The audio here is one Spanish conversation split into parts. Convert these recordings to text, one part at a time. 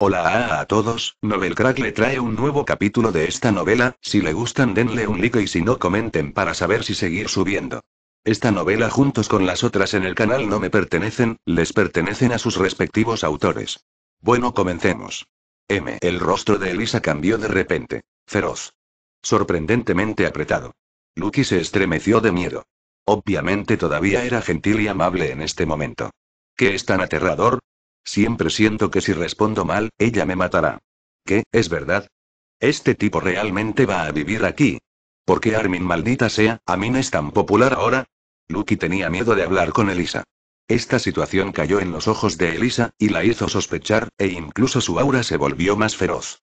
Hola a, todos, Novelcrack Crack le trae un nuevo capítulo de esta novela, si le gustan denle un like y si no comenten para saber si seguir subiendo. Esta novela juntos con las otras en el canal no me pertenecen, les pertenecen a sus respectivos autores. Bueno comencemos. M. El rostro de Elisa cambió de repente. Feroz. Sorprendentemente apretado. Lucky se estremeció de miedo. Obviamente todavía era gentil y amable en este momento. ¿Qué es tan aterrador? Siempre siento que si respondo mal, ella me matará. ¿Qué, es verdad? Este tipo realmente va a vivir aquí. ¿Por qué Armin maldita sea, no es tan popular ahora? Lucky tenía miedo de hablar con Elisa. Esta situación cayó en los ojos de Elisa, y la hizo sospechar, e incluso su aura se volvió más feroz.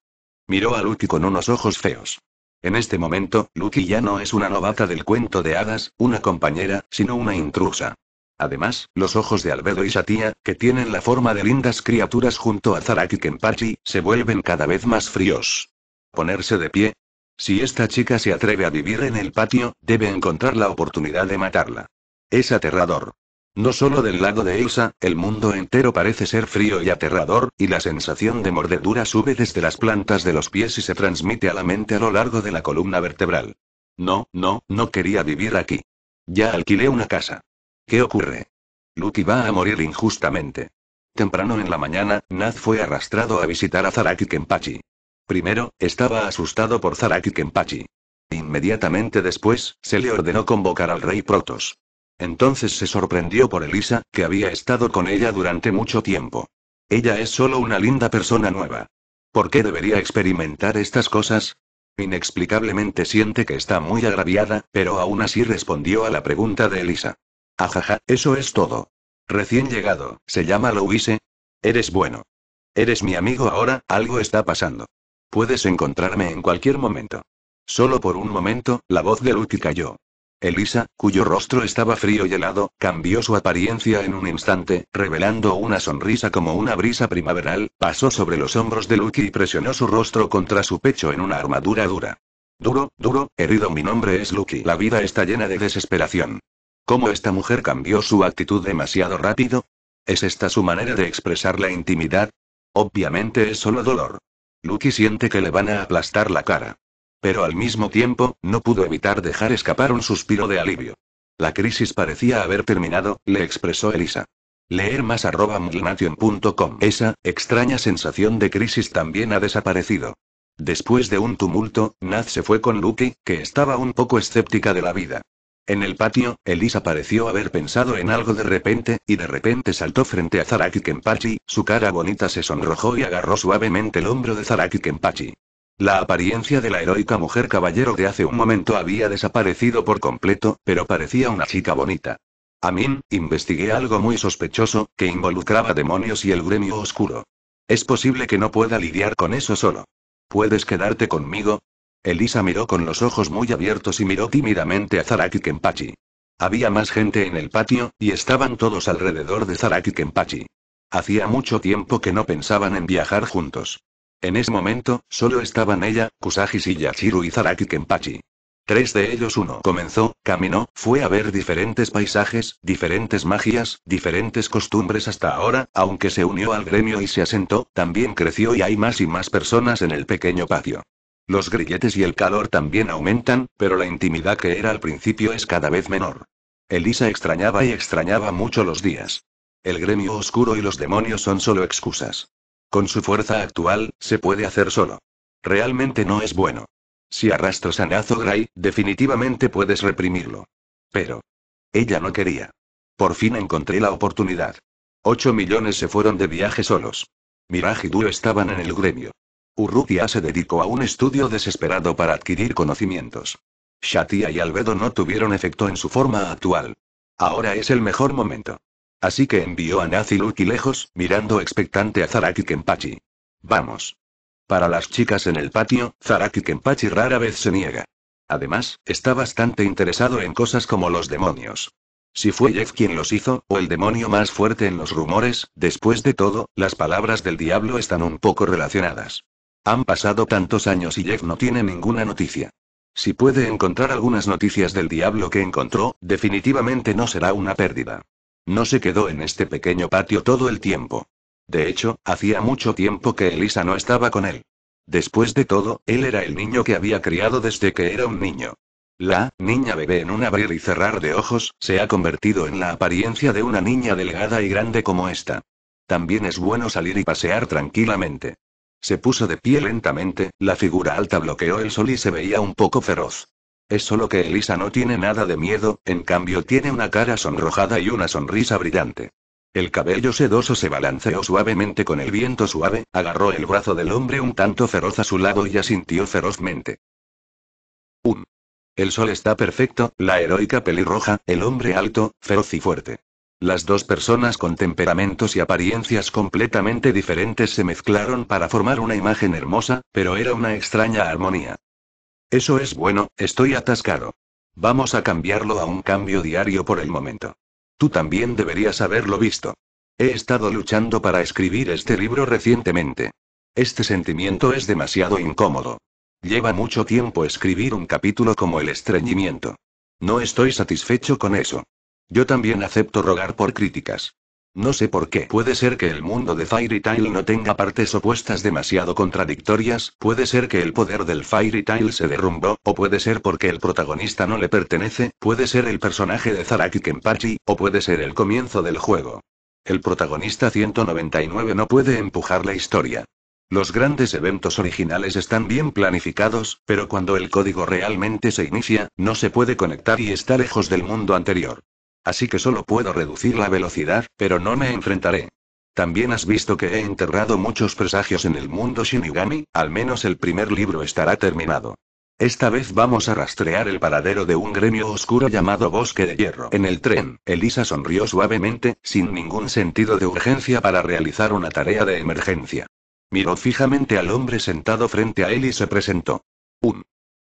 Miró a Lucky con unos ojos feos. En este momento, Lucky ya no es una novata del cuento de hadas, una compañera, sino una intrusa. Además, los ojos de Albedo y Satia, que tienen la forma de lindas criaturas junto a Zaraki y Kenpachi, se vuelven cada vez más fríos. Ponerse de pie. Si esta chica se atreve a vivir en el patio, debe encontrar la oportunidad de matarla. Es aterrador. No solo del lado de Elsa, el mundo entero parece ser frío y aterrador, y la sensación de mordedura sube desde las plantas de los pies y se transmite a la mente a lo largo de la columna vertebral. No, no, no quería vivir aquí. Ya alquilé una casa. ¿Qué ocurre? Lucky va a morir injustamente. Temprano en la mañana, Naz fue arrastrado a visitar a Zaraki Kenpachi. Primero, estaba asustado por Zaraki Kenpachi. Inmediatamente después, se le ordenó convocar al rey Protos. Entonces se sorprendió por Elisa, que había estado con ella durante mucho tiempo. Ella es solo una linda persona nueva. ¿Por qué debería experimentar estas cosas? Inexplicablemente siente que está muy agraviada, pero aún así respondió a la pregunta de Elisa. Ajaja, eso es todo. Recién llegado, se llama Louise. Eres bueno. Eres mi amigo ahora, algo está pasando. Puedes encontrarme en cualquier momento. Solo por un momento, la voz de Lucky cayó. Elisa, cuyo rostro estaba frío y helado, cambió su apariencia en un instante, revelando una sonrisa como una brisa primaveral, pasó sobre los hombros de Lucky y presionó su rostro contra su pecho en una armadura dura. Duro, duro, herido mi nombre es Lucky. La vida está llena de desesperación. ¿Cómo esta mujer cambió su actitud demasiado rápido? ¿Es esta su manera de expresar la intimidad? Obviamente es solo dolor. Lucky siente que le van a aplastar la cara. Pero al mismo tiempo, no pudo evitar dejar escapar un suspiro de alivio. La crisis parecía haber terminado, le expresó Elisa. Leer más arroba Esa extraña sensación de crisis también ha desaparecido. Después de un tumulto, Naz se fue con Lucky, que estaba un poco escéptica de la vida. En el patio, Elisa pareció haber pensado en algo de repente, y de repente saltó frente a Zaraki Kenpachi, su cara bonita se sonrojó y agarró suavemente el hombro de Zaraki Kenpachi. La apariencia de la heroica mujer caballero de hace un momento había desaparecido por completo, pero parecía una chica bonita. A mí, investigué algo muy sospechoso, que involucraba demonios y el gremio oscuro. Es posible que no pueda lidiar con eso solo. ¿Puedes quedarte conmigo? Elisa miró con los ojos muy abiertos y miró tímidamente a Zaraki Kenpachi. Había más gente en el patio, y estaban todos alrededor de Zaraki Kenpachi. Hacía mucho tiempo que no pensaban en viajar juntos. En ese momento, solo estaban ella, Kusagi Shiyachiru y Zaraki Kenpachi. Tres de ellos uno comenzó, caminó, fue a ver diferentes paisajes, diferentes magias, diferentes costumbres hasta ahora, aunque se unió al gremio y se asentó, también creció y hay más y más personas en el pequeño patio. Los grilletes y el calor también aumentan, pero la intimidad que era al principio es cada vez menor. Elisa extrañaba y extrañaba mucho los días. El gremio oscuro y los demonios son solo excusas. Con su fuerza actual, se puede hacer solo. Realmente no es bueno. Si arrastras a Nazo definitivamente puedes reprimirlo. Pero. Ella no quería. Por fin encontré la oportunidad. Ocho millones se fueron de viaje solos. Miraj y Duro estaban en el gremio. Urrutia se dedicó a un estudio desesperado para adquirir conocimientos. Shatia y Albedo no tuvieron efecto en su forma actual. Ahora es el mejor momento. Así que envió a Naziluki lejos, mirando expectante a Zaraki Kenpachi. Vamos. Para las chicas en el patio, Zaraki Kenpachi rara vez se niega. Además, está bastante interesado en cosas como los demonios. Si fue Jeff quien los hizo, o el demonio más fuerte en los rumores, después de todo, las palabras del diablo están un poco relacionadas. Han pasado tantos años y Jeff no tiene ninguna noticia. Si puede encontrar algunas noticias del diablo que encontró, definitivamente no será una pérdida. No se quedó en este pequeño patio todo el tiempo. De hecho, hacía mucho tiempo que Elisa no estaba con él. Después de todo, él era el niño que había criado desde que era un niño. La niña bebé en un abrir y cerrar de ojos se ha convertido en la apariencia de una niña delgada y grande como esta. También es bueno salir y pasear tranquilamente. Se puso de pie lentamente, la figura alta bloqueó el sol y se veía un poco feroz. Es solo que Elisa no tiene nada de miedo, en cambio tiene una cara sonrojada y una sonrisa brillante. El cabello sedoso se balanceó suavemente con el viento suave, agarró el brazo del hombre un tanto feroz a su lado y asintió ferozmente. 1. El sol está perfecto, la heroica pelirroja, el hombre alto, feroz y fuerte. Las dos personas con temperamentos y apariencias completamente diferentes se mezclaron para formar una imagen hermosa, pero era una extraña armonía. Eso es bueno, estoy atascado. Vamos a cambiarlo a un cambio diario por el momento. Tú también deberías haberlo visto. He estado luchando para escribir este libro recientemente. Este sentimiento es demasiado incómodo. Lleva mucho tiempo escribir un capítulo como el estreñimiento. No estoy satisfecho con eso. Yo también acepto rogar por críticas. No sé por qué. Puede ser que el mundo de Fairy Tail no tenga partes opuestas demasiado contradictorias, puede ser que el poder del Fairy Tail se derrumbó, o puede ser porque el protagonista no le pertenece, puede ser el personaje de Zaraki Kenpachi, o puede ser el comienzo del juego. El protagonista 199 no puede empujar la historia. Los grandes eventos originales están bien planificados, pero cuando el código realmente se inicia, no se puede conectar y está lejos del mundo anterior. Así que solo puedo reducir la velocidad, pero no me enfrentaré. También has visto que he enterrado muchos presagios en el mundo Shinigami, al menos el primer libro estará terminado. Esta vez vamos a rastrear el paradero de un gremio oscuro llamado Bosque de Hierro. En el tren, Elisa sonrió suavemente, sin ningún sentido de urgencia para realizar una tarea de emergencia. Miró fijamente al hombre sentado frente a él y se presentó. Un.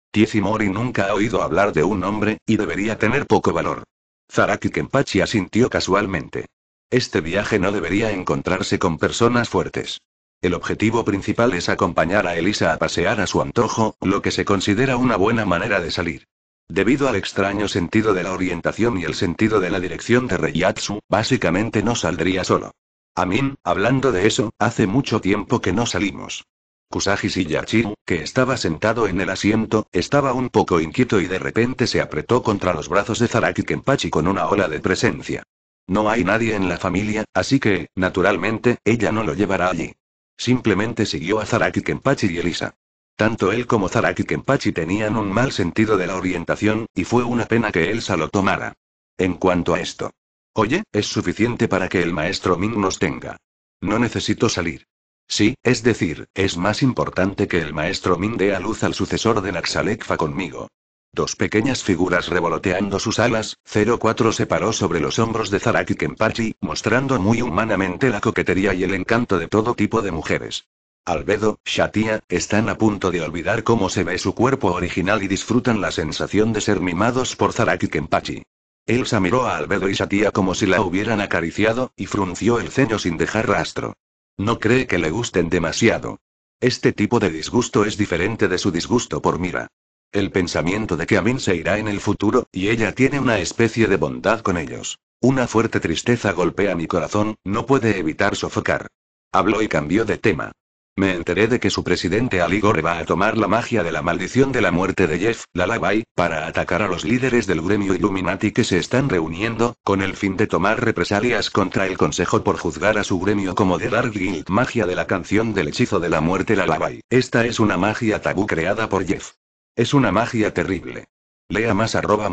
Tizimori nunca ha oído hablar de un hombre, y debería tener poco valor. Zaraki Kenpachi asintió casualmente. Este viaje no debería encontrarse con personas fuertes. El objetivo principal es acompañar a Elisa a pasear a su antojo, lo que se considera una buena manera de salir. Debido al extraño sentido de la orientación y el sentido de la dirección de Reyatsu básicamente no saldría solo. Amin, hablando de eso, hace mucho tiempo que no salimos. Kusagi Yachiru, que estaba sentado en el asiento, estaba un poco inquieto y de repente se apretó contra los brazos de Zaraki Kenpachi con una ola de presencia. No hay nadie en la familia, así que, naturalmente, ella no lo llevará allí. Simplemente siguió a Zaraki Kenpachi y Elisa. Tanto él como Zaraki Kenpachi tenían un mal sentido de la orientación, y fue una pena que Elsa lo tomara. En cuanto a esto. Oye, es suficiente para que el maestro Ming nos tenga. No necesito salir. Sí, es decir, es más importante que el maestro Min dé a luz al sucesor de Naxalekfa conmigo. Dos pequeñas figuras revoloteando sus alas, 04 se paró sobre los hombros de Zaraki Kenpachi, mostrando muy humanamente la coquetería y el encanto de todo tipo de mujeres. Albedo, Shatia, están a punto de olvidar cómo se ve su cuerpo original y disfrutan la sensación de ser mimados por Zaraki Kenpachi. Elsa miró a Albedo y Shatia como si la hubieran acariciado, y frunció el ceño sin dejar rastro. No cree que le gusten demasiado. Este tipo de disgusto es diferente de su disgusto por Mira. El pensamiento de que Amin se irá en el futuro, y ella tiene una especie de bondad con ellos. Una fuerte tristeza golpea mi corazón, no puede evitar sofocar. Habló y cambió de tema. Me enteré de que su presidente Gore va a tomar la magia de la maldición de la muerte de Jeff, Lalabai para atacar a los líderes del gremio Illuminati que se están reuniendo, con el fin de tomar represalias contra el Consejo por juzgar a su gremio como de Dark Guild. Magia de la canción del hechizo de la muerte la Esta es una magia tabú creada por Jeff. Es una magia terrible. Lea más arroba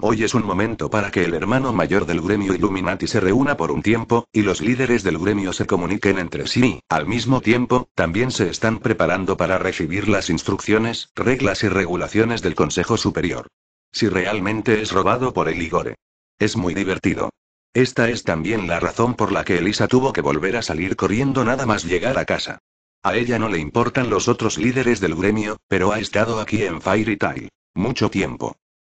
Hoy es un momento para que el hermano mayor del gremio Illuminati se reúna por un tiempo, y los líderes del gremio se comuniquen entre sí. Al mismo tiempo, también se están preparando para recibir las instrucciones, reglas y regulaciones del Consejo Superior. Si realmente es robado por el Igore. Es muy divertido. Esta es también la razón por la que Elisa tuvo que volver a salir corriendo nada más llegar a casa. A ella no le importan los otros líderes del gremio, pero ha estado aquí en Fairy Tail. Mucho tiempo.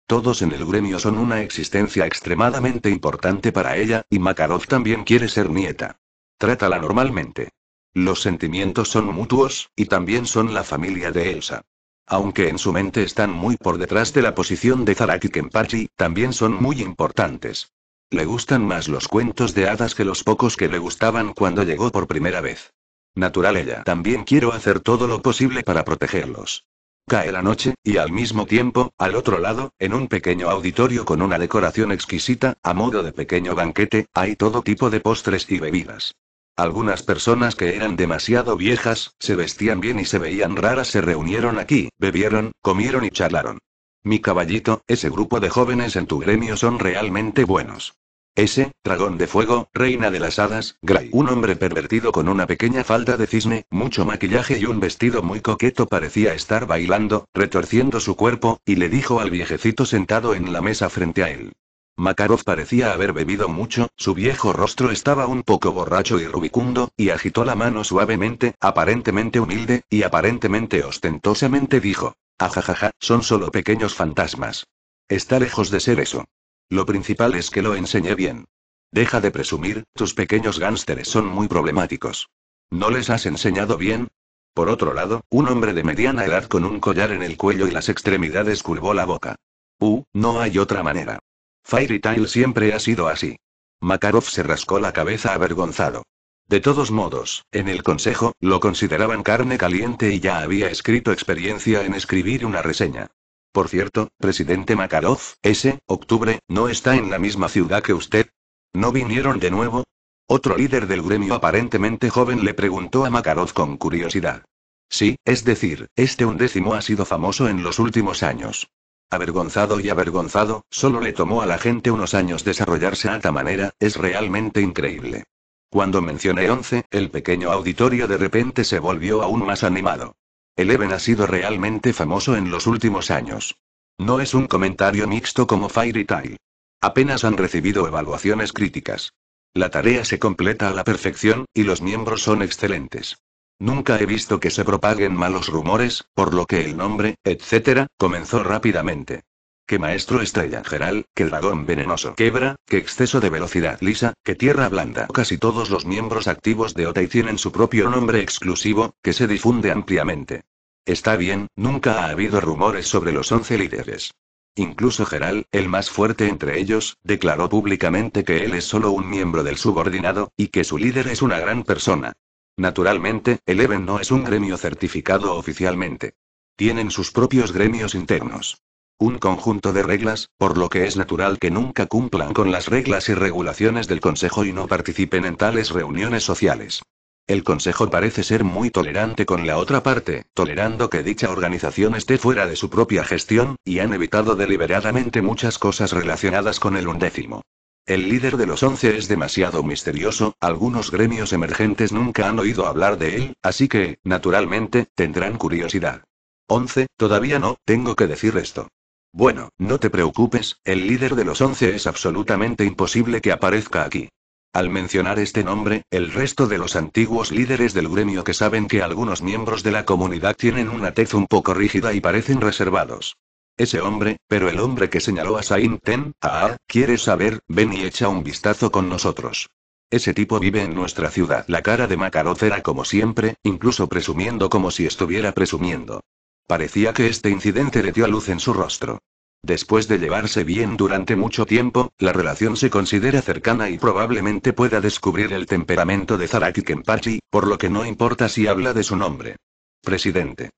Todos en el gremio son una existencia extremadamente importante para ella, y Makarov también quiere ser nieta. Trátala normalmente. Los sentimientos son mutuos, y también son la familia de Elsa. Aunque en su mente están muy por detrás de la posición de y Kempachi, también son muy importantes. Le gustan más los cuentos de hadas que los pocos que le gustaban cuando llegó por primera vez. Natural ella. También quiero hacer todo lo posible para protegerlos. Cae la noche, y al mismo tiempo, al otro lado, en un pequeño auditorio con una decoración exquisita, a modo de pequeño banquete, hay todo tipo de postres y bebidas. Algunas personas que eran demasiado viejas, se vestían bien y se veían raras se reunieron aquí, bebieron, comieron y charlaron. Mi caballito, ese grupo de jóvenes en tu gremio son realmente buenos. Ese, dragón de fuego, reina de las hadas, Gray. Un hombre pervertido con una pequeña falda de cisne, mucho maquillaje y un vestido muy coqueto parecía estar bailando, retorciendo su cuerpo, y le dijo al viejecito sentado en la mesa frente a él. Makarov parecía haber bebido mucho, su viejo rostro estaba un poco borracho y rubicundo, y agitó la mano suavemente, aparentemente humilde, y aparentemente ostentosamente dijo. Ajajaja, son solo pequeños fantasmas. Está lejos de ser eso. Lo principal es que lo enseñé bien. Deja de presumir, tus pequeños gánsteres son muy problemáticos. ¿No les has enseñado bien? Por otro lado, un hombre de mediana edad con un collar en el cuello y las extremidades curvó la boca. Uh, no hay otra manera. Fairy Tail siempre ha sido así. Makarov se rascó la cabeza avergonzado. De todos modos, en el consejo, lo consideraban carne caliente y ya había escrito experiencia en escribir una reseña. Por cierto, presidente Makarov, ese, octubre, no está en la misma ciudad que usted. ¿No vinieron de nuevo? Otro líder del gremio aparentemente joven le preguntó a Makarov con curiosidad. Sí, es decir, este undécimo ha sido famoso en los últimos años. Avergonzado y avergonzado, solo le tomó a la gente unos años desarrollarse a tal manera, es realmente increíble. Cuando mencioné 11, el pequeño auditorio de repente se volvió aún más animado even ha sido realmente famoso en los últimos años. No es un comentario mixto como Fairy Tail. Apenas han recibido evaluaciones críticas. La tarea se completa a la perfección, y los miembros son excelentes. Nunca he visto que se propaguen malos rumores, por lo que el nombre, etc., comenzó rápidamente que maestro estrella general, que dragón venenoso quebra, que exceso de velocidad lisa, que tierra blanda. Casi todos los miembros activos de OTAI tienen su propio nombre exclusivo, que se difunde ampliamente. Está bien, nunca ha habido rumores sobre los 11 líderes. Incluso Geral, el más fuerte entre ellos, declaró públicamente que él es solo un miembro del subordinado, y que su líder es una gran persona. Naturalmente, el no es un gremio certificado oficialmente. Tienen sus propios gremios internos. Un conjunto de reglas, por lo que es natural que nunca cumplan con las reglas y regulaciones del Consejo y no participen en tales reuniones sociales. El Consejo parece ser muy tolerante con la otra parte, tolerando que dicha organización esté fuera de su propia gestión, y han evitado deliberadamente muchas cosas relacionadas con el undécimo. El líder de los once es demasiado misterioso, algunos gremios emergentes nunca han oído hablar de él, así que, naturalmente, tendrán curiosidad. Once, todavía no, tengo que decir esto. Bueno, no te preocupes, el líder de los once es absolutamente imposible que aparezca aquí. Al mencionar este nombre, el resto de los antiguos líderes del gremio que saben que algunos miembros de la comunidad tienen una tez un poco rígida y parecen reservados. Ese hombre, pero el hombre que señaló a Saint Ten, ah, quieres saber, ven y echa un vistazo con nosotros. Ese tipo vive en nuestra ciudad. La cara de Macaroz era como siempre, incluso presumiendo como si estuviera presumiendo. Parecía que este incidente le dio luz en su rostro. Después de llevarse bien durante mucho tiempo, la relación se considera cercana y probablemente pueda descubrir el temperamento de Zaraki Kenpachi, por lo que no importa si habla de su nombre. Presidente.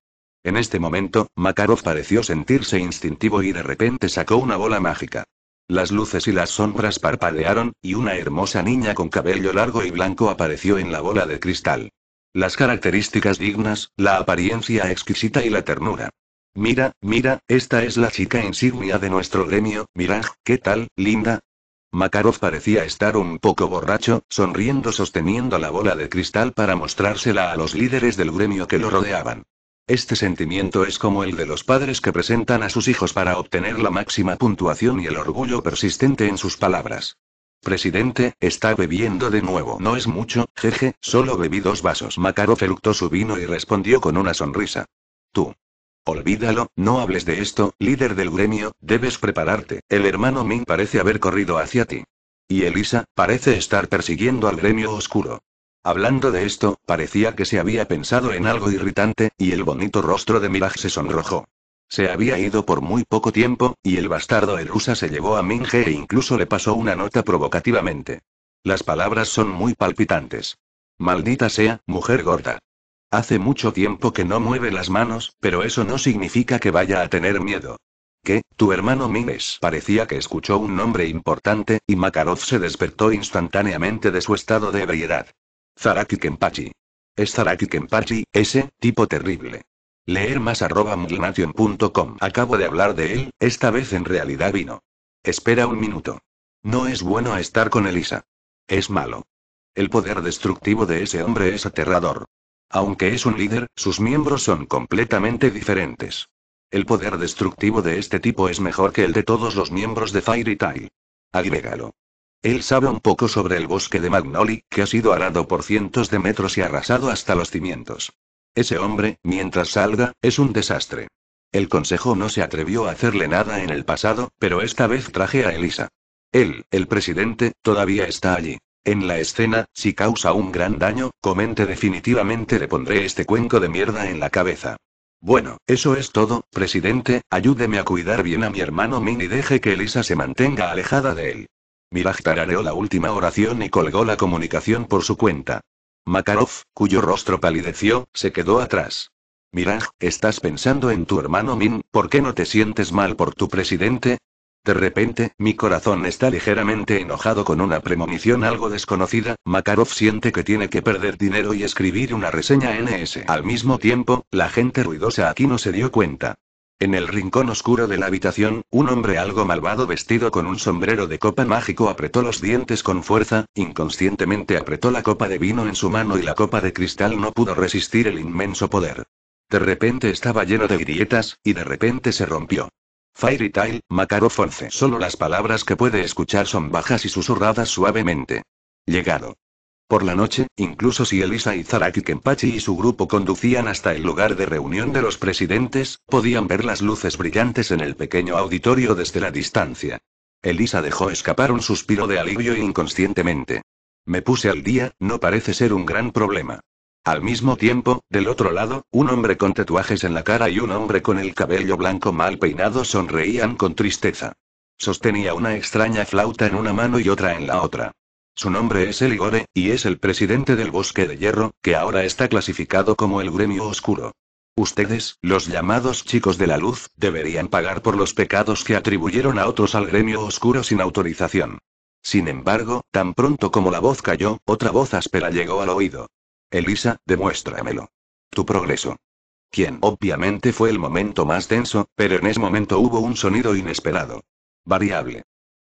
En este momento, Makarov pareció sentirse instintivo y de repente sacó una bola mágica. Las luces y las sombras parpadearon, y una hermosa niña con cabello largo y blanco apareció en la bola de cristal. Las características dignas, la apariencia exquisita y la ternura. Mira, mira, esta es la chica insignia de nuestro gremio, Miraj, ¿qué tal, linda? Makarov parecía estar un poco borracho, sonriendo sosteniendo la bola de cristal para mostrársela a los líderes del gremio que lo rodeaban. Este sentimiento es como el de los padres que presentan a sus hijos para obtener la máxima puntuación y el orgullo persistente en sus palabras. Presidente, está bebiendo de nuevo. No es mucho, jeje, solo bebí dos vasos. macaro eructó su vino y respondió con una sonrisa. Tú. Olvídalo, no hables de esto, líder del gremio, debes prepararte. El hermano Min parece haber corrido hacia ti. Y Elisa, parece estar persiguiendo al gremio oscuro. Hablando de esto, parecía que se había pensado en algo irritante, y el bonito rostro de Mirage se sonrojó. Se había ido por muy poco tiempo, y el bastardo Erusa se llevó a Minge e incluso le pasó una nota provocativamente. Las palabras son muy palpitantes. Maldita sea, mujer gorda. Hace mucho tiempo que no mueve las manos, pero eso no significa que vaya a tener miedo. ¿Qué? Tu hermano Mines parecía que escuchó un nombre importante, y Makarov se despertó instantáneamente de su estado de ebriedad. Zaraki Kenpachi. Es Zaraki Kenpachi, ese tipo terrible. Leer más arroba Acabo de hablar de él, esta vez en realidad vino. Espera un minuto. No es bueno estar con Elisa. Es malo. El poder destructivo de ese hombre es aterrador. Aunque es un líder, sus miembros son completamente diferentes. El poder destructivo de este tipo es mejor que el de todos los miembros de Fairy Tail. Agrégalo. Él sabe un poco sobre el bosque de magnolia que ha sido arado por cientos de metros y arrasado hasta los cimientos. Ese hombre, mientras salga, es un desastre. El consejo no se atrevió a hacerle nada en el pasado, pero esta vez traje a Elisa. Él, el presidente, todavía está allí. En la escena, si causa un gran daño, comente definitivamente le pondré este cuenco de mierda en la cabeza. Bueno, eso es todo, presidente, ayúdeme a cuidar bien a mi hermano Min y deje que Elisa se mantenga alejada de él. Miraj tarareó la última oración y colgó la comunicación por su cuenta. Makarov, cuyo rostro palideció, se quedó atrás. Miraj, estás pensando en tu hermano Min, ¿por qué no te sientes mal por tu presidente? De repente, mi corazón está ligeramente enojado con una premonición algo desconocida, Makarov siente que tiene que perder dinero y escribir una reseña NS. Al mismo tiempo, la gente ruidosa aquí no se dio cuenta. En el rincón oscuro de la habitación, un hombre algo malvado vestido con un sombrero de copa mágico apretó los dientes con fuerza, inconscientemente apretó la copa de vino en su mano y la copa de cristal no pudo resistir el inmenso poder. De repente estaba lleno de grietas, y de repente se rompió. Fairy Tail, Macaro force Solo las palabras que puede escuchar son bajas y susurradas suavemente. Llegado. Por la noche, incluso si Elisa y Zaraki Kempachi y su grupo conducían hasta el lugar de reunión de los presidentes, podían ver las luces brillantes en el pequeño auditorio desde la distancia. Elisa dejó escapar un suspiro de alivio inconscientemente. Me puse al día, no parece ser un gran problema. Al mismo tiempo, del otro lado, un hombre con tatuajes en la cara y un hombre con el cabello blanco mal peinado sonreían con tristeza. Sostenía una extraña flauta en una mano y otra en la otra. Su nombre es Eligore, y es el presidente del Bosque de Hierro, que ahora está clasificado como el Gremio Oscuro. Ustedes, los llamados chicos de la luz, deberían pagar por los pecados que atribuyeron a otros al gremio oscuro sin autorización. Sin embargo, tan pronto como la voz cayó, otra voz áspera llegó al oído. Elisa, demuéstramelo. Tu progreso. Quien obviamente fue el momento más tenso, pero en ese momento hubo un sonido inesperado. Variable.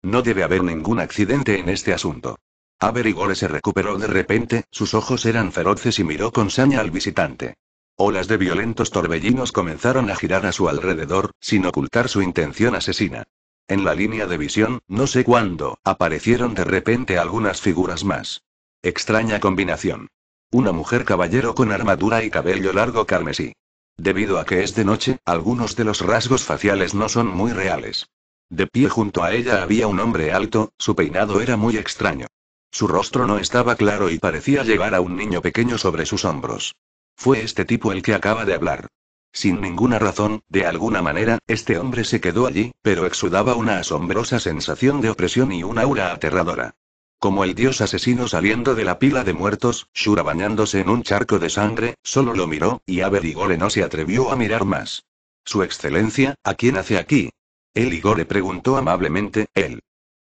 No debe haber ningún accidente en este asunto. Averigore se recuperó de repente, sus ojos eran feroces y miró con saña al visitante. Olas de violentos torbellinos comenzaron a girar a su alrededor, sin ocultar su intención asesina. En la línea de visión, no sé cuándo, aparecieron de repente algunas figuras más. Extraña combinación. Una mujer caballero con armadura y cabello largo carmesí. Debido a que es de noche, algunos de los rasgos faciales no son muy reales. De pie junto a ella había un hombre alto, su peinado era muy extraño. Su rostro no estaba claro y parecía llevar a un niño pequeño sobre sus hombros. Fue este tipo el que acaba de hablar. Sin ninguna razón, de alguna manera, este hombre se quedó allí, pero exudaba una asombrosa sensación de opresión y un aura aterradora. Como el dios asesino saliendo de la pila de muertos, Shura bañándose en un charco de sangre, solo lo miró, y Averigore no se atrevió a mirar más. Su excelencia, ¿a quién hace aquí? El preguntó amablemente, él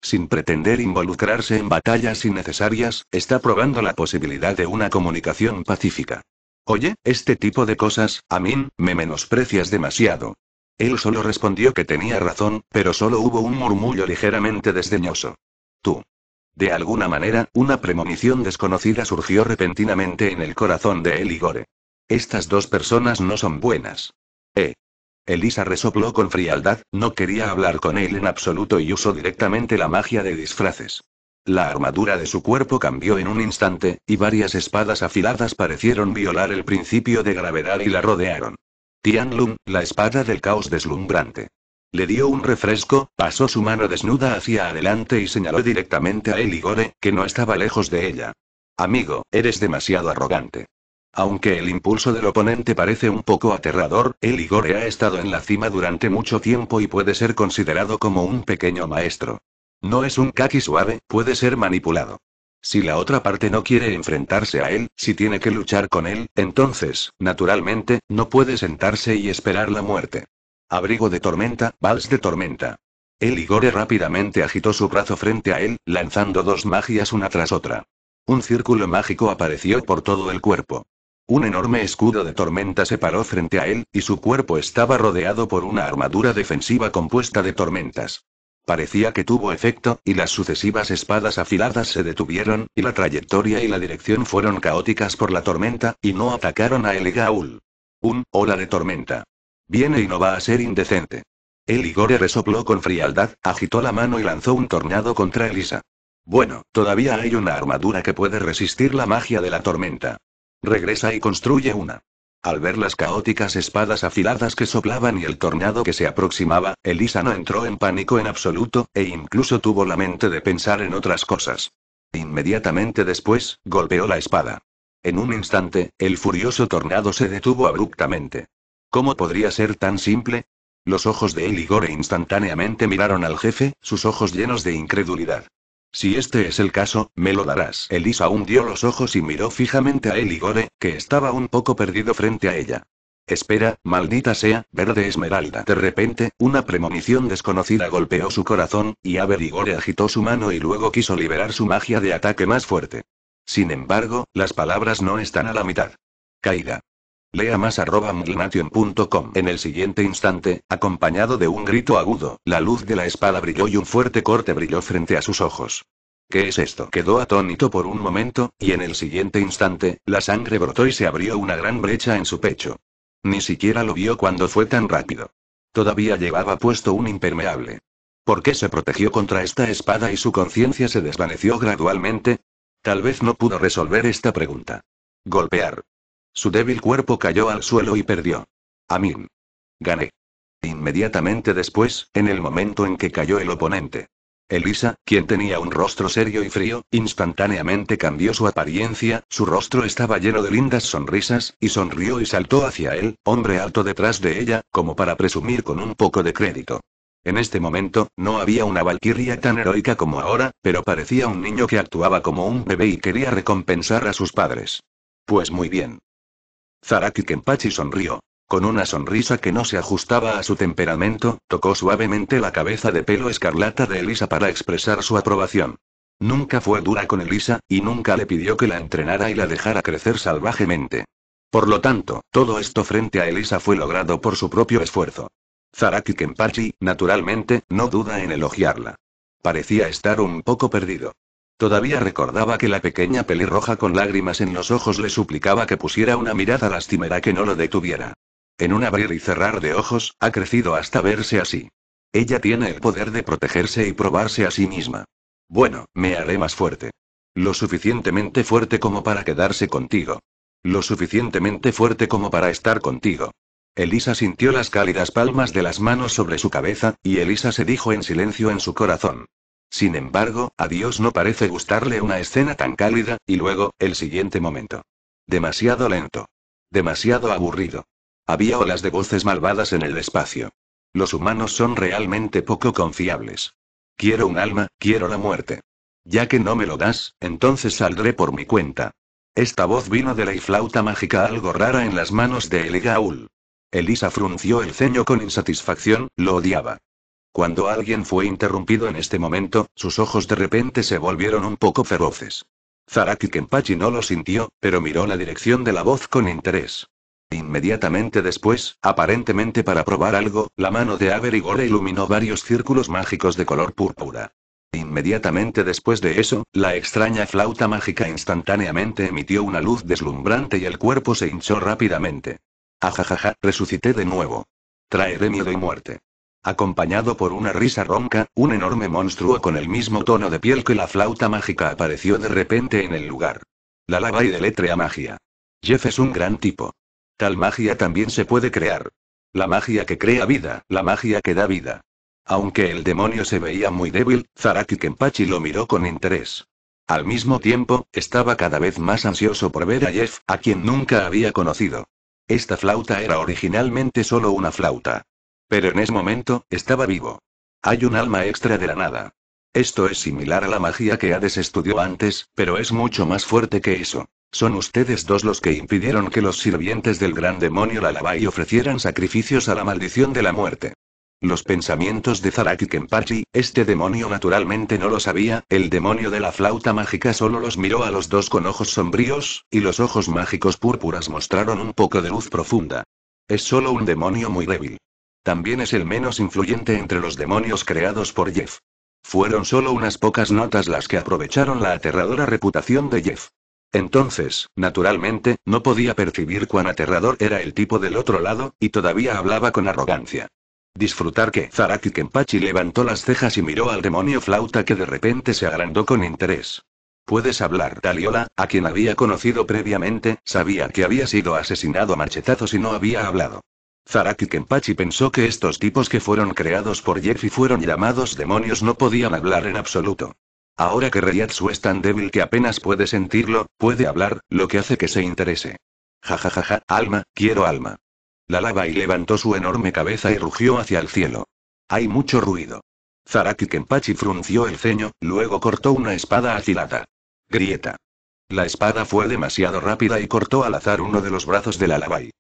sin pretender involucrarse en batallas innecesarias, está probando la posibilidad de una comunicación pacífica. Oye, este tipo de cosas, a mí, me menosprecias demasiado. Él solo respondió que tenía razón, pero solo hubo un murmullo ligeramente desdeñoso. Tú. De alguna manera, una premonición desconocida surgió repentinamente en el corazón de él y Gore. Estas dos personas no son buenas. Eh. Elisa resopló con frialdad, no quería hablar con él en absoluto y usó directamente la magia de disfraces. La armadura de su cuerpo cambió en un instante, y varias espadas afiladas parecieron violar el principio de gravedad y la rodearon. Tianlun, la espada del caos deslumbrante. Le dio un refresco, pasó su mano desnuda hacia adelante y señaló directamente a Eligore, que no estaba lejos de ella. Amigo, eres demasiado arrogante. Aunque el impulso del oponente parece un poco aterrador, el ha estado en la cima durante mucho tiempo y puede ser considerado como un pequeño maestro. No es un kaki suave, puede ser manipulado. Si la otra parte no quiere enfrentarse a él, si tiene que luchar con él, entonces, naturalmente, no puede sentarse y esperar la muerte. Abrigo de tormenta, vals de tormenta. El Igore rápidamente agitó su brazo frente a él, lanzando dos magias una tras otra. Un círculo mágico apareció por todo el cuerpo. Un enorme escudo de tormenta se paró frente a él, y su cuerpo estaba rodeado por una armadura defensiva compuesta de tormentas. Parecía que tuvo efecto, y las sucesivas espadas afiladas se detuvieron, y la trayectoria y la dirección fueron caóticas por la tormenta, y no atacaron a Gaul. Un ola de tormenta. Viene y no va a ser indecente. El resopló con frialdad, agitó la mano y lanzó un tornado contra Elisa. Bueno, todavía hay una armadura que puede resistir la magia de la tormenta. Regresa y construye una. Al ver las caóticas espadas afiladas que soplaban y el tornado que se aproximaba, Elisa no entró en pánico en absoluto, e incluso tuvo la mente de pensar en otras cosas. Inmediatamente después, golpeó la espada. En un instante, el furioso tornado se detuvo abruptamente. ¿Cómo podría ser tan simple? Los ojos de Eligore instantáneamente miraron al jefe, sus ojos llenos de incredulidad. Si este es el caso, me lo darás. Elisa hundió los ojos y miró fijamente a Eligore, que estaba un poco perdido frente a ella. Espera, maldita sea, verde esmeralda. De repente, una premonición desconocida golpeó su corazón, y Averigore agitó su mano y luego quiso liberar su magia de ataque más fuerte. Sin embargo, las palabras no están a la mitad. Caída. Lea más arroba En el siguiente instante, acompañado de un grito agudo, la luz de la espada brilló y un fuerte corte brilló frente a sus ojos. ¿Qué es esto? Quedó atónito por un momento, y en el siguiente instante, la sangre brotó y se abrió una gran brecha en su pecho. Ni siquiera lo vio cuando fue tan rápido. Todavía llevaba puesto un impermeable. ¿Por qué se protegió contra esta espada y su conciencia se desvaneció gradualmente? Tal vez no pudo resolver esta pregunta. Golpear. Su débil cuerpo cayó al suelo y perdió. Amin. Gané. Inmediatamente después, en el momento en que cayó el oponente. Elisa, quien tenía un rostro serio y frío, instantáneamente cambió su apariencia, su rostro estaba lleno de lindas sonrisas, y sonrió y saltó hacia él, hombre alto detrás de ella, como para presumir con un poco de crédito. En este momento, no había una valquiria tan heroica como ahora, pero parecía un niño que actuaba como un bebé y quería recompensar a sus padres. Pues muy bien. Zaraki Kenpachi sonrió. Con una sonrisa que no se ajustaba a su temperamento, tocó suavemente la cabeza de pelo escarlata de Elisa para expresar su aprobación. Nunca fue dura con Elisa, y nunca le pidió que la entrenara y la dejara crecer salvajemente. Por lo tanto, todo esto frente a Elisa fue logrado por su propio esfuerzo. Zaraki Kempachi, naturalmente, no duda en elogiarla. Parecía estar un poco perdido. Todavía recordaba que la pequeña pelirroja con lágrimas en los ojos le suplicaba que pusiera una mirada lastimera que no lo detuviera. En un abrir y cerrar de ojos, ha crecido hasta verse así. Ella tiene el poder de protegerse y probarse a sí misma. Bueno, me haré más fuerte. Lo suficientemente fuerte como para quedarse contigo. Lo suficientemente fuerte como para estar contigo. Elisa sintió las cálidas palmas de las manos sobre su cabeza, y Elisa se dijo en silencio en su corazón, sin embargo, a Dios no parece gustarle una escena tan cálida, y luego, el siguiente momento. Demasiado lento. Demasiado aburrido. Había olas de voces malvadas en el espacio. Los humanos son realmente poco confiables. Quiero un alma, quiero la muerte. Ya que no me lo das, entonces saldré por mi cuenta. Esta voz vino de la flauta mágica algo rara en las manos de Eligaul. Elisa frunció el ceño con insatisfacción, lo odiaba. Cuando alguien fue interrumpido en este momento, sus ojos de repente se volvieron un poco feroces. Zaraki Kenpachi no lo sintió, pero miró la dirección de la voz con interés. Inmediatamente después, aparentemente para probar algo, la mano de Averigore iluminó varios círculos mágicos de color púrpura. Inmediatamente después de eso, la extraña flauta mágica instantáneamente emitió una luz deslumbrante y el cuerpo se hinchó rápidamente. Ajajaja, resucité de nuevo. Traeré miedo y muerte. Acompañado por una risa ronca, un enorme monstruo con el mismo tono de piel que la flauta mágica apareció de repente en el lugar. La lava y deletrea magia. Jeff es un gran tipo. Tal magia también se puede crear. La magia que crea vida, la magia que da vida. Aunque el demonio se veía muy débil, Zaraki Kenpachi lo miró con interés. Al mismo tiempo, estaba cada vez más ansioso por ver a Jeff, a quien nunca había conocido. Esta flauta era originalmente solo una flauta. Pero en ese momento, estaba vivo. Hay un alma extra de la nada. Esto es similar a la magia que Hades estudió antes, pero es mucho más fuerte que eso. Son ustedes dos los que impidieron que los sirvientes del gran demonio la y ofrecieran sacrificios a la maldición de la muerte. Los pensamientos de Zaraki Kenpachi, este demonio naturalmente no lo sabía, el demonio de la flauta mágica solo los miró a los dos con ojos sombríos, y los ojos mágicos púrpuras mostraron un poco de luz profunda. Es solo un demonio muy débil. También es el menos influyente entre los demonios creados por Jeff. Fueron solo unas pocas notas las que aprovecharon la aterradora reputación de Jeff. Entonces, naturalmente, no podía percibir cuán aterrador era el tipo del otro lado, y todavía hablaba con arrogancia. Disfrutar que Zaraki Kenpachi levantó las cejas y miró al demonio flauta que de repente se agrandó con interés. Puedes hablar. Taliola, a quien había conocido previamente, sabía que había sido asesinado a machetazos y no había hablado. Zaraki Kenpachi pensó que estos tipos que fueron creados por Jeff y fueron llamados demonios no podían hablar en absoluto. Ahora que Reiatsu es tan débil que apenas puede sentirlo, puede hablar, lo que hace que se interese. Jajajaja, ja, ja, ja, alma, quiero alma. La lava y levantó su enorme cabeza y rugió hacia el cielo. Hay mucho ruido. Zaraki Kenpachi frunció el ceño, luego cortó una espada afilada. Grieta. La espada fue demasiado rápida y cortó al azar uno de los brazos de la y.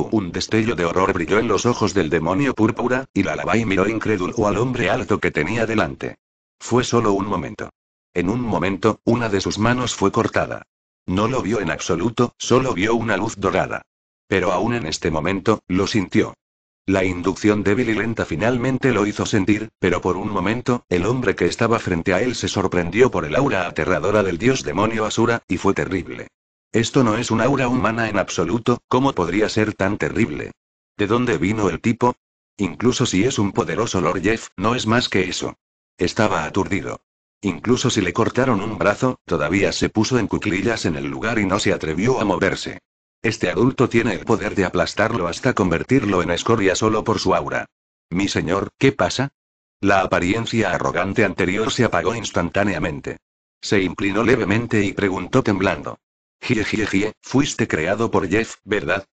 Un destello de horror brilló en los ojos del demonio púrpura, y la y miró incrédulo al hombre alto que tenía delante. Fue solo un momento. En un momento, una de sus manos fue cortada. No lo vio en absoluto, solo vio una luz dorada. Pero aún en este momento, lo sintió. La inducción débil y lenta finalmente lo hizo sentir, pero por un momento, el hombre que estaba frente a él se sorprendió por el aura aterradora del dios demonio Asura, y fue terrible. Esto no es un aura humana en absoluto, ¿cómo podría ser tan terrible? ¿De dónde vino el tipo? Incluso si es un poderoso Lord Jeff, no es más que eso. Estaba aturdido. Incluso si le cortaron un brazo, todavía se puso en cuclillas en el lugar y no se atrevió a moverse. Este adulto tiene el poder de aplastarlo hasta convertirlo en escoria solo por su aura. Mi señor, ¿qué pasa? La apariencia arrogante anterior se apagó instantáneamente. Se inclinó levemente y preguntó temblando. Gie, fuiste creado por Jeff, ¿verdad?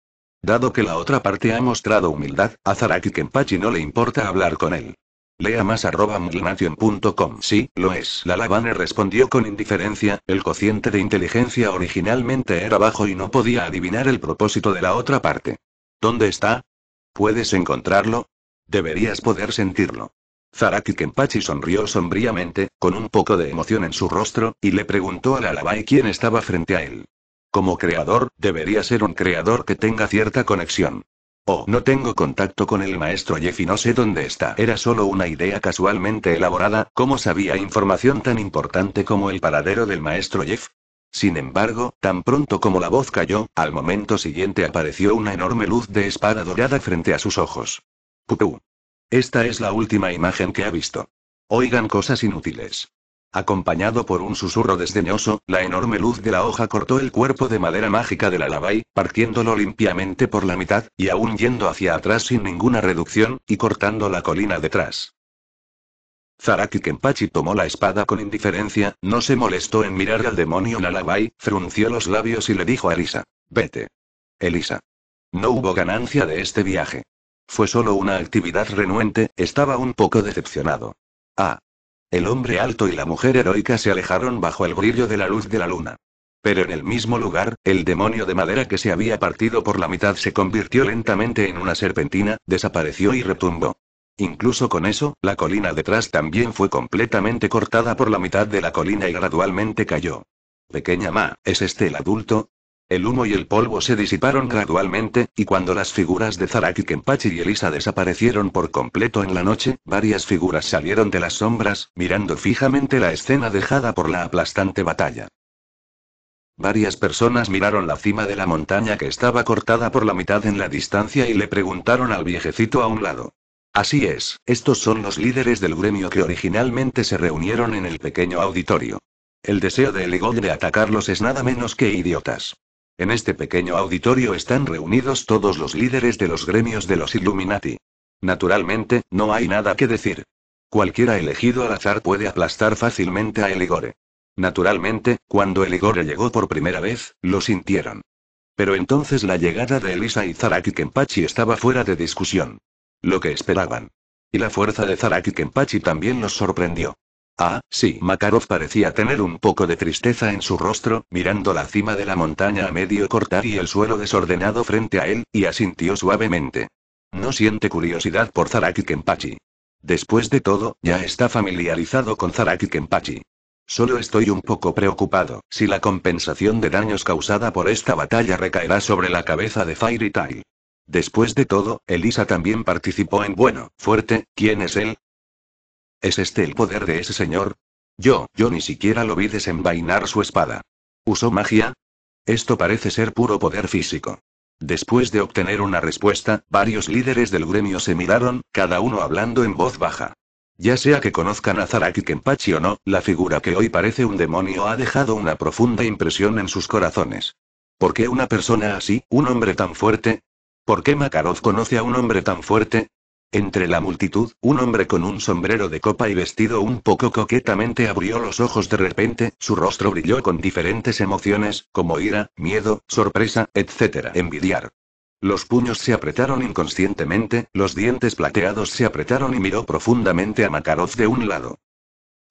Dado que la otra parte ha mostrado humildad, a Zaraki Kenpachi no le importa hablar con él. Lea más arroba Sí, lo es. La Lavane respondió con indiferencia, el cociente de inteligencia originalmente era bajo y no podía adivinar el propósito de la otra parte. ¿Dónde está? ¿Puedes encontrarlo? Deberías poder sentirlo. Zaraki Kenpachi sonrió sombríamente, con un poco de emoción en su rostro, y le preguntó al Alabai quién estaba frente a él. Como creador, debería ser un creador que tenga cierta conexión. Oh, no tengo contacto con el maestro Jeff y no sé dónde está. Era solo una idea casualmente elaborada, ¿cómo sabía información tan importante como el paradero del maestro Jeff? Sin embargo, tan pronto como la voz cayó, al momento siguiente apareció una enorme luz de espada dorada frente a sus ojos. Pupu. Esta es la última imagen que ha visto. Oigan cosas inútiles. Acompañado por un susurro desdeñoso, la enorme luz de la hoja cortó el cuerpo de madera mágica del la partiéndolo limpiamente por la mitad, y aún yendo hacia atrás sin ninguna reducción, y cortando la colina detrás. Zaraki Kenpachi tomó la espada con indiferencia, no se molestó en mirar al demonio Nalabai, frunció los labios y le dijo a Elisa. Vete. Elisa. No hubo ganancia de este viaje. Fue solo una actividad renuente, estaba un poco decepcionado. Ah. El hombre alto y la mujer heroica se alejaron bajo el brillo de la luz de la luna. Pero en el mismo lugar, el demonio de madera que se había partido por la mitad se convirtió lentamente en una serpentina, desapareció y retumbó. Incluso con eso, la colina detrás también fue completamente cortada por la mitad de la colina y gradualmente cayó. Pequeña Ma, ¿es este el adulto? El humo y el polvo se disiparon gradualmente, y cuando las figuras de Zaraki Kempachi y Elisa desaparecieron por completo en la noche, varias figuras salieron de las sombras, mirando fijamente la escena dejada por la aplastante batalla. Varias personas miraron la cima de la montaña que estaba cortada por la mitad en la distancia y le preguntaron al viejecito a un lado. Así es, estos son los líderes del gremio que originalmente se reunieron en el pequeño auditorio. El deseo de Eligod de atacarlos es nada menos que idiotas. En este pequeño auditorio están reunidos todos los líderes de los gremios de los Illuminati. Naturalmente, no hay nada que decir. Cualquiera elegido al azar puede aplastar fácilmente a Eligore. Naturalmente, cuando Eligore llegó por primera vez, lo sintieron. Pero entonces la llegada de Elisa y Zaraki Kenpachi estaba fuera de discusión. Lo que esperaban. Y la fuerza de Zaraki Kenpachi también los sorprendió. Ah, sí, Makarov parecía tener un poco de tristeza en su rostro, mirando la cima de la montaña a medio cortar y el suelo desordenado frente a él, y asintió suavemente. No siente curiosidad por Zaraki Kenpachi. Después de todo, ya está familiarizado con Zaraki Kenpachi. Solo estoy un poco preocupado, si la compensación de daños causada por esta batalla recaerá sobre la cabeza de Fairy Tail. Después de todo, Elisa también participó en Bueno, Fuerte, ¿quién es él? ¿Es este el poder de ese señor? Yo, yo ni siquiera lo vi desenvainar su espada. ¿Usó magia? Esto parece ser puro poder físico. Después de obtener una respuesta, varios líderes del gremio se miraron, cada uno hablando en voz baja. Ya sea que conozcan a Zaraki Kenpachi o no, la figura que hoy parece un demonio ha dejado una profunda impresión en sus corazones. ¿Por qué una persona así, un hombre tan fuerte? ¿Por qué Makarov conoce a un hombre tan fuerte? Entre la multitud, un hombre con un sombrero de copa y vestido un poco coquetamente abrió los ojos de repente, su rostro brilló con diferentes emociones, como ira, miedo, sorpresa, etc. Envidiar. Los puños se apretaron inconscientemente, los dientes plateados se apretaron y miró profundamente a Makarov de un lado.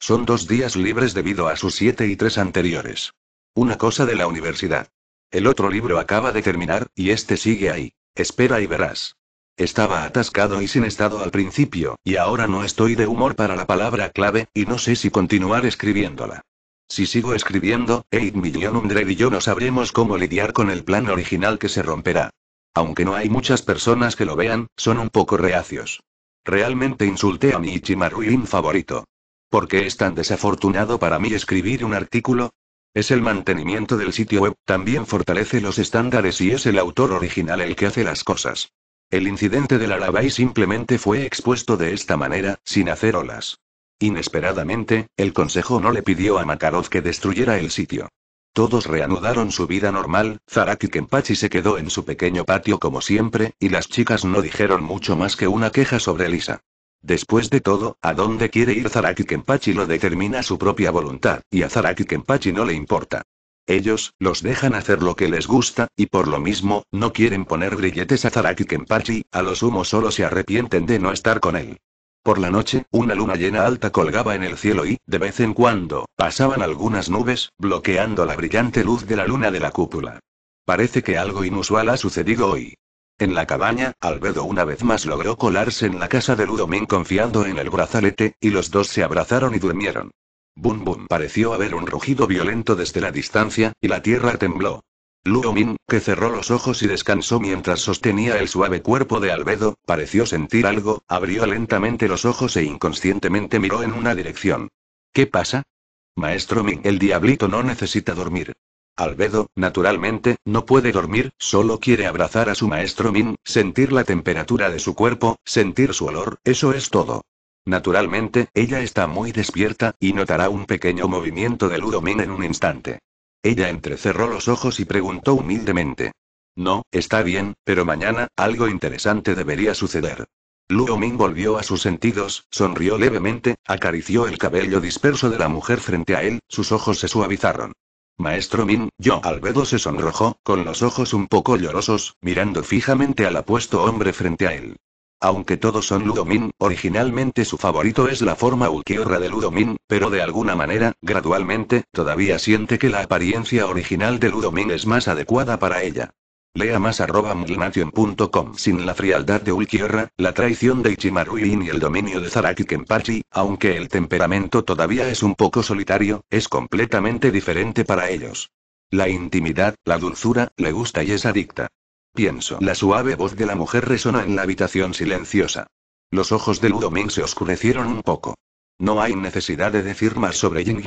Son dos días libres debido a sus siete y tres anteriores. Una cosa de la universidad. El otro libro acaba de terminar, y este sigue ahí. Espera y verás. Estaba atascado y sin estado al principio, y ahora no estoy de humor para la palabra clave, y no sé si continuar escribiéndola. Si sigo escribiendo, 8 Million undred y yo no sabremos cómo lidiar con el plan original que se romperá. Aunque no hay muchas personas que lo vean, son un poco reacios. Realmente insulté a mi Ichimaruin favorito. ¿Por qué es tan desafortunado para mí escribir un artículo? Es el mantenimiento del sitio web, también fortalece los estándares y es el autor original el que hace las cosas. El incidente del Alabay simplemente fue expuesto de esta manera, sin hacer olas. Inesperadamente, el Consejo no le pidió a Makarov que destruyera el sitio. Todos reanudaron su vida normal, Zaraki Kenpachi se quedó en su pequeño patio como siempre, y las chicas no dijeron mucho más que una queja sobre Lisa. Después de todo, a dónde quiere ir Zaraki Kenpachi lo determina su propia voluntad, y a Zaraki Kenpachi no le importa. Ellos, los dejan hacer lo que les gusta, y por lo mismo, no quieren poner grilletes a Zaraki Kenpachi, a los humos solo se arrepienten de no estar con él. Por la noche, una luna llena alta colgaba en el cielo y, de vez en cuando, pasaban algunas nubes, bloqueando la brillante luz de la luna de la cúpula. Parece que algo inusual ha sucedido hoy. En la cabaña, Albedo una vez más logró colarse en la casa de Ludomín confiando en el brazalete, y los dos se abrazaron y durmieron. Bum bum. Pareció haber un rugido violento desde la distancia, y la tierra tembló. Luo Min, que cerró los ojos y descansó mientras sostenía el suave cuerpo de Albedo, pareció sentir algo, abrió lentamente los ojos e inconscientemente miró en una dirección. ¿Qué pasa? Maestro Min, el diablito no necesita dormir. Albedo, naturalmente, no puede dormir, solo quiere abrazar a su maestro Min, sentir la temperatura de su cuerpo, sentir su olor, eso es todo. Naturalmente, ella está muy despierta, y notará un pequeño movimiento de min en un instante. Ella entrecerró los ojos y preguntó humildemente. No, está bien, pero mañana, algo interesante debería suceder. Luomin volvió a sus sentidos, sonrió levemente, acarició el cabello disperso de la mujer frente a él, sus ojos se suavizaron. Maestro Min, yo Albedo se sonrojó, con los ojos un poco llorosos, mirando fijamente al apuesto hombre frente a él. Aunque todos son Ludomin, originalmente su favorito es la forma Ulquiorra de Ludomin, pero de alguna manera, gradualmente, todavía siente que la apariencia original de Ludomin es más adecuada para ella. Lea más arroba Sin la frialdad de Ulquiorra, la traición de Ichimaru y el dominio de Zaraki Kenpachi, aunque el temperamento todavía es un poco solitario, es completamente diferente para ellos. La intimidad, la dulzura, le gusta y es adicta. Pienso. La suave voz de la mujer resonó en la habitación silenciosa. Los ojos de Ludomin se oscurecieron un poco. No hay necesidad de decir más sobre Jing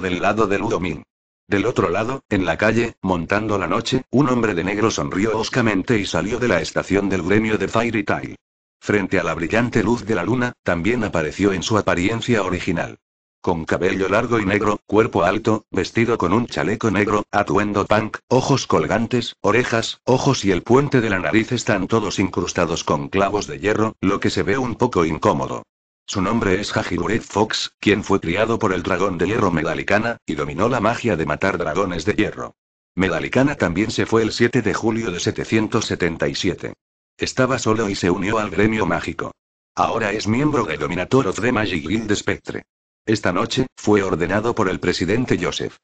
del lado de Ludomin. Del otro lado, en la calle, montando la noche, un hombre de negro sonrió oscamente y salió de la estación del gremio de Fairy Tail. Frente a la brillante luz de la luna, también apareció en su apariencia original con cabello largo y negro, cuerpo alto, vestido con un chaleco negro, atuendo punk, ojos colgantes, orejas, ojos y el puente de la nariz están todos incrustados con clavos de hierro, lo que se ve un poco incómodo. Su nombre es Hajirure Fox, quien fue criado por el dragón de hierro Medalicana, y dominó la magia de matar dragones de hierro. Medalicana también se fue el 7 de julio de 777. Estaba solo y se unió al gremio mágico. Ahora es miembro de Dominator of the Magic Guild Spectre. Esta noche, fue ordenado por el presidente Joseph.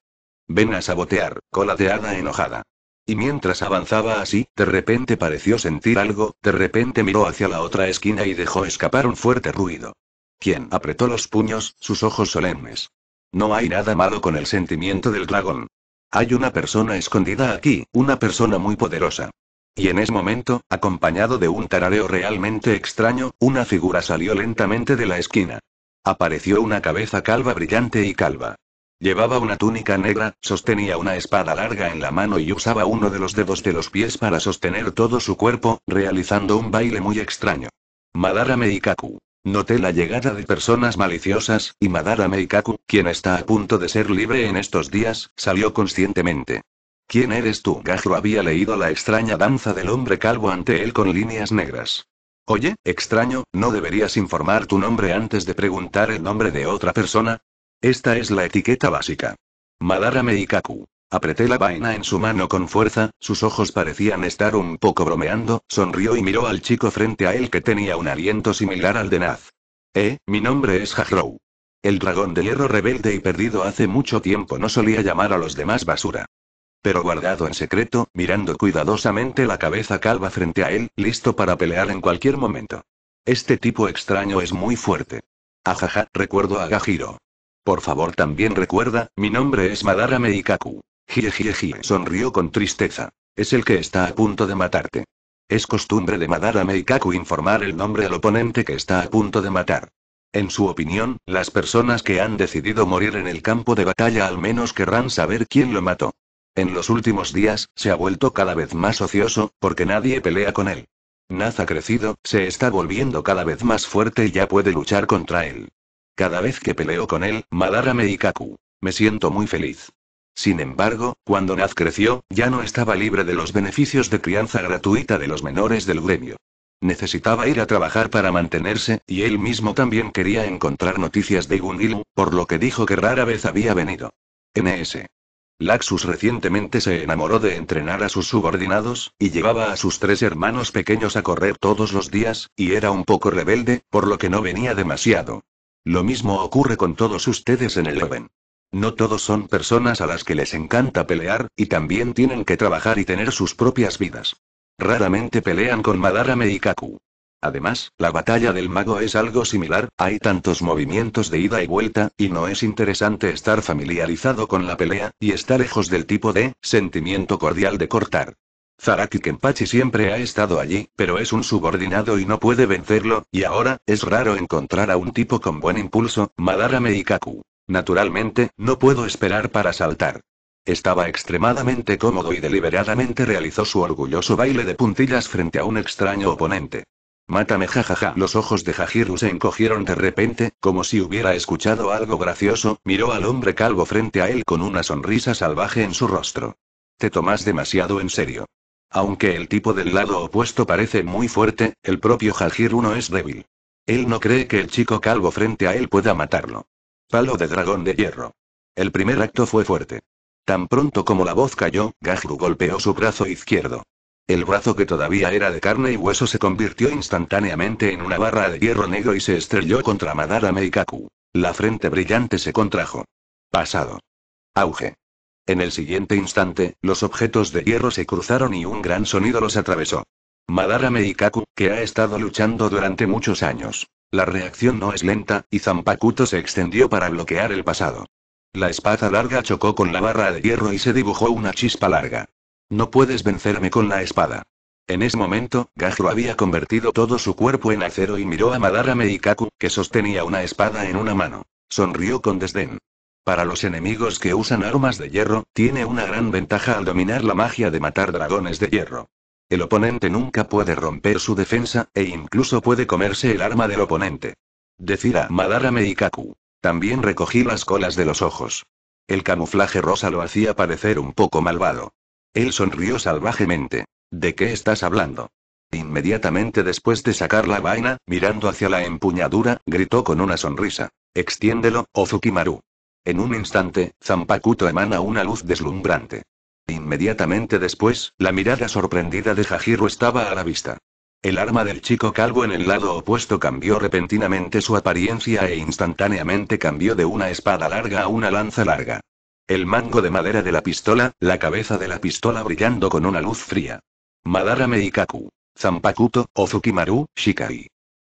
Ven a sabotear, colateada enojada. Y mientras avanzaba así, de repente pareció sentir algo, de repente miró hacia la otra esquina y dejó escapar un fuerte ruido. Quien apretó los puños, sus ojos solemnes. No hay nada malo con el sentimiento del dragón. Hay una persona escondida aquí, una persona muy poderosa. Y en ese momento, acompañado de un tarareo realmente extraño, una figura salió lentamente de la esquina. Apareció una cabeza calva brillante y calva. Llevaba una túnica negra, sostenía una espada larga en la mano y usaba uno de los dedos de los pies para sostener todo su cuerpo, realizando un baile muy extraño. Madara Meikaku. Noté la llegada de personas maliciosas, y Madara Meikaku, quien está a punto de ser libre en estos días, salió conscientemente. ¿Quién eres tú? Gajro había leído la extraña danza del hombre calvo ante él con líneas negras. Oye, extraño, ¿no deberías informar tu nombre antes de preguntar el nombre de otra persona? Esta es la etiqueta básica. Madara Meikaku. Apreté la vaina en su mano con fuerza, sus ojos parecían estar un poco bromeando, sonrió y miró al chico frente a él que tenía un aliento similar al de Naz. Eh, mi nombre es Hajrou. El dragón de hierro rebelde y perdido hace mucho tiempo no solía llamar a los demás basura pero guardado en secreto, mirando cuidadosamente la cabeza calva frente a él, listo para pelear en cualquier momento. Este tipo extraño es muy fuerte. Ajaja, recuerdo a Gajiro. Por favor, también recuerda, mi nombre es Madara Meikaku. Jie, sonrió con tristeza. Es el que está a punto de matarte. Es costumbre de Madara Meikaku informar el nombre al oponente que está a punto de matar. En su opinión, las personas que han decidido morir en el campo de batalla al menos querrán saber quién lo mató. En los últimos días, se ha vuelto cada vez más ocioso, porque nadie pelea con él. Naz ha crecido, se está volviendo cada vez más fuerte y ya puede luchar contra él. Cada vez que peleo con él, malárame y Kaku. Me siento muy feliz. Sin embargo, cuando Naz creció, ya no estaba libre de los beneficios de crianza gratuita de los menores del gremio. Necesitaba ir a trabajar para mantenerse, y él mismo también quería encontrar noticias de Gunilu, por lo que dijo que rara vez había venido. NS. Laxus recientemente se enamoró de entrenar a sus subordinados, y llevaba a sus tres hermanos pequeños a correr todos los días, y era un poco rebelde, por lo que no venía demasiado. Lo mismo ocurre con todos ustedes en el Oven. No todos son personas a las que les encanta pelear, y también tienen que trabajar y tener sus propias vidas. Raramente pelean con Madara y Además, la batalla del mago es algo similar, hay tantos movimientos de ida y vuelta, y no es interesante estar familiarizado con la pelea, y estar lejos del tipo de sentimiento cordial de cortar. Zaraki Kenpachi siempre ha estado allí, pero es un subordinado y no puede vencerlo, y ahora, es raro encontrar a un tipo con buen impulso, Madara Kaku, Naturalmente, no puedo esperar para saltar. Estaba extremadamente cómodo y deliberadamente realizó su orgulloso baile de puntillas frente a un extraño oponente. Mátame jajaja. Los ojos de Hajiru se encogieron de repente, como si hubiera escuchado algo gracioso, miró al hombre calvo frente a él con una sonrisa salvaje en su rostro. Te tomas demasiado en serio. Aunque el tipo del lado opuesto parece muy fuerte, el propio Hajiru no es débil. Él no cree que el chico calvo frente a él pueda matarlo. Palo de dragón de hierro. El primer acto fue fuerte. Tan pronto como la voz cayó, Gajru golpeó su brazo izquierdo. El brazo que todavía era de carne y hueso se convirtió instantáneamente en una barra de hierro negro y se estrelló contra Madara Meikaku. La frente brillante se contrajo. Pasado. Auge. En el siguiente instante, los objetos de hierro se cruzaron y un gran sonido los atravesó. Madara Meikaku, que ha estado luchando durante muchos años. La reacción no es lenta, y Zampakuto se extendió para bloquear el pasado. La espada larga chocó con la barra de hierro y se dibujó una chispa larga. No puedes vencerme con la espada. En ese momento, Gajro había convertido todo su cuerpo en acero y miró a Madara Meikaku, que sostenía una espada en una mano. Sonrió con desdén. Para los enemigos que usan armas de hierro, tiene una gran ventaja al dominar la magia de matar dragones de hierro. El oponente nunca puede romper su defensa, e incluso puede comerse el arma del oponente. Decir a Madara Meikaku. También recogí las colas de los ojos. El camuflaje rosa lo hacía parecer un poco malvado. Él sonrió salvajemente. ¿De qué estás hablando? Inmediatamente después de sacar la vaina, mirando hacia la empuñadura, gritó con una sonrisa. Extiéndelo, Ozukimaru. Oh en un instante, Zampakuto emana una luz deslumbrante. Inmediatamente después, la mirada sorprendida de Hajiro estaba a la vista. El arma del chico calvo en el lado opuesto cambió repentinamente su apariencia e instantáneamente cambió de una espada larga a una lanza larga. El mango de madera de la pistola, la cabeza de la pistola brillando con una luz fría. Madara Meikaku. Zampakuto, Ozukimaru, Shikai.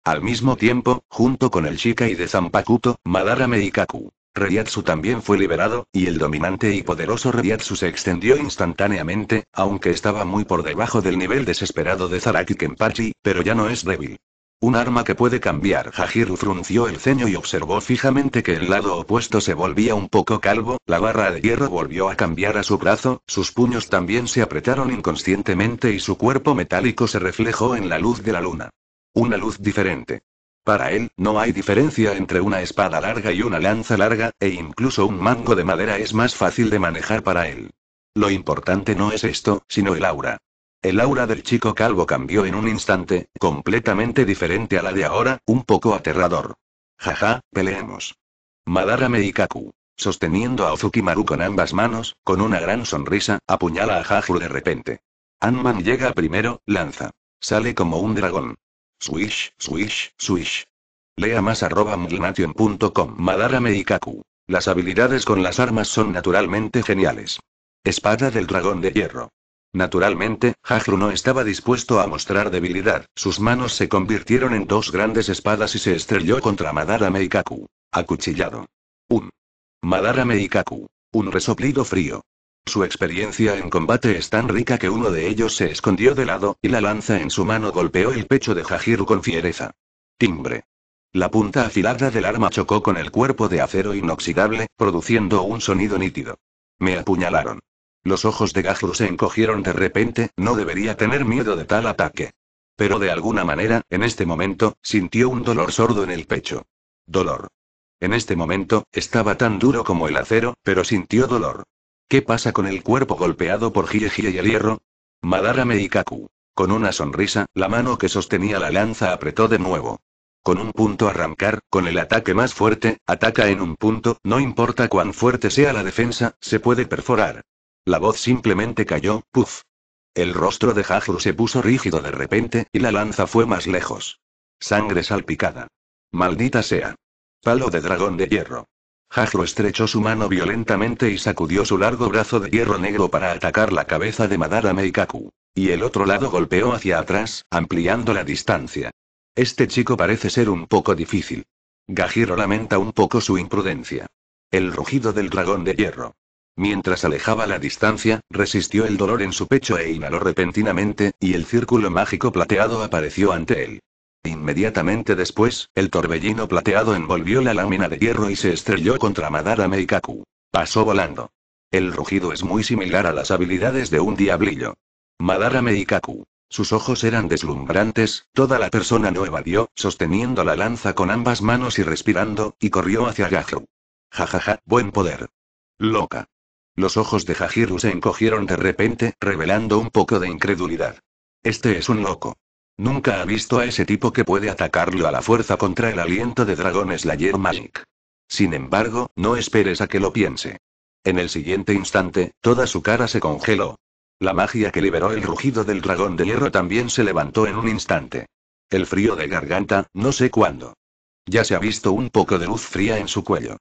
Al mismo tiempo, junto con el Shikai de Zampakuto, Madara Meikaku. Ryatsu también fue liberado, y el dominante y poderoso Ryatsu se extendió instantáneamente, aunque estaba muy por debajo del nivel desesperado de Zaraki Kenpachi, pero ya no es débil. Un arma que puede cambiar. Hajiru frunció el ceño y observó fijamente que el lado opuesto se volvía un poco calvo, la barra de hierro volvió a cambiar a su brazo, sus puños también se apretaron inconscientemente y su cuerpo metálico se reflejó en la luz de la luna. Una luz diferente. Para él, no hay diferencia entre una espada larga y una lanza larga, e incluso un mango de madera es más fácil de manejar para él. Lo importante no es esto, sino el aura. El aura del chico calvo cambió en un instante, completamente diferente a la de ahora, un poco aterrador. Jaja, peleemos. Madara Meikaku. Sosteniendo a Maru con ambas manos, con una gran sonrisa, apuñala a Jaju de repente. Anman llega primero, lanza. Sale como un dragón. Swish, swish, swish. Lea más arroba Madara Meikaku. Las habilidades con las armas son naturalmente geniales. Espada del dragón de hierro. Naturalmente, Hajru no estaba dispuesto a mostrar debilidad. Sus manos se convirtieron en dos grandes espadas y se estrelló contra Madara Meikaku. Acuchillado. Un. Madara Meikaku. Un resoplido frío. Su experiencia en combate es tan rica que uno de ellos se escondió de lado, y la lanza en su mano golpeó el pecho de Hajiru con fiereza. Timbre. La punta afilada del arma chocó con el cuerpo de acero inoxidable, produciendo un sonido nítido. Me apuñalaron. Los ojos de Gajru se encogieron de repente, no debería tener miedo de tal ataque. Pero de alguna manera, en este momento, sintió un dolor sordo en el pecho. Dolor. En este momento, estaba tan duro como el acero, pero sintió dolor. ¿Qué pasa con el cuerpo golpeado por Gille y el hierro? Madara Meikaku. Con una sonrisa, la mano que sostenía la lanza apretó de nuevo. Con un punto arrancar, con el ataque más fuerte, ataca en un punto, no importa cuán fuerte sea la defensa, se puede perforar. La voz simplemente cayó, puf. El rostro de Hajur se puso rígido de repente, y la lanza fue más lejos. Sangre salpicada. Maldita sea. Palo de dragón de hierro. Hajro estrechó su mano violentamente y sacudió su largo brazo de hierro negro para atacar la cabeza de Madara Meikaku. Y el otro lado golpeó hacia atrás, ampliando la distancia. Este chico parece ser un poco difícil. Gajiro lamenta un poco su imprudencia. El rugido del dragón de hierro. Mientras alejaba la distancia, resistió el dolor en su pecho e inhaló repentinamente, y el círculo mágico plateado apareció ante él. Inmediatamente después, el torbellino plateado envolvió la lámina de hierro y se estrelló contra Madara Meikaku. Pasó volando. El rugido es muy similar a las habilidades de un diablillo. Madara Meikaku. Sus ojos eran deslumbrantes, toda la persona no evadió, sosteniendo la lanza con ambas manos y respirando, y corrió hacia ja Jajaja, buen poder. Loca. Los ojos de Hajiru se encogieron de repente, revelando un poco de incredulidad. Este es un loco. Nunca ha visto a ese tipo que puede atacarlo a la fuerza contra el aliento de dragón Slayer Magic. Sin embargo, no esperes a que lo piense. En el siguiente instante, toda su cara se congeló. La magia que liberó el rugido del dragón de hierro también se levantó en un instante. El frío de garganta, no sé cuándo. Ya se ha visto un poco de luz fría en su cuello.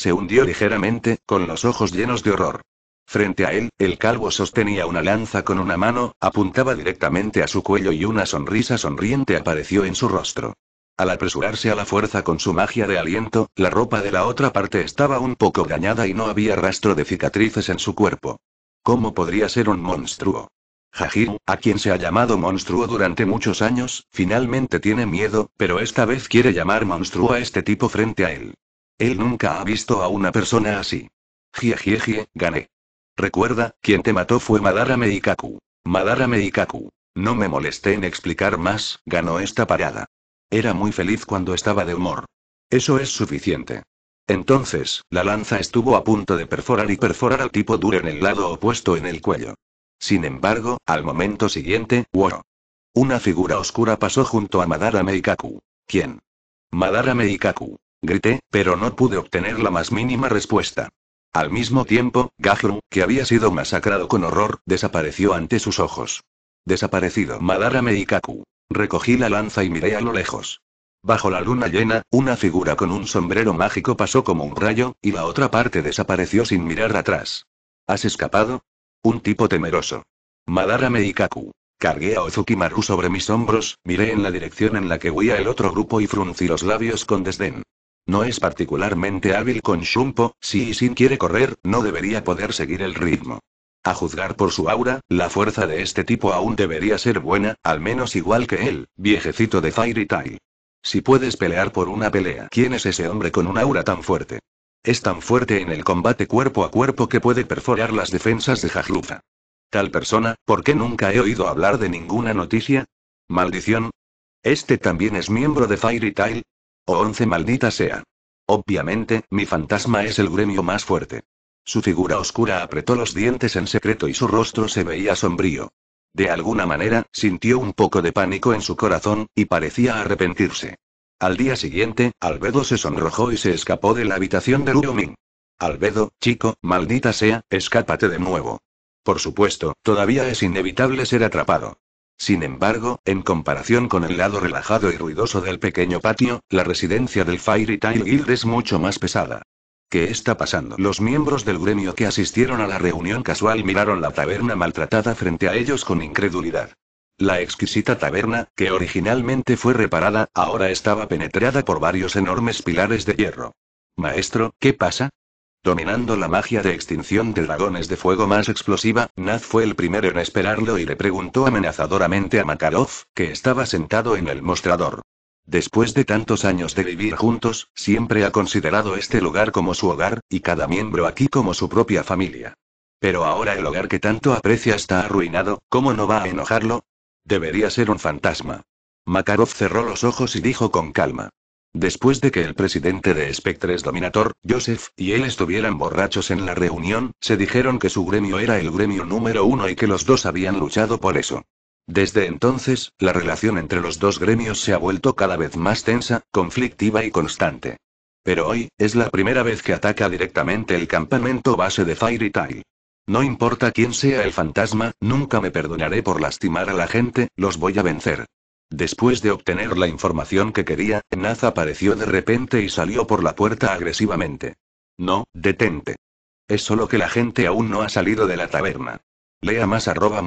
Se hundió ligeramente, con los ojos llenos de horror. Frente a él, el calvo sostenía una lanza con una mano, apuntaba directamente a su cuello y una sonrisa sonriente apareció en su rostro. Al apresurarse a la fuerza con su magia de aliento, la ropa de la otra parte estaba un poco dañada y no había rastro de cicatrices en su cuerpo. ¿Cómo podría ser un monstruo? Hajiru, a quien se ha llamado monstruo durante muchos años, finalmente tiene miedo, pero esta vez quiere llamar monstruo a este tipo frente a él. Él nunca ha visto a una persona así. gie, gané. Recuerda, quien te mató fue Madara Meikaku. Madara Meikaku. No me molesté en explicar más, ganó esta parada. Era muy feliz cuando estaba de humor. Eso es suficiente. Entonces, la lanza estuvo a punto de perforar y perforar al tipo duro en el lado opuesto en el cuello. Sin embargo, al momento siguiente, wow. Una figura oscura pasó junto a Madara Meikaku. ¿Quién? Madara Meikaku. Grité, pero no pude obtener la más mínima respuesta. Al mismo tiempo, Gajru, que había sido masacrado con horror, desapareció ante sus ojos. Desaparecido Madara Meikaku. Recogí la lanza y miré a lo lejos. Bajo la luna llena, una figura con un sombrero mágico pasó como un rayo, y la otra parte desapareció sin mirar atrás. ¿Has escapado? Un tipo temeroso. Madara Meikaku. Cargué a Maru sobre mis hombros, miré en la dirección en la que huía el otro grupo y fruncí los labios con desdén. No es particularmente hábil con Shumpo, si Sin quiere correr, no debería poder seguir el ritmo. A juzgar por su aura, la fuerza de este tipo aún debería ser buena, al menos igual que él, viejecito de Fairy Tail. Si puedes pelear por una pelea, ¿quién es ese hombre con un aura tan fuerte? Es tan fuerte en el combate cuerpo a cuerpo que puede perforar las defensas de Jajluza. Tal persona, ¿por qué nunca he oído hablar de ninguna noticia? Maldición. ¿Este también es miembro de Fairy Tail? O once maldita sea. Obviamente, mi fantasma es el gremio más fuerte. Su figura oscura apretó los dientes en secreto y su rostro se veía sombrío. De alguna manera, sintió un poco de pánico en su corazón, y parecía arrepentirse. Al día siguiente, Albedo se sonrojó y se escapó de la habitación de Ruoming. Albedo, chico, maldita sea, escápate de nuevo. Por supuesto, todavía es inevitable ser atrapado. Sin embargo, en comparación con el lado relajado y ruidoso del pequeño patio, la residencia del Fairy Tail Guild es mucho más pesada. ¿Qué está pasando? Los miembros del gremio que asistieron a la reunión casual miraron la taberna maltratada frente a ellos con incredulidad. La exquisita taberna, que originalmente fue reparada, ahora estaba penetrada por varios enormes pilares de hierro. Maestro, ¿qué pasa? Dominando la magia de extinción de dragones de fuego más explosiva, Naz fue el primero en esperarlo y le preguntó amenazadoramente a Makarov, que estaba sentado en el mostrador. Después de tantos años de vivir juntos, siempre ha considerado este lugar como su hogar, y cada miembro aquí como su propia familia. Pero ahora el hogar que tanto aprecia está arruinado, ¿cómo no va a enojarlo? Debería ser un fantasma. Makarov cerró los ojos y dijo con calma. Después de que el presidente de Spectres Dominator, Joseph, y él estuvieran borrachos en la reunión, se dijeron que su gremio era el gremio número uno y que los dos habían luchado por eso. Desde entonces, la relación entre los dos gremios se ha vuelto cada vez más tensa, conflictiva y constante. Pero hoy, es la primera vez que ataca directamente el campamento base de Fairy Tail. No importa quién sea el fantasma, nunca me perdonaré por lastimar a la gente, los voy a vencer. Después de obtener la información que quería, Naz apareció de repente y salió por la puerta agresivamente. No, detente. Es solo que la gente aún no ha salido de la taberna. Lea más arroba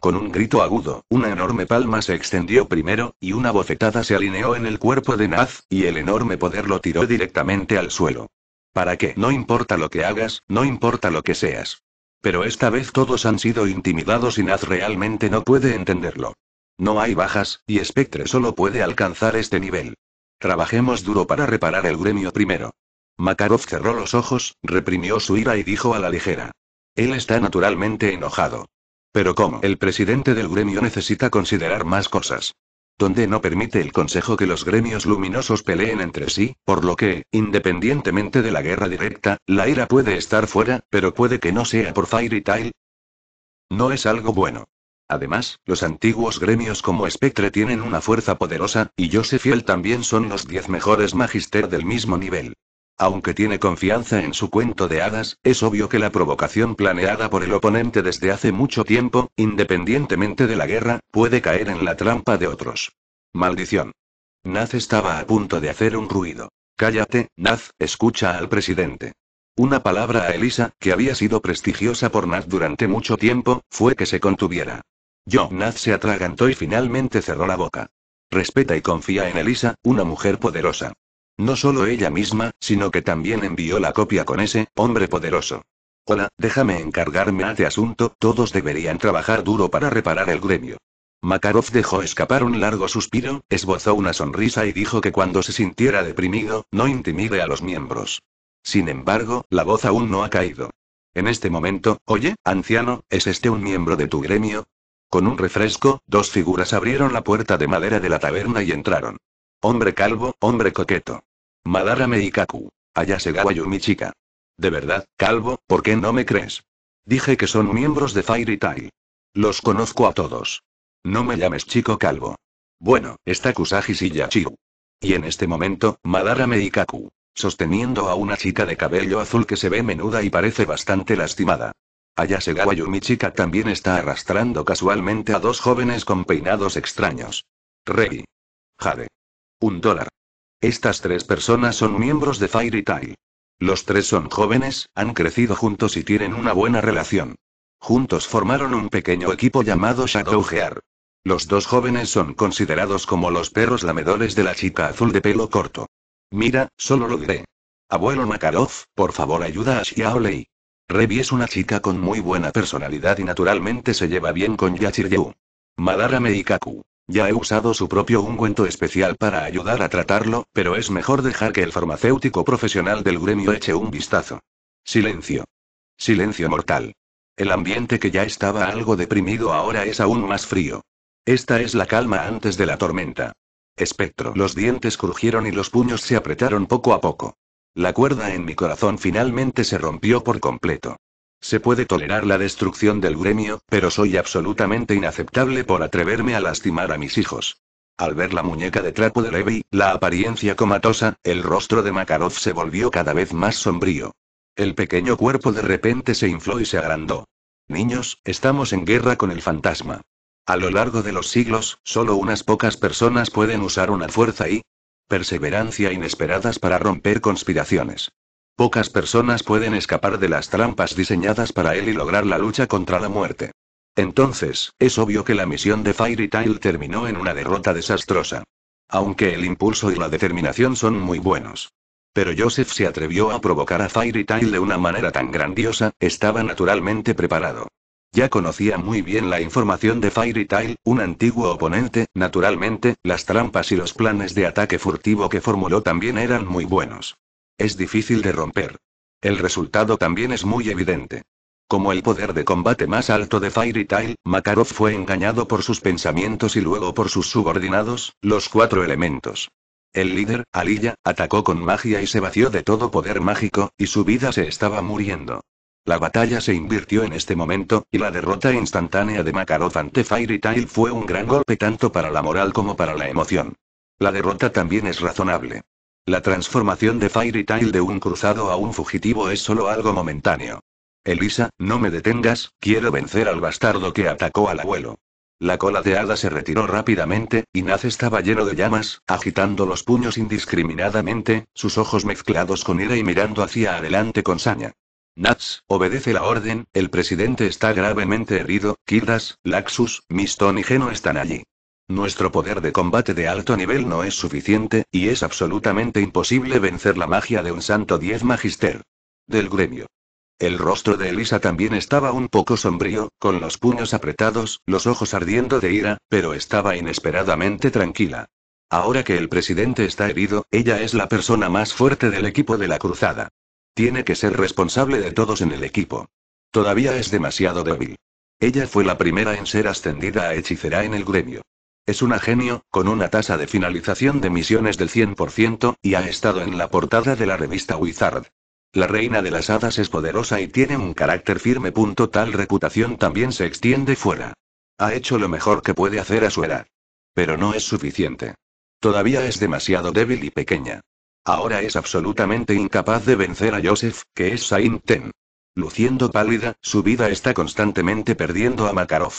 Con un grito agudo, una enorme palma se extendió primero, y una bofetada se alineó en el cuerpo de Naz, y el enorme poder lo tiró directamente al suelo. ¿Para qué? No importa lo que hagas, no importa lo que seas. Pero esta vez todos han sido intimidados y Naz realmente no puede entenderlo. No hay bajas, y Spectre solo puede alcanzar este nivel. Trabajemos duro para reparar el gremio primero. Makarov cerró los ojos, reprimió su ira y dijo a la ligera. Él está naturalmente enojado. Pero como el presidente del gremio necesita considerar más cosas. Donde no permite el consejo que los gremios luminosos peleen entre sí, por lo que, independientemente de la guerra directa, la ira puede estar fuera, pero puede que no sea por Fairy Tail. No es algo bueno. Además, los antiguos gremios como Spectre tienen una fuerza poderosa, y Josefiel también son los diez mejores magister del mismo nivel. Aunque tiene confianza en su cuento de hadas, es obvio que la provocación planeada por el oponente desde hace mucho tiempo, independientemente de la guerra, puede caer en la trampa de otros. Maldición. Naz estaba a punto de hacer un ruido. Cállate, Naz, escucha al presidente. Una palabra a Elisa, que había sido prestigiosa por Naz durante mucho tiempo, fue que se contuviera. Jonath se atragantó y finalmente cerró la boca. Respeta y confía en Elisa, una mujer poderosa. No solo ella misma, sino que también envió la copia con ese hombre poderoso. Hola, déjame encargarme de este asunto, todos deberían trabajar duro para reparar el gremio. Makarov dejó escapar un largo suspiro, esbozó una sonrisa y dijo que cuando se sintiera deprimido, no intimide a los miembros. Sin embargo, la voz aún no ha caído. En este momento, oye, anciano, ¿es este un miembro de tu gremio? Con un refresco, dos figuras abrieron la puerta de madera de la taberna y entraron. Hombre calvo, hombre coqueto. Madara Meikaku. mi chica. De verdad, calvo, ¿por qué no me crees? Dije que son miembros de Fairy Tail. Los conozco a todos. No me llames chico calvo. Bueno, está Kusagi Shiyachiru. Y en este momento, Madara Meikaku. Sosteniendo a una chica de cabello azul que se ve menuda y parece bastante lastimada. Ayasegawa chica. también está arrastrando casualmente a dos jóvenes con peinados extraños. Rei. Jade. Un dólar. Estas tres personas son miembros de Fairy Tail. Los tres son jóvenes, han crecido juntos y tienen una buena relación. Juntos formaron un pequeño equipo llamado Gear. Los dos jóvenes son considerados como los perros lamedores de la chica azul de pelo corto. Mira, solo lo diré. Abuelo Makarov, por favor ayuda a Xiaolei. Revi es una chica con muy buena personalidad y naturalmente se lleva bien con Yachiryu. Madara Meikaku. Ya he usado su propio ungüento especial para ayudar a tratarlo, pero es mejor dejar que el farmacéutico profesional del gremio eche un vistazo. Silencio. Silencio mortal. El ambiente que ya estaba algo deprimido ahora es aún más frío. Esta es la calma antes de la tormenta. Espectro. Los dientes crujieron y los puños se apretaron poco a poco. La cuerda en mi corazón finalmente se rompió por completo. Se puede tolerar la destrucción del gremio, pero soy absolutamente inaceptable por atreverme a lastimar a mis hijos. Al ver la muñeca de trapo de Levi, la apariencia comatosa, el rostro de Makarov se volvió cada vez más sombrío. El pequeño cuerpo de repente se infló y se agrandó. Niños, estamos en guerra con el fantasma. A lo largo de los siglos, solo unas pocas personas pueden usar una fuerza y, perseverancia inesperadas para romper conspiraciones. Pocas personas pueden escapar de las trampas diseñadas para él y lograr la lucha contra la muerte. Entonces, es obvio que la misión de Fairy Tail terminó en una derrota desastrosa. Aunque el impulso y la determinación son muy buenos. Pero Joseph se atrevió a provocar a Fairy Tail de una manera tan grandiosa, estaba naturalmente preparado. Ya conocía muy bien la información de Fairy Tail, un antiguo oponente, naturalmente, las trampas y los planes de ataque furtivo que formuló también eran muy buenos. Es difícil de romper. El resultado también es muy evidente. Como el poder de combate más alto de Fairy Tail, Makarov fue engañado por sus pensamientos y luego por sus subordinados, los cuatro elementos. El líder, Aliya, atacó con magia y se vació de todo poder mágico, y su vida se estaba muriendo. La batalla se invirtió en este momento, y la derrota instantánea de Makarov ante Fairy Tail fue un gran golpe tanto para la moral como para la emoción. La derrota también es razonable. La transformación de Fairy Tail de un cruzado a un fugitivo es solo algo momentáneo. Elisa, no me detengas, quiero vencer al bastardo que atacó al abuelo. La cola de hada se retiró rápidamente, y Naz estaba lleno de llamas, agitando los puños indiscriminadamente, sus ojos mezclados con ira y mirando hacia adelante con saña. Nats, obedece la orden, el presidente está gravemente herido, Kildas, Laxus, Miston y Geno están allí. Nuestro poder de combate de alto nivel no es suficiente, y es absolutamente imposible vencer la magia de un santo diez magister. Del gremio. El rostro de Elisa también estaba un poco sombrío, con los puños apretados, los ojos ardiendo de ira, pero estaba inesperadamente tranquila. Ahora que el presidente está herido, ella es la persona más fuerte del equipo de la cruzada. Tiene que ser responsable de todos en el equipo. Todavía es demasiado débil. Ella fue la primera en ser ascendida a hechicera en el gremio. Es una genio, con una tasa de finalización de misiones del 100%, y ha estado en la portada de la revista Wizard. La reina de las hadas es poderosa y tiene un carácter firme. Tal reputación también se extiende fuera. Ha hecho lo mejor que puede hacer a su edad. Pero no es suficiente. Todavía es demasiado débil y pequeña. Ahora es absolutamente incapaz de vencer a Joseph, que es Saint Luciendo pálida, su vida está constantemente perdiendo a Makarov.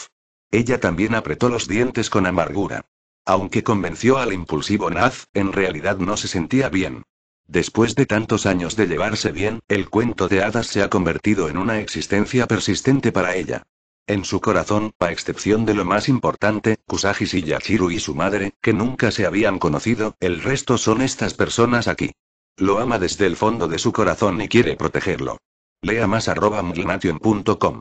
Ella también apretó los dientes con amargura. Aunque convenció al impulsivo Naz, en realidad no se sentía bien. Después de tantos años de llevarse bien, el cuento de hadas se ha convertido en una existencia persistente para ella. En su corazón, a excepción de lo más importante, Kusagi Yachiru y su madre, que nunca se habían conocido, el resto son estas personas aquí. Lo ama desde el fondo de su corazón y quiere protegerlo. Lea más arroba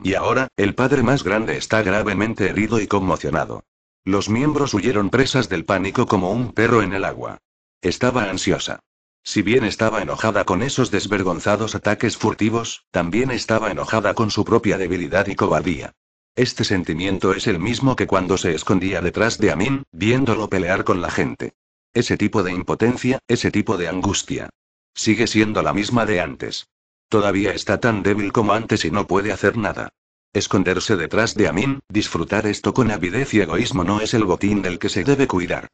Y ahora, el padre más grande está gravemente herido y conmocionado. Los miembros huyeron presas del pánico como un perro en el agua. Estaba ansiosa. Si bien estaba enojada con esos desvergonzados ataques furtivos, también estaba enojada con su propia debilidad y cobardía. Este sentimiento es el mismo que cuando se escondía detrás de Amin, viéndolo pelear con la gente. Ese tipo de impotencia, ese tipo de angustia. Sigue siendo la misma de antes. Todavía está tan débil como antes y no puede hacer nada. Esconderse detrás de Amin, disfrutar esto con avidez y egoísmo no es el botín del que se debe cuidar.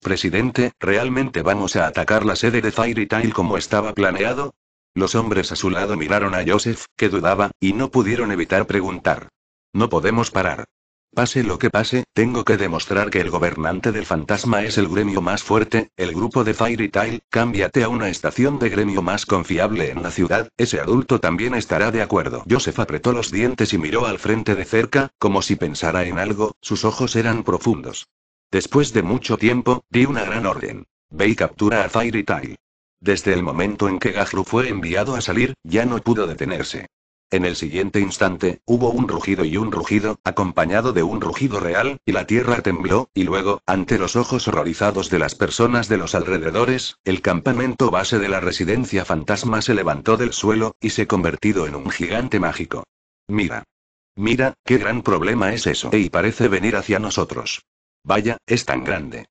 Presidente, ¿realmente vamos a atacar la sede de Fairy como estaba planeado? Los hombres a su lado miraron a Joseph, que dudaba, y no pudieron evitar preguntar. No podemos parar. Pase lo que pase, tengo que demostrar que el gobernante del fantasma es el gremio más fuerte, el grupo de Fairy Tail, cámbiate a una estación de gremio más confiable en la ciudad, ese adulto también estará de acuerdo. Joseph apretó los dientes y miró al frente de cerca, como si pensara en algo, sus ojos eran profundos. Después de mucho tiempo, di una gran orden. Ve y captura a Fairy Tail. Desde el momento en que Gajru fue enviado a salir, ya no pudo detenerse. En el siguiente instante, hubo un rugido y un rugido, acompañado de un rugido real, y la tierra tembló, y luego, ante los ojos horrorizados de las personas de los alrededores, el campamento base de la residencia fantasma se levantó del suelo, y se convertido en un gigante mágico. Mira. Mira, qué gran problema es eso. Y parece venir hacia nosotros. Vaya, es tan grande.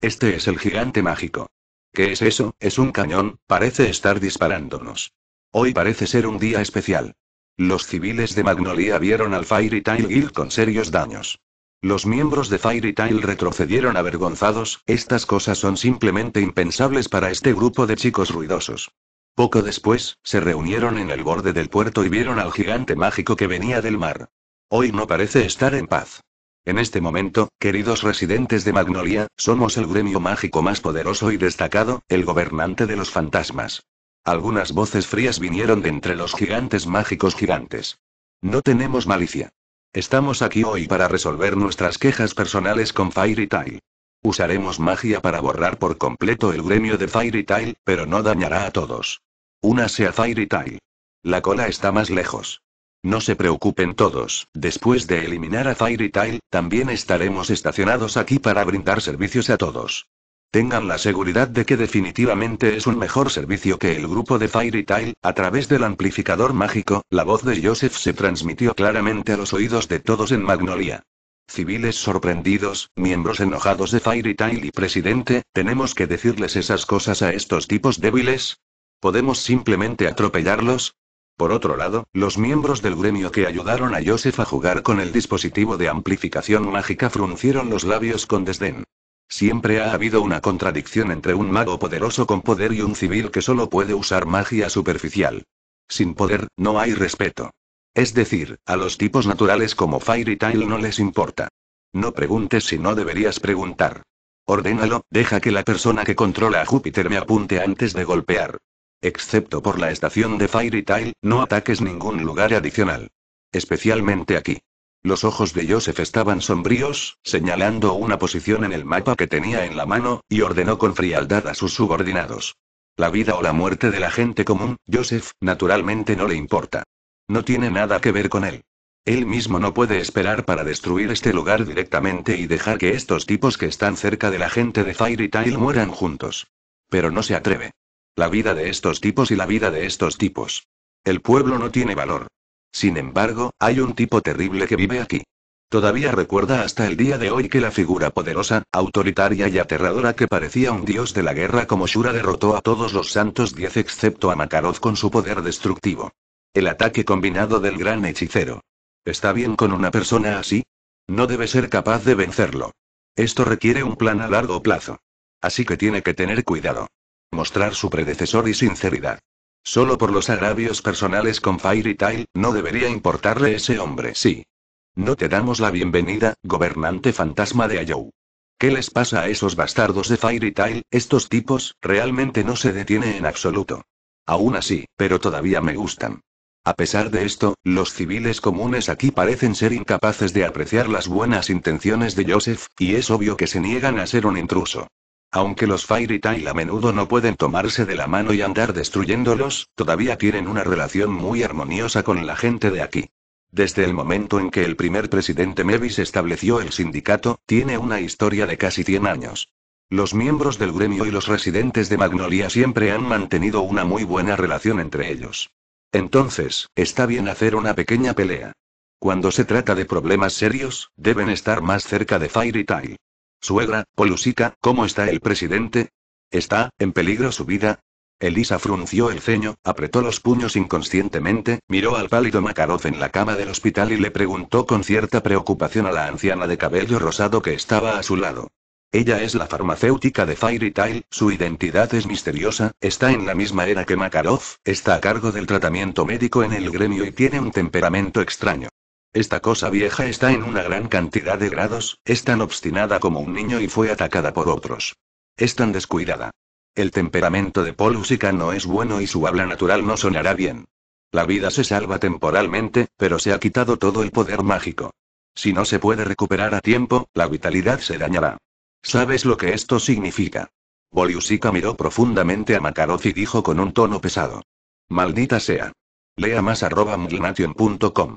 Este es el gigante mágico. ¿Qué es eso? Es un cañón, parece estar disparándonos. Hoy parece ser un día especial. Los civiles de Magnolia vieron al Fairy Tail Guild con serios daños. Los miembros de Fairy Tail retrocedieron avergonzados, estas cosas son simplemente impensables para este grupo de chicos ruidosos. Poco después, se reunieron en el borde del puerto y vieron al gigante mágico que venía del mar. Hoy no parece estar en paz. En este momento, queridos residentes de Magnolia, somos el gremio mágico más poderoso y destacado, el gobernante de los fantasmas. Algunas voces frías vinieron de entre los gigantes mágicos gigantes. No tenemos malicia. Estamos aquí hoy para resolver nuestras quejas personales con Fairy Tail. Usaremos magia para borrar por completo el gremio de Fairy Tail, pero no dañará a todos. Únase a Fairy Tail. La cola está más lejos. No se preocupen todos, después de eliminar a Fairy Tail, también estaremos estacionados aquí para brindar servicios a todos. Tengan la seguridad de que definitivamente es un mejor servicio que el grupo de Fairy Tail. A través del amplificador mágico, la voz de Joseph se transmitió claramente a los oídos de todos en Magnolia. Civiles sorprendidos, miembros enojados de Fairy Tail y presidente, ¿tenemos que decirles esas cosas a estos tipos débiles? ¿Podemos simplemente atropellarlos? Por otro lado, los miembros del gremio que ayudaron a Joseph a jugar con el dispositivo de amplificación mágica fruncieron los labios con desdén. Siempre ha habido una contradicción entre un mago poderoso con poder y un civil que solo puede usar magia superficial. Sin poder, no hay respeto. Es decir, a los tipos naturales como y Tile no les importa. No preguntes si no deberías preguntar. Ordénalo, deja que la persona que controla a Júpiter me apunte antes de golpear. Excepto por la estación de y Tile, no ataques ningún lugar adicional. Especialmente aquí. Los ojos de Joseph estaban sombríos, señalando una posición en el mapa que tenía en la mano, y ordenó con frialdad a sus subordinados. La vida o la muerte de la gente común, Joseph, naturalmente no le importa. No tiene nada que ver con él. Él mismo no puede esperar para destruir este lugar directamente y dejar que estos tipos que están cerca de la gente de Fairy mueran juntos. Pero no se atreve. La vida de estos tipos y la vida de estos tipos. El pueblo no tiene valor. Sin embargo, hay un tipo terrible que vive aquí. Todavía recuerda hasta el día de hoy que la figura poderosa, autoritaria y aterradora que parecía un dios de la guerra como Shura derrotó a todos los santos diez excepto a Makarov con su poder destructivo. El ataque combinado del gran hechicero. ¿Está bien con una persona así? No debe ser capaz de vencerlo. Esto requiere un plan a largo plazo. Así que tiene que tener cuidado. Mostrar su predecesor y sinceridad. Solo por los agravios personales con Fairy Tail, no debería importarle ese hombre, sí. No te damos la bienvenida, gobernante fantasma de Ayou. ¿Qué les pasa a esos bastardos de Fairy Tail? Estos tipos, realmente no se detiene en absoluto. Aún así, pero todavía me gustan. A pesar de esto, los civiles comunes aquí parecen ser incapaces de apreciar las buenas intenciones de Joseph, y es obvio que se niegan a ser un intruso. Aunque los Fairy Tail a menudo no pueden tomarse de la mano y andar destruyéndolos, todavía tienen una relación muy armoniosa con la gente de aquí. Desde el momento en que el primer presidente Mevis estableció el sindicato, tiene una historia de casi 100 años. Los miembros del gremio y los residentes de Magnolia siempre han mantenido una muy buena relación entre ellos. Entonces, está bien hacer una pequeña pelea. Cuando se trata de problemas serios, deben estar más cerca de Fairy Tail. Suegra, Polusica, ¿cómo está el presidente? ¿Está en peligro su vida? Elisa frunció el ceño, apretó los puños inconscientemente, miró al pálido Makarov en la cama del hospital y le preguntó con cierta preocupación a la anciana de cabello rosado que estaba a su lado. Ella es la farmacéutica de Fairy Tail, su identidad es misteriosa, está en la misma era que Makarov, está a cargo del tratamiento médico en el gremio y tiene un temperamento extraño. Esta cosa vieja está en una gran cantidad de grados, es tan obstinada como un niño y fue atacada por otros. Es tan descuidada. El temperamento de Polusica no es bueno y su habla natural no sonará bien. La vida se salva temporalmente, pero se ha quitado todo el poder mágico. Si no se puede recuperar a tiempo, la vitalidad se dañará. ¿Sabes lo que esto significa? Polusica miró profundamente a Makarov y dijo con un tono pesado. Maldita sea. Lea más arroba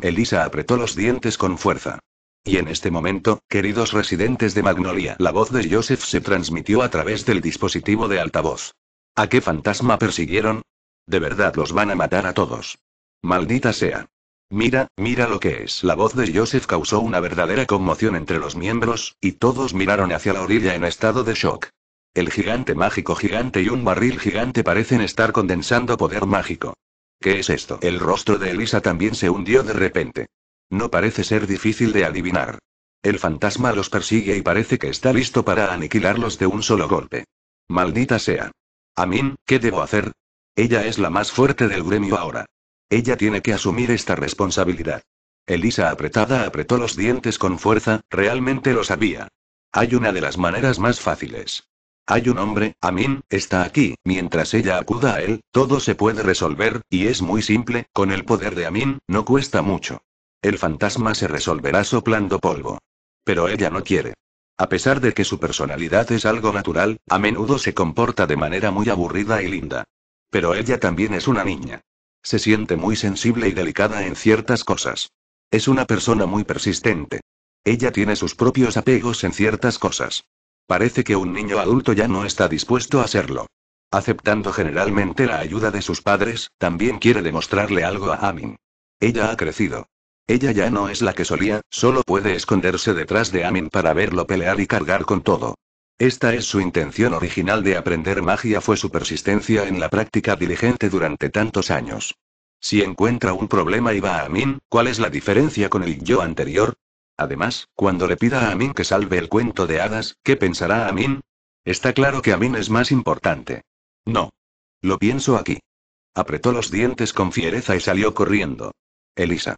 Elisa apretó los dientes con fuerza. Y en este momento, queridos residentes de Magnolia, la voz de Joseph se transmitió a través del dispositivo de altavoz. ¿A qué fantasma persiguieron? De verdad los van a matar a todos. Maldita sea. Mira, mira lo que es. La voz de Joseph causó una verdadera conmoción entre los miembros, y todos miraron hacia la orilla en estado de shock. El gigante mágico gigante y un barril gigante parecen estar condensando poder mágico. ¿Qué es esto? El rostro de Elisa también se hundió de repente. No parece ser difícil de adivinar. El fantasma los persigue y parece que está listo para aniquilarlos de un solo golpe. Maldita sea. Amin, ¿qué debo hacer? Ella es la más fuerte del gremio ahora. Ella tiene que asumir esta responsabilidad. Elisa apretada apretó los dientes con fuerza, realmente lo sabía. Hay una de las maneras más fáciles. Hay un hombre, Amin, está aquí, mientras ella acuda a él, todo se puede resolver, y es muy simple, con el poder de Amin, no cuesta mucho. El fantasma se resolverá soplando polvo. Pero ella no quiere. A pesar de que su personalidad es algo natural, a menudo se comporta de manera muy aburrida y linda. Pero ella también es una niña. Se siente muy sensible y delicada en ciertas cosas. Es una persona muy persistente. Ella tiene sus propios apegos en ciertas cosas. Parece que un niño adulto ya no está dispuesto a serlo. Aceptando generalmente la ayuda de sus padres, también quiere demostrarle algo a Amin. Ella ha crecido. Ella ya no es la que solía, solo puede esconderse detrás de Amin para verlo pelear y cargar con todo. Esta es su intención original de aprender magia fue su persistencia en la práctica diligente durante tantos años. Si encuentra un problema y va a Amin, ¿cuál es la diferencia con el yo anterior? Además, cuando le pida a Amin que salve el cuento de hadas, ¿qué pensará Amin? Está claro que Amin es más importante. No. Lo pienso aquí. Apretó los dientes con fiereza y salió corriendo. Elisa.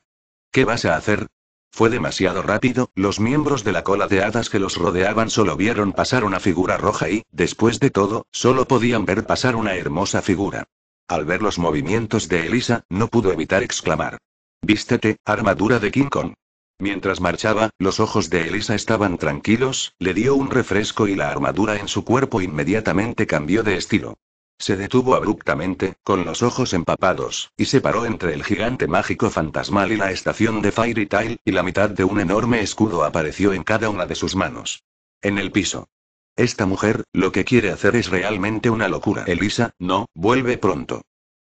¿Qué vas a hacer? Fue demasiado rápido, los miembros de la cola de hadas que los rodeaban solo vieron pasar una figura roja y, después de todo, solo podían ver pasar una hermosa figura. Al ver los movimientos de Elisa, no pudo evitar exclamar. Vístete, armadura de King Kong. Mientras marchaba, los ojos de Elisa estaban tranquilos, le dio un refresco y la armadura en su cuerpo inmediatamente cambió de estilo. Se detuvo abruptamente, con los ojos empapados, y se paró entre el gigante mágico fantasmal y la estación de Fairy Tail, y la mitad de un enorme escudo apareció en cada una de sus manos. En el piso. Esta mujer, lo que quiere hacer es realmente una locura. Elisa, no, vuelve pronto.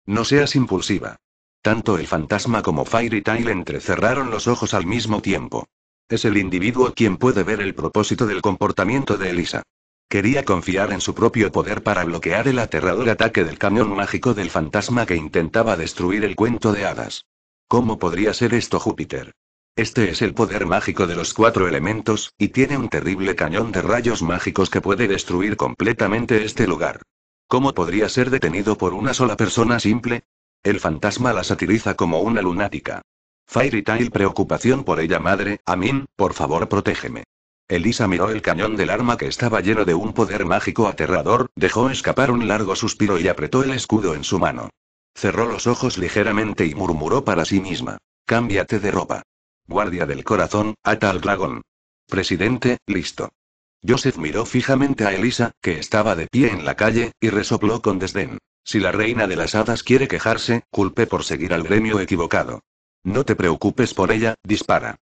No seas impulsiva. Tanto el fantasma como y Tail entrecerraron los ojos al mismo tiempo. Es el individuo quien puede ver el propósito del comportamiento de Elisa. Quería confiar en su propio poder para bloquear el aterrador ataque del cañón mágico del fantasma que intentaba destruir el cuento de hadas. ¿Cómo podría ser esto Júpiter? Este es el poder mágico de los cuatro elementos, y tiene un terrible cañón de rayos mágicos que puede destruir completamente este lugar. ¿Cómo podría ser detenido por una sola persona simple? El fantasma la satiriza como una lunática. Fairy Tail preocupación por ella madre, Amin, por favor protégeme. Elisa miró el cañón del arma que estaba lleno de un poder mágico aterrador, dejó escapar un largo suspiro y apretó el escudo en su mano. Cerró los ojos ligeramente y murmuró para sí misma. Cámbiate de ropa. Guardia del corazón, ata al dragón. Presidente, listo. Joseph miró fijamente a Elisa, que estaba de pie en la calle, y resopló con desdén. Si la reina de las hadas quiere quejarse, culpe por seguir al gremio equivocado. No te preocupes por ella, dispara.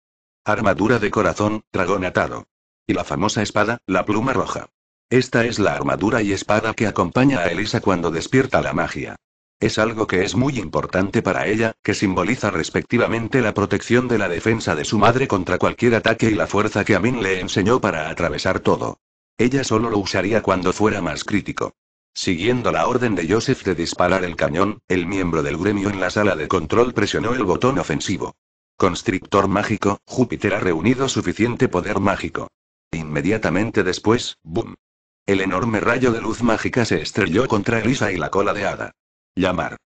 Armadura de corazón, dragón atado. Y la famosa espada, la pluma roja. Esta es la armadura y espada que acompaña a Elisa cuando despierta la magia. Es algo que es muy importante para ella, que simboliza respectivamente la protección de la defensa de su madre contra cualquier ataque y la fuerza que Amin le enseñó para atravesar todo. Ella solo lo usaría cuando fuera más crítico. Siguiendo la orden de Joseph de disparar el cañón, el miembro del gremio en la sala de control presionó el botón ofensivo. Constrictor mágico, Júpiter ha reunido suficiente poder mágico. Inmediatamente después, ¡boom! El enorme rayo de luz mágica se estrelló contra Elisa y la cola de hada. Llamar.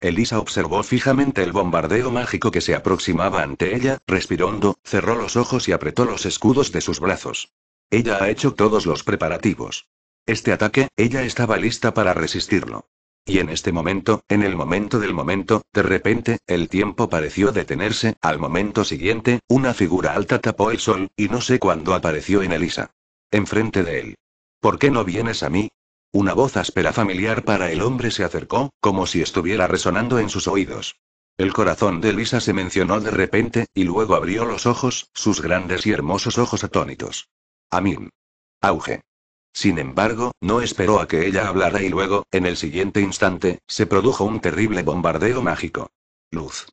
Elisa observó fijamente el bombardeo mágico que se aproximaba ante ella, respirando, cerró los ojos y apretó los escudos de sus brazos. Ella ha hecho todos los preparativos. Este ataque, ella estaba lista para resistirlo. Y en este momento, en el momento del momento, de repente, el tiempo pareció detenerse, al momento siguiente, una figura alta tapó el sol, y no sé cuándo apareció en Elisa. Enfrente de él. ¿Por qué no vienes a mí? Una voz áspera familiar para el hombre se acercó, como si estuviera resonando en sus oídos. El corazón de Elisa se mencionó de repente, y luego abrió los ojos, sus grandes y hermosos ojos atónitos. Amin. Auge. Sin embargo, no esperó a que ella hablara y luego, en el siguiente instante, se produjo un terrible bombardeo mágico. Luz.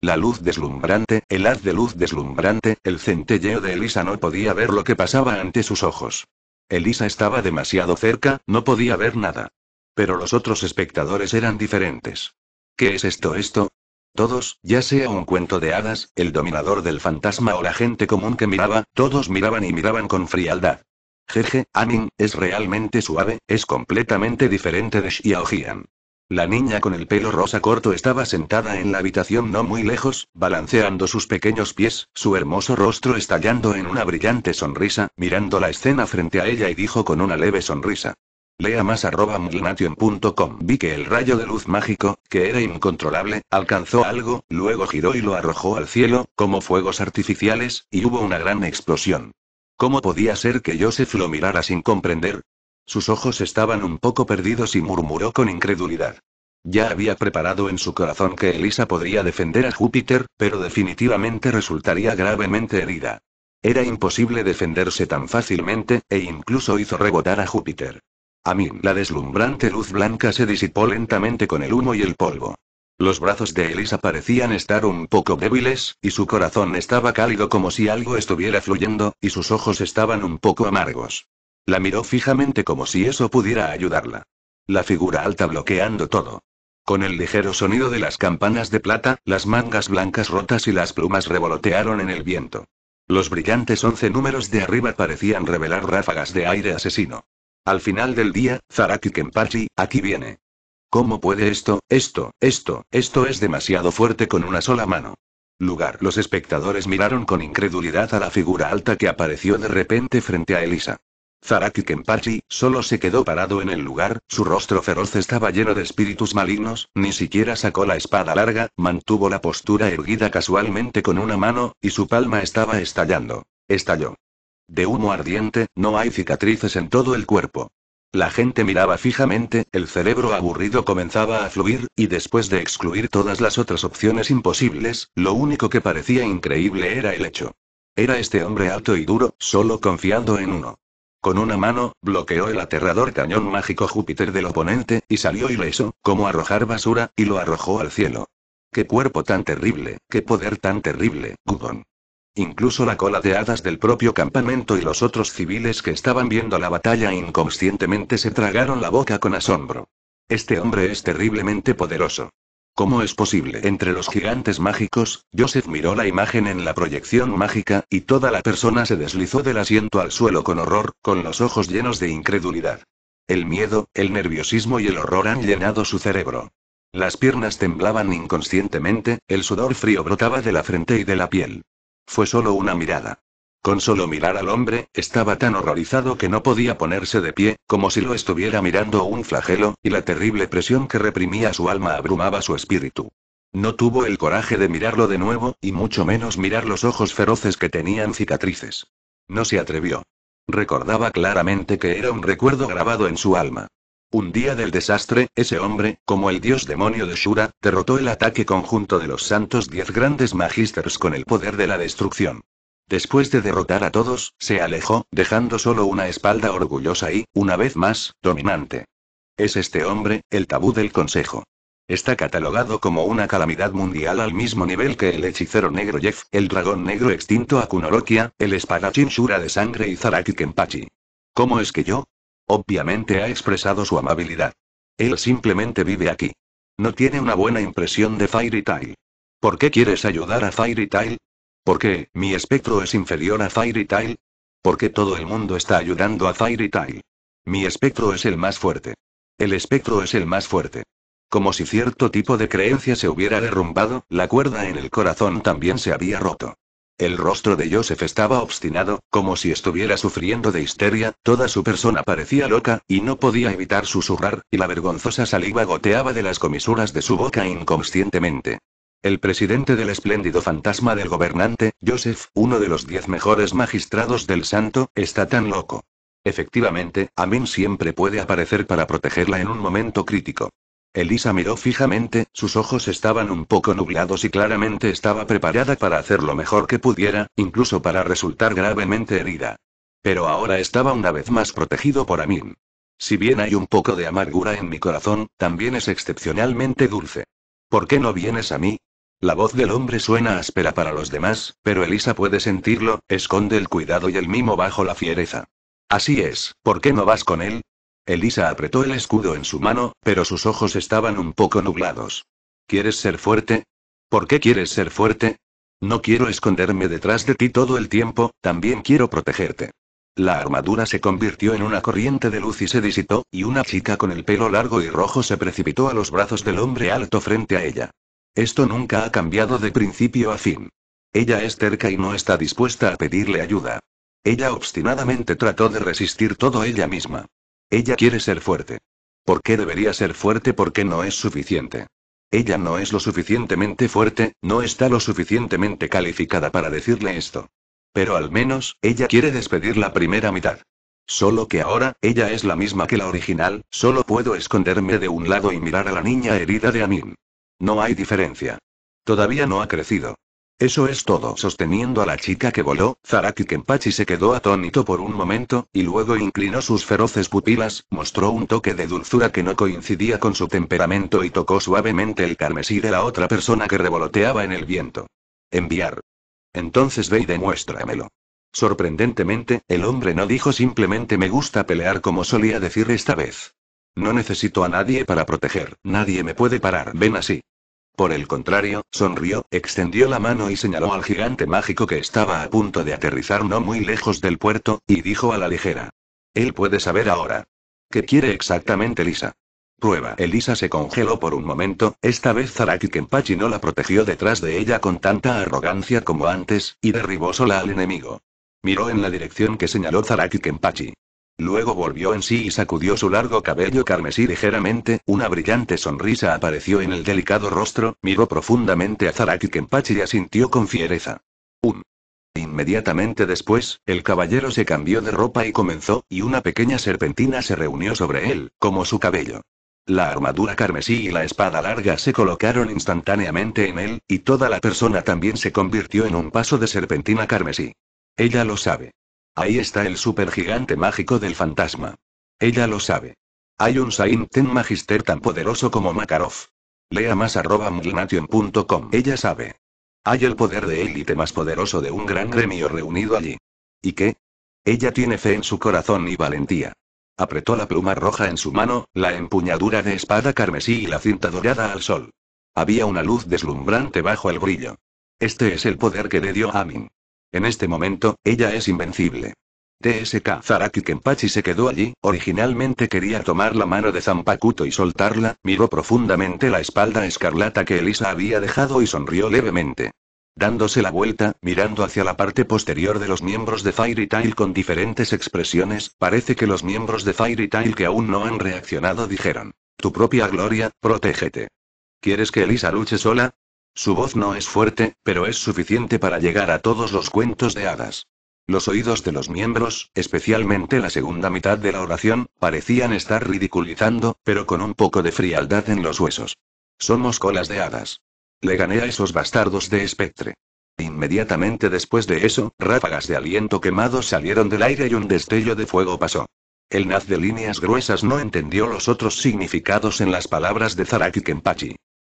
La luz deslumbrante, el haz de luz deslumbrante, el centelleo de Elisa no podía ver lo que pasaba ante sus ojos. Elisa estaba demasiado cerca, no podía ver nada. Pero los otros espectadores eran diferentes. ¿Qué es esto esto? Todos, ya sea un cuento de hadas, el dominador del fantasma o la gente común que miraba, todos miraban y miraban con frialdad. Jeje, Amin, es realmente suave, es completamente diferente de Xiaojian. La niña con el pelo rosa corto estaba sentada en la habitación no muy lejos, balanceando sus pequeños pies, su hermoso rostro estallando en una brillante sonrisa, mirando la escena frente a ella y dijo con una leve sonrisa. Lea más arroba Vi que el rayo de luz mágico, que era incontrolable, alcanzó algo, luego giró y lo arrojó al cielo, como fuegos artificiales, y hubo una gran explosión. ¿Cómo podía ser que Joseph lo mirara sin comprender? Sus ojos estaban un poco perdidos y murmuró con incredulidad. Ya había preparado en su corazón que Elisa podría defender a Júpiter, pero definitivamente resultaría gravemente herida. Era imposible defenderse tan fácilmente, e incluso hizo rebotar a Júpiter. A mí, la deslumbrante luz blanca se disipó lentamente con el humo y el polvo. Los brazos de Elisa parecían estar un poco débiles, y su corazón estaba cálido como si algo estuviera fluyendo, y sus ojos estaban un poco amargos. La miró fijamente como si eso pudiera ayudarla. La figura alta bloqueando todo. Con el ligero sonido de las campanas de plata, las mangas blancas rotas y las plumas revolotearon en el viento. Los brillantes once números de arriba parecían revelar ráfagas de aire asesino. Al final del día, Zaraki Kenpachi, aquí viene. ¿Cómo puede esto, esto, esto, esto es demasiado fuerte con una sola mano? Lugar. Los espectadores miraron con incredulidad a la figura alta que apareció de repente frente a Elisa. Zaraki Kenpachi, solo se quedó parado en el lugar, su rostro feroz estaba lleno de espíritus malignos, ni siquiera sacó la espada larga, mantuvo la postura erguida casualmente con una mano, y su palma estaba estallando. Estalló. De humo ardiente, no hay cicatrices en todo el cuerpo. La gente miraba fijamente, el cerebro aburrido comenzaba a fluir, y después de excluir todas las otras opciones imposibles, lo único que parecía increíble era el hecho. Era este hombre alto y duro, solo confiando en uno. Con una mano, bloqueó el aterrador cañón mágico Júpiter del oponente, y salió ileso, como arrojar basura, y lo arrojó al cielo. ¡Qué cuerpo tan terrible, qué poder tan terrible, Gugon! Incluso la cola de hadas del propio campamento y los otros civiles que estaban viendo la batalla inconscientemente se tragaron la boca con asombro. Este hombre es terriblemente poderoso. ¿Cómo es posible? Entre los gigantes mágicos, Joseph miró la imagen en la proyección mágica, y toda la persona se deslizó del asiento al suelo con horror, con los ojos llenos de incredulidad. El miedo, el nerviosismo y el horror han llenado su cerebro. Las piernas temblaban inconscientemente, el sudor frío brotaba de la frente y de la piel. Fue solo una mirada. Con solo mirar al hombre, estaba tan horrorizado que no podía ponerse de pie, como si lo estuviera mirando un flagelo, y la terrible presión que reprimía su alma abrumaba su espíritu. No tuvo el coraje de mirarlo de nuevo, y mucho menos mirar los ojos feroces que tenían cicatrices. No se atrevió. Recordaba claramente que era un recuerdo grabado en su alma. Un día del desastre, ese hombre, como el dios demonio de Shura, derrotó el ataque conjunto de los santos diez grandes magísters con el poder de la destrucción. Después de derrotar a todos, se alejó, dejando solo una espalda orgullosa y, una vez más, dominante. Es este hombre, el tabú del consejo. Está catalogado como una calamidad mundial al mismo nivel que el hechicero negro Jeff, el dragón negro extinto Akunorokia, el espadachín Shura de sangre y Zaraki Kenpachi. ¿Cómo es que yo, Obviamente ha expresado su amabilidad. Él simplemente vive aquí. No tiene una buena impresión de Fairy Tail. ¿Por qué quieres ayudar a Fairy Tail? ¿Por qué mi espectro es inferior a Fairy Tail? ¿Por qué todo el mundo está ayudando a Fairy Tail? Mi espectro es el más fuerte. El espectro es el más fuerte. Como si cierto tipo de creencia se hubiera derrumbado, la cuerda en el corazón también se había roto. El rostro de Joseph estaba obstinado, como si estuviera sufriendo de histeria, toda su persona parecía loca, y no podía evitar susurrar, y la vergonzosa saliva goteaba de las comisuras de su boca inconscientemente. El presidente del espléndido fantasma del gobernante, Joseph, uno de los diez mejores magistrados del santo, está tan loco. Efectivamente, Amin siempre puede aparecer para protegerla en un momento crítico. Elisa miró fijamente, sus ojos estaban un poco nublados y claramente estaba preparada para hacer lo mejor que pudiera, incluso para resultar gravemente herida. Pero ahora estaba una vez más protegido por Amin. Si bien hay un poco de amargura en mi corazón, también es excepcionalmente dulce. ¿Por qué no vienes a mí? La voz del hombre suena áspera para los demás, pero Elisa puede sentirlo, esconde el cuidado y el mimo bajo la fiereza. Así es, ¿por qué no vas con él? Elisa apretó el escudo en su mano, pero sus ojos estaban un poco nublados. ¿Quieres ser fuerte? ¿Por qué quieres ser fuerte? No quiero esconderme detrás de ti todo el tiempo, también quiero protegerte. La armadura se convirtió en una corriente de luz y se disitó, y una chica con el pelo largo y rojo se precipitó a los brazos del hombre alto frente a ella. Esto nunca ha cambiado de principio a fin. Ella es terca y no está dispuesta a pedirle ayuda. Ella obstinadamente trató de resistir todo ella misma. Ella quiere ser fuerte. ¿Por qué debería ser fuerte? Porque no es suficiente. Ella no es lo suficientemente fuerte, no está lo suficientemente calificada para decirle esto. Pero al menos, ella quiere despedir la primera mitad. Solo que ahora, ella es la misma que la original, solo puedo esconderme de un lado y mirar a la niña herida de Amin. No hay diferencia. Todavía no ha crecido. Eso es todo. Sosteniendo a la chica que voló, Zaraki Kenpachi se quedó atónito por un momento, y luego inclinó sus feroces pupilas, mostró un toque de dulzura que no coincidía con su temperamento y tocó suavemente el carmesí de la otra persona que revoloteaba en el viento. Enviar. Entonces ve y demuéstramelo. Sorprendentemente, el hombre no dijo simplemente me gusta pelear como solía decir esta vez. No necesito a nadie para proteger, nadie me puede parar. Ven así. Por el contrario, sonrió, extendió la mano y señaló al gigante mágico que estaba a punto de aterrizar no muy lejos del puerto, y dijo a la ligera. Él puede saber ahora. ¿Qué quiere exactamente Lisa? Prueba. Elisa se congeló por un momento, esta vez Zaraki Kenpachi no la protegió detrás de ella con tanta arrogancia como antes, y derribó sola al enemigo. Miró en la dirección que señaló Zaraki Kenpachi. Luego volvió en sí y sacudió su largo cabello carmesí ligeramente, una brillante sonrisa apareció en el delicado rostro, miró profundamente a Zaraki Kenpachi y asintió con fiereza. Un. Inmediatamente después, el caballero se cambió de ropa y comenzó, y una pequeña serpentina se reunió sobre él, como su cabello. La armadura carmesí y la espada larga se colocaron instantáneamente en él, y toda la persona también se convirtió en un paso de serpentina carmesí. Ella lo sabe. Ahí está el supergigante mágico del fantasma. Ella lo sabe. Hay un Sainten Magister tan poderoso como Makarov. Lea más arroba mlnation.com. Ella sabe. Hay el poder de élite más poderoso de un gran gremio reunido allí. ¿Y qué? Ella tiene fe en su corazón y valentía. Apretó la pluma roja en su mano, la empuñadura de espada carmesí y la cinta dorada al sol. Había una luz deslumbrante bajo el brillo. Este es el poder que le dio Amin. En este momento, ella es invencible. TSK Zaraki Kenpachi se quedó allí, originalmente quería tomar la mano de Zampakuto y soltarla, miró profundamente la espalda escarlata que Elisa había dejado y sonrió levemente. Dándose la vuelta, mirando hacia la parte posterior de los miembros de Fairy Tail con diferentes expresiones, parece que los miembros de Fairy Tail que aún no han reaccionado dijeron: Tu propia gloria, protégete. ¿Quieres que Elisa luche sola? Su voz no es fuerte, pero es suficiente para llegar a todos los cuentos de hadas. Los oídos de los miembros, especialmente la segunda mitad de la oración, parecían estar ridiculizando, pero con un poco de frialdad en los huesos. Somos colas de hadas. Le gané a esos bastardos de espectre. Inmediatamente después de eso, ráfagas de aliento quemado salieron del aire y un destello de fuego pasó. El naz de líneas gruesas no entendió los otros significados en las palabras de Zaraki Kempachi.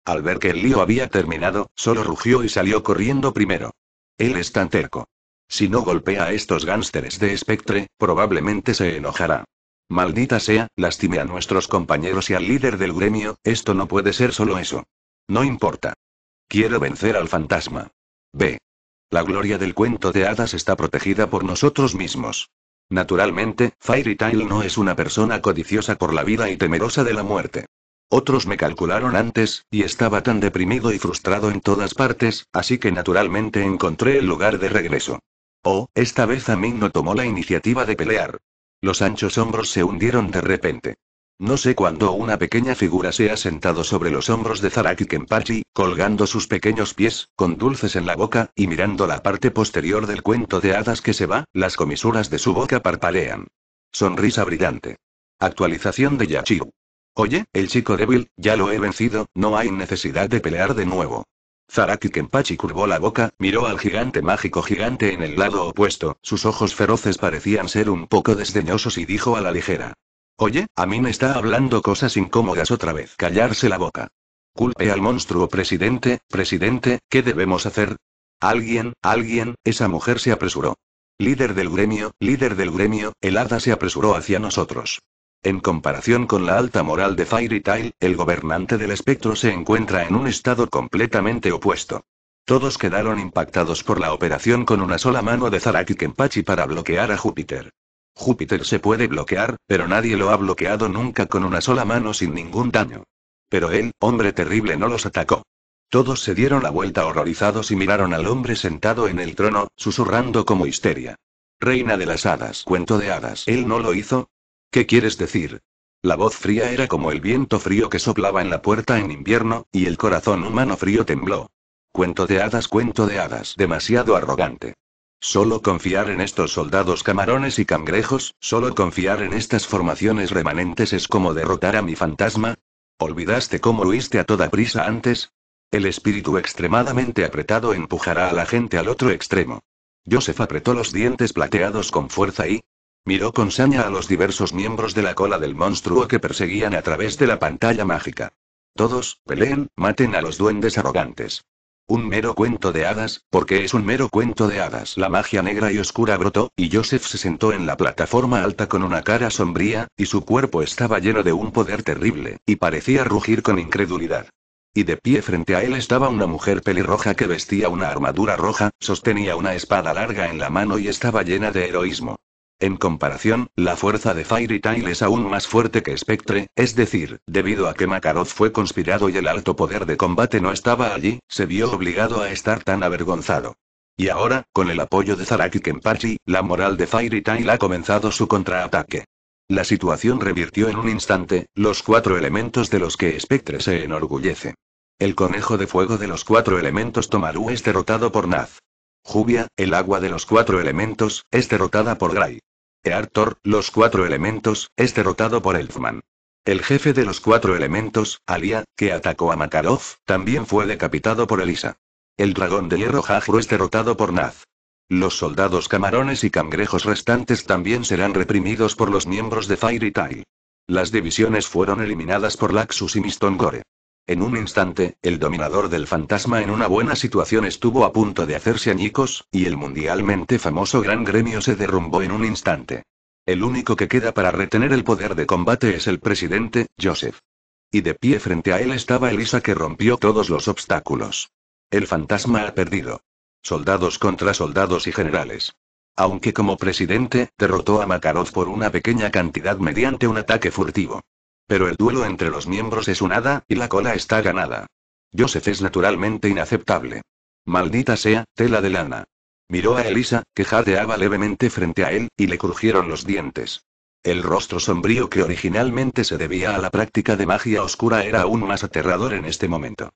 Al ver que el lío había terminado, solo rugió y salió corriendo primero. Él es tan terco. Si no golpea a estos gánsteres de espectre, probablemente se enojará. Maldita sea, lastime a nuestros compañeros y al líder del gremio, esto no puede ser solo eso. No importa. Quiero vencer al fantasma. B. La gloria del cuento de hadas está protegida por nosotros mismos. Naturalmente, Fairy Tail no es una persona codiciosa por la vida y temerosa de la muerte. Otros me calcularon antes, y estaba tan deprimido y frustrado en todas partes, así que naturalmente encontré el lugar de regreso. Oh, esta vez a mí no tomó la iniciativa de pelear. Los anchos hombros se hundieron de repente. No sé cuándo una pequeña figura se ha sentado sobre los hombros de Zaraki Kenpachi, colgando sus pequeños pies, con dulces en la boca, y mirando la parte posterior del cuento de hadas que se va, las comisuras de su boca parpalean. Sonrisa brillante. Actualización de Yachiu. Oye, el chico débil, ya lo he vencido, no hay necesidad de pelear de nuevo. Zaraki Kenpachi curvó la boca, miró al gigante mágico gigante en el lado opuesto, sus ojos feroces parecían ser un poco desdeñosos y dijo a la ligera. Oye, a mí me está hablando cosas incómodas otra vez. Callarse la boca. Culpe al monstruo presidente, presidente, ¿qué debemos hacer? Alguien, alguien, esa mujer se apresuró. Líder del gremio, líder del gremio, el hada se apresuró hacia nosotros. En comparación con la alta moral de Fairy Tail, el gobernante del espectro se encuentra en un estado completamente opuesto. Todos quedaron impactados por la operación con una sola mano de Zaraki Kempachi para bloquear a Júpiter. Júpiter se puede bloquear, pero nadie lo ha bloqueado nunca con una sola mano sin ningún daño. Pero él, hombre terrible, no los atacó. Todos se dieron la vuelta horrorizados y miraron al hombre sentado en el trono, susurrando como histeria. Reina de las hadas, cuento de hadas. Él no lo hizo, ¿Qué quieres decir? La voz fría era como el viento frío que soplaba en la puerta en invierno, y el corazón humano frío tembló. Cuento de hadas, cuento de hadas, demasiado arrogante. Solo confiar en estos soldados camarones y cangrejos, solo confiar en estas formaciones remanentes es como derrotar a mi fantasma. ¿Olvidaste cómo huiste a toda prisa antes? El espíritu extremadamente apretado empujará a la gente al otro extremo. Joseph apretó los dientes plateados con fuerza y, Miró con saña a los diversos miembros de la cola del monstruo que perseguían a través de la pantalla mágica. Todos, peleen, maten a los duendes arrogantes. Un mero cuento de hadas, porque es un mero cuento de hadas. La magia negra y oscura brotó, y Joseph se sentó en la plataforma alta con una cara sombría, y su cuerpo estaba lleno de un poder terrible, y parecía rugir con incredulidad. Y de pie frente a él estaba una mujer pelirroja que vestía una armadura roja, sostenía una espada larga en la mano y estaba llena de heroísmo. En comparación, la fuerza de Fairy Tail es aún más fuerte que Spectre, es decir, debido a que Makaroth fue conspirado y el alto poder de combate no estaba allí, se vio obligado a estar tan avergonzado. Y ahora, con el apoyo de Zaraki Kenpachi, la moral de Fairy Tail ha comenzado su contraataque. La situación revirtió en un instante, los cuatro elementos de los que Spectre se enorgullece. El conejo de fuego de los cuatro elementos Tomaru es derrotado por Naz. Jubia, el agua de los cuatro elementos, es derrotada por Gray. Eartor, los cuatro elementos, es derrotado por Elfman. El jefe de los cuatro elementos, Alia, que atacó a Makarov, también fue decapitado por Elisa. El dragón de hierro Jafru es derrotado por Naz. Los soldados camarones y cangrejos restantes también serán reprimidos por los miembros de Fairy Tail. Las divisiones fueron eliminadas por Laxus y Mistongore. En un instante, el dominador del fantasma en una buena situación estuvo a punto de hacerse añicos, y el mundialmente famoso Gran Gremio se derrumbó en un instante. El único que queda para retener el poder de combate es el presidente, Joseph. Y de pie frente a él estaba Elisa que rompió todos los obstáculos. El fantasma ha perdido. Soldados contra soldados y generales. Aunque como presidente, derrotó a Makarov por una pequeña cantidad mediante un ataque furtivo. Pero el duelo entre los miembros es un hada, y la cola está ganada. Joseph es naturalmente inaceptable. Maldita sea, tela de lana. Miró a Elisa, que jadeaba levemente frente a él, y le crujieron los dientes. El rostro sombrío que originalmente se debía a la práctica de magia oscura era aún más aterrador en este momento.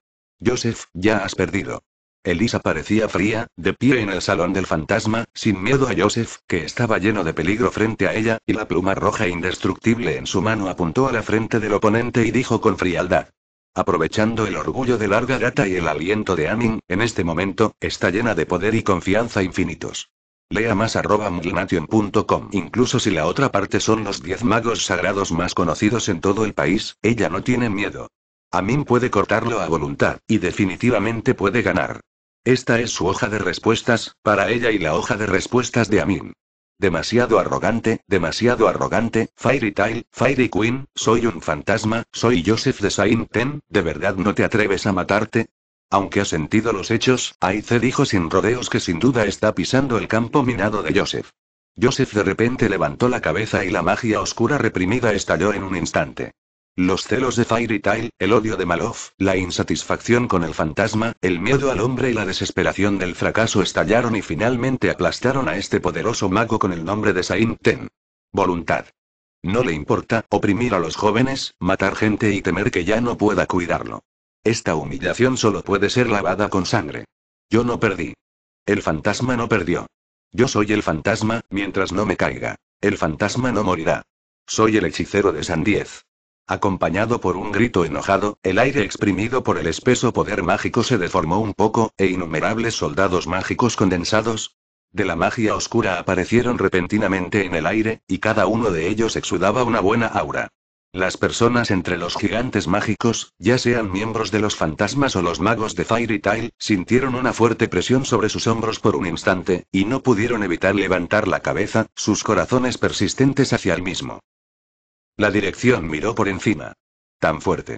Joseph, ya has perdido. Elisa parecía fría, de pie en el salón del fantasma, sin miedo a Joseph, que estaba lleno de peligro frente a ella, y la pluma roja indestructible en su mano apuntó a la frente del oponente y dijo con frialdad. Aprovechando el orgullo de larga gata y el aliento de Amin, en este momento, está llena de poder y confianza infinitos. Lea más arroba Incluso si la otra parte son los diez magos sagrados más conocidos en todo el país, ella no tiene miedo. Amin puede cortarlo a voluntad, y definitivamente puede ganar. Esta es su hoja de respuestas, para ella y la hoja de respuestas de Amin. Demasiado arrogante, demasiado arrogante, Fairy Tail, Fairy Queen, soy un fantasma, soy Joseph de Saint Ten, ¿de verdad no te atreves a matarte? Aunque ha sentido los hechos, Aice dijo sin rodeos que sin duda está pisando el campo minado de Joseph. Joseph de repente levantó la cabeza y la magia oscura reprimida estalló en un instante. Los celos de Fairy Tail, el odio de Malof, la insatisfacción con el fantasma, el miedo al hombre y la desesperación del fracaso estallaron y finalmente aplastaron a este poderoso mago con el nombre de Saint Ten. Voluntad. No le importa oprimir a los jóvenes, matar gente y temer que ya no pueda cuidarlo. Esta humillación solo puede ser lavada con sangre. Yo no perdí. El fantasma no perdió. Yo soy el fantasma, mientras no me caiga. El fantasma no morirá. Soy el hechicero de San Diez. Acompañado por un grito enojado, el aire exprimido por el espeso poder mágico se deformó un poco, e innumerables soldados mágicos condensados de la magia oscura aparecieron repentinamente en el aire, y cada uno de ellos exudaba una buena aura. Las personas entre los gigantes mágicos, ya sean miembros de los fantasmas o los magos de Fairy Tail, sintieron una fuerte presión sobre sus hombros por un instante, y no pudieron evitar levantar la cabeza, sus corazones persistentes hacia el mismo. La dirección miró por encima. Tan fuerte.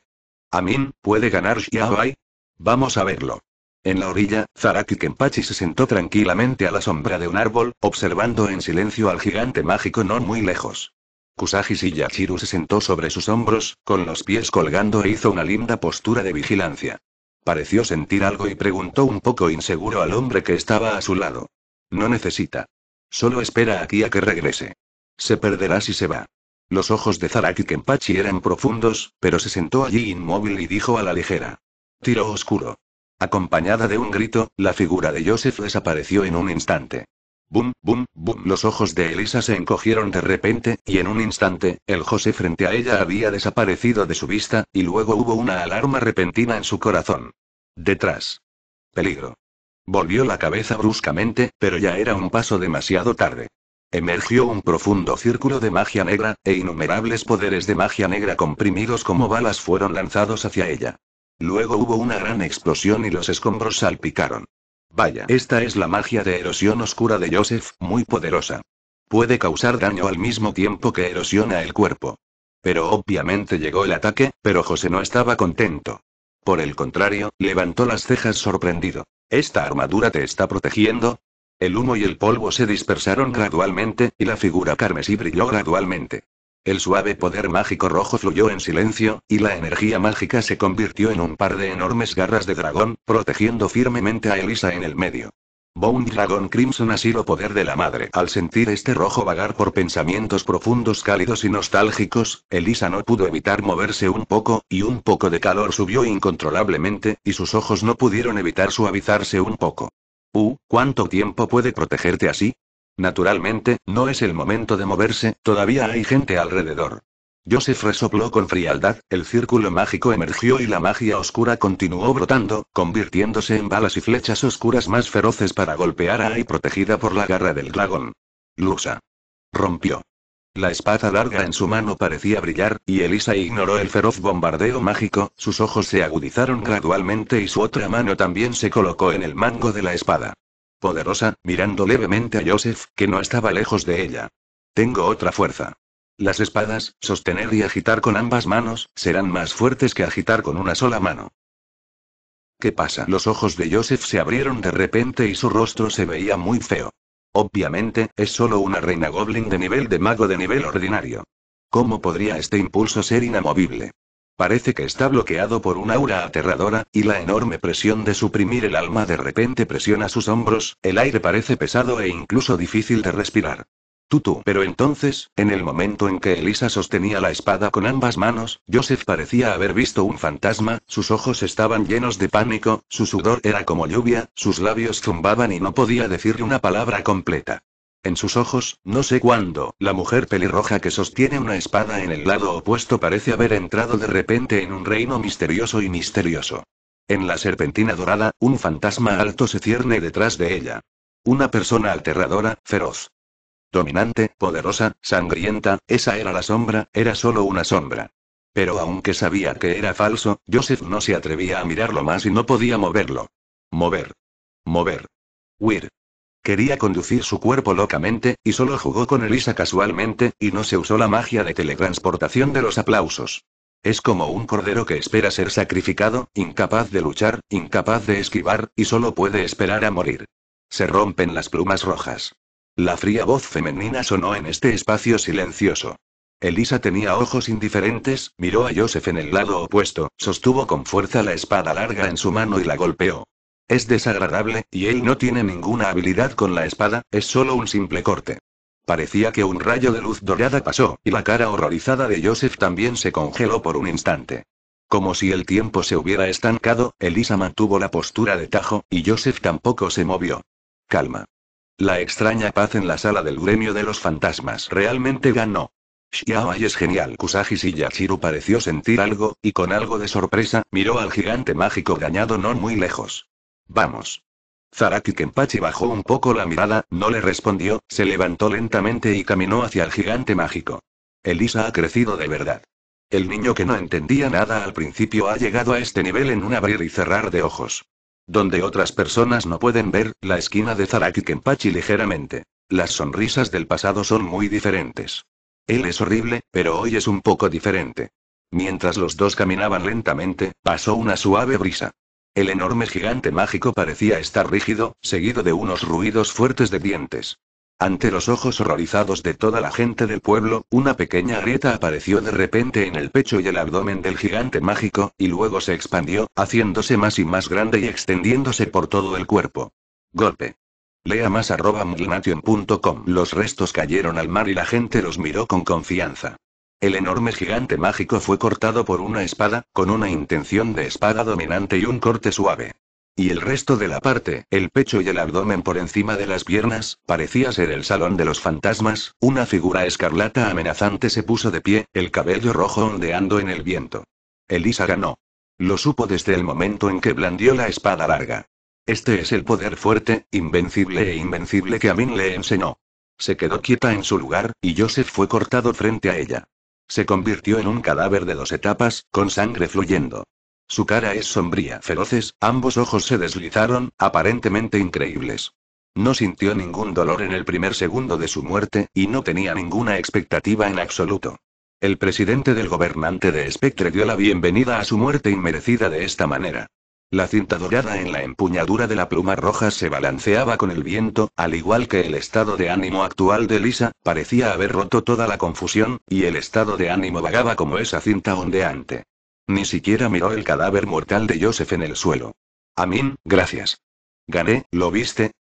Amin, ¿puede ganar Xiaobai? Vamos a verlo. En la orilla, Zaraki Kenpachi se sentó tranquilamente a la sombra de un árbol, observando en silencio al gigante mágico no muy lejos. Kusaji y Yachiru se sentó sobre sus hombros, con los pies colgando e hizo una linda postura de vigilancia. Pareció sentir algo y preguntó un poco inseguro al hombre que estaba a su lado. No necesita. Solo espera aquí a que regrese. Se perderá si se va. Los ojos de Zaraki Kempachi eran profundos, pero se sentó allí inmóvil y dijo a la ligera. Tiro oscuro. Acompañada de un grito, la figura de Joseph desapareció en un instante. Bum, bum, bum. Los ojos de Elisa se encogieron de repente, y en un instante, el José frente a ella había desaparecido de su vista, y luego hubo una alarma repentina en su corazón. Detrás. Peligro. Volvió la cabeza bruscamente, pero ya era un paso demasiado tarde. Emergió un profundo círculo de magia negra, e innumerables poderes de magia negra comprimidos como balas fueron lanzados hacia ella. Luego hubo una gran explosión y los escombros salpicaron. Vaya, esta es la magia de erosión oscura de Joseph, muy poderosa. Puede causar daño al mismo tiempo que erosiona el cuerpo. Pero obviamente llegó el ataque, pero José no estaba contento. Por el contrario, levantó las cejas sorprendido. ¿Esta armadura te está protegiendo? El humo y el polvo se dispersaron gradualmente, y la figura carmesí brilló gradualmente. El suave poder mágico rojo fluyó en silencio, y la energía mágica se convirtió en un par de enormes garras de dragón, protegiendo firmemente a Elisa en el medio. Bone Dragon Crimson asilo poder de la madre. Al sentir este rojo vagar por pensamientos profundos cálidos y nostálgicos, Elisa no pudo evitar moverse un poco, y un poco de calor subió incontrolablemente, y sus ojos no pudieron evitar suavizarse un poco. ¿cuánto tiempo puede protegerte así? Naturalmente, no es el momento de moverse, todavía hay gente alrededor. Joseph resopló con frialdad, el círculo mágico emergió y la magia oscura continuó brotando, convirtiéndose en balas y flechas oscuras más feroces para golpear a Ay protegida por la garra del dragón. Lusa. Rompió. La espada larga en su mano parecía brillar, y Elisa ignoró el feroz bombardeo mágico, sus ojos se agudizaron gradualmente y su otra mano también se colocó en el mango de la espada. Poderosa, mirando levemente a Joseph, que no estaba lejos de ella. Tengo otra fuerza. Las espadas, sostener y agitar con ambas manos, serán más fuertes que agitar con una sola mano. ¿Qué pasa? Los ojos de Joseph se abrieron de repente y su rostro se veía muy feo. Obviamente, es solo una reina goblin de nivel de mago de nivel ordinario. ¿Cómo podría este impulso ser inamovible? Parece que está bloqueado por una aura aterradora, y la enorme presión de suprimir el alma de repente presiona sus hombros, el aire parece pesado e incluso difícil de respirar. Tutu. Pero entonces, en el momento en que Elisa sostenía la espada con ambas manos, Joseph parecía haber visto un fantasma, sus ojos estaban llenos de pánico, su sudor era como lluvia, sus labios zumbaban y no podía decirle una palabra completa. En sus ojos, no sé cuándo, la mujer pelirroja que sostiene una espada en el lado opuesto parece haber entrado de repente en un reino misterioso y misterioso. En la serpentina dorada, un fantasma alto se cierne detrás de ella. Una persona aterradora, feroz. Dominante, poderosa, sangrienta, esa era la sombra, era solo una sombra. Pero aunque sabía que era falso, Joseph no se atrevía a mirarlo más y no podía moverlo. Mover. Mover. Huir. Quería conducir su cuerpo locamente, y solo jugó con Elisa casualmente, y no se usó la magia de teletransportación de los aplausos. Es como un cordero que espera ser sacrificado, incapaz de luchar, incapaz de esquivar, y solo puede esperar a morir. Se rompen las plumas rojas. La fría voz femenina sonó en este espacio silencioso. Elisa tenía ojos indiferentes, miró a Joseph en el lado opuesto, sostuvo con fuerza la espada larga en su mano y la golpeó. Es desagradable, y él no tiene ninguna habilidad con la espada, es solo un simple corte. Parecía que un rayo de luz dorada pasó, y la cara horrorizada de Joseph también se congeló por un instante. Como si el tiempo se hubiera estancado, Elisa mantuvo la postura de tajo, y Joseph tampoco se movió. Calma. La extraña paz en la sala del gremio de los fantasmas realmente ganó. Xiaoai es genial. Kusagis y Yachiru pareció sentir algo, y con algo de sorpresa, miró al gigante mágico dañado no muy lejos. Vamos. Zaraki Kenpachi bajó un poco la mirada, no le respondió, se levantó lentamente y caminó hacia el gigante mágico. Elisa ha crecido de verdad. El niño que no entendía nada al principio ha llegado a este nivel en un abrir y cerrar de ojos. Donde otras personas no pueden ver, la esquina de Zaraki Kenpachi ligeramente. Las sonrisas del pasado son muy diferentes. Él es horrible, pero hoy es un poco diferente. Mientras los dos caminaban lentamente, pasó una suave brisa. El enorme gigante mágico parecía estar rígido, seguido de unos ruidos fuertes de dientes. Ante los ojos horrorizados de toda la gente del pueblo, una pequeña grieta apareció de repente en el pecho y el abdomen del gigante mágico, y luego se expandió, haciéndose más y más grande y extendiéndose por todo el cuerpo. Golpe. Lea más arroba Los restos cayeron al mar y la gente los miró con confianza. El enorme gigante mágico fue cortado por una espada, con una intención de espada dominante y un corte suave. Y el resto de la parte, el pecho y el abdomen por encima de las piernas, parecía ser el salón de los fantasmas, una figura escarlata amenazante se puso de pie, el cabello rojo ondeando en el viento. Elisa ganó. Lo supo desde el momento en que blandió la espada larga. Este es el poder fuerte, invencible e invencible que Amin le enseñó. Se quedó quieta en su lugar, y Joseph fue cortado frente a ella. Se convirtió en un cadáver de dos etapas, con sangre fluyendo. Su cara es sombría, feroces, ambos ojos se deslizaron, aparentemente increíbles. No sintió ningún dolor en el primer segundo de su muerte, y no tenía ninguna expectativa en absoluto. El presidente del gobernante de Spectre dio la bienvenida a su muerte inmerecida de esta manera. La cinta dorada en la empuñadura de la pluma roja se balanceaba con el viento, al igual que el estado de ánimo actual de Lisa, parecía haber roto toda la confusión, y el estado de ánimo vagaba como esa cinta ondeante. Ni siquiera miró el cadáver mortal de Joseph en el suelo. Amin, gracias. Gané, ¿lo viste?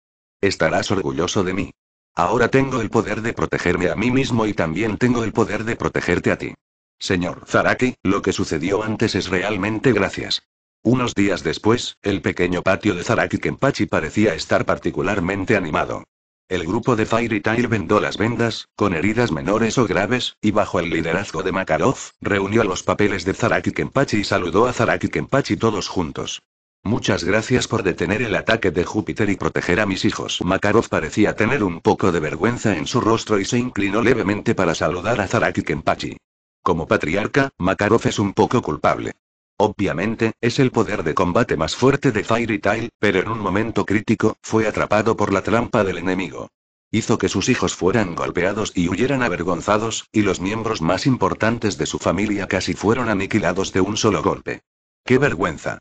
Estarás orgulloso de mí. Ahora tengo el poder de protegerme a mí mismo y también tengo el poder de protegerte a ti. Señor Zaraki, lo que sucedió antes es realmente gracias. Unos días después, el pequeño patio de Zaraki Kenpachi parecía estar particularmente animado. El grupo de Firey Tail vendó las vendas, con heridas menores o graves, y bajo el liderazgo de Makarov, reunió los papeles de Zaraki Kenpachi y saludó a Zaraki Kenpachi todos juntos. Muchas gracias por detener el ataque de Júpiter y proteger a mis hijos. Makarov parecía tener un poco de vergüenza en su rostro y se inclinó levemente para saludar a Zaraki Kenpachi. Como patriarca, Makarov es un poco culpable obviamente, es el poder de combate más fuerte de Fairy Tail, pero en un momento crítico, fue atrapado por la trampa del enemigo. Hizo que sus hijos fueran golpeados y huyeran avergonzados, y los miembros más importantes de su familia casi fueron aniquilados de un solo golpe. ¡Qué vergüenza!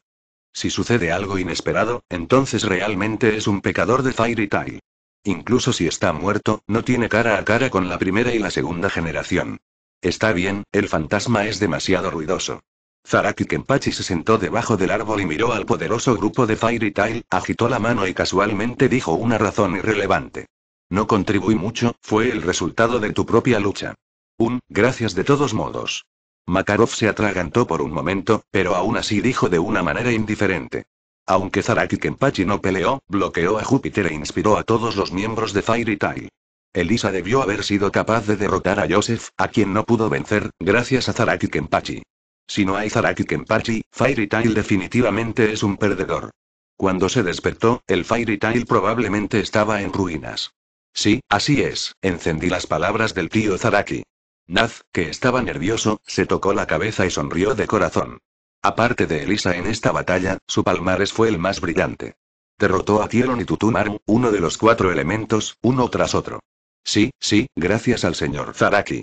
Si sucede algo inesperado, entonces realmente es un pecador de Fairy Tail. Incluso si está muerto, no tiene cara a cara con la primera y la segunda generación. Está bien, el fantasma es demasiado ruidoso. Zaraki Kenpachi se sentó debajo del árbol y miró al poderoso grupo de Fairy Tail, agitó la mano y casualmente dijo una razón irrelevante. No contribuí mucho, fue el resultado de tu propia lucha. Un, gracias de todos modos. Makarov se atragantó por un momento, pero aún así dijo de una manera indiferente. Aunque Zaraki Kenpachi no peleó, bloqueó a Júpiter e inspiró a todos los miembros de Fairy Tail. Elisa debió haber sido capaz de derrotar a Joseph, a quien no pudo vencer, gracias a Zaraki Kenpachi. Si no hay Zaraki Kenpachi, Fairy Tail definitivamente es un perdedor. Cuando se despertó, el Fairy Tail probablemente estaba en ruinas. Sí, así es, encendí las palabras del tío Zaraki. Naz, que estaba nervioso, se tocó la cabeza y sonrió de corazón. Aparte de Elisa en esta batalla, su palmares fue el más brillante. Derrotó a Tielon y Tutumaru, uno de los cuatro elementos, uno tras otro. Sí, sí, gracias al señor Zaraki.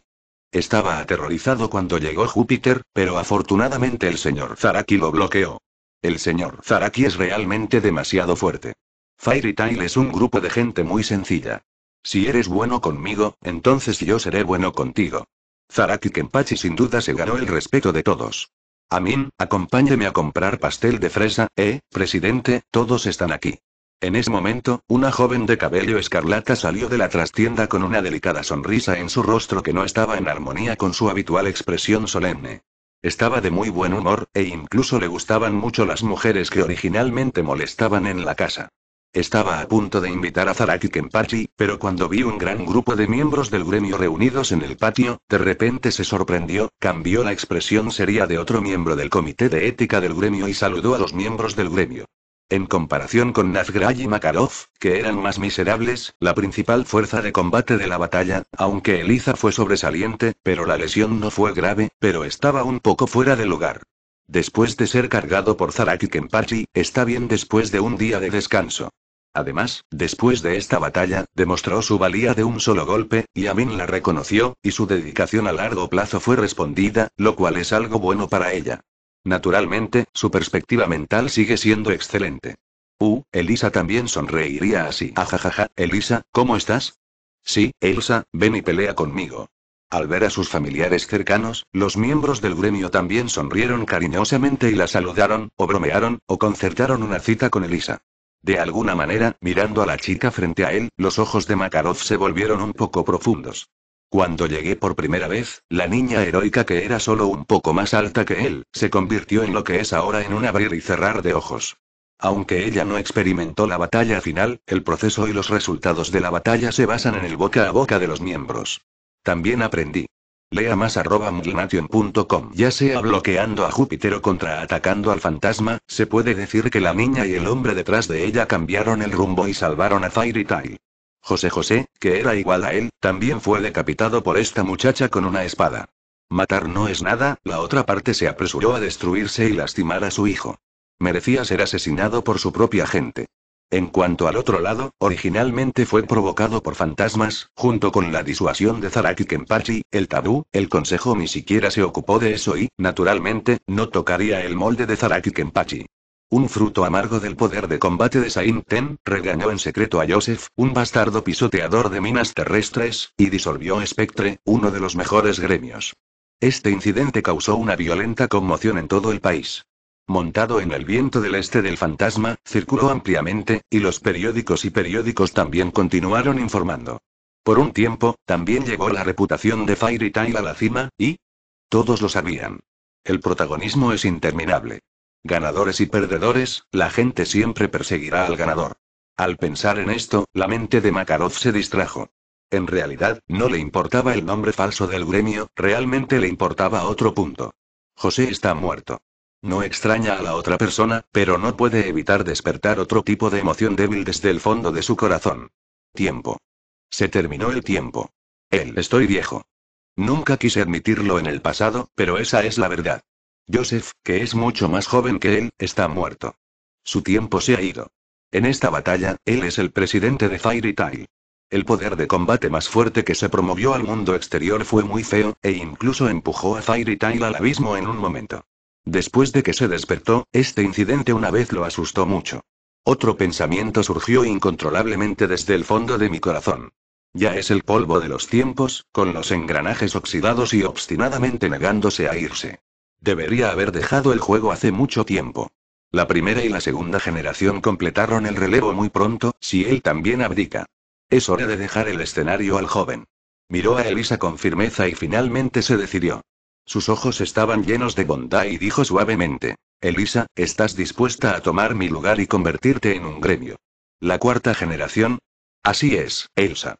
Estaba aterrorizado cuando llegó Júpiter, pero afortunadamente el señor Zaraki lo bloqueó. El señor Zaraki es realmente demasiado fuerte. Fairy Tail es un grupo de gente muy sencilla. Si eres bueno conmigo, entonces yo seré bueno contigo. Zaraki Kenpachi sin duda se ganó el respeto de todos. Amin, acompáñeme a comprar pastel de fresa, eh, presidente, todos están aquí. En ese momento, una joven de cabello escarlata salió de la trastienda con una delicada sonrisa en su rostro que no estaba en armonía con su habitual expresión solemne. Estaba de muy buen humor, e incluso le gustaban mucho las mujeres que originalmente molestaban en la casa. Estaba a punto de invitar a Zaraki Kenpachi, pero cuando vi un gran grupo de miembros del gremio reunidos en el patio, de repente se sorprendió, cambió la expresión seria de otro miembro del comité de ética del gremio y saludó a los miembros del gremio. En comparación con Nazgray y Makarov, que eran más miserables, la principal fuerza de combate de la batalla, aunque Eliza fue sobresaliente, pero la lesión no fue grave, pero estaba un poco fuera de lugar. Después de ser cargado por Zaraki Kenpachi, está bien después de un día de descanso. Además, después de esta batalla, demostró su valía de un solo golpe, y Amin la reconoció, y su dedicación a largo plazo fue respondida, lo cual es algo bueno para ella. Naturalmente, su perspectiva mental sigue siendo excelente. Uh, Elisa también sonreiría así. Ajajaja, Elisa, ¿cómo estás? Sí, Elsa, ven y pelea conmigo. Al ver a sus familiares cercanos, los miembros del gremio también sonrieron cariñosamente y la saludaron, o bromearon, o concertaron una cita con Elisa. De alguna manera, mirando a la chica frente a él, los ojos de Makarov se volvieron un poco profundos. Cuando llegué por primera vez, la niña heroica que era solo un poco más alta que él, se convirtió en lo que es ahora en un abrir y cerrar de ojos. Aunque ella no experimentó la batalla final, el proceso y los resultados de la batalla se basan en el boca a boca de los miembros. También aprendí. Lea más arroba Ya sea bloqueando a Júpiter o contraatacando al fantasma, se puede decir que la niña y el hombre detrás de ella cambiaron el rumbo y salvaron a y Tail. José José, que era igual a él, también fue decapitado por esta muchacha con una espada. Matar no es nada, la otra parte se apresuró a destruirse y lastimar a su hijo. Merecía ser asesinado por su propia gente. En cuanto al otro lado, originalmente fue provocado por fantasmas, junto con la disuasión de Zaraki Kenpachi, el tabú, el consejo ni siquiera se ocupó de eso y, naturalmente, no tocaría el molde de Zaraki Kenpachi. Un fruto amargo del poder de combate de Saint Ten, regañó en secreto a Joseph, un bastardo pisoteador de minas terrestres, y disolvió Spectre, uno de los mejores gremios. Este incidente causó una violenta conmoción en todo el país. Montado en el viento del este del fantasma, circuló ampliamente, y los periódicos y periódicos también continuaron informando. Por un tiempo, también llegó la reputación de Fairy Tail a la cima, y... Todos lo sabían. El protagonismo es interminable. Ganadores y perdedores, la gente siempre perseguirá al ganador. Al pensar en esto, la mente de Makarov se distrajo. En realidad, no le importaba el nombre falso del gremio, realmente le importaba otro punto. José está muerto. No extraña a la otra persona, pero no puede evitar despertar otro tipo de emoción débil desde el fondo de su corazón. Tiempo. Se terminó el tiempo. Él, estoy viejo. Nunca quise admitirlo en el pasado, pero esa es la verdad. Joseph, que es mucho más joven que él, está muerto. Su tiempo se ha ido. En esta batalla, él es el presidente de Fairy El poder de combate más fuerte que se promovió al mundo exterior fue muy feo, e incluso empujó a Fairy Tail al abismo en un momento. Después de que se despertó, este incidente una vez lo asustó mucho. Otro pensamiento surgió incontrolablemente desde el fondo de mi corazón. Ya es el polvo de los tiempos, con los engranajes oxidados y obstinadamente negándose a irse. Debería haber dejado el juego hace mucho tiempo. La primera y la segunda generación completaron el relevo muy pronto, si él también abdica. Es hora de dejar el escenario al joven. Miró a Elisa con firmeza y finalmente se decidió. Sus ojos estaban llenos de bondad y dijo suavemente, Elisa, ¿estás dispuesta a tomar mi lugar y convertirte en un gremio? La cuarta generación. Así es, Elsa.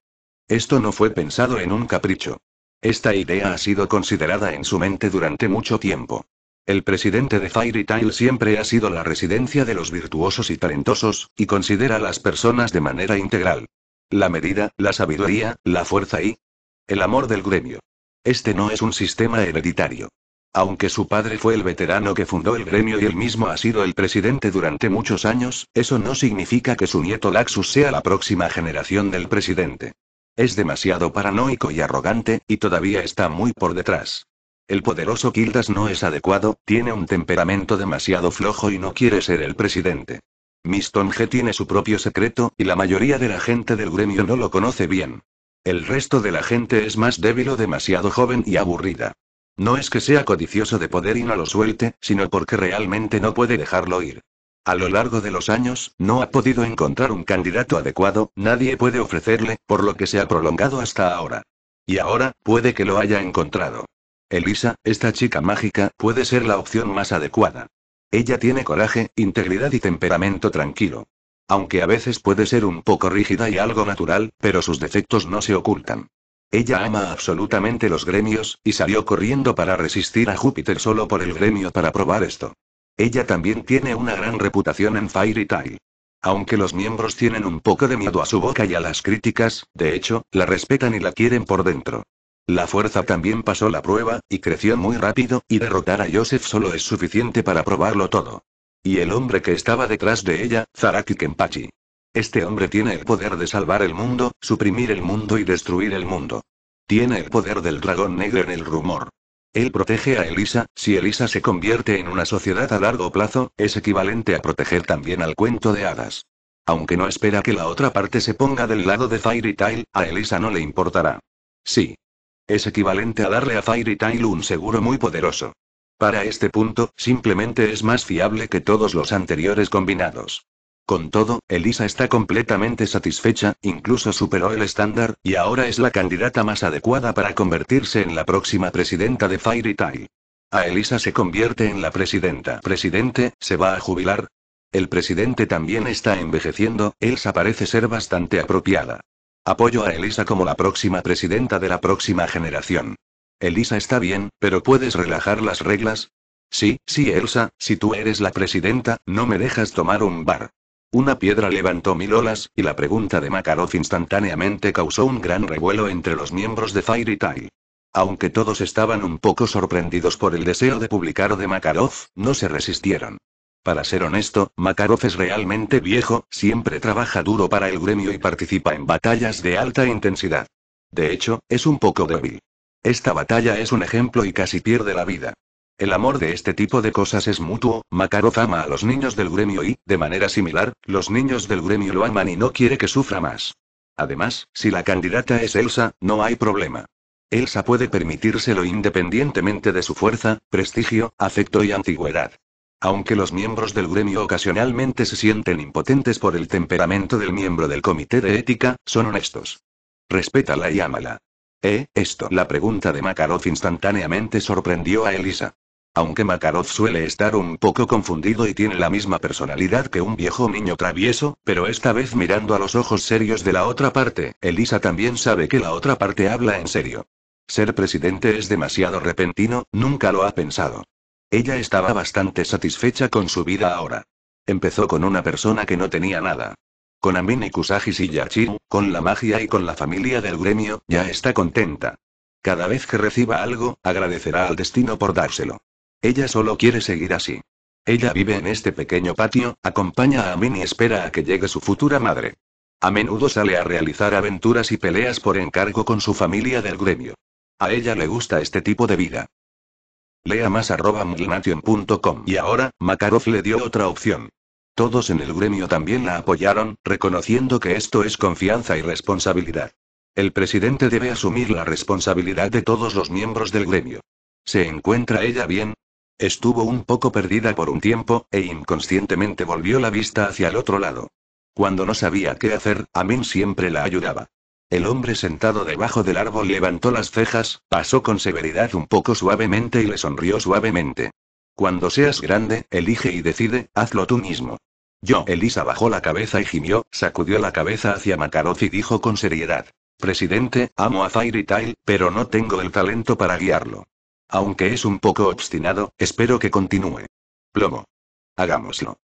Esto no fue pensado en un capricho. Esta idea ha sido considerada en su mente durante mucho tiempo. El presidente de Fairy Tail siempre ha sido la residencia de los virtuosos y talentosos, y considera a las personas de manera integral. La medida, la sabiduría, la fuerza y el amor del gremio. Este no es un sistema hereditario. Aunque su padre fue el veterano que fundó el gremio y él mismo ha sido el presidente durante muchos años, eso no significa que su nieto Laxus sea la próxima generación del presidente. Es demasiado paranoico y arrogante, y todavía está muy por detrás. El poderoso Kildas no es adecuado, tiene un temperamento demasiado flojo y no quiere ser el presidente. Miston G tiene su propio secreto, y la mayoría de la gente del gremio no lo conoce bien. El resto de la gente es más débil o demasiado joven y aburrida. No es que sea codicioso de poder y no lo suelte, sino porque realmente no puede dejarlo ir. A lo largo de los años, no ha podido encontrar un candidato adecuado, nadie puede ofrecerle, por lo que se ha prolongado hasta ahora. Y ahora, puede que lo haya encontrado. Elisa, esta chica mágica, puede ser la opción más adecuada. Ella tiene coraje, integridad y temperamento tranquilo. Aunque a veces puede ser un poco rígida y algo natural, pero sus defectos no se ocultan. Ella ama absolutamente los gremios, y salió corriendo para resistir a Júpiter solo por el gremio para probar esto. Ella también tiene una gran reputación en Fairy Tail. Aunque los miembros tienen un poco de miedo a su boca y a las críticas, de hecho, la respetan y la quieren por dentro. La fuerza también pasó la prueba, y creció muy rápido, y derrotar a Joseph solo es suficiente para probarlo todo. Y el hombre que estaba detrás de ella, Zaraki Kenpachi. Este hombre tiene el poder de salvar el mundo, suprimir el mundo y destruir el mundo. Tiene el poder del dragón negro en el rumor. Él protege a Elisa, si Elisa se convierte en una sociedad a largo plazo, es equivalente a proteger también al cuento de hadas. Aunque no espera que la otra parte se ponga del lado de Fairy Tail, a Elisa no le importará. Sí. Es equivalente a darle a Fairy Tail un seguro muy poderoso. Para este punto, simplemente es más fiable que todos los anteriores combinados. Con todo, Elisa está completamente satisfecha, incluso superó el estándar, y ahora es la candidata más adecuada para convertirse en la próxima presidenta de Fairy Tail. A Elisa se convierte en la presidenta. Presidente, ¿se va a jubilar? El presidente también está envejeciendo, Elsa parece ser bastante apropiada. Apoyo a Elisa como la próxima presidenta de la próxima generación. Elisa está bien, pero ¿puedes relajar las reglas? Sí, sí, Elsa, si tú eres la presidenta, no me dejas tomar un bar. Una piedra levantó mil olas, y la pregunta de Makarov instantáneamente causó un gran revuelo entre los miembros de Fairy Tail. Aunque todos estaban un poco sorprendidos por el deseo de publicar de Makarov, no se resistieron. Para ser honesto, Makarov es realmente viejo, siempre trabaja duro para el gremio y participa en batallas de alta intensidad. De hecho, es un poco débil. Esta batalla es un ejemplo y casi pierde la vida. El amor de este tipo de cosas es mutuo, Makarov ama a los niños del gremio y, de manera similar, los niños del gremio lo aman y no quiere que sufra más. Además, si la candidata es Elsa, no hay problema. Elsa puede permitírselo independientemente de su fuerza, prestigio, afecto y antigüedad. Aunque los miembros del gremio ocasionalmente se sienten impotentes por el temperamento del miembro del comité de ética, son honestos. Respétala y ámala. ¿Eh, esto? La pregunta de Makarov instantáneamente sorprendió a Elisa. Aunque Makarov suele estar un poco confundido y tiene la misma personalidad que un viejo niño travieso, pero esta vez mirando a los ojos serios de la otra parte, Elisa también sabe que la otra parte habla en serio. Ser presidente es demasiado repentino, nunca lo ha pensado. Ella estaba bastante satisfecha con su vida ahora. Empezó con una persona que no tenía nada. Con Amin y Kusagis y Yachin, con la magia y con la familia del gremio, ya está contenta. Cada vez que reciba algo, agradecerá al destino por dárselo. Ella solo quiere seguir así. Ella vive en este pequeño patio, acompaña a Amin y espera a que llegue su futura madre. A menudo sale a realizar aventuras y peleas por encargo con su familia del gremio. A ella le gusta este tipo de vida. Lea más arroba Y ahora, Makarov le dio otra opción. Todos en el gremio también la apoyaron, reconociendo que esto es confianza y responsabilidad. El presidente debe asumir la responsabilidad de todos los miembros del gremio. ¿Se encuentra ella bien? Estuvo un poco perdida por un tiempo, e inconscientemente volvió la vista hacia el otro lado. Cuando no sabía qué hacer, Amin siempre la ayudaba. El hombre sentado debajo del árbol levantó las cejas, pasó con severidad un poco suavemente y le sonrió suavemente. Cuando seas grande, elige y decide, hazlo tú mismo. Yo, Elisa bajó la cabeza y gimió, sacudió la cabeza hacia Makarov y dijo con seriedad. Presidente, amo a Fairy Tile, pero no tengo el talento para guiarlo. Aunque es un poco obstinado, espero que continúe. Plomo. Hagámoslo.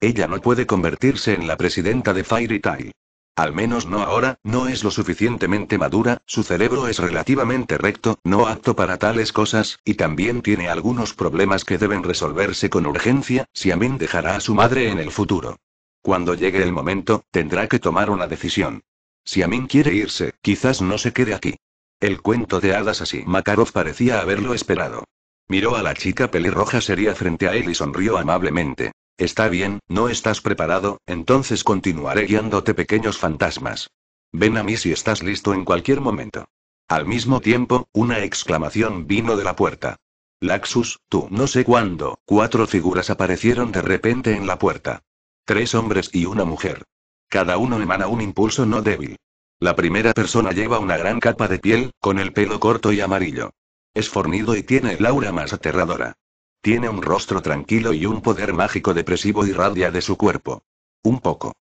Ella no puede convertirse en la presidenta de Fairy Tail. Al menos no ahora, no es lo suficientemente madura, su cerebro es relativamente recto, no apto para tales cosas, y también tiene algunos problemas que deben resolverse con urgencia, si Amin dejará a su madre en el futuro. Cuando llegue el momento, tendrá que tomar una decisión. Si Amin quiere irse, quizás no se quede aquí. El cuento de hadas así. Makarov parecía haberlo esperado. Miró a la chica pelirroja seria frente a él y sonrió amablemente. Está bien, no estás preparado, entonces continuaré guiándote pequeños fantasmas. Ven a mí si estás listo en cualquier momento. Al mismo tiempo, una exclamación vino de la puerta. Laxus, tú, no sé cuándo, cuatro figuras aparecieron de repente en la puerta. Tres hombres y una mujer. Cada uno emana un impulso no débil. La primera persona lleva una gran capa de piel, con el pelo corto y amarillo. Es fornido y tiene el aura más aterradora. Tiene un rostro tranquilo y un poder mágico depresivo irradia de su cuerpo. Un poco.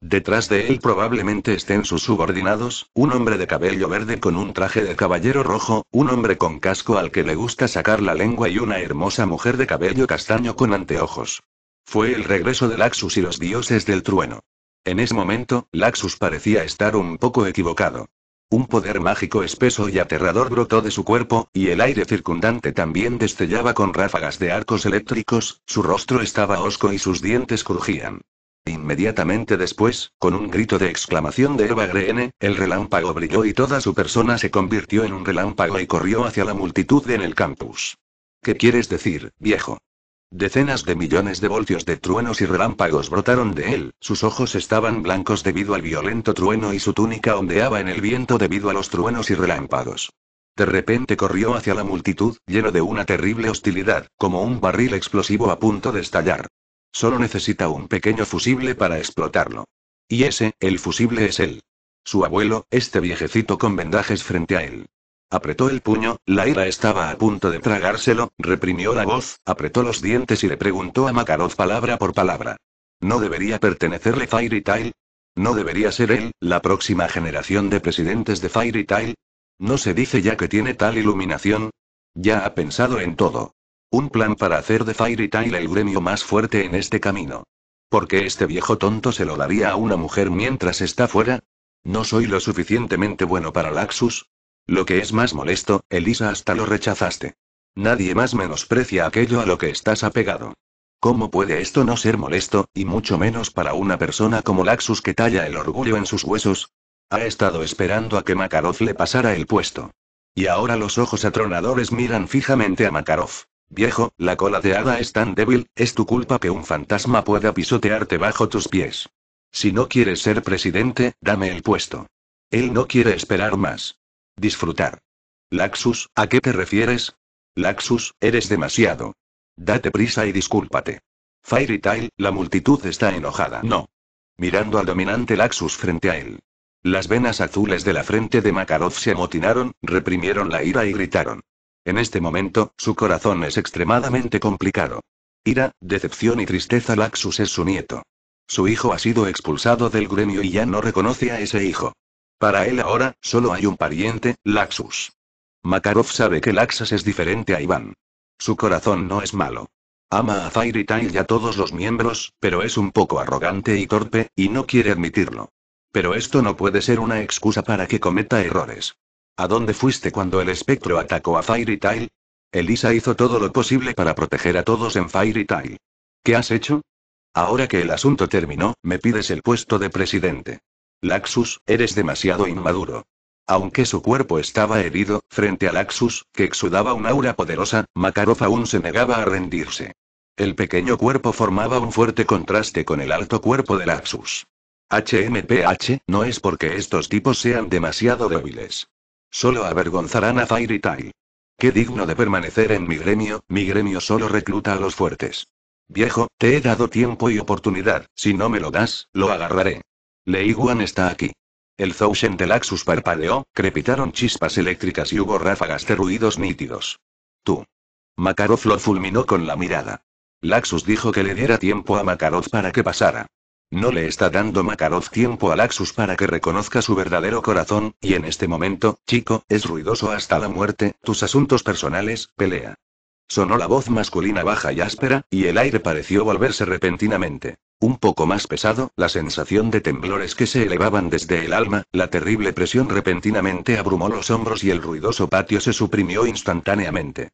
Detrás de él probablemente estén sus subordinados, un hombre de cabello verde con un traje de caballero rojo, un hombre con casco al que le gusta sacar la lengua y una hermosa mujer de cabello castaño con anteojos. Fue el regreso de Laxus y los dioses del trueno. En ese momento, Laxus parecía estar un poco equivocado. Un poder mágico espeso y aterrador brotó de su cuerpo, y el aire circundante también destellaba con ráfagas de arcos eléctricos, su rostro estaba hosco y sus dientes crujían. Inmediatamente después, con un grito de exclamación de Eva Greene, el relámpago brilló y toda su persona se convirtió en un relámpago y corrió hacia la multitud en el campus. ¿Qué quieres decir, viejo? Decenas de millones de voltios de truenos y relámpagos brotaron de él, sus ojos estaban blancos debido al violento trueno y su túnica ondeaba en el viento debido a los truenos y relámpagos. De repente corrió hacia la multitud, lleno de una terrible hostilidad, como un barril explosivo a punto de estallar. Solo necesita un pequeño fusible para explotarlo. Y ese, el fusible es él. Su abuelo, este viejecito con vendajes frente a él. Apretó el puño, la ira estaba a punto de tragárselo, reprimió la voz, apretó los dientes y le preguntó a Makarov palabra por palabra. ¿No debería pertenecerle Fairy Tail? ¿No debería ser él, la próxima generación de presidentes de Fairy Tail? ¿No se dice ya que tiene tal iluminación? Ya ha pensado en todo. Un plan para hacer de Fairy Tail el gremio más fuerte en este camino. ¿Por qué este viejo tonto se lo daría a una mujer mientras está fuera? ¿No soy lo suficientemente bueno para Laxus? Lo que es más molesto, Elisa hasta lo rechazaste. Nadie más menosprecia aquello a lo que estás apegado. ¿Cómo puede esto no ser molesto, y mucho menos para una persona como Laxus que talla el orgullo en sus huesos? Ha estado esperando a que Makarov le pasara el puesto. Y ahora los ojos atronadores miran fijamente a Makarov. Viejo, la cola de hada es tan débil, es tu culpa que un fantasma pueda pisotearte bajo tus pies. Si no quieres ser presidente, dame el puesto. Él no quiere esperar más. Disfrutar. Laxus, ¿a qué te refieres? Laxus, eres demasiado. Date prisa y discúlpate. Fairy Tail, la multitud está enojada. No. Mirando al dominante Laxus frente a él. Las venas azules de la frente de Makarov se amotinaron, reprimieron la ira y gritaron. En este momento, su corazón es extremadamente complicado. Ira, decepción y tristeza Laxus es su nieto. Su hijo ha sido expulsado del gremio y ya no reconoce a ese hijo. Para él ahora, solo hay un pariente, Laxus. Makarov sabe que Laxus es diferente a Iván. Su corazón no es malo. Ama a Tail y a todos los miembros, pero es un poco arrogante y torpe, y no quiere admitirlo. Pero esto no puede ser una excusa para que cometa errores. ¿A dónde fuiste cuando el espectro atacó a Tail? Elisa hizo todo lo posible para proteger a todos en Tile. ¿Qué has hecho? Ahora que el asunto terminó, me pides el puesto de presidente. Laxus, eres demasiado inmaduro. Aunque su cuerpo estaba herido, frente a Laxus, que exudaba un aura poderosa, Makarov aún se negaba a rendirse. El pequeño cuerpo formaba un fuerte contraste con el alto cuerpo de Laxus. HMPH, no es porque estos tipos sean demasiado débiles. Solo avergonzarán a Fairy Tail. Qué digno de permanecer en mi gremio, mi gremio solo recluta a los fuertes. Viejo, te he dado tiempo y oportunidad, si no me lo das, lo agarraré. Lei Wan está aquí. El Zoushen de Laxus parpadeó, crepitaron chispas eléctricas y hubo ráfagas de ruidos nítidos. Tú. Makarov lo fulminó con la mirada. Laxus dijo que le diera tiempo a Makarov para que pasara. No le está dando Makarov tiempo a Laxus para que reconozca su verdadero corazón, y en este momento, chico, es ruidoso hasta la muerte, tus asuntos personales, pelea. Sonó la voz masculina baja y áspera, y el aire pareció volverse repentinamente. Un poco más pesado, la sensación de temblores que se elevaban desde el alma, la terrible presión repentinamente abrumó los hombros y el ruidoso patio se suprimió instantáneamente.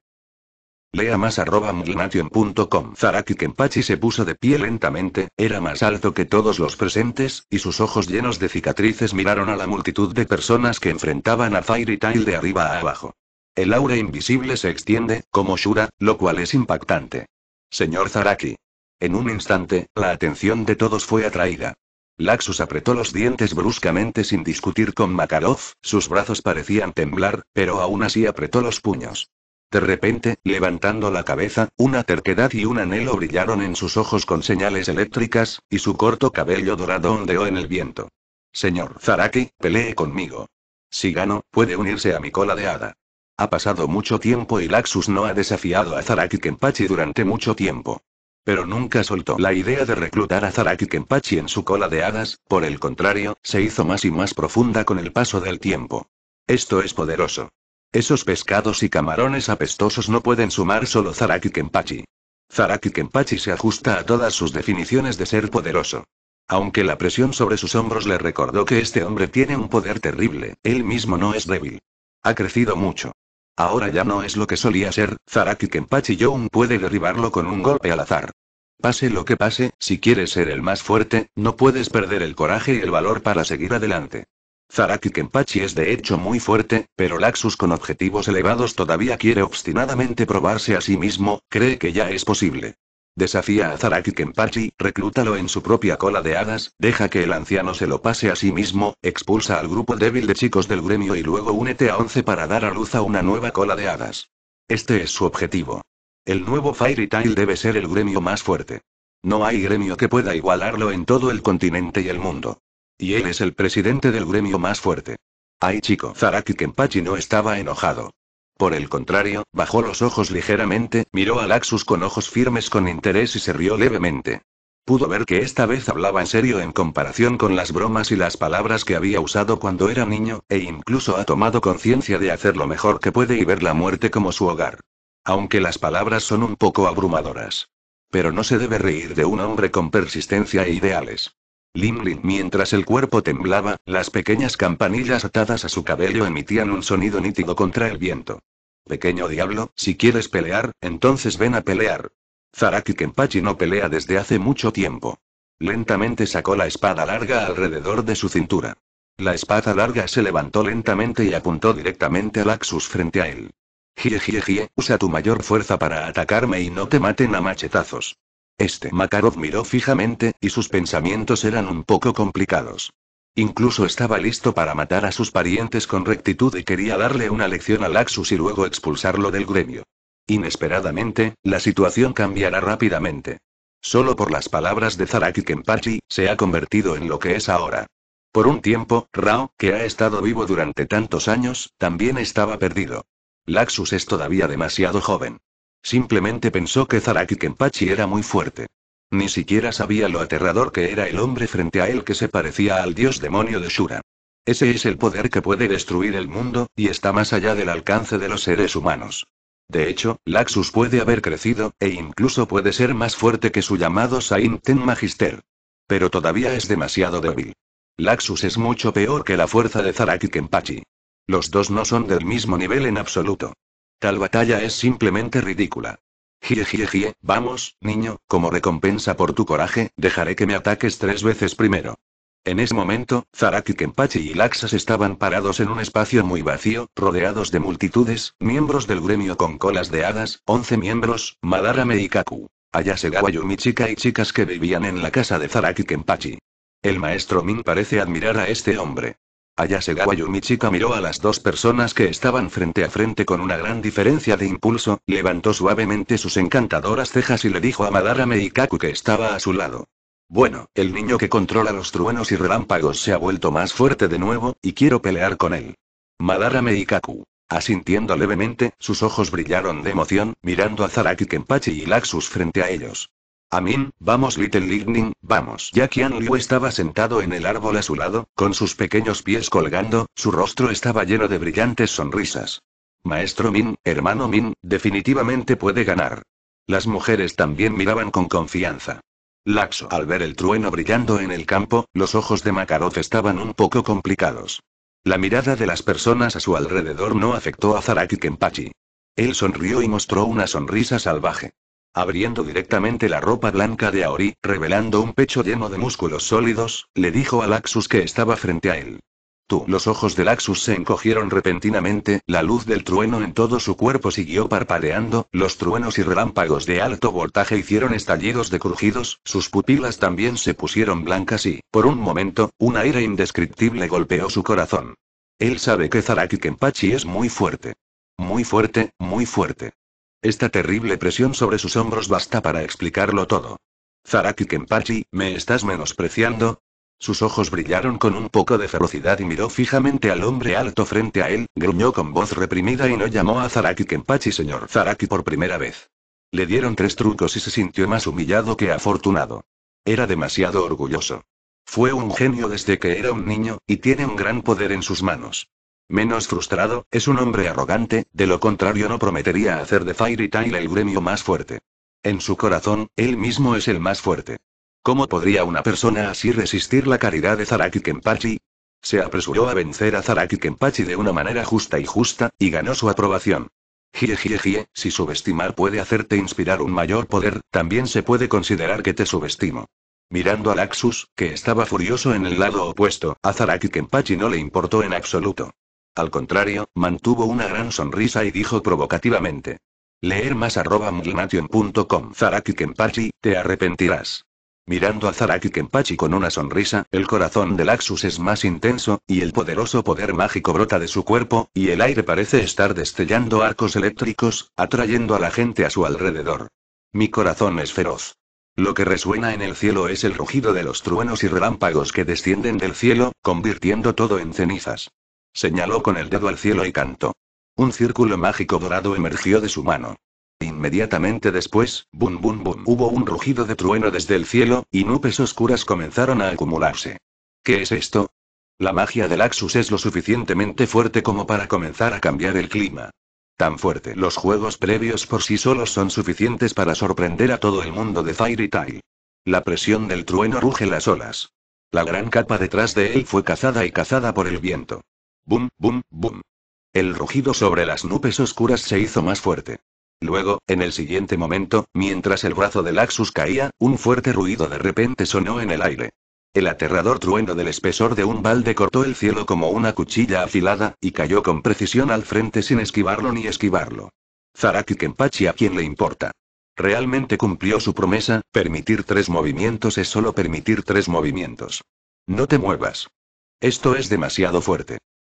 Lea más arroba mlnation.com. Zaraki Kenpachi se puso de pie lentamente, era más alto que todos los presentes, y sus ojos llenos de cicatrices miraron a la multitud de personas que enfrentaban a Fairy Tail de arriba a abajo. El aura invisible se extiende, como Shura, lo cual es impactante. Señor Zaraki. En un instante, la atención de todos fue atraída. Laxus apretó los dientes bruscamente sin discutir con Makarov, sus brazos parecían temblar, pero aún así apretó los puños. De repente, levantando la cabeza, una terquedad y un anhelo brillaron en sus ojos con señales eléctricas, y su corto cabello dorado ondeó en el viento. Señor Zaraki, pelee conmigo. Si gano, puede unirse a mi cola de hada. Ha pasado mucho tiempo y Laxus no ha desafiado a Zaraki Kenpachi durante mucho tiempo. Pero nunca soltó la idea de reclutar a Zaraki Kenpachi en su cola de hadas, por el contrario, se hizo más y más profunda con el paso del tiempo. Esto es poderoso. Esos pescados y camarones apestosos no pueden sumar solo Zaraki Kenpachi. Zaraki Kenpachi se ajusta a todas sus definiciones de ser poderoso. Aunque la presión sobre sus hombros le recordó que este hombre tiene un poder terrible, él mismo no es débil. Ha crecido mucho. Ahora ya no es lo que solía ser, Zaraki Kenpachi Young puede derribarlo con un golpe al azar. Pase lo que pase, si quieres ser el más fuerte, no puedes perder el coraje y el valor para seguir adelante. Zaraki Kenpachi es de hecho muy fuerte, pero Laxus con objetivos elevados todavía quiere obstinadamente probarse a sí mismo, cree que ya es posible. Desafía a Zaraki Kenpachi, reclútalo en su propia cola de hadas, deja que el anciano se lo pase a sí mismo, expulsa al grupo débil de chicos del gremio y luego únete a 11 para dar a luz a una nueva cola de hadas. Este es su objetivo. El nuevo Fairy Tail debe ser el gremio más fuerte. No hay gremio que pueda igualarlo en todo el continente y el mundo. Y él es el presidente del gremio más fuerte. Ay chico, Zaraki Kenpachi no estaba enojado. Por el contrario, bajó los ojos ligeramente, miró a Laxus con ojos firmes con interés y se rió levemente. Pudo ver que esta vez hablaba en serio en comparación con las bromas y las palabras que había usado cuando era niño, e incluso ha tomado conciencia de hacer lo mejor que puede y ver la muerte como su hogar. Aunque las palabras son un poco abrumadoras. Pero no se debe reír de un hombre con persistencia e ideales. Lim. mientras el cuerpo temblaba, las pequeñas campanillas atadas a su cabello emitían un sonido nítido contra el viento. Pequeño diablo, si quieres pelear, entonces ven a pelear. Zaraki Kenpachi no pelea desde hace mucho tiempo. Lentamente sacó la espada larga alrededor de su cintura. La espada larga se levantó lentamente y apuntó directamente a Laxus frente a él. Jie, usa tu mayor fuerza para atacarme y no te maten a machetazos. Este Makarov miró fijamente, y sus pensamientos eran un poco complicados. Incluso estaba listo para matar a sus parientes con rectitud y quería darle una lección a Laxus y luego expulsarlo del gremio. Inesperadamente, la situación cambiará rápidamente. Solo por las palabras de Zaraki Kenpachi, se ha convertido en lo que es ahora. Por un tiempo, Rao, que ha estado vivo durante tantos años, también estaba perdido. Laxus es todavía demasiado joven. Simplemente pensó que Zaraki Kenpachi era muy fuerte. Ni siquiera sabía lo aterrador que era el hombre frente a él que se parecía al dios demonio de Shura. Ese es el poder que puede destruir el mundo, y está más allá del alcance de los seres humanos. De hecho, Laxus puede haber crecido, e incluso puede ser más fuerte que su llamado Sainten Magister. Pero todavía es demasiado débil. Laxus es mucho peor que la fuerza de Zaraki Kenpachi. Los dos no son del mismo nivel en absoluto. Tal batalla es simplemente ridícula. Gie, vamos, niño, como recompensa por tu coraje, dejaré que me ataques tres veces primero. En ese momento, Zaraki Kenpachi y Laxas estaban parados en un espacio muy vacío, rodeados de multitudes, miembros del gremio con colas de hadas, once miembros, Madara Meikaku, Ayasegawa Yumichika y chicas que vivían en la casa de Zaraki Kenpachi. El maestro Min parece admirar a este hombre. Ayasegawa Yumichika miró a las dos personas que estaban frente a frente con una gran diferencia de impulso, levantó suavemente sus encantadoras cejas y le dijo a Madara Meikaku que estaba a su lado. Bueno, el niño que controla los truenos y relámpagos se ha vuelto más fuerte de nuevo, y quiero pelear con él. Madara Meikaku. Asintiendo levemente, sus ojos brillaron de emoción, mirando a Zaraki Kenpachi y Laxus frente a ellos. Amin, vamos Little Lightning, vamos. Ya Qian Liu estaba sentado en el árbol a su lado, con sus pequeños pies colgando, su rostro estaba lleno de brillantes sonrisas. Maestro Min, hermano Min, definitivamente puede ganar. Las mujeres también miraban con confianza. Laxo, al ver el trueno brillando en el campo, los ojos de Makarov estaban un poco complicados. La mirada de las personas a su alrededor no afectó a Zaraki Kenpachi. Él sonrió y mostró una sonrisa salvaje. Abriendo directamente la ropa blanca de Aori, revelando un pecho lleno de músculos sólidos, le dijo a Laxus que estaba frente a él. Tú. Los ojos de Laxus se encogieron repentinamente, la luz del trueno en todo su cuerpo siguió parpadeando, los truenos y relámpagos de alto voltaje hicieron estallidos de crujidos, sus pupilas también se pusieron blancas y, por un momento, un aire indescriptible golpeó su corazón. Él sabe que Zaraki Kenpachi es muy fuerte. Muy fuerte, muy fuerte. Esta terrible presión sobre sus hombros basta para explicarlo todo. Zaraki Kenpachi, ¿me estás menospreciando? Sus ojos brillaron con un poco de ferocidad y miró fijamente al hombre alto frente a él, gruñó con voz reprimida y no llamó a Zaraki Kenpachi señor Zaraki por primera vez. Le dieron tres trucos y se sintió más humillado que afortunado. Era demasiado orgulloso. Fue un genio desde que era un niño, y tiene un gran poder en sus manos. Menos frustrado, es un hombre arrogante, de lo contrario no prometería hacer de Fairy Tail el gremio más fuerte. En su corazón, él mismo es el más fuerte. ¿Cómo podría una persona así resistir la caridad de Zaraki Kenpachi? Se apresuró a vencer a Zaraki Kenpachi de una manera justa y justa, y ganó su aprobación. Jie, si subestimar puede hacerte inspirar un mayor poder, también se puede considerar que te subestimo. Mirando a Laxus, que estaba furioso en el lado opuesto, a Zaraki Kenpachi no le importó en absoluto. Al contrario, mantuvo una gran sonrisa y dijo provocativamente. Leer más arroba Zaraki Kenpachi, te arrepentirás. Mirando a Zaraki Kenpachi con una sonrisa, el corazón de Laxus es más intenso, y el poderoso poder mágico brota de su cuerpo, y el aire parece estar destellando arcos eléctricos, atrayendo a la gente a su alrededor. Mi corazón es feroz. Lo que resuena en el cielo es el rugido de los truenos y relámpagos que descienden del cielo, convirtiendo todo en cenizas. Señaló con el dedo al cielo y cantó. Un círculo mágico dorado emergió de su mano. Inmediatamente después, bum bum bum, hubo un rugido de trueno desde el cielo, y nubes oscuras comenzaron a acumularse. ¿Qué es esto? La magia del Axus es lo suficientemente fuerte como para comenzar a cambiar el clima. Tan fuerte, los juegos previos por sí solos son suficientes para sorprender a todo el mundo de Fairy Tail. La presión del trueno ruge las olas. La gran capa detrás de él fue cazada y cazada por el viento. Bum, bum, bum. El rugido sobre las nubes oscuras se hizo más fuerte. Luego, en el siguiente momento, mientras el brazo de Laxus caía, un fuerte ruido de repente sonó en el aire. El aterrador trueno del espesor de un balde cortó el cielo como una cuchilla afilada, y cayó con precisión al frente sin esquivarlo ni esquivarlo. Zaraki Kenpachi a quien le importa. Realmente cumplió su promesa, permitir tres movimientos es solo permitir tres movimientos. No te muevas. Esto es demasiado fuerte.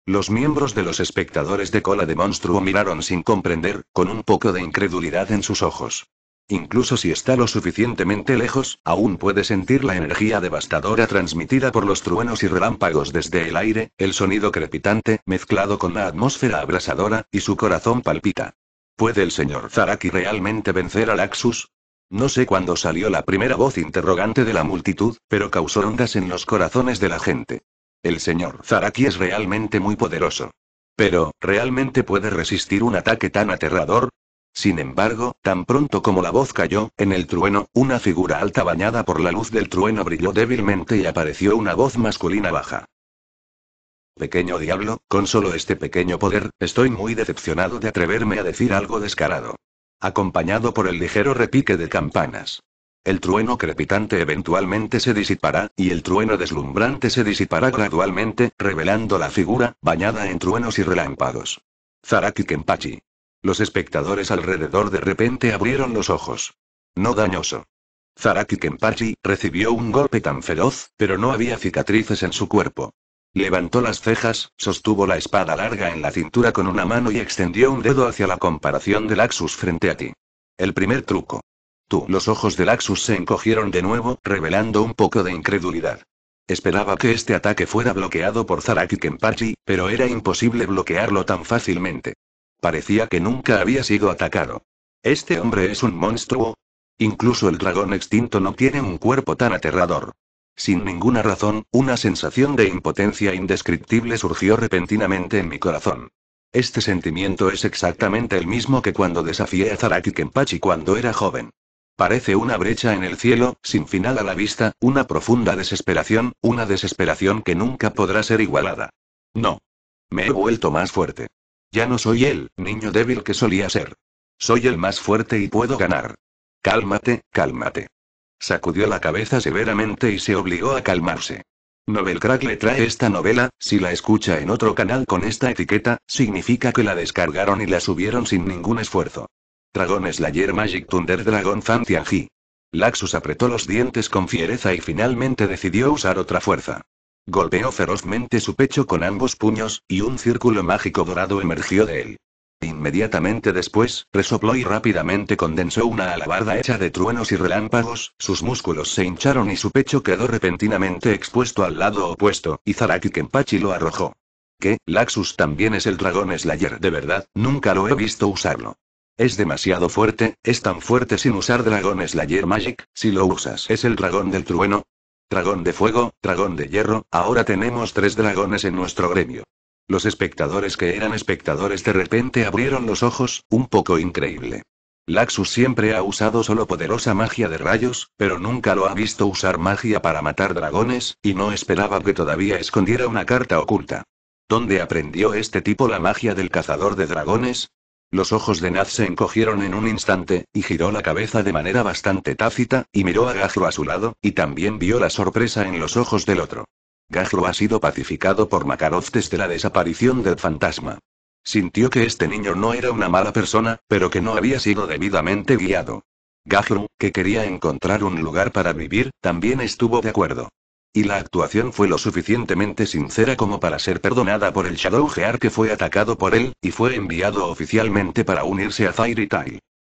Los miembros de los espectadores de cola de monstruo miraron sin comprender, con un poco de incredulidad en sus ojos. Incluso si está lo suficientemente lejos, aún puede sentir la energía devastadora transmitida por los truenos y relámpagos desde el aire, el sonido crepitante, mezclado con la atmósfera abrasadora, y su corazón palpita. ¿Puede el señor Zaraki realmente vencer a Laxus? No sé cuándo salió la primera voz interrogante de la multitud, pero causó ondas en los corazones de la gente. El señor Zaraki es realmente muy poderoso. Pero, ¿realmente puede resistir un ataque tan aterrador? Sin embargo, tan pronto como la voz cayó, en el trueno, una figura alta bañada por la luz del trueno brilló débilmente y apareció una voz masculina baja. Pequeño diablo, con solo este pequeño poder, estoy muy decepcionado de atreverme a decir algo descarado. Acompañado por el ligero repique de campanas. El trueno crepitante eventualmente se disipará, y el trueno deslumbrante se disipará gradualmente, revelando la figura, bañada en truenos y relámpagos. Zaraki Kenpachi. Los espectadores alrededor de repente abrieron los ojos. No dañoso. Zaraki Kenpachi recibió un golpe tan feroz, pero no había cicatrices en su cuerpo. Levantó las cejas, sostuvo la espada larga en la cintura con una mano y extendió un dedo hacia la comparación del Axus frente a ti. El primer truco. Los ojos de Laxus se encogieron de nuevo, revelando un poco de incredulidad. Esperaba que este ataque fuera bloqueado por Zaraki Kenpachi, pero era imposible bloquearlo tan fácilmente. Parecía que nunca había sido atacado. ¿Este hombre es un monstruo? Incluso el dragón extinto no tiene un cuerpo tan aterrador. Sin ninguna razón, una sensación de impotencia indescriptible surgió repentinamente en mi corazón. Este sentimiento es exactamente el mismo que cuando desafié a Zaraki Kenpachi cuando era joven. Parece una brecha en el cielo, sin final a la vista, una profunda desesperación, una desesperación que nunca podrá ser igualada. No. Me he vuelto más fuerte. Ya no soy el niño débil que solía ser. Soy el más fuerte y puedo ganar. Cálmate, cálmate. Sacudió la cabeza severamente y se obligó a calmarse. Novelcrack le trae esta novela, si la escucha en otro canal con esta etiqueta, significa que la descargaron y la subieron sin ningún esfuerzo. Dragon Slayer Magic Thunder Dragon Fan Tianji. Laxus apretó los dientes con fiereza y finalmente decidió usar otra fuerza. Golpeó ferozmente su pecho con ambos puños, y un círculo mágico dorado emergió de él. Inmediatamente después, resopló y rápidamente condensó una alabarda hecha de truenos y relámpagos, sus músculos se hincharon y su pecho quedó repentinamente expuesto al lado opuesto, y Zaraki Kenpachi lo arrojó. ¿Qué, Laxus también es el dragón Slayer de verdad, nunca lo he visto usarlo. Es demasiado fuerte, es tan fuerte sin usar la Slayer Magic, si lo usas es el dragón del trueno. Dragón de fuego, dragón de hierro, ahora tenemos tres dragones en nuestro gremio. Los espectadores que eran espectadores de repente abrieron los ojos, un poco increíble. Laxus siempre ha usado solo poderosa magia de rayos, pero nunca lo ha visto usar magia para matar dragones, y no esperaba que todavía escondiera una carta oculta. ¿Dónde aprendió este tipo la magia del cazador de dragones? Los ojos de Naz se encogieron en un instante, y giró la cabeza de manera bastante tácita, y miró a Gajro a su lado, y también vio la sorpresa en los ojos del otro. Gajro ha sido pacificado por Makarov desde la desaparición del fantasma. Sintió que este niño no era una mala persona, pero que no había sido debidamente guiado. Gajro, que quería encontrar un lugar para vivir, también estuvo de acuerdo. Y la actuación fue lo suficientemente sincera como para ser perdonada por el Shadow Gear que fue atacado por él, y fue enviado oficialmente para unirse a Fairy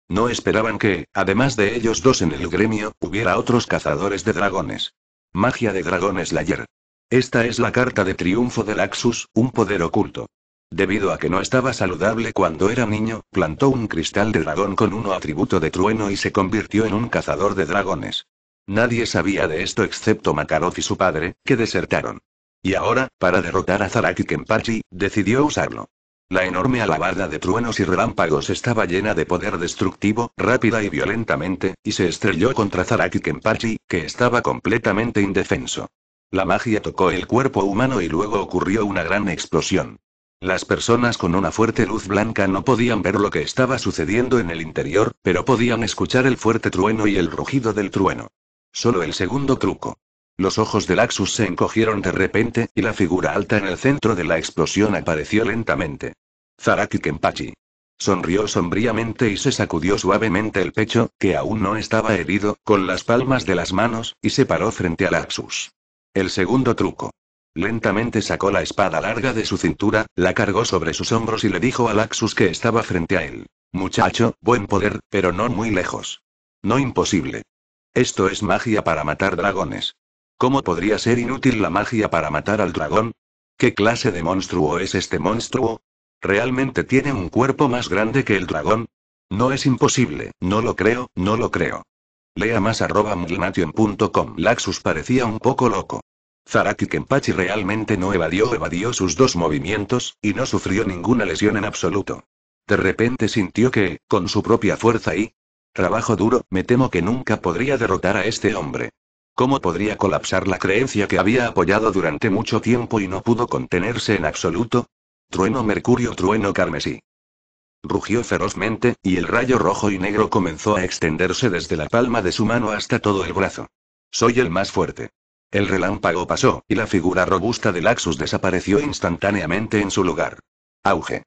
No esperaban que, además de ellos dos en el gremio, hubiera otros cazadores de dragones. Magia de dragones Layer. Esta es la carta de triunfo de Laxus, un poder oculto. Debido a que no estaba saludable cuando era niño, plantó un cristal de dragón con uno atributo de trueno y se convirtió en un cazador de dragones. Nadie sabía de esto excepto Makarov y su padre, que desertaron. Y ahora, para derrotar a Zaraki Kenpachi, decidió usarlo. La enorme alabarda de truenos y relámpagos estaba llena de poder destructivo, rápida y violentamente, y se estrelló contra Zaraki Kenpachi, que estaba completamente indefenso. La magia tocó el cuerpo humano y luego ocurrió una gran explosión. Las personas con una fuerte luz blanca no podían ver lo que estaba sucediendo en el interior, pero podían escuchar el fuerte trueno y el rugido del trueno. Solo el segundo truco. Los ojos de Laxus se encogieron de repente, y la figura alta en el centro de la explosión apareció lentamente. Zaraki Kempachi Sonrió sombríamente y se sacudió suavemente el pecho, que aún no estaba herido, con las palmas de las manos, y se paró frente a Laxus. El segundo truco. Lentamente sacó la espada larga de su cintura, la cargó sobre sus hombros y le dijo a Laxus que estaba frente a él. Muchacho, buen poder, pero no muy lejos. No imposible. Esto es magia para matar dragones. ¿Cómo podría ser inútil la magia para matar al dragón? ¿Qué clase de monstruo es este monstruo? ¿Realmente tiene un cuerpo más grande que el dragón? No es imposible, no lo creo, no lo creo. Lea más arroba Laxus parecía un poco loco. Zaraki Kenpachi realmente no evadió, evadió sus dos movimientos, y no sufrió ninguna lesión en absoluto. De repente sintió que, con su propia fuerza y, Trabajo duro, me temo que nunca podría derrotar a este hombre. ¿Cómo podría colapsar la creencia que había apoyado durante mucho tiempo y no pudo contenerse en absoluto? Trueno Mercurio, trueno carmesí. Rugió ferozmente, y el rayo rojo y negro comenzó a extenderse desde la palma de su mano hasta todo el brazo. Soy el más fuerte. El relámpago pasó, y la figura robusta de Laxus desapareció instantáneamente en su lugar. Auge.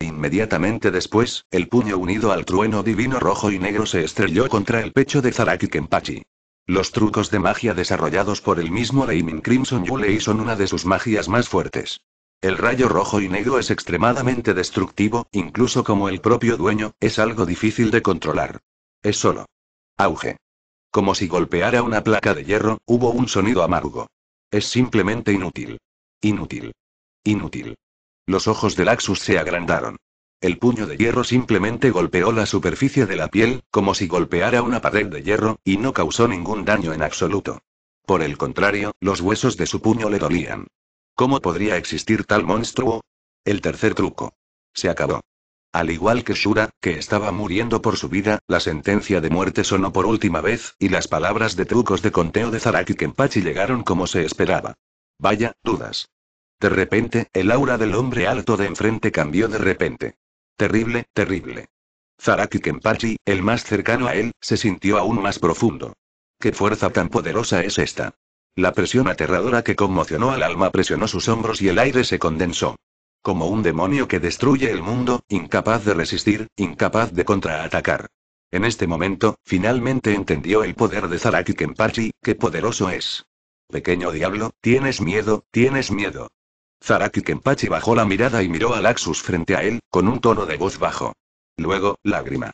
Inmediatamente después, el puño unido al trueno divino rojo y negro se estrelló contra el pecho de Zaraki Kenpachi. Los trucos de magia desarrollados por el mismo Raymond Crimson Yulei son una de sus magias más fuertes. El rayo rojo y negro es extremadamente destructivo, incluso como el propio dueño, es algo difícil de controlar. Es solo. Auge. Como si golpeara una placa de hierro, hubo un sonido amargo. Es simplemente inútil. Inútil. Inútil. Los ojos de Laxus se agrandaron. El puño de hierro simplemente golpeó la superficie de la piel, como si golpeara una pared de hierro, y no causó ningún daño en absoluto. Por el contrario, los huesos de su puño le dolían. ¿Cómo podría existir tal monstruo? El tercer truco. Se acabó. Al igual que Shura, que estaba muriendo por su vida, la sentencia de muerte sonó por última vez, y las palabras de trucos de conteo de Zaraki Kenpachi llegaron como se esperaba. Vaya, dudas. De repente, el aura del hombre alto de enfrente cambió de repente. Terrible, terrible. Zaraki Kenpachi, el más cercano a él, se sintió aún más profundo. ¿Qué fuerza tan poderosa es esta? La presión aterradora que conmocionó al alma presionó sus hombros y el aire se condensó. Como un demonio que destruye el mundo, incapaz de resistir, incapaz de contraatacar. En este momento, finalmente entendió el poder de Zaraki Kenpachi, qué poderoso es. Pequeño diablo, tienes miedo, tienes miedo. Zaraki Kenpachi bajó la mirada y miró a Laxus frente a él, con un tono de voz bajo. Luego, lágrima.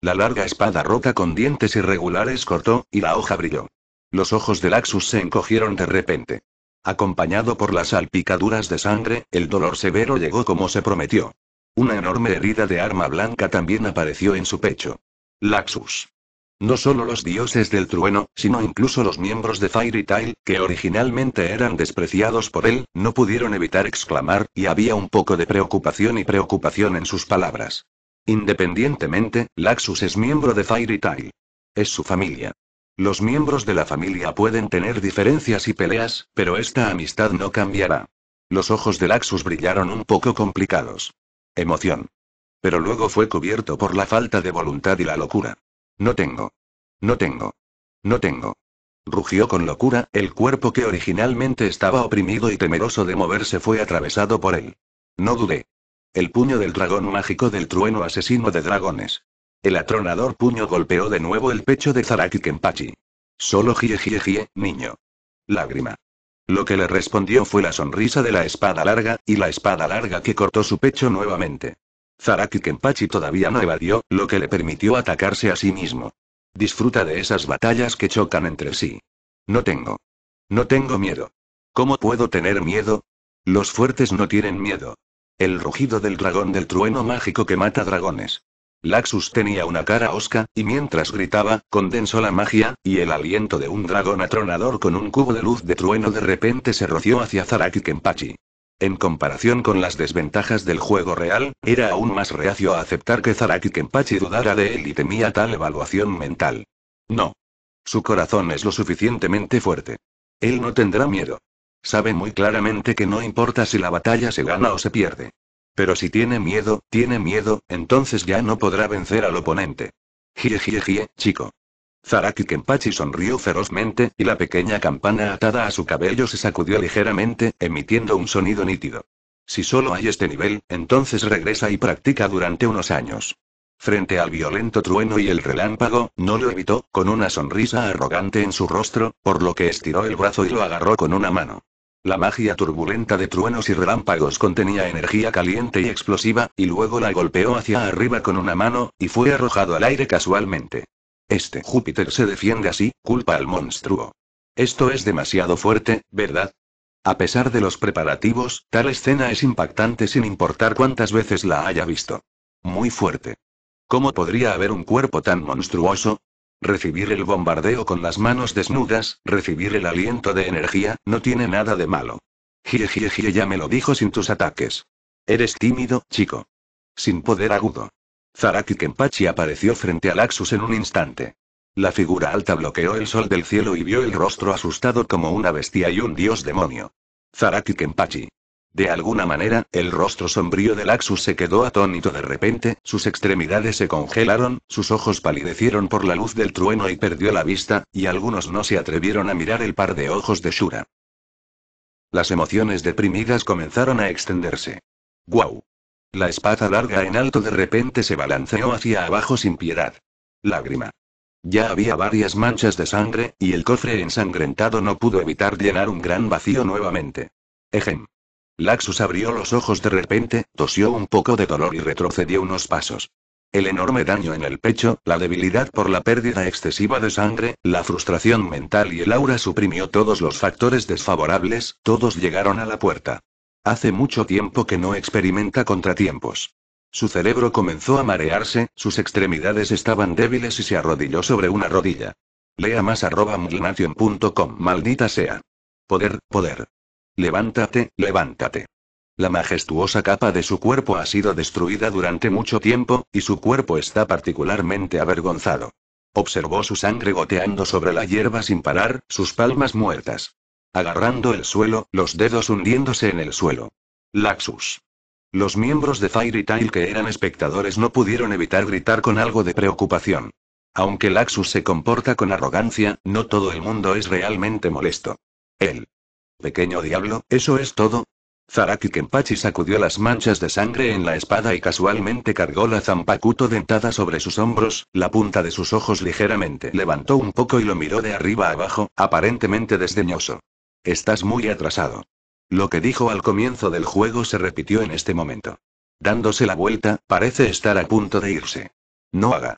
La larga espada roca con dientes irregulares cortó, y la hoja brilló. Los ojos de Laxus se encogieron de repente. Acompañado por las salpicaduras de sangre, el dolor severo llegó como se prometió. Una enorme herida de arma blanca también apareció en su pecho. Laxus. No solo los dioses del trueno, sino incluso los miembros de Fairy Tail, que originalmente eran despreciados por él, no pudieron evitar exclamar, y había un poco de preocupación y preocupación en sus palabras. Independientemente, Laxus es miembro de Fairy Tail. Es su familia. Los miembros de la familia pueden tener diferencias y peleas, pero esta amistad no cambiará. Los ojos de Laxus brillaron un poco complicados. Emoción. Pero luego fue cubierto por la falta de voluntad y la locura. No tengo. No tengo. No tengo. Rugió con locura, el cuerpo que originalmente estaba oprimido y temeroso de moverse fue atravesado por él. No dudé. El puño del dragón mágico del trueno asesino de dragones. El atronador puño golpeó de nuevo el pecho de Zaraki Kenpachi. Solo jie jie niño. Lágrima. Lo que le respondió fue la sonrisa de la espada larga, y la espada larga que cortó su pecho nuevamente. Zaraki Kenpachi todavía no evadió, lo que le permitió atacarse a sí mismo. Disfruta de esas batallas que chocan entre sí. No tengo. No tengo miedo. ¿Cómo puedo tener miedo? Los fuertes no tienen miedo. El rugido del dragón del trueno mágico que mata dragones. Laxus tenía una cara osca, y mientras gritaba, condensó la magia, y el aliento de un dragón atronador con un cubo de luz de trueno de repente se roció hacia Zaraki Kenpachi. En comparación con las desventajas del juego real, era aún más reacio a aceptar que Zaraki Kenpachi dudara de él y temía tal evaluación mental. No. Su corazón es lo suficientemente fuerte. Él no tendrá miedo. Sabe muy claramente que no importa si la batalla se gana o se pierde. Pero si tiene miedo, tiene miedo, entonces ya no podrá vencer al oponente. Jie, chico. Zaraki Kenpachi sonrió ferozmente, y la pequeña campana atada a su cabello se sacudió ligeramente, emitiendo un sonido nítido. Si solo hay este nivel, entonces regresa y practica durante unos años. Frente al violento trueno y el relámpago, no lo evitó, con una sonrisa arrogante en su rostro, por lo que estiró el brazo y lo agarró con una mano. La magia turbulenta de truenos y relámpagos contenía energía caliente y explosiva, y luego la golpeó hacia arriba con una mano, y fue arrojado al aire casualmente. Este Júpiter se defiende así, culpa al monstruo. Esto es demasiado fuerte, ¿verdad? A pesar de los preparativos, tal escena es impactante sin importar cuántas veces la haya visto. Muy fuerte. ¿Cómo podría haber un cuerpo tan monstruoso? Recibir el bombardeo con las manos desnudas, recibir el aliento de energía, no tiene nada de malo. Jie, ya me lo dijo sin tus ataques. Eres tímido, chico. Sin poder agudo. Zaraki Kenpachi apareció frente a Laxus en un instante. La figura alta bloqueó el sol del cielo y vio el rostro asustado como una bestia y un dios demonio. Zaraki Kenpachi. De alguna manera, el rostro sombrío de Laxus se quedó atónito de repente, sus extremidades se congelaron, sus ojos palidecieron por la luz del trueno y perdió la vista, y algunos no se atrevieron a mirar el par de ojos de Shura. Las emociones deprimidas comenzaron a extenderse. ¡Guau! La espada larga en alto de repente se balanceó hacia abajo sin piedad. Lágrima. Ya había varias manchas de sangre, y el cofre ensangrentado no pudo evitar llenar un gran vacío nuevamente. Ejem. Laxus abrió los ojos de repente, tosió un poco de dolor y retrocedió unos pasos. El enorme daño en el pecho, la debilidad por la pérdida excesiva de sangre, la frustración mental y el aura suprimió todos los factores desfavorables, todos llegaron a la puerta. Hace mucho tiempo que no experimenta contratiempos. Su cerebro comenzó a marearse, sus extremidades estaban débiles y se arrodilló sobre una rodilla. Lea más arroba Maldita sea. Poder, poder. Levántate, levántate. La majestuosa capa de su cuerpo ha sido destruida durante mucho tiempo, y su cuerpo está particularmente avergonzado. Observó su sangre goteando sobre la hierba sin parar, sus palmas muertas. Agarrando el suelo, los dedos hundiéndose en el suelo. Laxus. Los miembros de Fairy Tail que eran espectadores no pudieron evitar gritar con algo de preocupación. Aunque Laxus se comporta con arrogancia, no todo el mundo es realmente molesto. El Pequeño diablo, ¿eso es todo? Zaraki Kenpachi sacudió las manchas de sangre en la espada y casualmente cargó la zampacuto dentada sobre sus hombros, la punta de sus ojos ligeramente levantó un poco y lo miró de arriba abajo, aparentemente desdeñoso. Estás muy atrasado. Lo que dijo al comienzo del juego se repitió en este momento. Dándose la vuelta, parece estar a punto de irse. No haga.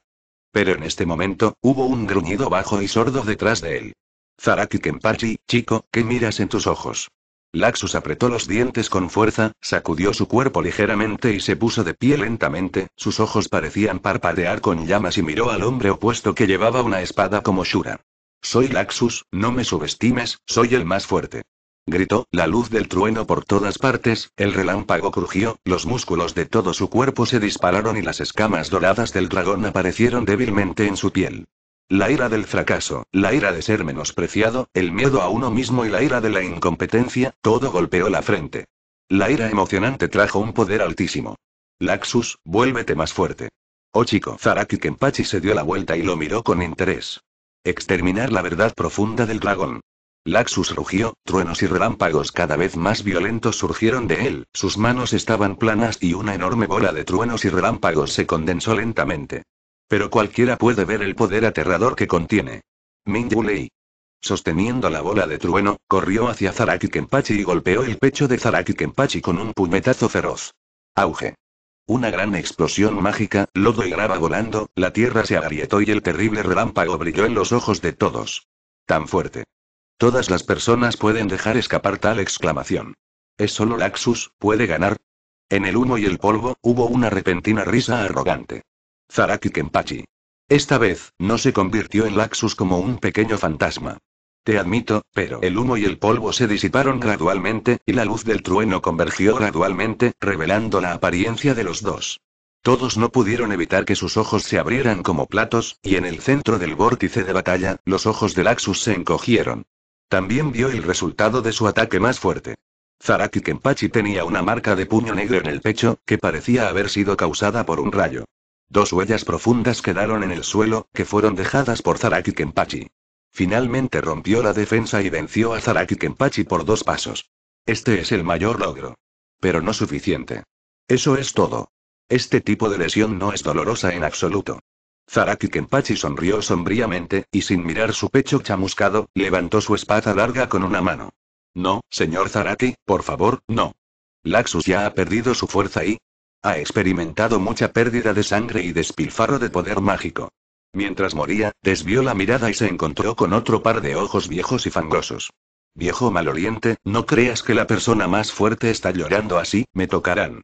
Pero en este momento, hubo un gruñido bajo y sordo detrás de él. Zaraki Kenpachi, chico, ¿qué miras en tus ojos? Laxus apretó los dientes con fuerza, sacudió su cuerpo ligeramente y se puso de pie lentamente, sus ojos parecían parpadear con llamas y miró al hombre opuesto que llevaba una espada como Shura. Soy Laxus, no me subestimes, soy el más fuerte. Gritó, la luz del trueno por todas partes, el relámpago crujió, los músculos de todo su cuerpo se dispararon y las escamas doradas del dragón aparecieron débilmente en su piel. La ira del fracaso, la ira de ser menospreciado, el miedo a uno mismo y la ira de la incompetencia, todo golpeó la frente. La ira emocionante trajo un poder altísimo. Laxus, vuélvete más fuerte. Oh chico, Zaraki Kenpachi se dio la vuelta y lo miró con interés. Exterminar la verdad profunda del dragón. Laxus rugió, truenos y relámpagos cada vez más violentos surgieron de él, sus manos estaban planas y una enorme bola de truenos y relámpagos se condensó lentamente. Pero cualquiera puede ver el poder aterrador que contiene. Ming Sosteniendo la bola de trueno, corrió hacia Zaraki Kenpachi y golpeó el pecho de Zaraki Kenpachi con un puñetazo feroz. Auge. Una gran explosión mágica, lodo y grava volando, la tierra se agrietó y el terrible relámpago brilló en los ojos de todos. Tan fuerte. Todas las personas pueden dejar escapar tal exclamación. Es solo Laxus, puede ganar. En el humo y el polvo, hubo una repentina risa arrogante. Zaraki Kenpachi. Esta vez, no se convirtió en Laxus como un pequeño fantasma. Te admito, pero el humo y el polvo se disiparon gradualmente, y la luz del trueno convergió gradualmente, revelando la apariencia de los dos. Todos no pudieron evitar que sus ojos se abrieran como platos, y en el centro del vórtice de batalla, los ojos de Laxus se encogieron. También vio el resultado de su ataque más fuerte. Zaraki Kempachi tenía una marca de puño negro en el pecho, que parecía haber sido causada por un rayo. Dos huellas profundas quedaron en el suelo, que fueron dejadas por Zaraki Kempachi. Finalmente rompió la defensa y venció a Zaraki Kenpachi por dos pasos. Este es el mayor logro. Pero no suficiente. Eso es todo. Este tipo de lesión no es dolorosa en absoluto. Zaraki Kenpachi sonrió sombríamente, y sin mirar su pecho chamuscado, levantó su espada larga con una mano. No, señor Zaraki, por favor, no. Laxus ya ha perdido su fuerza y... ha experimentado mucha pérdida de sangre y despilfarro de poder mágico. Mientras moría, desvió la mirada y se encontró con otro par de ojos viejos y fangosos. Viejo maloliente, no creas que la persona más fuerte está llorando así, me tocarán.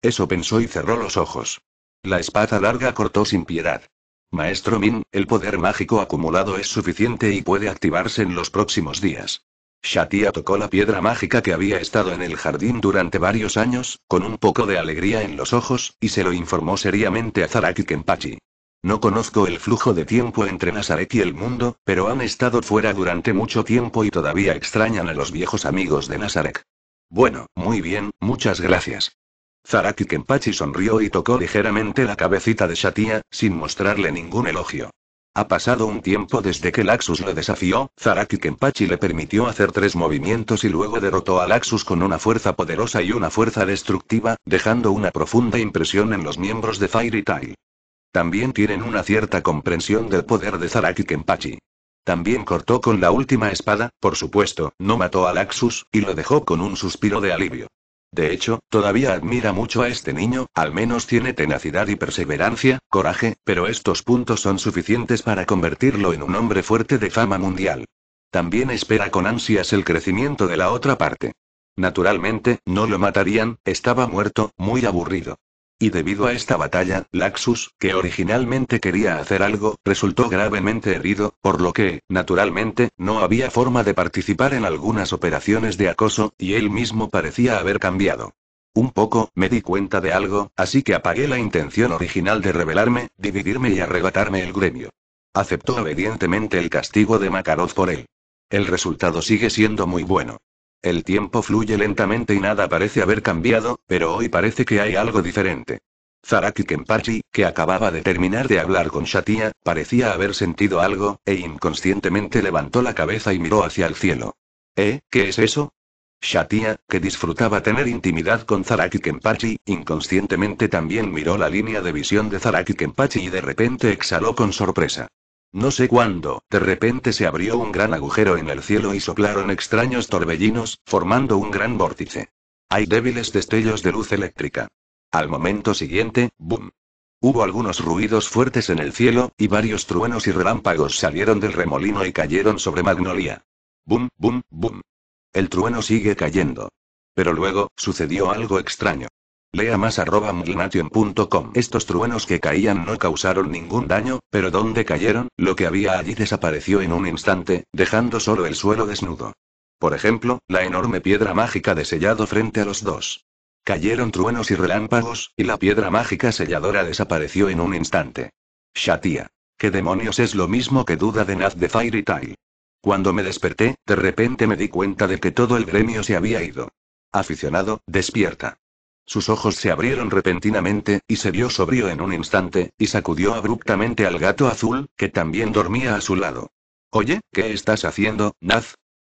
Eso pensó y cerró los ojos. La espada larga cortó sin piedad. Maestro Min, el poder mágico acumulado es suficiente y puede activarse en los próximos días. Shatia tocó la piedra mágica que había estado en el jardín durante varios años, con un poco de alegría en los ojos, y se lo informó seriamente a Zaraki Kenpachi. No conozco el flujo de tiempo entre Nazaret y el mundo, pero han estado fuera durante mucho tiempo y todavía extrañan a los viejos amigos de Nazaret. Bueno, muy bien, muchas gracias. Zaraki Kenpachi sonrió y tocó ligeramente la cabecita de Shatia, sin mostrarle ningún elogio. Ha pasado un tiempo desde que Laxus lo desafió, Zaraki Kenpachi le permitió hacer tres movimientos y luego derrotó a Laxus con una fuerza poderosa y una fuerza destructiva, dejando una profunda impresión en los miembros de Fairy Tail. También tienen una cierta comprensión del poder de Zaraki Kenpachi. También cortó con la última espada, por supuesto, no mató a Laxus, y lo dejó con un suspiro de alivio. De hecho, todavía admira mucho a este niño, al menos tiene tenacidad y perseverancia, coraje, pero estos puntos son suficientes para convertirlo en un hombre fuerte de fama mundial. También espera con ansias el crecimiento de la otra parte. Naturalmente, no lo matarían, estaba muerto, muy aburrido. Y debido a esta batalla, Laxus, que originalmente quería hacer algo, resultó gravemente herido, por lo que, naturalmente, no había forma de participar en algunas operaciones de acoso, y él mismo parecía haber cambiado. Un poco, me di cuenta de algo, así que apagué la intención original de rebelarme, dividirme y arrebatarme el gremio. Aceptó obedientemente el castigo de Makarov por él. El resultado sigue siendo muy bueno. El tiempo fluye lentamente y nada parece haber cambiado, pero hoy parece que hay algo diferente. Zaraki Kenpachi, que acababa de terminar de hablar con Shatia, parecía haber sentido algo, e inconscientemente levantó la cabeza y miró hacia el cielo. ¿Eh? ¿Qué es eso? Shatia, que disfrutaba tener intimidad con Zaraki Kenpachi, inconscientemente también miró la línea de visión de Zaraki Kenpachi y de repente exhaló con sorpresa. No sé cuándo, de repente se abrió un gran agujero en el cielo y soplaron extraños torbellinos, formando un gran vórtice. Hay débiles destellos de luz eléctrica. Al momento siguiente, ¡boom! Hubo algunos ruidos fuertes en el cielo, y varios truenos y relámpagos salieron del remolino y cayeron sobre Magnolia. ¡Bum, boom, boom! El trueno sigue cayendo. Pero luego, sucedió algo extraño. Lea más arroba mlnation.com. Estos truenos que caían no causaron ningún daño, pero donde cayeron, lo que había allí desapareció en un instante, dejando solo el suelo desnudo. Por ejemplo, la enorme piedra mágica de sellado frente a los dos. Cayeron truenos y relámpagos, y la piedra mágica selladora desapareció en un instante. Shatia. ¿Qué demonios es lo mismo que duda de Naz de Fairy Tile? Cuando me desperté, de repente me di cuenta de que todo el gremio se había ido. Aficionado, despierta. Sus ojos se abrieron repentinamente, y se vio sobrio en un instante, y sacudió abruptamente al gato azul, que también dormía a su lado. Oye, ¿qué estás haciendo, Naz?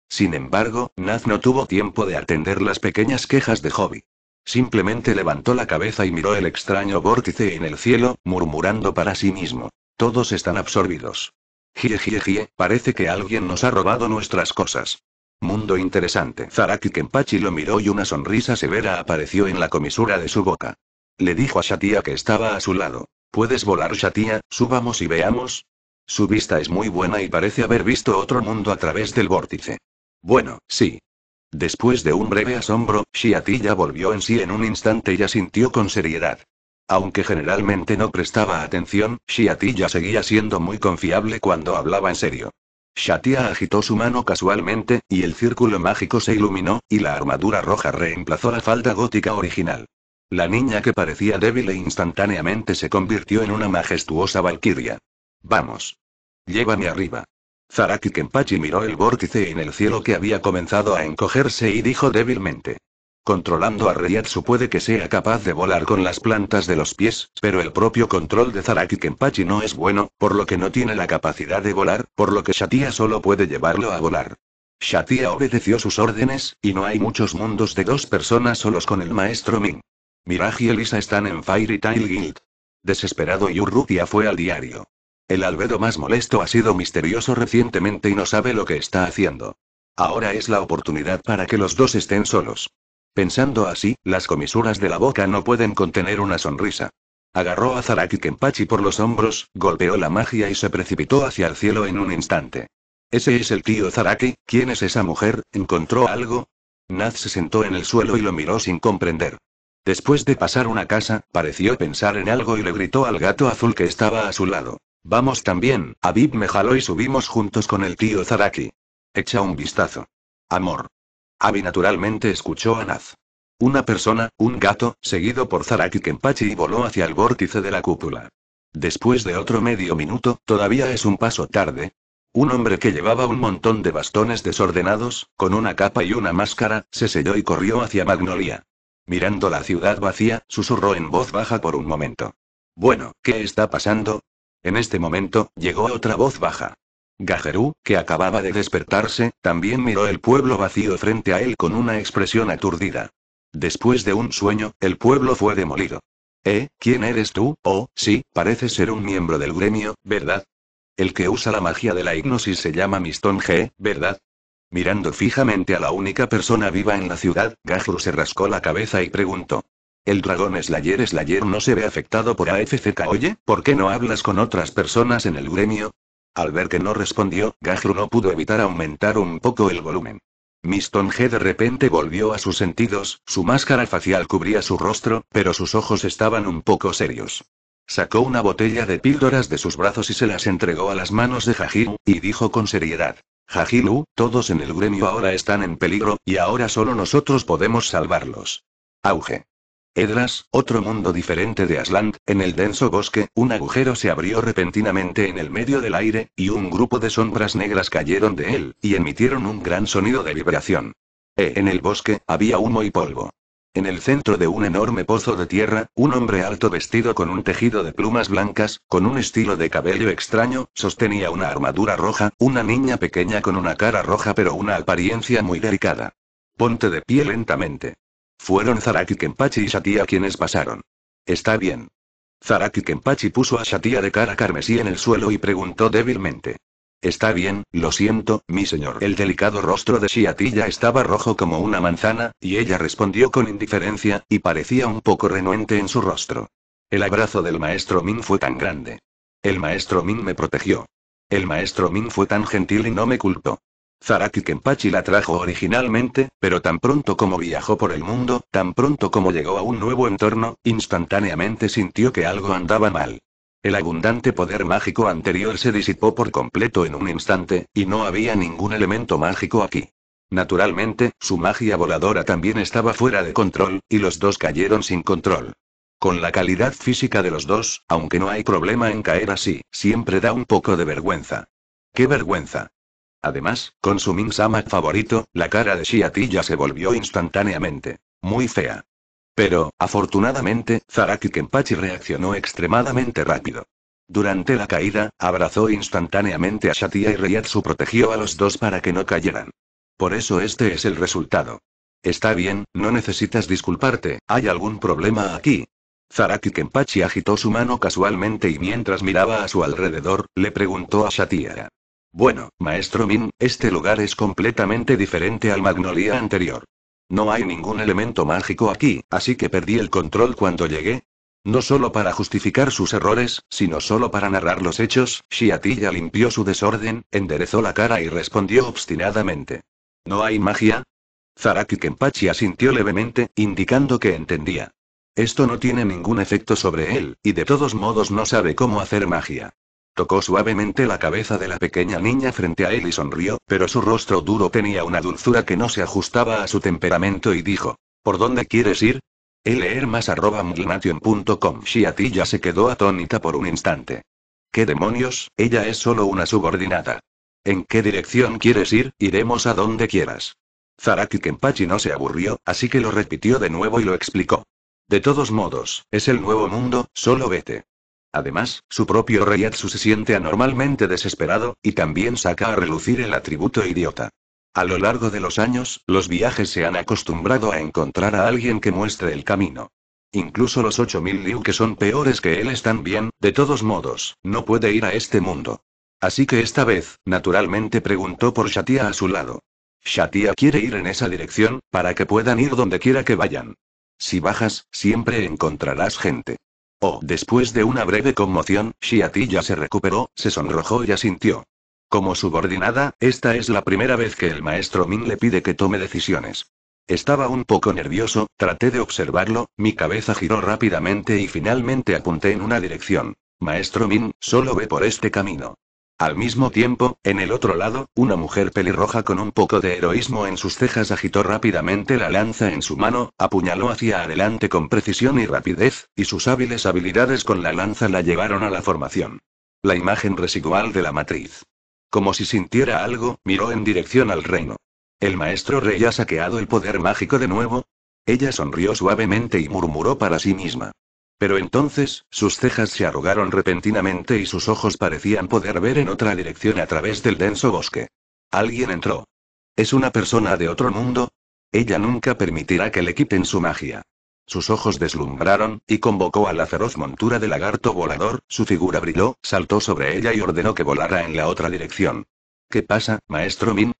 Sin embargo, Naz no tuvo tiempo de atender las pequeñas quejas de Hobby. Simplemente levantó la cabeza y miró el extraño vórtice en el cielo, murmurando para sí mismo. Todos están absorbidos. Gie, parece que alguien nos ha robado nuestras cosas. Mundo interesante. Zaraki Kenpachi lo miró y una sonrisa severa apareció en la comisura de su boca. Le dijo a Shatia que estaba a su lado. ¿Puedes volar, Shatia? Subamos y veamos. Su vista es muy buena y parece haber visto otro mundo a través del vórtice. Bueno, sí. Después de un breve asombro, ya volvió en sí en un instante y asintió con seriedad. Aunque generalmente no prestaba atención, ya seguía siendo muy confiable cuando hablaba en serio. Shatia agitó su mano casualmente, y el círculo mágico se iluminó, y la armadura roja reemplazó la falda gótica original. La niña que parecía débil e instantáneamente se convirtió en una majestuosa valquiria. Vamos. Llévame arriba. Zaraki Kenpachi miró el vórtice en el cielo que había comenzado a encogerse y dijo débilmente. Controlando a Reyatsu puede que sea capaz de volar con las plantas de los pies, pero el propio control de Zaraki Kenpachi no es bueno, por lo que no tiene la capacidad de volar, por lo que Shatia solo puede llevarlo a volar. Shatia obedeció sus órdenes, y no hay muchos mundos de dos personas solos con el maestro Ming. Mirage y Elisa están en Fairy Tail Guild. Desesperado Yurrutia fue al diario. El albedo más molesto ha sido misterioso recientemente y no sabe lo que está haciendo. Ahora es la oportunidad para que los dos estén solos. Pensando así, las comisuras de la boca no pueden contener una sonrisa. Agarró a Zaraki Kenpachi por los hombros, golpeó la magia y se precipitó hacia el cielo en un instante. ¿Ese es el tío Zaraki? ¿Quién es esa mujer? ¿Encontró algo? Naz se sentó en el suelo y lo miró sin comprender. Después de pasar una casa, pareció pensar en algo y le gritó al gato azul que estaba a su lado. Vamos también, Abib me jaló y subimos juntos con el tío Zaraki. Echa un vistazo. Amor. Abby naturalmente escuchó a Naz. Una persona, un gato, seguido por Zaraki Kenpachi y voló hacia el vórtice de la cúpula. Después de otro medio minuto, todavía es un paso tarde. Un hombre que llevaba un montón de bastones desordenados, con una capa y una máscara, se selló y corrió hacia Magnolia. Mirando la ciudad vacía, susurró en voz baja por un momento. Bueno, ¿qué está pasando? En este momento, llegó otra voz baja. Gajeru, que acababa de despertarse, también miró el pueblo vacío frente a él con una expresión aturdida. Después de un sueño, el pueblo fue demolido. ¿Eh? ¿Quién eres tú? Oh, sí, parece ser un miembro del gremio, ¿verdad? El que usa la magia de la hipnosis se llama Miston G, ¿verdad? Mirando fijamente a la única persona viva en la ciudad, Gajeru se rascó la cabeza y preguntó. El dragón Slayer Slayer no se ve afectado por AFCK. Oye, ¿por qué no hablas con otras personas en el gremio? Al ver que no respondió, Gajru no pudo evitar aumentar un poco el volumen. Miston G de repente volvió a sus sentidos, su máscara facial cubría su rostro, pero sus ojos estaban un poco serios. Sacó una botella de píldoras de sus brazos y se las entregó a las manos de Hajiru, y dijo con seriedad. Hajiru, todos en el gremio ahora están en peligro, y ahora solo nosotros podemos salvarlos. Auge. Edras, otro mundo diferente de Asland, en el denso bosque, un agujero se abrió repentinamente en el medio del aire, y un grupo de sombras negras cayeron de él, y emitieron un gran sonido de vibración. E, en el bosque, había humo y polvo. En el centro de un enorme pozo de tierra, un hombre alto vestido con un tejido de plumas blancas, con un estilo de cabello extraño, sostenía una armadura roja, una niña pequeña con una cara roja pero una apariencia muy delicada. Ponte de pie lentamente. Fueron Zaraki Kenpachi y Shatia quienes pasaron. Está bien. Zaraki Kenpachi puso a Shatia de cara carmesí en el suelo y preguntó débilmente. Está bien, lo siento, mi señor. El delicado rostro de Shatia estaba rojo como una manzana, y ella respondió con indiferencia, y parecía un poco renuente en su rostro. El abrazo del maestro Min fue tan grande. El maestro Min me protegió. El maestro Min fue tan gentil y no me culpó. Zaraki Kenpachi la trajo originalmente, pero tan pronto como viajó por el mundo, tan pronto como llegó a un nuevo entorno, instantáneamente sintió que algo andaba mal. El abundante poder mágico anterior se disipó por completo en un instante, y no había ningún elemento mágico aquí. Naturalmente, su magia voladora también estaba fuera de control, y los dos cayeron sin control. Con la calidad física de los dos, aunque no hay problema en caer así, siempre da un poco de vergüenza. ¡Qué vergüenza! Además, con su Minsama favorito, la cara de ya se volvió instantáneamente. Muy fea. Pero, afortunadamente, Zaraki Kenpachi reaccionó extremadamente rápido. Durante la caída, abrazó instantáneamente a Shatia y su protegió a los dos para que no cayeran. Por eso este es el resultado. Está bien, no necesitas disculparte, hay algún problema aquí. Zaraki Kenpachi agitó su mano casualmente y mientras miraba a su alrededor, le preguntó a Shatia. Bueno, maestro Min, este lugar es completamente diferente al Magnolia anterior. No hay ningún elemento mágico aquí, así que perdí el control cuando llegué. No solo para justificar sus errores, sino solo para narrar los hechos, Shiatilla limpió su desorden, enderezó la cara y respondió obstinadamente. ¿No hay magia? Zaraki Kenpachi asintió levemente, indicando que entendía. Esto no tiene ningún efecto sobre él, y de todos modos no sabe cómo hacer magia. Tocó suavemente la cabeza de la pequeña niña frente a él y sonrió, pero su rostro duro tenía una dulzura que no se ajustaba a su temperamento y dijo, ¿Por dónde quieres ir? leer más arroba mglnation.com ya se quedó atónita por un instante. ¿Qué demonios? Ella es solo una subordinada. ¿En qué dirección quieres ir? Iremos a donde quieras. Zaraki Kenpachi no se aburrió, así que lo repitió de nuevo y lo explicó. De todos modos, es el nuevo mundo, solo vete. Además, su propio Atsu se siente anormalmente desesperado, y también saca a relucir el atributo idiota. A lo largo de los años, los viajes se han acostumbrado a encontrar a alguien que muestre el camino. Incluso los 8000 Liu que son peores que él están bien, de todos modos, no puede ir a este mundo. Así que esta vez, naturalmente preguntó por Shatia a su lado. Shatia quiere ir en esa dirección, para que puedan ir donde quiera que vayan. Si bajas, siempre encontrarás gente. Oh, después de una breve conmoción, ya se recuperó, se sonrojó y asintió. Como subordinada, esta es la primera vez que el maestro Min le pide que tome decisiones. Estaba un poco nervioso, traté de observarlo, mi cabeza giró rápidamente y finalmente apunté en una dirección. Maestro Min, solo ve por este camino. Al mismo tiempo, en el otro lado, una mujer pelirroja con un poco de heroísmo en sus cejas agitó rápidamente la lanza en su mano, apuñaló hacia adelante con precisión y rapidez, y sus hábiles habilidades con la lanza la llevaron a la formación. La imagen residual de la matriz. Como si sintiera algo, miró en dirección al reino. ¿El maestro rey ha saqueado el poder mágico de nuevo? Ella sonrió suavemente y murmuró para sí misma. Pero entonces, sus cejas se arrugaron repentinamente y sus ojos parecían poder ver en otra dirección a través del denso bosque. Alguien entró. ¿Es una persona de otro mundo? Ella nunca permitirá que le quiten su magia. Sus ojos deslumbraron, y convocó a la feroz montura de lagarto volador, su figura brilló, saltó sobre ella y ordenó que volara en la otra dirección. ¿Qué pasa, maestro Min?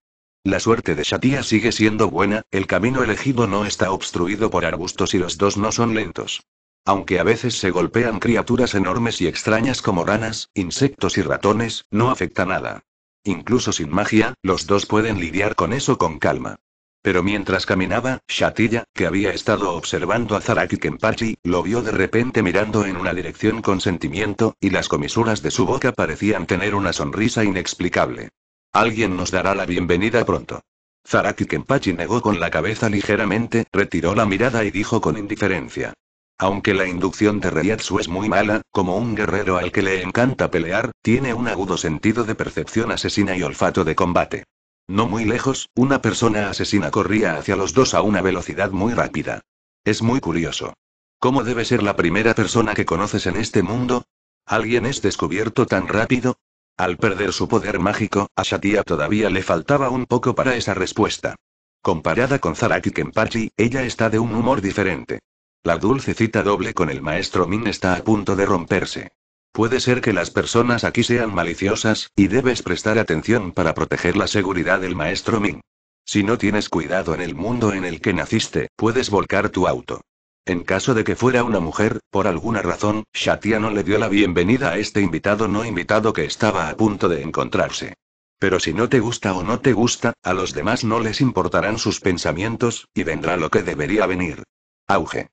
La suerte de Shatia sigue siendo buena, el camino elegido no está obstruido por arbustos y los dos no son lentos. Aunque a veces se golpean criaturas enormes y extrañas como ranas, insectos y ratones, no afecta nada. Incluso sin magia, los dos pueden lidiar con eso con calma. Pero mientras caminaba, Shatilla, que había estado observando a Zaraki Kenpachi, lo vio de repente mirando en una dirección con sentimiento, y las comisuras de su boca parecían tener una sonrisa inexplicable. Alguien nos dará la bienvenida pronto. Zaraki Kenpachi negó con la cabeza ligeramente, retiró la mirada y dijo con indiferencia. Aunque la inducción de Reyatsu es muy mala, como un guerrero al que le encanta pelear, tiene un agudo sentido de percepción asesina y olfato de combate. No muy lejos, una persona asesina corría hacia los dos a una velocidad muy rápida. Es muy curioso. ¿Cómo debe ser la primera persona que conoces en este mundo? ¿Alguien es descubierto tan rápido? Al perder su poder mágico, a Shatia todavía le faltaba un poco para esa respuesta. Comparada con Zaraki Kenpachi, ella está de un humor diferente. La dulce cita doble con el maestro Min está a punto de romperse. Puede ser que las personas aquí sean maliciosas, y debes prestar atención para proteger la seguridad del maestro Min. Si no tienes cuidado en el mundo en el que naciste, puedes volcar tu auto. En caso de que fuera una mujer, por alguna razón, Shatia no le dio la bienvenida a este invitado no invitado que estaba a punto de encontrarse. Pero si no te gusta o no te gusta, a los demás no les importarán sus pensamientos, y vendrá lo que debería venir. Auge.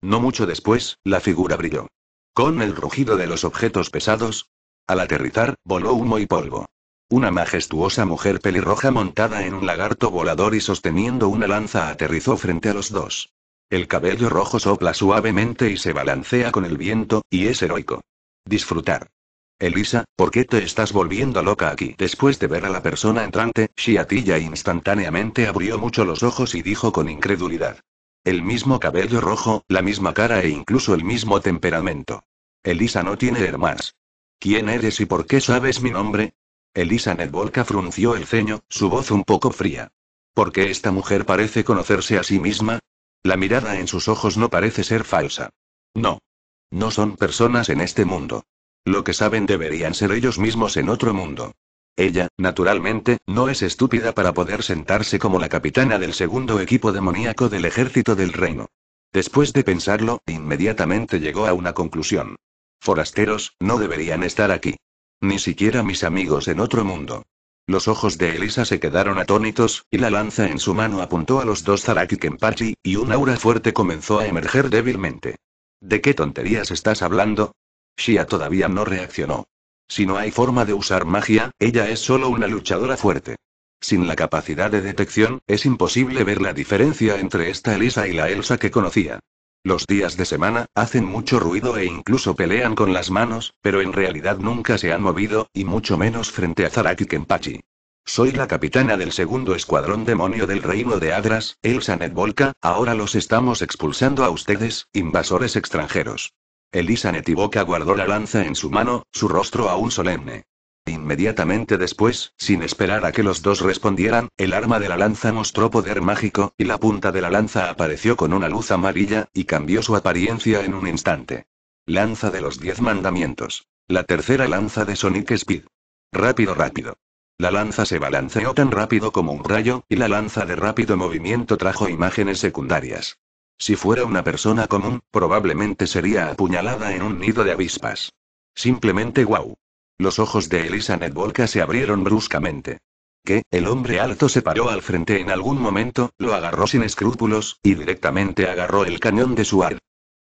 No mucho después, la figura brilló. Con el rugido de los objetos pesados, al aterrizar, voló humo y polvo. Una majestuosa mujer pelirroja montada en un lagarto volador y sosteniendo una lanza aterrizó frente a los dos. El cabello rojo sopla suavemente y se balancea con el viento, y es heroico. Disfrutar. Elisa, ¿por qué te estás volviendo loca aquí? Después de ver a la persona entrante, Shiatilla instantáneamente abrió mucho los ojos y dijo con incredulidad. El mismo cabello rojo, la misma cara e incluso el mismo temperamento. Elisa no tiene hermanas. ¿Quién eres y por qué sabes mi nombre? Elisa Netvolka frunció el ceño, su voz un poco fría. ¿Por qué esta mujer parece conocerse a sí misma? La mirada en sus ojos no parece ser falsa. No. No son personas en este mundo. Lo que saben deberían ser ellos mismos en otro mundo. Ella, naturalmente, no es estúpida para poder sentarse como la capitana del segundo equipo demoníaco del ejército del reino. Después de pensarlo, inmediatamente llegó a una conclusión. Forasteros, no deberían estar aquí. Ni siquiera mis amigos en otro mundo. Los ojos de Elisa se quedaron atónitos, y la lanza en su mano apuntó a los dos Zaraki Kenpachi, y un aura fuerte comenzó a emerger débilmente. ¿De qué tonterías estás hablando? Shia todavía no reaccionó. Si no hay forma de usar magia, ella es solo una luchadora fuerte. Sin la capacidad de detección, es imposible ver la diferencia entre esta Elisa y la Elsa que conocía. Los días de semana, hacen mucho ruido e incluso pelean con las manos, pero en realidad nunca se han movido, y mucho menos frente a Zaraki Kenpachi. Soy la capitana del segundo escuadrón demonio del reino de Adras, Elsa Netvolka, ahora los estamos expulsando a ustedes, invasores extranjeros. Elisa Netiboca guardó la lanza en su mano, su rostro aún solemne. Inmediatamente después, sin esperar a que los dos respondieran, el arma de la lanza mostró poder mágico, y la punta de la lanza apareció con una luz amarilla, y cambió su apariencia en un instante. Lanza de los Diez Mandamientos. La tercera lanza de Sonic Speed. Rápido, rápido. La lanza se balanceó tan rápido como un rayo, y la lanza de rápido movimiento trajo imágenes secundarias. Si fuera una persona común, probablemente sería apuñalada en un nido de avispas. Simplemente guau. Los ojos de Elisa Netbolka se abrieron bruscamente. Que, el hombre alto se paró al frente en algún momento, lo agarró sin escrúpulos, y directamente agarró el cañón de su arma.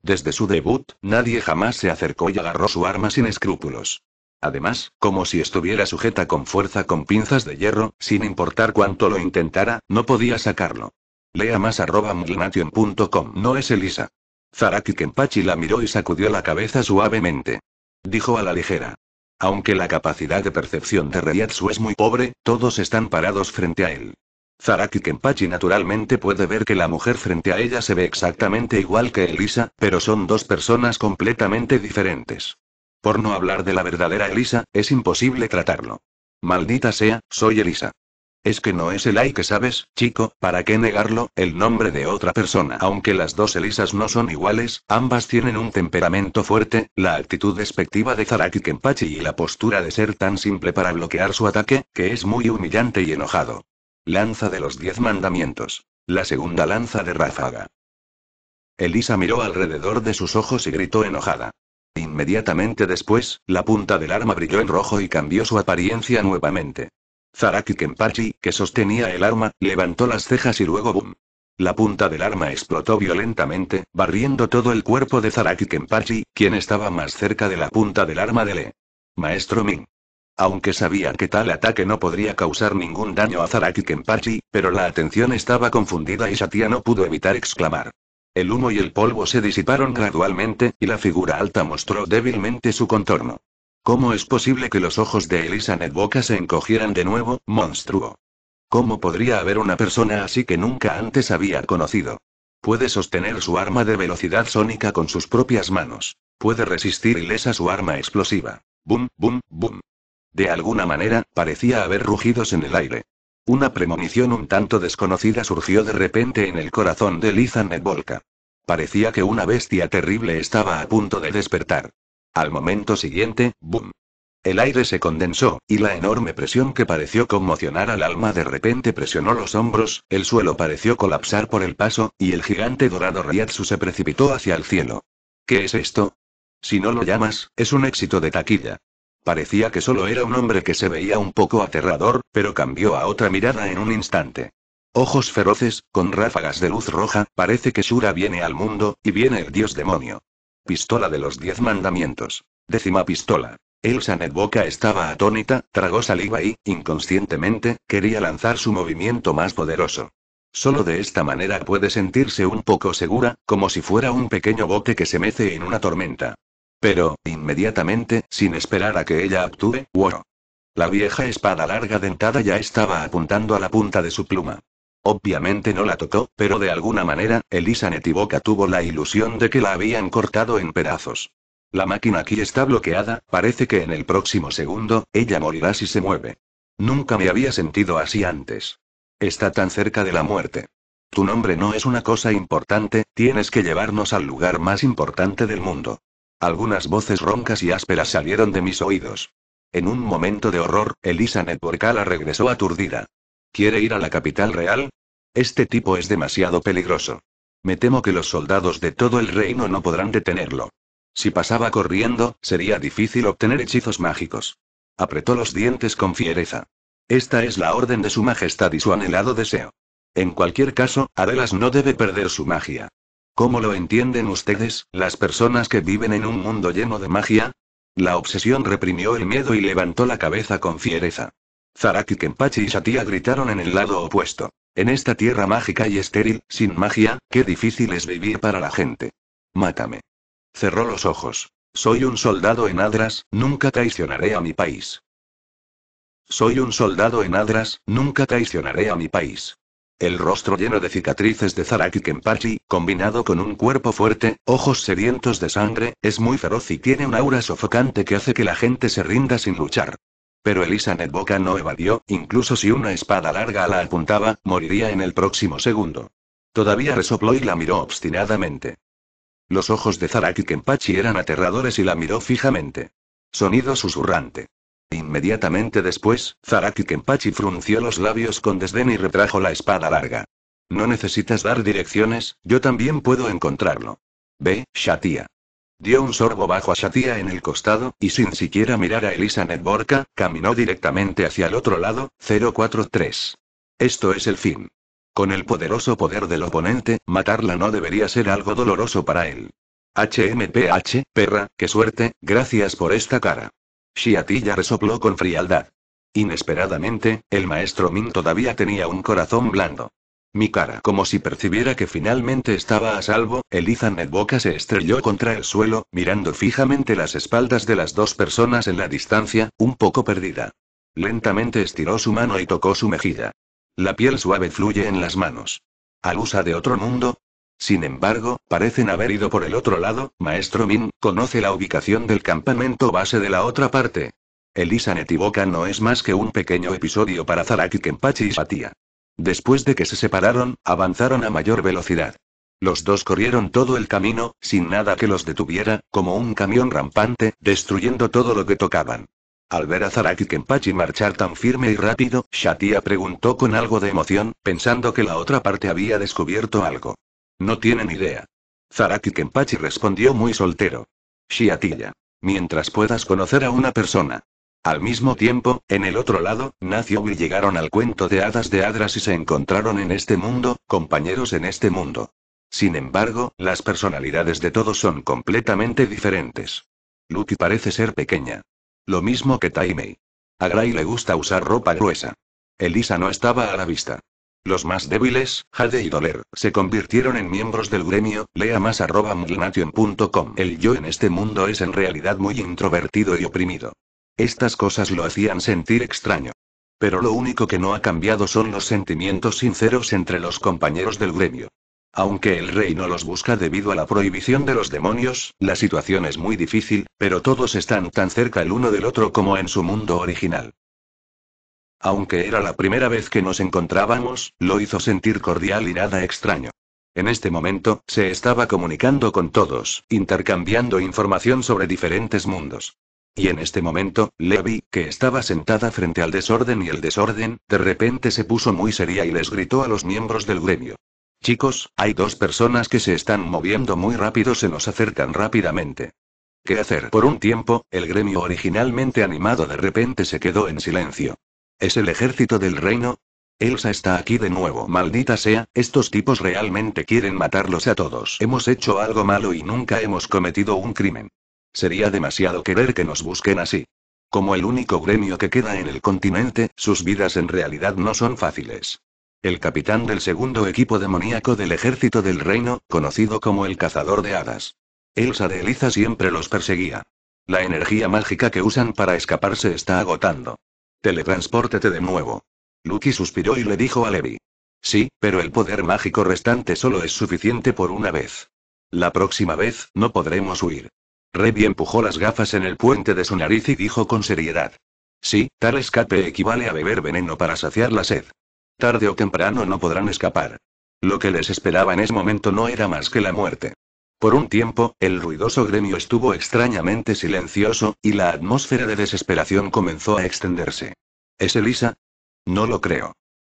Desde su debut, nadie jamás se acercó y agarró su arma sin escrúpulos. Además, como si estuviera sujeta con fuerza con pinzas de hierro, sin importar cuánto lo intentara, no podía sacarlo. Lea más arroba No es Elisa. Zaraki Kenpachi la miró y sacudió la cabeza suavemente. Dijo a la ligera. Aunque la capacidad de percepción de Reiatsu es muy pobre, todos están parados frente a él. Zaraki Kenpachi naturalmente puede ver que la mujer frente a ella se ve exactamente igual que Elisa, pero son dos personas completamente diferentes. Por no hablar de la verdadera Elisa, es imposible tratarlo. Maldita sea, soy Elisa. Es que no es el ay que sabes, chico, ¿para qué negarlo? El nombre de otra persona. Aunque las dos Elisas no son iguales, ambas tienen un temperamento fuerte, la actitud despectiva de Zaraki Kenpachi y la postura de ser tan simple para bloquear su ataque, que es muy humillante y enojado. Lanza de los Diez Mandamientos. La segunda lanza de ráfaga. Elisa miró alrededor de sus ojos y gritó enojada. Inmediatamente después, la punta del arma brilló en rojo y cambió su apariencia nuevamente. Zaraki Kenpachi, que sostenía el arma, levantó las cejas y luego ¡boom! La punta del arma explotó violentamente, barriendo todo el cuerpo de Zaraki Kenpachi, quien estaba más cerca de la punta del arma de Le. Maestro Ming. Aunque sabía que tal ataque no podría causar ningún daño a Zaraki Kenpachi, pero la atención estaba confundida y Satya no pudo evitar exclamar. El humo y el polvo se disiparon gradualmente, y la figura alta mostró débilmente su contorno. ¿Cómo es posible que los ojos de Elisa Boca se encogieran de nuevo, monstruo? ¿Cómo podría haber una persona así que nunca antes había conocido? Puede sostener su arma de velocidad sónica con sus propias manos. Puede resistir ilesa su arma explosiva. Bum, bum, bum. De alguna manera, parecía haber rugidos en el aire. Una premonición un tanto desconocida surgió de repente en el corazón de Liza Volca. Parecía que una bestia terrible estaba a punto de despertar. Al momento siguiente, ¡boom! El aire se condensó, y la enorme presión que pareció conmocionar al alma de repente presionó los hombros, el suelo pareció colapsar por el paso, y el gigante dorado Ryatsu se precipitó hacia el cielo. ¿Qué es esto? Si no lo llamas, es un éxito de taquilla. Parecía que solo era un hombre que se veía un poco aterrador, pero cambió a otra mirada en un instante. Ojos feroces, con ráfagas de luz roja, parece que Shura viene al mundo, y viene el dios demonio. Pistola de los diez mandamientos. Décima pistola. Elsa boca estaba atónita, tragó saliva y, inconscientemente, quería lanzar su movimiento más poderoso. Solo de esta manera puede sentirse un poco segura, como si fuera un pequeño bote que se mece en una tormenta. Pero, inmediatamente, sin esperar a que ella actúe, wow. La vieja espada larga dentada ya estaba apuntando a la punta de su pluma. Obviamente no la tocó, pero de alguna manera, Elisa Netivoca tuvo la ilusión de que la habían cortado en pedazos. La máquina aquí está bloqueada, parece que en el próximo segundo, ella morirá si se mueve. Nunca me había sentido así antes. Está tan cerca de la muerte. Tu nombre no es una cosa importante, tienes que llevarnos al lugar más importante del mundo. Algunas voces roncas y ásperas salieron de mis oídos. En un momento de horror, Elisa la regresó aturdida. ¿Quiere ir a la capital real? Este tipo es demasiado peligroso. Me temo que los soldados de todo el reino no podrán detenerlo. Si pasaba corriendo, sería difícil obtener hechizos mágicos. Apretó los dientes con fiereza. Esta es la orden de su majestad y su anhelado deseo. En cualquier caso, Adelas no debe perder su magia. ¿Cómo lo entienden ustedes, las personas que viven en un mundo lleno de magia? La obsesión reprimió el miedo y levantó la cabeza con fiereza. Zaraki Kempachi y Satia gritaron en el lado opuesto. En esta tierra mágica y estéril, sin magia, qué difícil es vivir para la gente. Mátame. Cerró los ojos. Soy un soldado en Adras, nunca traicionaré a mi país. Soy un soldado en Adras, nunca traicionaré a mi país. El rostro lleno de cicatrices de Zaraki kempachi combinado con un cuerpo fuerte, ojos sedientos de sangre, es muy feroz y tiene un aura sofocante que hace que la gente se rinda sin luchar. Pero Elisa Boca no evadió, incluso si una espada larga la apuntaba, moriría en el próximo segundo. Todavía resopló y la miró obstinadamente. Los ojos de Zaraki Kenpachi eran aterradores y la miró fijamente. Sonido susurrante. Inmediatamente después, Zaraki Kenpachi frunció los labios con desdén y retrajo la espada larga. No necesitas dar direcciones, yo también puedo encontrarlo. Ve, Shatia. Dio un sorbo bajo a Shatia en el costado, y sin siquiera mirar a Elisa Borka, caminó directamente hacia el otro lado, 043. Esto es el fin. Con el poderoso poder del oponente, matarla no debería ser algo doloroso para él. HMPH, perra, qué suerte, gracias por esta cara. Shiatilla resopló con frialdad. Inesperadamente, el maestro Min todavía tenía un corazón blando. Mi cara. Como si percibiera que finalmente estaba a salvo, Elisa Boca se estrelló contra el suelo, mirando fijamente las espaldas de las dos personas en la distancia, un poco perdida. Lentamente estiró su mano y tocó su mejilla. La piel suave fluye en las manos. ¿Alusa de otro mundo? Sin embargo, parecen haber ido por el otro lado, maestro Min, conoce la ubicación del campamento base de la otra parte. Elisa Netiboca no es más que un pequeño episodio para Zaraki Kenpachi y Shatia. Después de que se separaron, avanzaron a mayor velocidad. Los dos corrieron todo el camino, sin nada que los detuviera, como un camión rampante, destruyendo todo lo que tocaban. Al ver a Zaraki Kenpachi marchar tan firme y rápido, Shatia preguntó con algo de emoción, pensando que la otra parte había descubierto algo. No tienen idea. Zaraki Kenpachi respondió muy soltero. Shiatilla. Mientras puedas conocer a una persona, al mismo tiempo, en el otro lado, Nacio y llegaron al cuento de hadas de Adras y se encontraron en este mundo, compañeros en este mundo. Sin embargo, las personalidades de todos son completamente diferentes. Lucky parece ser pequeña. Lo mismo que Taimei. A Gray le gusta usar ropa gruesa. Elisa no estaba a la vista. Los más débiles, Jade y Doler, se convirtieron en miembros del gremio, lea más arroba El yo en este mundo es en realidad muy introvertido y oprimido. Estas cosas lo hacían sentir extraño. Pero lo único que no ha cambiado son los sentimientos sinceros entre los compañeros del gremio. Aunque el rey no los busca debido a la prohibición de los demonios, la situación es muy difícil, pero todos están tan cerca el uno del otro como en su mundo original. Aunque era la primera vez que nos encontrábamos, lo hizo sentir cordial y nada extraño. En este momento, se estaba comunicando con todos, intercambiando información sobre diferentes mundos. Y en este momento, Levi, que estaba sentada frente al desorden y el desorden, de repente se puso muy seria y les gritó a los miembros del gremio. Chicos, hay dos personas que se están moviendo muy rápido, se nos acercan rápidamente. ¿Qué hacer? Por un tiempo, el gremio originalmente animado de repente se quedó en silencio. ¿Es el ejército del reino? Elsa está aquí de nuevo. Maldita sea, estos tipos realmente quieren matarlos a todos. Hemos hecho algo malo y nunca hemos cometido un crimen. Sería demasiado querer que nos busquen así. Como el único gremio que queda en el continente, sus vidas en realidad no son fáciles. El capitán del segundo equipo demoníaco del ejército del reino, conocido como el cazador de hadas. Elsa de Eliza siempre los perseguía. La energía mágica que usan para escaparse está agotando. Teletranspórtete de nuevo. Lucky suspiró y le dijo a Levi. Sí, pero el poder mágico restante solo es suficiente por una vez. La próxima vez, no podremos huir bien empujó las gafas en el puente de su nariz y dijo con seriedad. Sí, tal escape equivale a beber veneno para saciar la sed. Tarde o temprano no podrán escapar. Lo que les esperaba en ese momento no era más que la muerte. Por un tiempo, el ruidoso gremio estuvo extrañamente silencioso, y la atmósfera de desesperación comenzó a extenderse. ¿Es Elisa? No lo creo.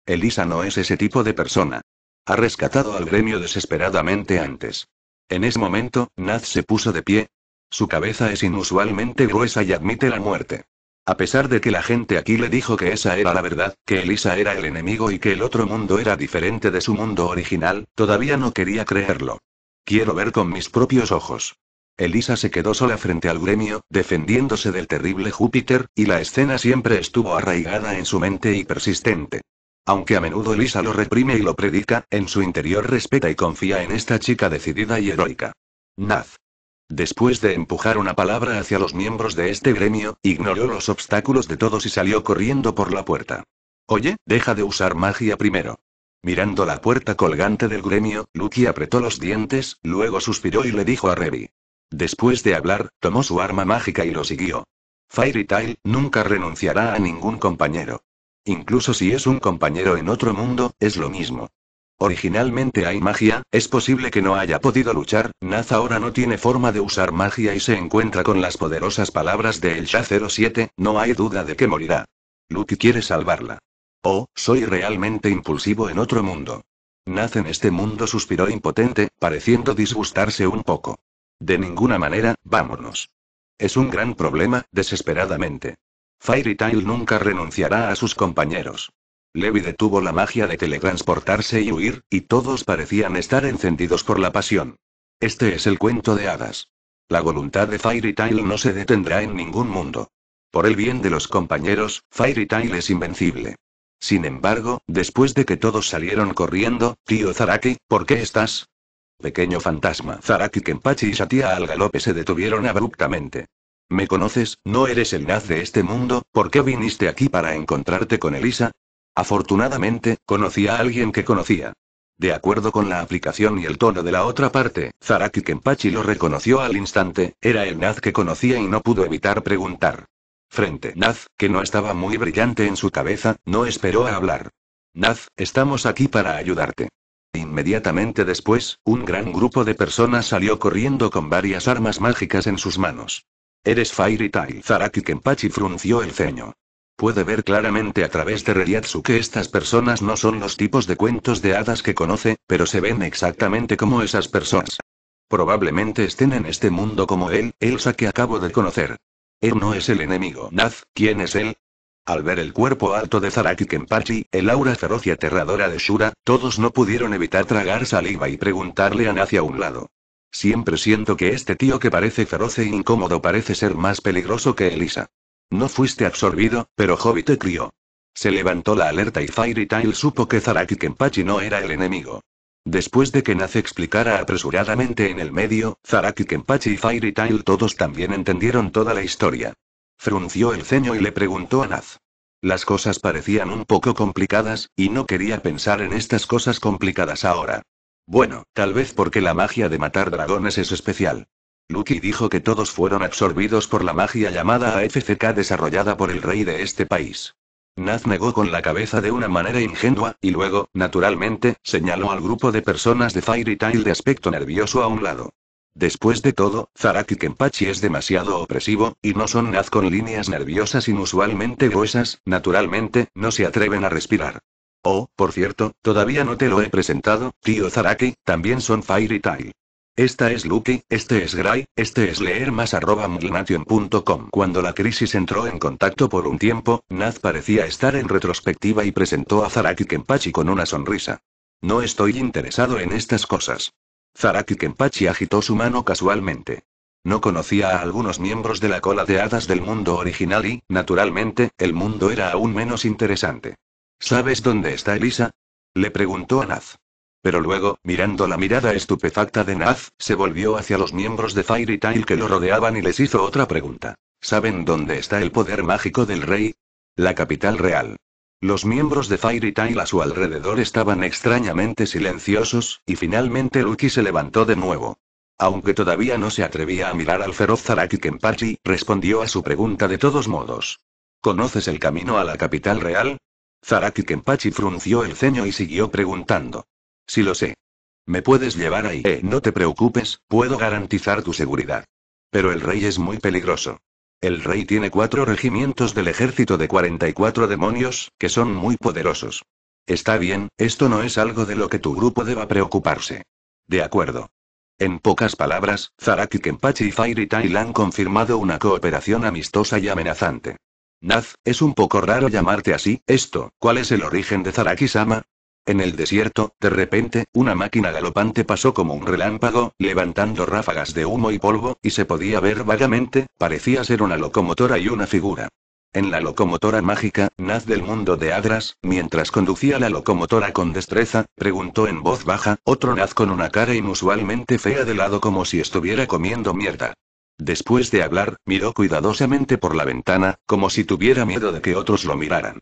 Elisa no es ese tipo de persona. Ha rescatado al gremio desesperadamente antes. En ese momento, Naz se puso de pie, su cabeza es inusualmente gruesa y admite la muerte. A pesar de que la gente aquí le dijo que esa era la verdad, que Elisa era el enemigo y que el otro mundo era diferente de su mundo original, todavía no quería creerlo. Quiero ver con mis propios ojos. Elisa se quedó sola frente al gremio, defendiéndose del terrible Júpiter, y la escena siempre estuvo arraigada en su mente y persistente. Aunque a menudo Elisa lo reprime y lo predica, en su interior respeta y confía en esta chica decidida y heroica. Naz. Después de empujar una palabra hacia los miembros de este gremio, ignoró los obstáculos de todos y salió corriendo por la puerta. Oye, deja de usar magia primero. Mirando la puerta colgante del gremio, Lucky apretó los dientes, luego suspiró y le dijo a Revi. Después de hablar, tomó su arma mágica y lo siguió. Fairy Tail nunca renunciará a ningún compañero. Incluso si es un compañero en otro mundo, es lo mismo. Originalmente hay magia, es posible que no haya podido luchar, Naz ahora no tiene forma de usar magia y se encuentra con las poderosas palabras de El 07, no hay duda de que morirá. Luke quiere salvarla. Oh, soy realmente impulsivo en otro mundo. Naz en este mundo suspiró impotente, pareciendo disgustarse un poco. De ninguna manera, vámonos. Es un gran problema, desesperadamente. Fairy Tail nunca renunciará a sus compañeros. Levi detuvo la magia de teletransportarse y huir, y todos parecían estar encendidos por la pasión. Este es el cuento de hadas. La voluntad de Fairy Tail no se detendrá en ningún mundo. Por el bien de los compañeros, Fairy Tail es invencible. Sin embargo, después de que todos salieron corriendo, tío Zaraki, ¿por qué estás? Pequeño fantasma. Zaraki Kenpachi y Satya al galope se detuvieron abruptamente. Me conoces, no eres el naz de este mundo, ¿por qué viniste aquí para encontrarte con Elisa? Afortunadamente, conocía a alguien que conocía. De acuerdo con la aplicación y el tono de la otra parte, Zaraki Kenpachi lo reconoció al instante, era el Naz que conocía y no pudo evitar preguntar. Frente Naz, que no estaba muy brillante en su cabeza, no esperó a hablar. Naz, estamos aquí para ayudarte. Inmediatamente después, un gran grupo de personas salió corriendo con varias armas mágicas en sus manos. Eres Fairy Tail. Zaraki Kenpachi frunció el ceño. Puede ver claramente a través de Reyatsu que estas personas no son los tipos de cuentos de hadas que conoce, pero se ven exactamente como esas personas. Probablemente estén en este mundo como él, Elsa que acabo de conocer. Él no es el enemigo. Naz, ¿quién es él? Al ver el cuerpo alto de Zaraki Kenpachi, el aura feroz y aterradora de Shura, todos no pudieron evitar tragar saliva y preguntarle a Naz hacia un lado. Siempre siento que este tío que parece feroz e incómodo parece ser más peligroso que Elisa. No fuiste absorbido, pero Hobby te crió. Se levantó la alerta y Fairy Tail supo que Zaraki Kenpachi no era el enemigo. Después de que Naz explicara apresuradamente en el medio, Zaraki Kenpachi y Fairy Tail todos también entendieron toda la historia. Frunció el ceño y le preguntó a Naz. Las cosas parecían un poco complicadas, y no quería pensar en estas cosas complicadas ahora. Bueno, tal vez porque la magia de matar dragones es especial. Lucky dijo que todos fueron absorbidos por la magia llamada AFCK desarrollada por el rey de este país. Naz negó con la cabeza de una manera ingenua, y luego, naturalmente, señaló al grupo de personas de Fairy Tail de aspecto nervioso a un lado. Después de todo, Zaraki Kenpachi es demasiado opresivo, y no son Naz con líneas nerviosas inusualmente gruesas, naturalmente, no se atreven a respirar. Oh, por cierto, todavía no te lo he presentado, tío Zaraki, también son Fairy Tail. Esta es Lucky, este es Gray, este es leer más Cuando la crisis entró en contacto por un tiempo, Naz parecía estar en retrospectiva y presentó a Zaraki Kenpachi con una sonrisa. No estoy interesado en estas cosas. Zaraki Kenpachi agitó su mano casualmente. No conocía a algunos miembros de la cola de hadas del mundo original y, naturalmente, el mundo era aún menos interesante. ¿Sabes dónde está Elisa? Le preguntó a Naz. Pero luego, mirando la mirada estupefacta de Naz, se volvió hacia los miembros de Fairy Tail que lo rodeaban y les hizo otra pregunta. ¿Saben dónde está el poder mágico del rey? La capital real. Los miembros de Fairy Tail a su alrededor estaban extrañamente silenciosos, y finalmente Lucky se levantó de nuevo. Aunque todavía no se atrevía a mirar al feroz Zaraki Kenpachi, respondió a su pregunta de todos modos. ¿Conoces el camino a la capital real? Zaraki Kenpachi frunció el ceño y siguió preguntando. Si lo sé. Me puedes llevar ahí. Eh, no te preocupes, puedo garantizar tu seguridad. Pero el rey es muy peligroso. El rey tiene cuatro regimientos del ejército de 44 demonios, que son muy poderosos. Está bien, esto no es algo de lo que tu grupo deba preocuparse. De acuerdo. En pocas palabras, Zaraki Kenpachi y Fairy Tail han confirmado una cooperación amistosa y amenazante. Naz, es un poco raro llamarte así, esto, ¿cuál es el origen de Zaraki-sama? En el desierto, de repente, una máquina galopante pasó como un relámpago, levantando ráfagas de humo y polvo, y se podía ver vagamente, parecía ser una locomotora y una figura. En la locomotora mágica, Naz del mundo de Adras, mientras conducía la locomotora con destreza, preguntó en voz baja, otro Naz con una cara inusualmente fea de lado como si estuviera comiendo mierda. Después de hablar, miró cuidadosamente por la ventana, como si tuviera miedo de que otros lo miraran.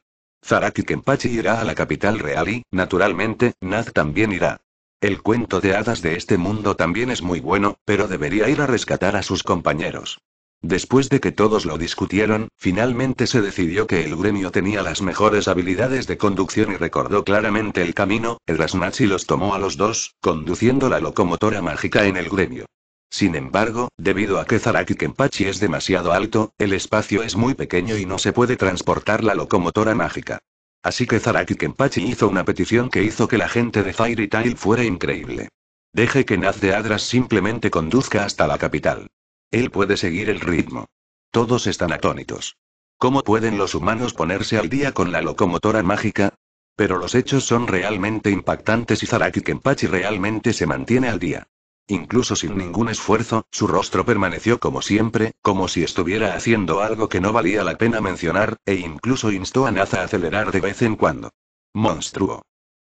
Zaraki Kenpachi irá a la capital real y, naturalmente, Naz también irá. El cuento de hadas de este mundo también es muy bueno, pero debería ir a rescatar a sus compañeros. Después de que todos lo discutieron, finalmente se decidió que el gremio tenía las mejores habilidades de conducción y recordó claramente el camino, el Rasnachi los tomó a los dos, conduciendo la locomotora mágica en el gremio. Sin embargo, debido a que Zaraki Kenpachi es demasiado alto, el espacio es muy pequeño y no se puede transportar la locomotora mágica. Así que Zaraki Kenpachi hizo una petición que hizo que la gente de Fairy Tail fuera increíble. Deje que Naz de Adras simplemente conduzca hasta la capital. Él puede seguir el ritmo. Todos están atónitos. ¿Cómo pueden los humanos ponerse al día con la locomotora mágica? Pero los hechos son realmente impactantes y Zaraki Kenpachi realmente se mantiene al día. Incluso sin ningún esfuerzo, su rostro permaneció como siempre, como si estuviera haciendo algo que no valía la pena mencionar, e incluso instó a Naz a acelerar de vez en cuando. Monstruo.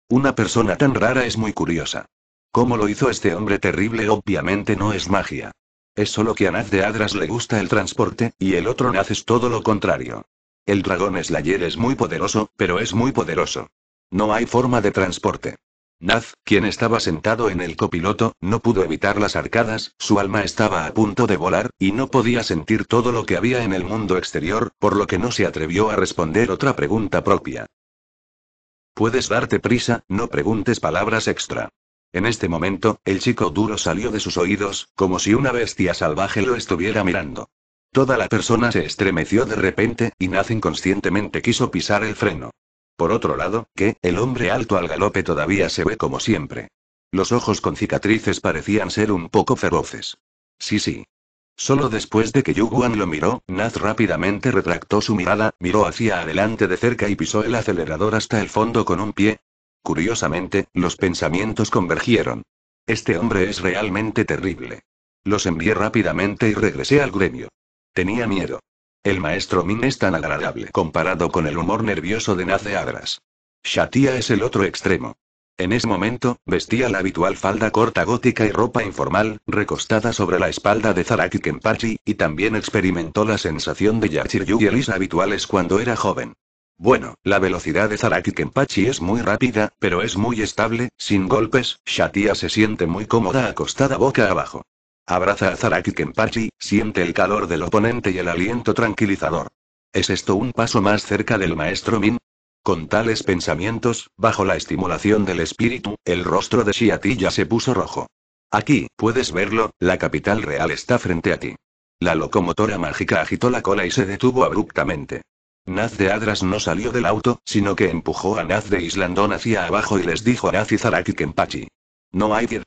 Una persona tan rara es muy curiosa. ¿Cómo lo hizo este hombre terrible? Obviamente no es magia. Es solo que a Naz de Adras le gusta el transporte, y el otro Naz es todo lo contrario. El dragón Slayer es muy poderoso, pero es muy poderoso. No hay forma de transporte. Naz, quien estaba sentado en el copiloto, no pudo evitar las arcadas, su alma estaba a punto de volar, y no podía sentir todo lo que había en el mundo exterior, por lo que no se atrevió a responder otra pregunta propia. Puedes darte prisa, no preguntes palabras extra. En este momento, el chico duro salió de sus oídos, como si una bestia salvaje lo estuviera mirando. Toda la persona se estremeció de repente, y Naz inconscientemente quiso pisar el freno. Por otro lado, que, el hombre alto al galope todavía se ve como siempre. Los ojos con cicatrices parecían ser un poco feroces. Sí, sí. Solo después de que Yuguan lo miró, Naz rápidamente retractó su mirada, miró hacia adelante de cerca y pisó el acelerador hasta el fondo con un pie. Curiosamente, los pensamientos convergieron. Este hombre es realmente terrible. Los envié rápidamente y regresé al gremio. Tenía miedo. El maestro Min es tan agradable comparado con el humor nervioso de Nace Agras. Shatia es el otro extremo. En ese momento, vestía la habitual falda corta gótica y ropa informal, recostada sobre la espalda de Zaraki Kenpachi, y también experimentó la sensación de Yachiryu y Elisa habituales cuando era joven. Bueno, la velocidad de Zaraki Kenpachi es muy rápida, pero es muy estable, sin golpes, Shatia se siente muy cómoda acostada boca abajo. Abraza a Zaraki Kenpachi, siente el calor del oponente y el aliento tranquilizador. ¿Es esto un paso más cerca del maestro Min? Con tales pensamientos, bajo la estimulación del espíritu, el rostro de Shiati ya se puso rojo. Aquí, puedes verlo, la capital real está frente a ti. La locomotora mágica agitó la cola y se detuvo abruptamente. Naz de Adras no salió del auto, sino que empujó a Naz de Islandón hacia abajo y les dijo a Naz y Zaraki Kenpachi. No hay que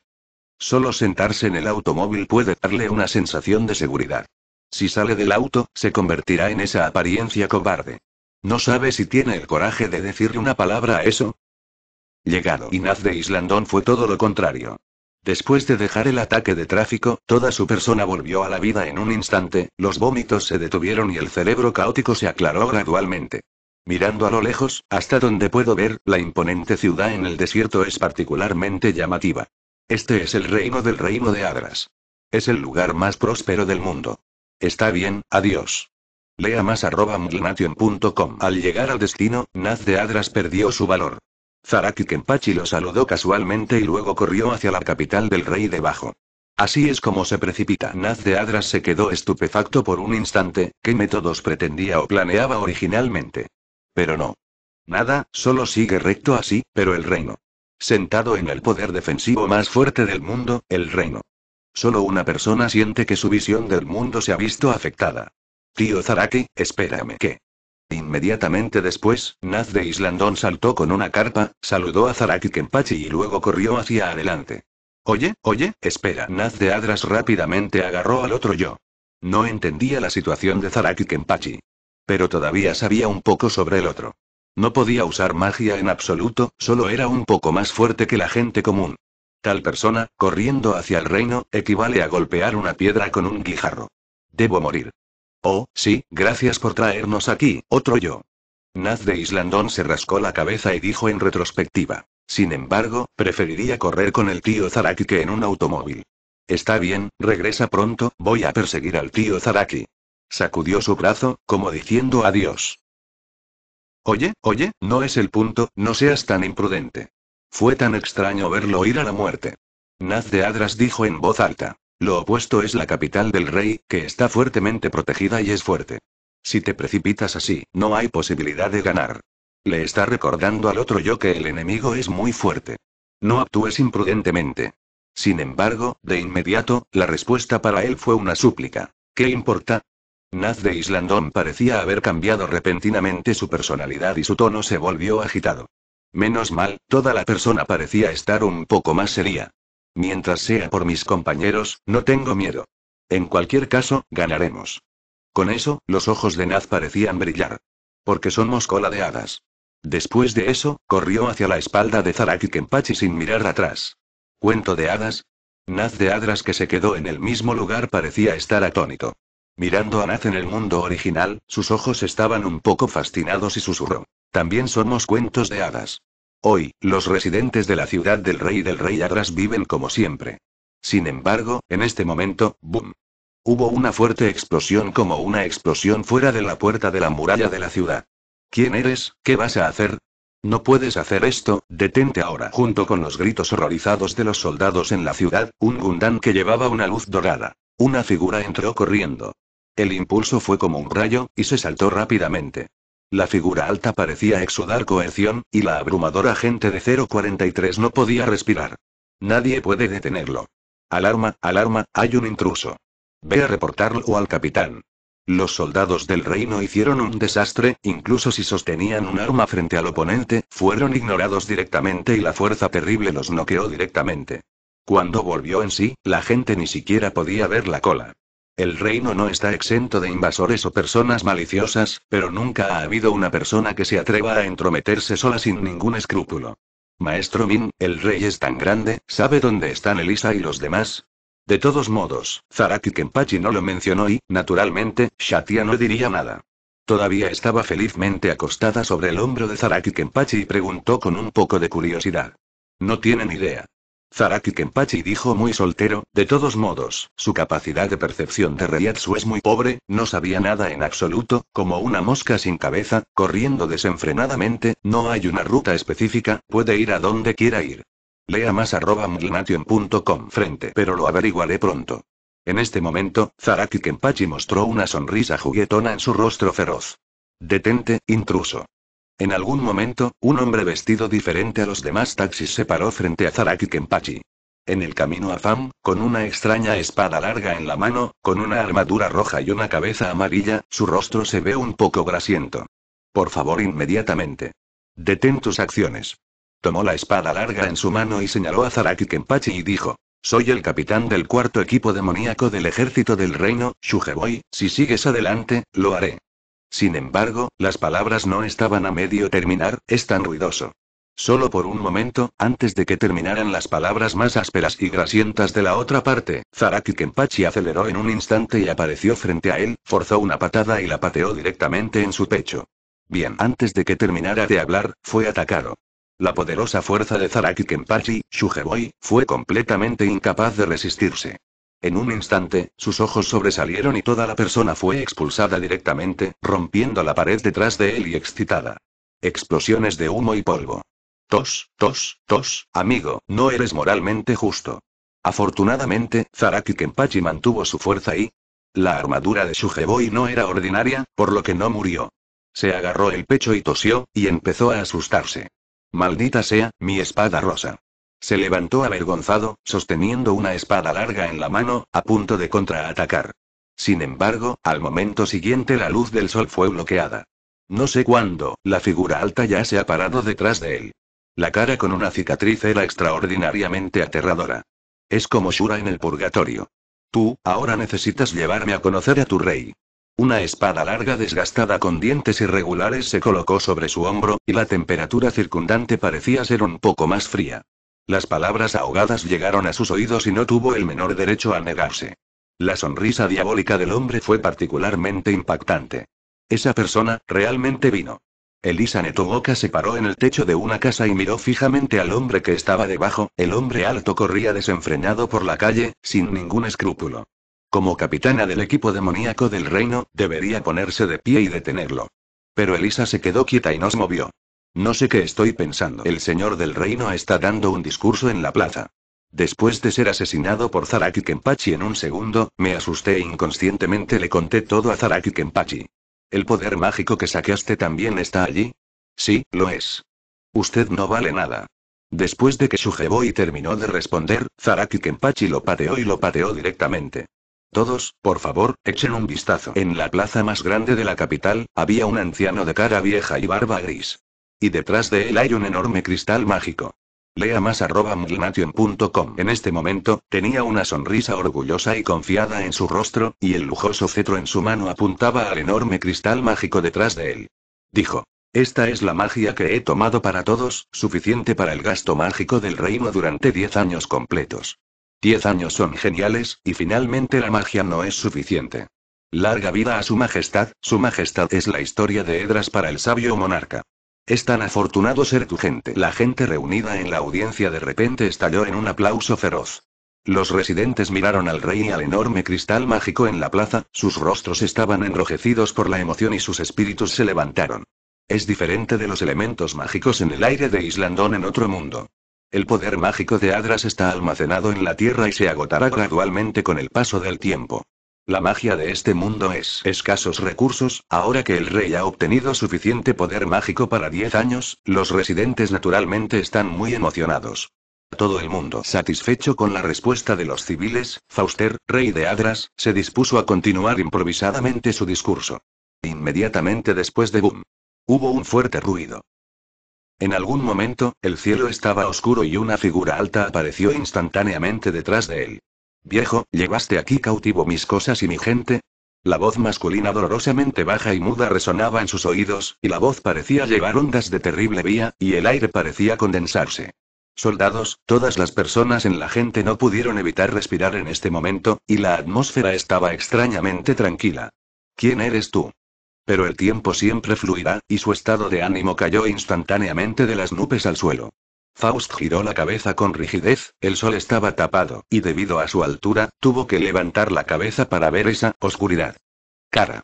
Solo sentarse en el automóvil puede darle una sensación de seguridad. Si sale del auto, se convertirá en esa apariencia cobarde. No sabe si tiene el coraje de decirle una palabra a eso. Llegado Inaz de Islandón fue todo lo contrario. Después de dejar el ataque de tráfico, toda su persona volvió a la vida en un instante, los vómitos se detuvieron y el cerebro caótico se aclaró gradualmente. Mirando a lo lejos, hasta donde puedo ver, la imponente ciudad en el desierto es particularmente llamativa. Este es el reino del reino de Adras. Es el lugar más próspero del mundo. Está bien, adiós. Lea más arroba mglnation.com Al llegar al destino, Naz de Adras perdió su valor. Zaraki Kenpachi lo saludó casualmente y luego corrió hacia la capital del rey debajo. Así es como se precipita. Naz de Adras se quedó estupefacto por un instante, ¿qué métodos pretendía o planeaba originalmente? Pero no. Nada, solo sigue recto así, pero el reino. Sentado en el poder defensivo más fuerte del mundo, el reino. Solo una persona siente que su visión del mundo se ha visto afectada. Tío Zaraki, espérame que. Inmediatamente después, Naz de Islandón saltó con una carpa, saludó a Zaraki Kenpachi y luego corrió hacia adelante. Oye, oye, espera. Naz de Adras rápidamente agarró al otro yo. No entendía la situación de Zaraki Kenpachi. Pero todavía sabía un poco sobre el otro. No podía usar magia en absoluto, solo era un poco más fuerte que la gente común. Tal persona, corriendo hacia el reino, equivale a golpear una piedra con un guijarro. Debo morir. Oh, sí, gracias por traernos aquí, otro yo. Naz de Islandón se rascó la cabeza y dijo en retrospectiva. Sin embargo, preferiría correr con el tío Zaraki que en un automóvil. Está bien, regresa pronto, voy a perseguir al tío Zaraki. Sacudió su brazo, como diciendo adiós. Oye, oye, no es el punto, no seas tan imprudente. Fue tan extraño verlo ir a la muerte. Naz de Adras dijo en voz alta. Lo opuesto es la capital del rey, que está fuertemente protegida y es fuerte. Si te precipitas así, no hay posibilidad de ganar. Le está recordando al otro yo que el enemigo es muy fuerte. No actúes imprudentemente. Sin embargo, de inmediato, la respuesta para él fue una súplica. ¿Qué importa? Naz de Islandón parecía haber cambiado repentinamente su personalidad y su tono se volvió agitado. Menos mal, toda la persona parecía estar un poco más seria. Mientras sea por mis compañeros, no tengo miedo. En cualquier caso, ganaremos. Con eso, los ojos de Naz parecían brillar. Porque somos cola de hadas. Después de eso, corrió hacia la espalda de Zaraki Kenpachi sin mirar atrás. ¿Cuento de hadas? Naz de Adras que se quedó en el mismo lugar parecía estar atónito. Mirando a Nath en el mundo original, sus ojos estaban un poco fascinados y susurró. También somos cuentos de hadas. Hoy, los residentes de la ciudad del rey del rey Adras viven como siempre. Sin embargo, en este momento, ¡boom! Hubo una fuerte explosión como una explosión fuera de la puerta de la muralla de la ciudad. ¿Quién eres? ¿Qué vas a hacer? No puedes hacer esto, detente ahora. Junto con los gritos horrorizados de los soldados en la ciudad, un Gundam que llevaba una luz dorada. Una figura entró corriendo. El impulso fue como un rayo, y se saltó rápidamente. La figura alta parecía exudar coerción, y la abrumadora gente de 043 no podía respirar. Nadie puede detenerlo. Alarma, alarma, hay un intruso. Ve a reportarlo al capitán. Los soldados del reino hicieron un desastre, incluso si sostenían un arma frente al oponente, fueron ignorados directamente y la fuerza terrible los noqueó directamente. Cuando volvió en sí, la gente ni siquiera podía ver la cola. El reino no está exento de invasores o personas maliciosas, pero nunca ha habido una persona que se atreva a entrometerse sola sin ningún escrúpulo. Maestro Min, el rey es tan grande, ¿sabe dónde están Elisa y los demás? De todos modos, Zaraki Kenpachi no lo mencionó y, naturalmente, Shatia no diría nada. Todavía estaba felizmente acostada sobre el hombro de Zaraki Kenpachi y preguntó con un poco de curiosidad. No tienen idea. Zaraki Kenpachi dijo muy soltero, de todos modos, su capacidad de percepción de reyatsu es muy pobre, no sabía nada en absoluto, como una mosca sin cabeza, corriendo desenfrenadamente, no hay una ruta específica, puede ir a donde quiera ir. Lea más arroba frente, pero lo averiguaré pronto. En este momento, Zaraki Kenpachi mostró una sonrisa juguetona en su rostro feroz. Detente, intruso. En algún momento, un hombre vestido diferente a los demás taxis se paró frente a Zaraki Kenpachi. En el camino a Fam, con una extraña espada larga en la mano, con una armadura roja y una cabeza amarilla, su rostro se ve un poco grasiento. Por favor, inmediatamente. Detén tus acciones. Tomó la espada larga en su mano y señaló a Zaraki Kenpachi y dijo: Soy el capitán del cuarto equipo demoníaco del ejército del reino, Shugeboy. Si sigues adelante, lo haré. Sin embargo, las palabras no estaban a medio terminar, es tan ruidoso. Solo por un momento, antes de que terminaran las palabras más ásperas y grasientas de la otra parte, Zaraki Kenpachi aceleró en un instante y apareció frente a él, forzó una patada y la pateó directamente en su pecho. Bien, antes de que terminara de hablar, fue atacado. La poderosa fuerza de Zaraki Kenpachi, Shugeboy, fue completamente incapaz de resistirse. En un instante, sus ojos sobresalieron y toda la persona fue expulsada directamente, rompiendo la pared detrás de él y excitada. Explosiones de humo y polvo. Tos, tos, tos, amigo, no eres moralmente justo. Afortunadamente, Zaraki Kenpachi mantuvo su fuerza y... La armadura de su Shugeboy no era ordinaria, por lo que no murió. Se agarró el pecho y tosió, y empezó a asustarse. Maldita sea, mi espada rosa. Se levantó avergonzado, sosteniendo una espada larga en la mano, a punto de contraatacar. Sin embargo, al momento siguiente la luz del sol fue bloqueada. No sé cuándo, la figura alta ya se ha parado detrás de él. La cara con una cicatriz era extraordinariamente aterradora. Es como Shura en el purgatorio. Tú, ahora necesitas llevarme a conocer a tu rey. Una espada larga desgastada con dientes irregulares se colocó sobre su hombro, y la temperatura circundante parecía ser un poco más fría. Las palabras ahogadas llegaron a sus oídos y no tuvo el menor derecho a negarse. La sonrisa diabólica del hombre fue particularmente impactante. Esa persona, realmente vino. Elisa boca se paró en el techo de una casa y miró fijamente al hombre que estaba debajo, el hombre alto corría desenfrenado por la calle, sin ningún escrúpulo. Como capitana del equipo demoníaco del reino, debería ponerse de pie y detenerlo. Pero Elisa se quedó quieta y no se movió. No sé qué estoy pensando. El señor del reino está dando un discurso en la plaza. Después de ser asesinado por Zaraki Kenpachi en un segundo, me asusté e inconscientemente le conté todo a Zaraki Kenpachi. ¿El poder mágico que saqueaste también está allí? Sí, lo es. Usted no vale nada. Después de que y terminó de responder, Zaraki Kenpachi lo pateó y lo pateó directamente. Todos, por favor, echen un vistazo. En la plaza más grande de la capital, había un anciano de cara vieja y barba gris. Y detrás de él hay un enorme cristal mágico. Lea más arroba En este momento, tenía una sonrisa orgullosa y confiada en su rostro, y el lujoso cetro en su mano apuntaba al enorme cristal mágico detrás de él. Dijo. Esta es la magia que he tomado para todos, suficiente para el gasto mágico del reino durante diez años completos. Diez años son geniales, y finalmente la magia no es suficiente. Larga vida a su majestad, su majestad es la historia de Edras para el sabio monarca. Es tan afortunado ser tu gente. La gente reunida en la audiencia de repente estalló en un aplauso feroz. Los residentes miraron al rey y al enorme cristal mágico en la plaza, sus rostros estaban enrojecidos por la emoción y sus espíritus se levantaron. Es diferente de los elementos mágicos en el aire de Islandón en otro mundo. El poder mágico de Adras está almacenado en la Tierra y se agotará gradualmente con el paso del tiempo. La magia de este mundo es escasos recursos, ahora que el rey ha obtenido suficiente poder mágico para 10 años, los residentes naturalmente están muy emocionados. Todo el mundo satisfecho con la respuesta de los civiles, Fauster, rey de Adras, se dispuso a continuar improvisadamente su discurso. Inmediatamente después de Boom. Hubo un fuerte ruido. En algún momento, el cielo estaba oscuro y una figura alta apareció instantáneamente detrás de él. Viejo, ¿llevaste aquí cautivo mis cosas y mi gente? La voz masculina dolorosamente baja y muda resonaba en sus oídos, y la voz parecía llevar ondas de terrible vía, y el aire parecía condensarse. Soldados, todas las personas en la gente no pudieron evitar respirar en este momento, y la atmósfera estaba extrañamente tranquila. ¿Quién eres tú? Pero el tiempo siempre fluirá, y su estado de ánimo cayó instantáneamente de las nubes al suelo. Faust giró la cabeza con rigidez, el sol estaba tapado, y debido a su altura, tuvo que levantar la cabeza para ver esa oscuridad. Cara.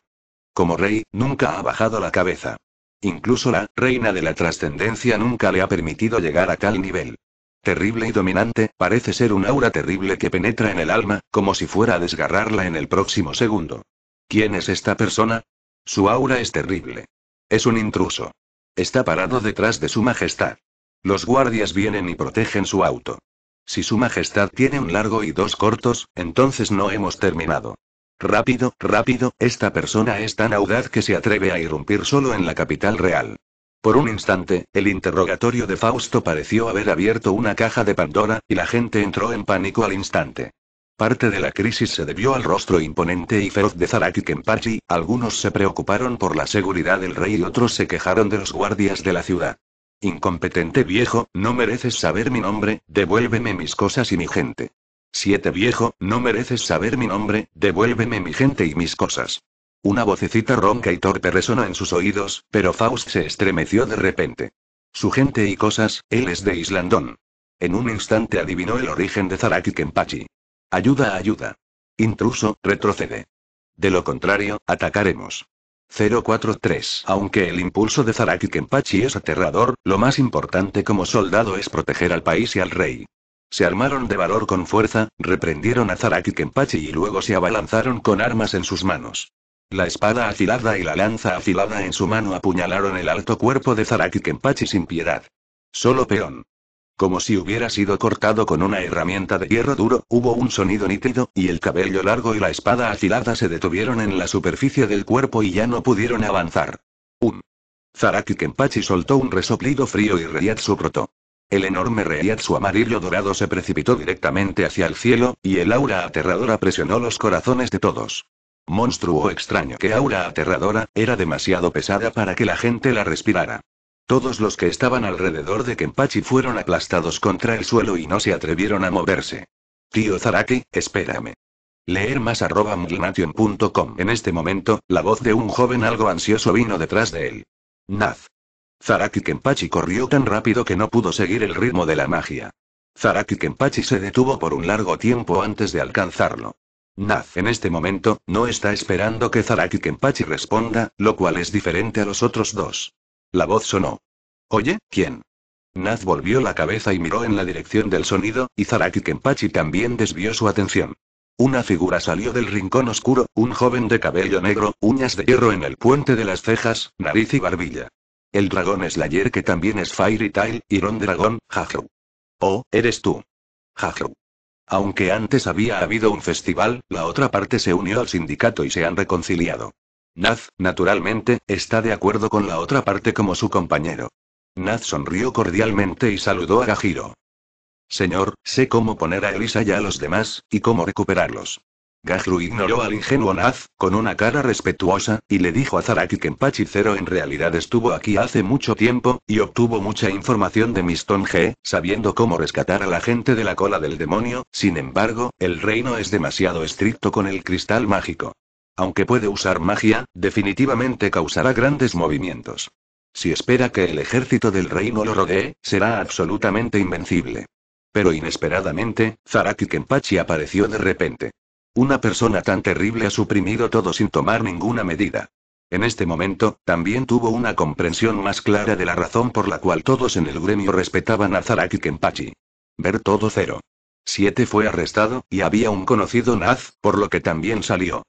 Como rey, nunca ha bajado la cabeza. Incluso la reina de la trascendencia nunca le ha permitido llegar a tal nivel. Terrible y dominante, parece ser un aura terrible que penetra en el alma, como si fuera a desgarrarla en el próximo segundo. ¿Quién es esta persona? Su aura es terrible. Es un intruso. Está parado detrás de su majestad. Los guardias vienen y protegen su auto. Si Su Majestad tiene un largo y dos cortos, entonces no hemos terminado. Rápido, rápido, esta persona es tan audaz que se atreve a irrumpir solo en la capital real. Por un instante, el interrogatorio de Fausto pareció haber abierto una caja de Pandora, y la gente entró en pánico al instante. Parte de la crisis se debió al rostro imponente y feroz de Zaraki Kenpachi, algunos se preocuparon por la seguridad del rey y otros se quejaron de los guardias de la ciudad. Incompetente viejo, no mereces saber mi nombre, devuélveme mis cosas y mi gente. Siete viejo, no mereces saber mi nombre, devuélveme mi gente y mis cosas. Una vocecita ronca y torpe resonó en sus oídos, pero Faust se estremeció de repente. Su gente y cosas, él es de Islandón. En un instante adivinó el origen de Zaraki Kenpachi. Ayuda, ayuda. Intruso, retrocede. De lo contrario, atacaremos. 043. Aunque el impulso de Zaraki Kenpachi es aterrador, lo más importante como soldado es proteger al país y al rey. Se armaron de valor con fuerza, reprendieron a Zaraki Kenpachi y luego se abalanzaron con armas en sus manos. La espada afilada y la lanza afilada en su mano apuñalaron el alto cuerpo de Zaraki Kenpachi sin piedad. Solo peón. Como si hubiera sido cortado con una herramienta de hierro duro, hubo un sonido nítido, y el cabello largo y la espada afilada se detuvieron en la superficie del cuerpo y ya no pudieron avanzar. Un. Zaraki Kenpachi soltó un resoplido frío y Reyatsu brotó. El enorme su amarillo dorado se precipitó directamente hacia el cielo, y el aura aterradora presionó los corazones de todos. Monstruo extraño que aura aterradora, era demasiado pesada para que la gente la respirara. Todos los que estaban alrededor de Kenpachi fueron aplastados contra el suelo y no se atrevieron a moverse. Tío Zaraki, espérame. Leer más arroba En este momento, la voz de un joven algo ansioso vino detrás de él. Naz. Zaraki Kenpachi corrió tan rápido que no pudo seguir el ritmo de la magia. Zaraki Kenpachi se detuvo por un largo tiempo antes de alcanzarlo. Naz en este momento, no está esperando que Zaraki Kenpachi responda, lo cual es diferente a los otros dos. La voz sonó. Oye, ¿quién? Naz volvió la cabeza y miró en la dirección del sonido, y Zaraki Kenpachi también desvió su atención. Una figura salió del rincón oscuro, un joven de cabello negro, uñas de hierro en el puente de las cejas, nariz y barbilla. El dragón Slayer que también es Fairy Tail, Iron Dragón, Jajou. Oh, eres tú. Jajou. Aunque antes había habido un festival, la otra parte se unió al sindicato y se han reconciliado. Naz, naturalmente, está de acuerdo con la otra parte como su compañero. Naz sonrió cordialmente y saludó a Gajiro. Señor, sé cómo poner a Elisa y a los demás, y cómo recuperarlos. Gajru ignoró al ingenuo Naz, con una cara respetuosa, y le dijo a Zaraki que Pachicero en realidad estuvo aquí hace mucho tiempo, y obtuvo mucha información de Miston G, sabiendo cómo rescatar a la gente de la cola del demonio, sin embargo, el reino es demasiado estricto con el cristal mágico. Aunque puede usar magia, definitivamente causará grandes movimientos. Si espera que el ejército del reino lo rodee, será absolutamente invencible. Pero inesperadamente, Zaraki Kenpachi apareció de repente. Una persona tan terrible ha suprimido todo sin tomar ninguna medida. En este momento, también tuvo una comprensión más clara de la razón por la cual todos en el gremio respetaban a Zaraki Kenpachi. Ver todo cero. Siete fue arrestado, y había un conocido Naz, por lo que también salió.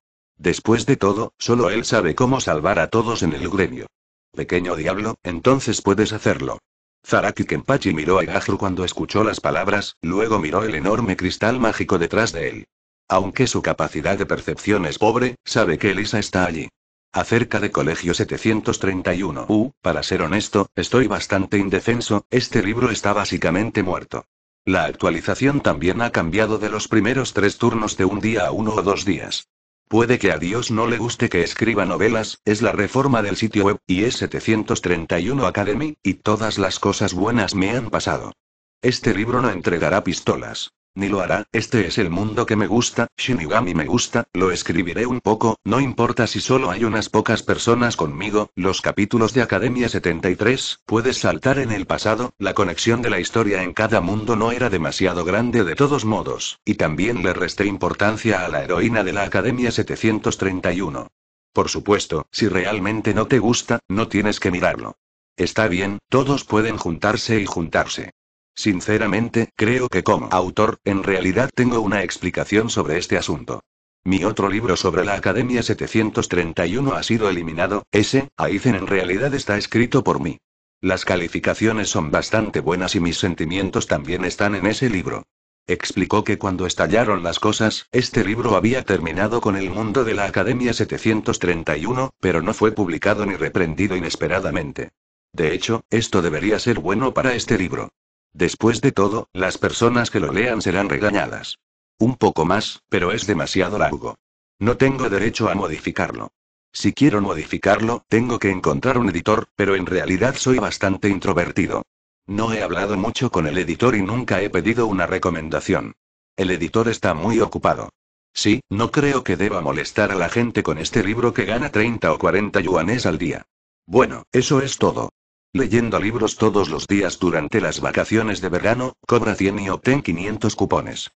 Después de todo, solo él sabe cómo salvar a todos en el gremio. Pequeño diablo, entonces puedes hacerlo. Zaraki Kenpachi miró a Gajru cuando escuchó las palabras, luego miró el enorme cristal mágico detrás de él. Aunque su capacidad de percepción es pobre, sabe que Elisa está allí. Acerca de Colegio 731. U, uh, para ser honesto, estoy bastante indefenso, este libro está básicamente muerto. La actualización también ha cambiado de los primeros tres turnos de un día a uno o dos días. Puede que a Dios no le guste que escriba novelas, es la reforma del sitio web, y es 731 Academy, y todas las cosas buenas me han pasado. Este libro no entregará pistolas. Ni lo hará, este es el mundo que me gusta, Shinigami me gusta, lo escribiré un poco, no importa si solo hay unas pocas personas conmigo, los capítulos de Academia 73, puedes saltar en el pasado, la conexión de la historia en cada mundo no era demasiado grande de todos modos, y también le resté importancia a la heroína de la Academia 731. Por supuesto, si realmente no te gusta, no tienes que mirarlo. Está bien, todos pueden juntarse y juntarse. Sinceramente, creo que como autor, en realidad tengo una explicación sobre este asunto. Mi otro libro sobre la Academia 731 ha sido eliminado, ese, Aizen en realidad está escrito por mí. Las calificaciones son bastante buenas y mis sentimientos también están en ese libro. Explicó que cuando estallaron las cosas, este libro había terminado con el mundo de la Academia 731, pero no fue publicado ni reprendido inesperadamente. De hecho, esto debería ser bueno para este libro. Después de todo, las personas que lo lean serán regañadas. Un poco más, pero es demasiado largo. No tengo derecho a modificarlo. Si quiero modificarlo, tengo que encontrar un editor, pero en realidad soy bastante introvertido. No he hablado mucho con el editor y nunca he pedido una recomendación. El editor está muy ocupado. Sí, no creo que deba molestar a la gente con este libro que gana 30 o 40 yuanes al día. Bueno, eso es todo. Leyendo libros todos los días durante las vacaciones de verano, cobra 100 y obtén 500 cupones.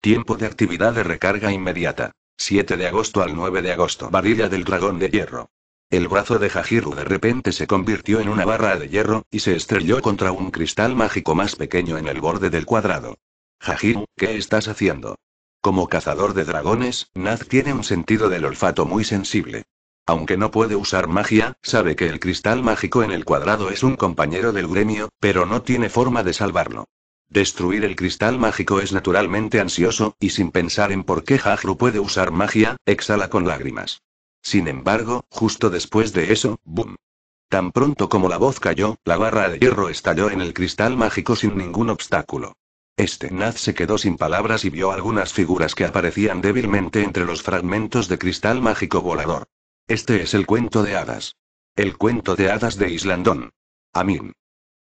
Tiempo de actividad de recarga inmediata. 7 de agosto al 9 de agosto. Varilla del dragón de hierro. El brazo de Hajiru de repente se convirtió en una barra de hierro, y se estrelló contra un cristal mágico más pequeño en el borde del cuadrado. Hajiru, ¿qué estás haciendo? Como cazador de dragones, Naz tiene un sentido del olfato muy sensible. Aunque no puede usar magia, sabe que el cristal mágico en el cuadrado es un compañero del gremio, pero no tiene forma de salvarlo. Destruir el cristal mágico es naturalmente ansioso, y sin pensar en por qué Hajru puede usar magia, exhala con lágrimas. Sin embargo, justo después de eso, ¡boom! Tan pronto como la voz cayó, la barra de hierro estalló en el cristal mágico sin ningún obstáculo. Este Naz se quedó sin palabras y vio algunas figuras que aparecían débilmente entre los fragmentos de cristal mágico volador. Este es el cuento de hadas. El cuento de hadas de Islandón. Amin.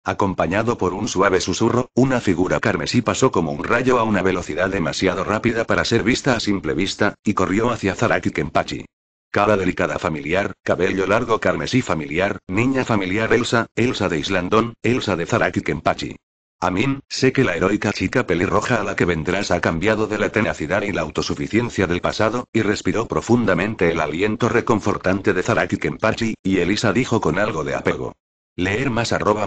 Acompañado por un suave susurro, una figura carmesí pasó como un rayo a una velocidad demasiado rápida para ser vista a simple vista, y corrió hacia Zaraki Kempachi. Cara delicada familiar, cabello largo carmesí familiar, niña familiar Elsa, Elsa de Islandón, Elsa de Zaraki Kempachi. Amin, sé que la heroica chica pelirroja a la que vendrás ha cambiado de la tenacidad y la autosuficiencia del pasado, y respiró profundamente el aliento reconfortante de Zaraki Kenpachi, y Elisa dijo con algo de apego. Leer más arroba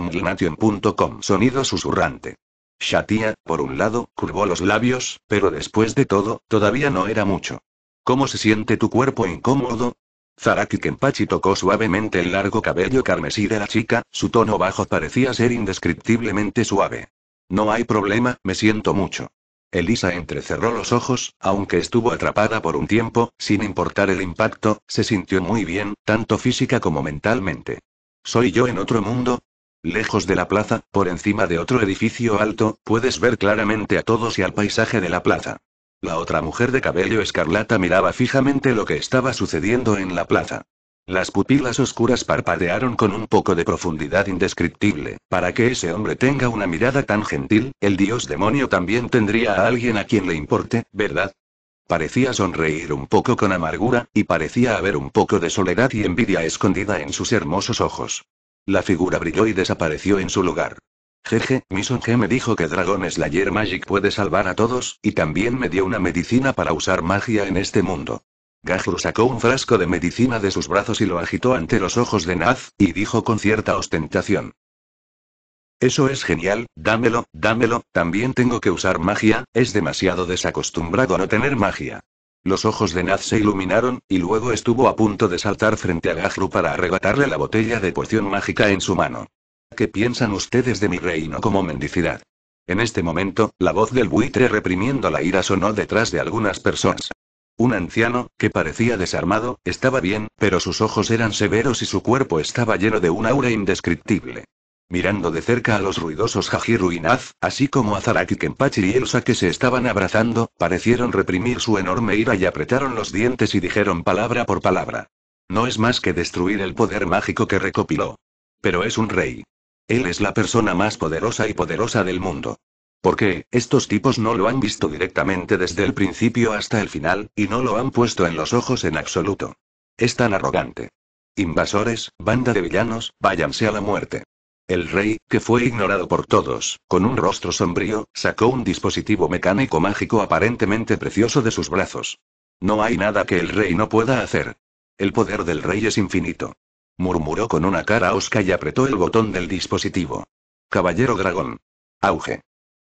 Sonido susurrante. Shatia, por un lado, curvó los labios, pero después de todo, todavía no era mucho. ¿Cómo se siente tu cuerpo incómodo? Zaraki Kenpachi tocó suavemente el largo cabello carmesí de la chica, su tono bajo parecía ser indescriptiblemente suave. No hay problema, me siento mucho. Elisa entrecerró los ojos, aunque estuvo atrapada por un tiempo, sin importar el impacto, se sintió muy bien, tanto física como mentalmente. ¿Soy yo en otro mundo? Lejos de la plaza, por encima de otro edificio alto, puedes ver claramente a todos y al paisaje de la plaza. La otra mujer de cabello escarlata miraba fijamente lo que estaba sucediendo en la plaza. Las pupilas oscuras parpadearon con un poco de profundidad indescriptible. Para que ese hombre tenga una mirada tan gentil, el dios demonio también tendría a alguien a quien le importe, ¿verdad? Parecía sonreír un poco con amargura, y parecía haber un poco de soledad y envidia escondida en sus hermosos ojos. La figura brilló y desapareció en su lugar. Jeje, Mison G me dijo que Dragon Slayer Magic puede salvar a todos, y también me dio una medicina para usar magia en este mundo. Gajru sacó un frasco de medicina de sus brazos y lo agitó ante los ojos de Naz, y dijo con cierta ostentación. Eso es genial, dámelo, dámelo, también tengo que usar magia, es demasiado desacostumbrado a no tener magia. Los ojos de Naz se iluminaron, y luego estuvo a punto de saltar frente a Gajru para arrebatarle la botella de poción mágica en su mano. ¿Qué piensan ustedes de mi reino como mendicidad? En este momento, la voz del buitre reprimiendo la ira sonó detrás de algunas personas. Un anciano, que parecía desarmado, estaba bien, pero sus ojos eran severos y su cuerpo estaba lleno de un aura indescriptible. Mirando de cerca a los ruidosos Hajiru y Naz, así como a Zaraki Kenpachi y Elsa que se estaban abrazando, parecieron reprimir su enorme ira y apretaron los dientes y dijeron palabra por palabra. No es más que destruir el poder mágico que recopiló. Pero es un rey. Él es la persona más poderosa y poderosa del mundo. Porque, estos tipos no lo han visto directamente desde el principio hasta el final, y no lo han puesto en los ojos en absoluto. Es tan arrogante. Invasores, banda de villanos, váyanse a la muerte. El rey, que fue ignorado por todos, con un rostro sombrío, sacó un dispositivo mecánico mágico aparentemente precioso de sus brazos. No hay nada que el rey no pueda hacer. El poder del rey es infinito murmuró con una cara osca y apretó el botón del dispositivo. Caballero dragón. Auge.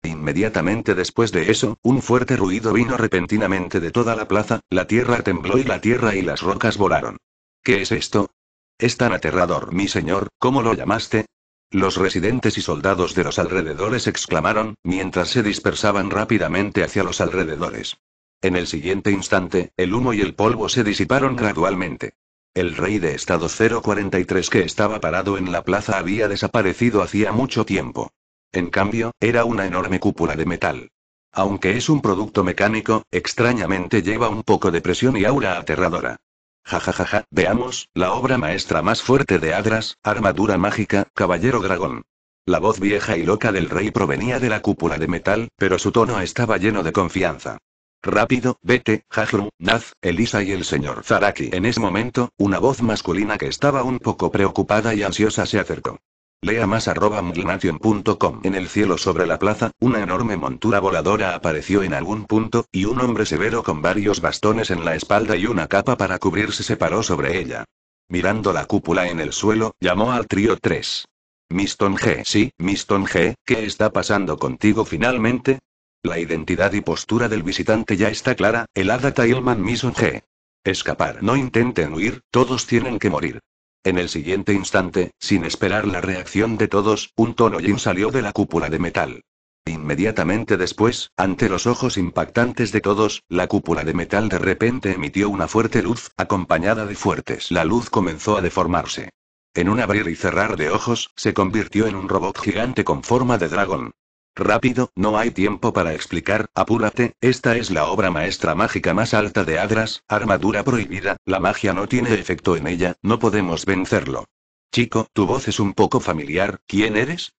Inmediatamente después de eso, un fuerte ruido vino repentinamente de toda la plaza, la tierra tembló y la tierra y las rocas volaron. ¿Qué es esto? Es tan aterrador, mi señor, ¿cómo lo llamaste? Los residentes y soldados de los alrededores exclamaron, mientras se dispersaban rápidamente hacia los alrededores. En el siguiente instante, el humo y el polvo se disiparon gradualmente. El rey de Estado 043 que estaba parado en la plaza había desaparecido hacía mucho tiempo. En cambio, era una enorme cúpula de metal. Aunque es un producto mecánico, extrañamente lleva un poco de presión y aura aterradora. Ja ja ja ja, veamos, la obra maestra más fuerte de Adras, armadura mágica, caballero dragón. La voz vieja y loca del rey provenía de la cúpula de metal, pero su tono estaba lleno de confianza. Rápido, vete, Hajru, Naz, Elisa y el señor Zaraki. En ese momento, una voz masculina que estaba un poco preocupada y ansiosa se acercó. Lea más arroba En el cielo sobre la plaza, una enorme montura voladora apareció en algún punto, y un hombre severo con varios bastones en la espalda y una capa para cubrirse se paró sobre ella. Mirando la cúpula en el suelo, llamó al trío 3. Miston G. Sí, Miston G, ¿qué está pasando contigo finalmente? La identidad y postura del visitante ya está clara, el Ada Tailman Mission G. Escapar, no intenten huir, todos tienen que morir. En el siguiente instante, sin esperar la reacción de todos, un tono Jin salió de la cúpula de metal. Inmediatamente después, ante los ojos impactantes de todos, la cúpula de metal de repente emitió una fuerte luz, acompañada de fuertes. La luz comenzó a deformarse. En un abrir y cerrar de ojos, se convirtió en un robot gigante con forma de dragón. Rápido, no hay tiempo para explicar, apúrate, esta es la obra maestra mágica más alta de Adras, armadura prohibida, la magia no tiene efecto en ella, no podemos vencerlo. Chico, tu voz es un poco familiar, ¿quién eres?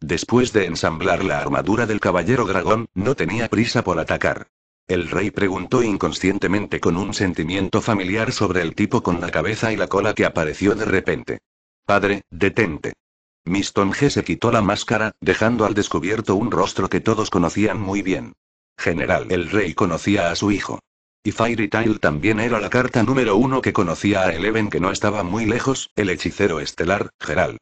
Después de ensamblar la armadura del caballero dragón, no tenía prisa por atacar. El rey preguntó inconscientemente con un sentimiento familiar sobre el tipo con la cabeza y la cola que apareció de repente. Padre, detente. Miston G se quitó la máscara, dejando al descubierto un rostro que todos conocían muy bien. General, el rey conocía a su hijo. Y Fairy Tail también era la carta número uno que conocía a Eleven que no estaba muy lejos, el hechicero estelar, Geral.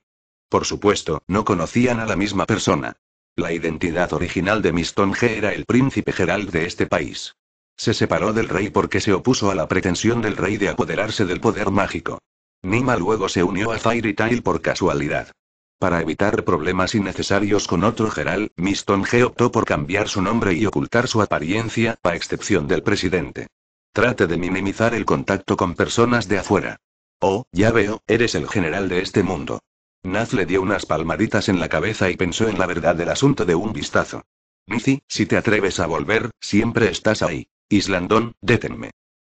Por supuesto, no conocían a la misma persona. La identidad original de Miston G era el príncipe Gerald de este país. Se separó del rey porque se opuso a la pretensión del rey de apoderarse del poder mágico. Nima luego se unió a Fairy Tail por casualidad. Para evitar problemas innecesarios con otro geral, Miston G optó por cambiar su nombre y ocultar su apariencia, a excepción del presidente. Trate de minimizar el contacto con personas de afuera. Oh, ya veo, eres el general de este mundo. Naz le dio unas palmaditas en la cabeza y pensó en la verdad del asunto de un vistazo. Nizi, si te atreves a volver, siempre estás ahí. Islandón, détenme.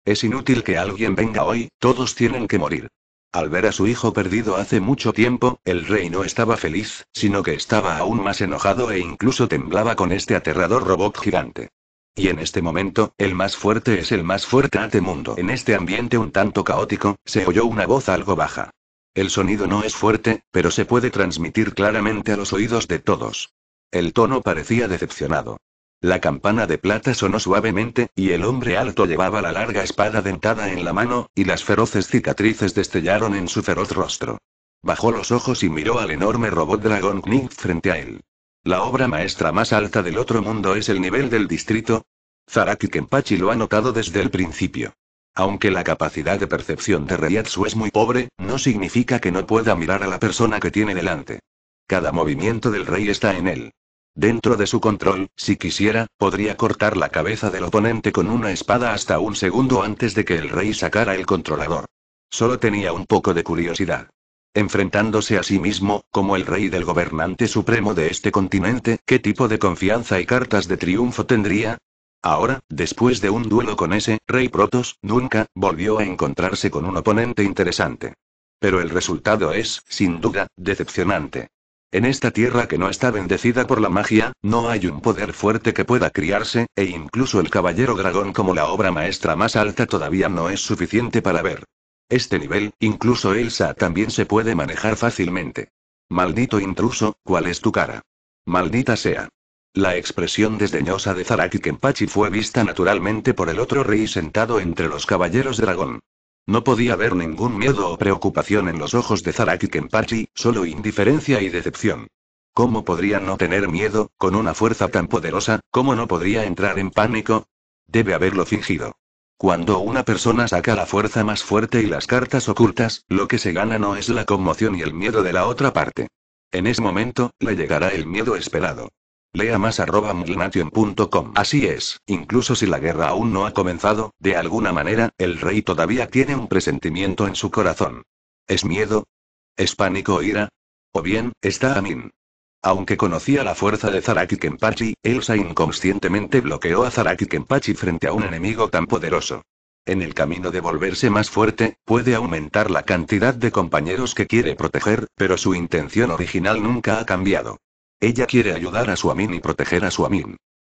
Es inútil que alguien venga hoy, todos tienen que morir. Al ver a su hijo perdido hace mucho tiempo, el rey no estaba feliz, sino que estaba aún más enojado e incluso temblaba con este aterrador robot gigante. Y en este momento, el más fuerte es el más fuerte ante este mundo. En este ambiente un tanto caótico, se oyó una voz algo baja. El sonido no es fuerte, pero se puede transmitir claramente a los oídos de todos. El tono parecía decepcionado. La campana de plata sonó suavemente, y el hombre alto llevaba la larga espada dentada en la mano, y las feroces cicatrices destellaron en su feroz rostro. Bajó los ojos y miró al enorme robot dragón Knig frente a él. La obra maestra más alta del otro mundo es el nivel del distrito. Zaraki Kenpachi lo ha notado desde el principio. Aunque la capacidad de percepción de Reiatsu es muy pobre, no significa que no pueda mirar a la persona que tiene delante. Cada movimiento del rey está en él. Dentro de su control, si quisiera, podría cortar la cabeza del oponente con una espada hasta un segundo antes de que el rey sacara el controlador. Solo tenía un poco de curiosidad. Enfrentándose a sí mismo, como el rey del gobernante supremo de este continente, ¿qué tipo de confianza y cartas de triunfo tendría? Ahora, después de un duelo con ese, rey Protos, nunca, volvió a encontrarse con un oponente interesante. Pero el resultado es, sin duda, decepcionante. En esta tierra que no está bendecida por la magia, no hay un poder fuerte que pueda criarse, e incluso el Caballero Dragón como la obra maestra más alta todavía no es suficiente para ver. Este nivel, incluso Elsa también se puede manejar fácilmente. Maldito intruso, ¿cuál es tu cara? Maldita sea. La expresión desdeñosa de Zaraki Kenpachi fue vista naturalmente por el otro rey sentado entre los caballeros dragón. No podía haber ningún miedo o preocupación en los ojos de Zaraki Kenpachi, solo indiferencia y decepción. ¿Cómo podría no tener miedo, con una fuerza tan poderosa, cómo no podría entrar en pánico? Debe haberlo fingido. Cuando una persona saca la fuerza más fuerte y las cartas ocultas, lo que se gana no es la conmoción y el miedo de la otra parte. En ese momento, le llegará el miedo esperado. Lea más arroba Así es, incluso si la guerra aún no ha comenzado, de alguna manera, el rey todavía tiene un presentimiento en su corazón. ¿Es miedo? ¿Es pánico o ira? O bien, está Amin. Aunque conocía la fuerza de Zaraki Kenpachi, Elsa inconscientemente bloqueó a Zaraki Kenpachi frente a un enemigo tan poderoso. En el camino de volverse más fuerte, puede aumentar la cantidad de compañeros que quiere proteger, pero su intención original nunca ha cambiado. Ella quiere ayudar a su y proteger a su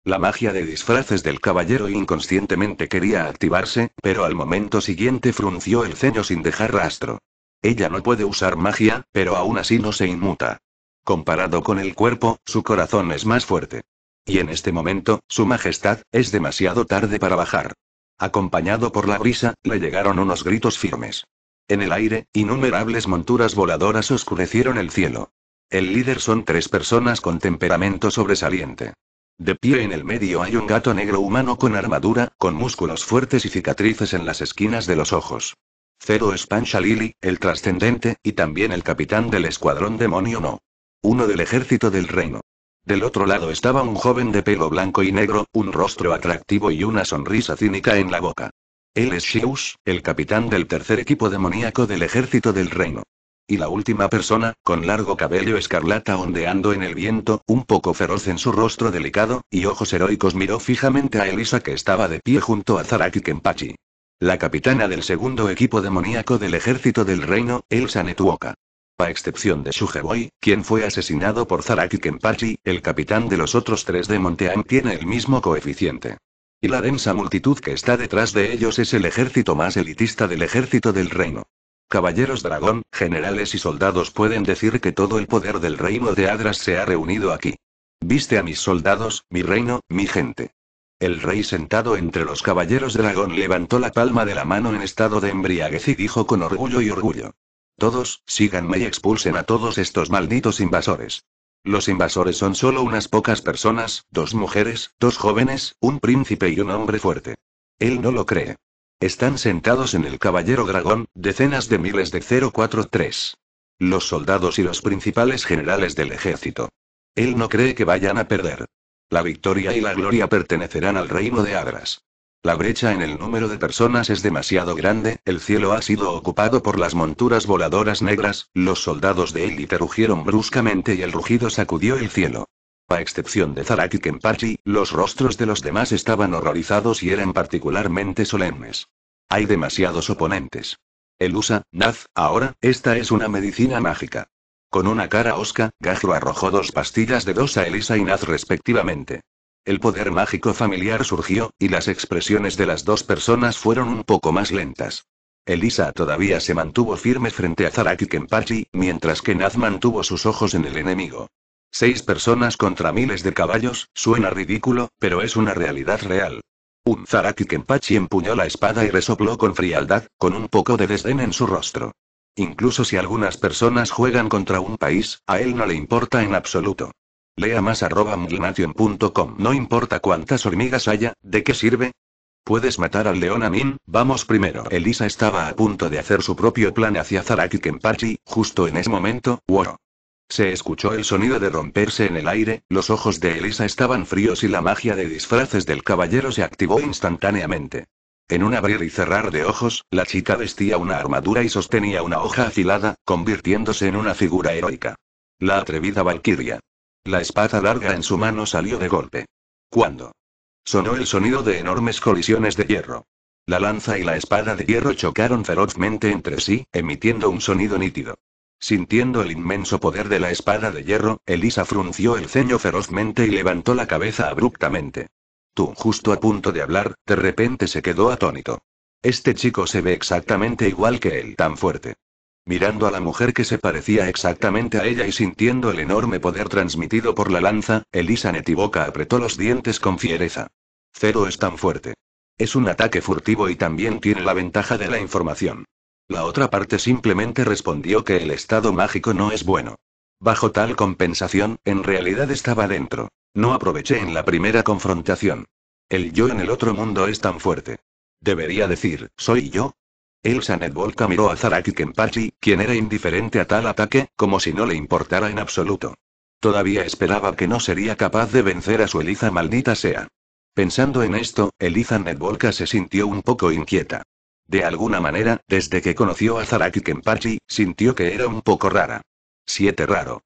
La magia de disfraces del caballero inconscientemente quería activarse, pero al momento siguiente frunció el ceño sin dejar rastro. Ella no puede usar magia, pero aún así no se inmuta. Comparado con el cuerpo, su corazón es más fuerte. Y en este momento, su majestad, es demasiado tarde para bajar. Acompañado por la brisa, le llegaron unos gritos firmes. En el aire, innumerables monturas voladoras oscurecieron el cielo. El líder son tres personas con temperamento sobresaliente. De pie en el medio hay un gato negro humano con armadura, con músculos fuertes y cicatrices en las esquinas de los ojos. Zero Span Lily, el trascendente, y también el capitán del escuadrón demonio no. Uno del ejército del reino. Del otro lado estaba un joven de pelo blanco y negro, un rostro atractivo y una sonrisa cínica en la boca. Él es Shius, el capitán del tercer equipo demoníaco del ejército del reino. Y la última persona, con largo cabello escarlata ondeando en el viento, un poco feroz en su rostro delicado, y ojos heroicos miró fijamente a Elisa que estaba de pie junto a Zaraki Kenpachi. La capitana del segundo equipo demoníaco del ejército del reino, Elsa Netuoka. A excepción de Boy, quien fue asesinado por Zaraki Kenpachi, el capitán de los otros tres de Montean tiene el mismo coeficiente. Y la densa multitud que está detrás de ellos es el ejército más elitista del ejército del reino. Caballeros dragón, generales y soldados pueden decir que todo el poder del reino de Adras se ha reunido aquí. Viste a mis soldados, mi reino, mi gente. El rey sentado entre los caballeros dragón levantó la palma de la mano en estado de embriaguez y dijo con orgullo y orgullo. Todos, síganme y expulsen a todos estos malditos invasores. Los invasores son solo unas pocas personas, dos mujeres, dos jóvenes, un príncipe y un hombre fuerte. Él no lo cree. Están sentados en el Caballero Dragón, decenas de miles de 043. Los soldados y los principales generales del ejército. Él no cree que vayan a perder. La victoria y la gloria pertenecerán al reino de Adras. La brecha en el número de personas es demasiado grande, el cielo ha sido ocupado por las monturas voladoras negras, los soldados de élite rugieron bruscamente y el rugido sacudió el cielo. A excepción de y Kenpachi, los rostros de los demás estaban horrorizados y eran particularmente solemnes. Hay demasiados oponentes. El USA, Naz, ahora, esta es una medicina mágica. Con una cara osca, Gajro arrojó dos pastillas de dos a Elisa y Naz respectivamente. El poder mágico familiar surgió, y las expresiones de las dos personas fueron un poco más lentas. Elisa todavía se mantuvo firme frente a y Kenpachi, mientras que Naz mantuvo sus ojos en el enemigo. Seis personas contra miles de caballos, suena ridículo, pero es una realidad real. Un Zaraki Kenpachi empuñó la espada y resopló con frialdad, con un poco de desdén en su rostro. Incluso si algunas personas juegan contra un país, a él no le importa en absoluto. Lea más arroba .com. No importa cuántas hormigas haya, ¿de qué sirve? Puedes matar al león a Amin, vamos primero. Elisa estaba a punto de hacer su propio plan hacia Zaraki Kenpachi, justo en ese momento, wow. Se escuchó el sonido de romperse en el aire, los ojos de Elisa estaban fríos y la magia de disfraces del caballero se activó instantáneamente. En un abrir y cerrar de ojos, la chica vestía una armadura y sostenía una hoja afilada, convirtiéndose en una figura heroica. La atrevida Valquiria. La espada larga en su mano salió de golpe. Cuando. Sonó el sonido de enormes colisiones de hierro. La lanza y la espada de hierro chocaron ferozmente entre sí, emitiendo un sonido nítido. Sintiendo el inmenso poder de la espada de hierro, Elisa frunció el ceño ferozmente y levantó la cabeza abruptamente. Tú, justo a punto de hablar, de repente se quedó atónito. Este chico se ve exactamente igual que él, tan fuerte. Mirando a la mujer que se parecía exactamente a ella y sintiendo el enorme poder transmitido por la lanza, Elisa Netiboca apretó los dientes con fiereza. Cero es tan fuerte. Es un ataque furtivo y también tiene la ventaja de la información. La otra parte simplemente respondió que el estado mágico no es bueno. Bajo tal compensación, en realidad estaba dentro. No aproveché en la primera confrontación. El yo en el otro mundo es tan fuerte. Debería decir, ¿soy yo? Elsa Netvolka miró a Zaraki Kenpachi, quien era indiferente a tal ataque, como si no le importara en absoluto. Todavía esperaba que no sería capaz de vencer a su Eliza maldita sea. Pensando en esto, Eliza Netvolka se sintió un poco inquieta. De alguna manera, desde que conoció a Zaraki Kenpachi, sintió que era un poco rara. Siete Raro.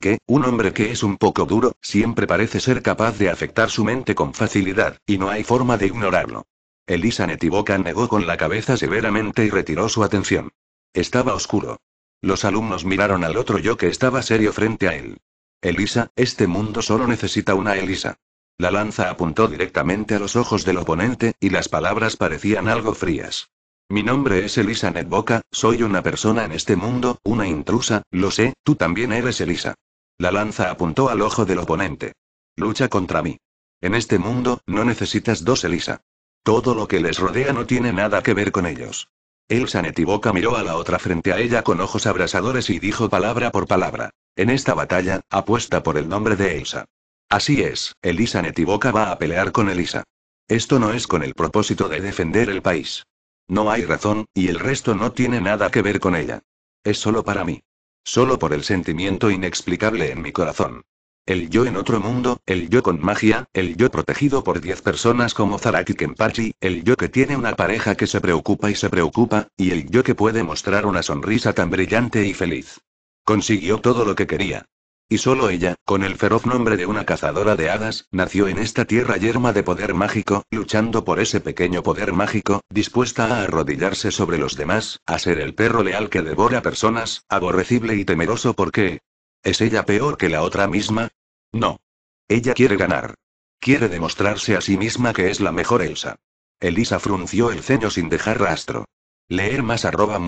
Que, un hombre que es un poco duro, siempre parece ser capaz de afectar su mente con facilidad, y no hay forma de ignorarlo. Elisa Netiboka negó con la cabeza severamente y retiró su atención. Estaba oscuro. Los alumnos miraron al otro yo que estaba serio frente a él. Elisa, este mundo solo necesita una Elisa. La lanza apuntó directamente a los ojos del oponente, y las palabras parecían algo frías. Mi nombre es Elisa Netboca, soy una persona en este mundo, una intrusa, lo sé, tú también eres Elisa. La lanza apuntó al ojo del oponente. Lucha contra mí. En este mundo, no necesitas dos Elisa. Todo lo que les rodea no tiene nada que ver con ellos. Elsa Netiboca miró a la otra frente a ella con ojos abrasadores y dijo palabra por palabra. En esta batalla, apuesta por el nombre de Elsa. Así es, Elisa Netiboca va a pelear con Elisa. Esto no es con el propósito de defender el país. No hay razón, y el resto no tiene nada que ver con ella. Es solo para mí. Solo por el sentimiento inexplicable en mi corazón. El yo en otro mundo, el yo con magia, el yo protegido por diez personas como Zaraki Kenpachi, el yo que tiene una pareja que se preocupa y se preocupa, y el yo que puede mostrar una sonrisa tan brillante y feliz. Consiguió todo lo que quería. Y solo ella, con el feroz nombre de una cazadora de hadas, nació en esta tierra yerma de poder mágico, luchando por ese pequeño poder mágico, dispuesta a arrodillarse sobre los demás, a ser el perro leal que devora personas, aborrecible y temeroso porque... ¿Es ella peor que la otra misma? No. Ella quiere ganar. Quiere demostrarse a sí misma que es la mejor Elsa. Elisa frunció el ceño sin dejar rastro. Leer más arroba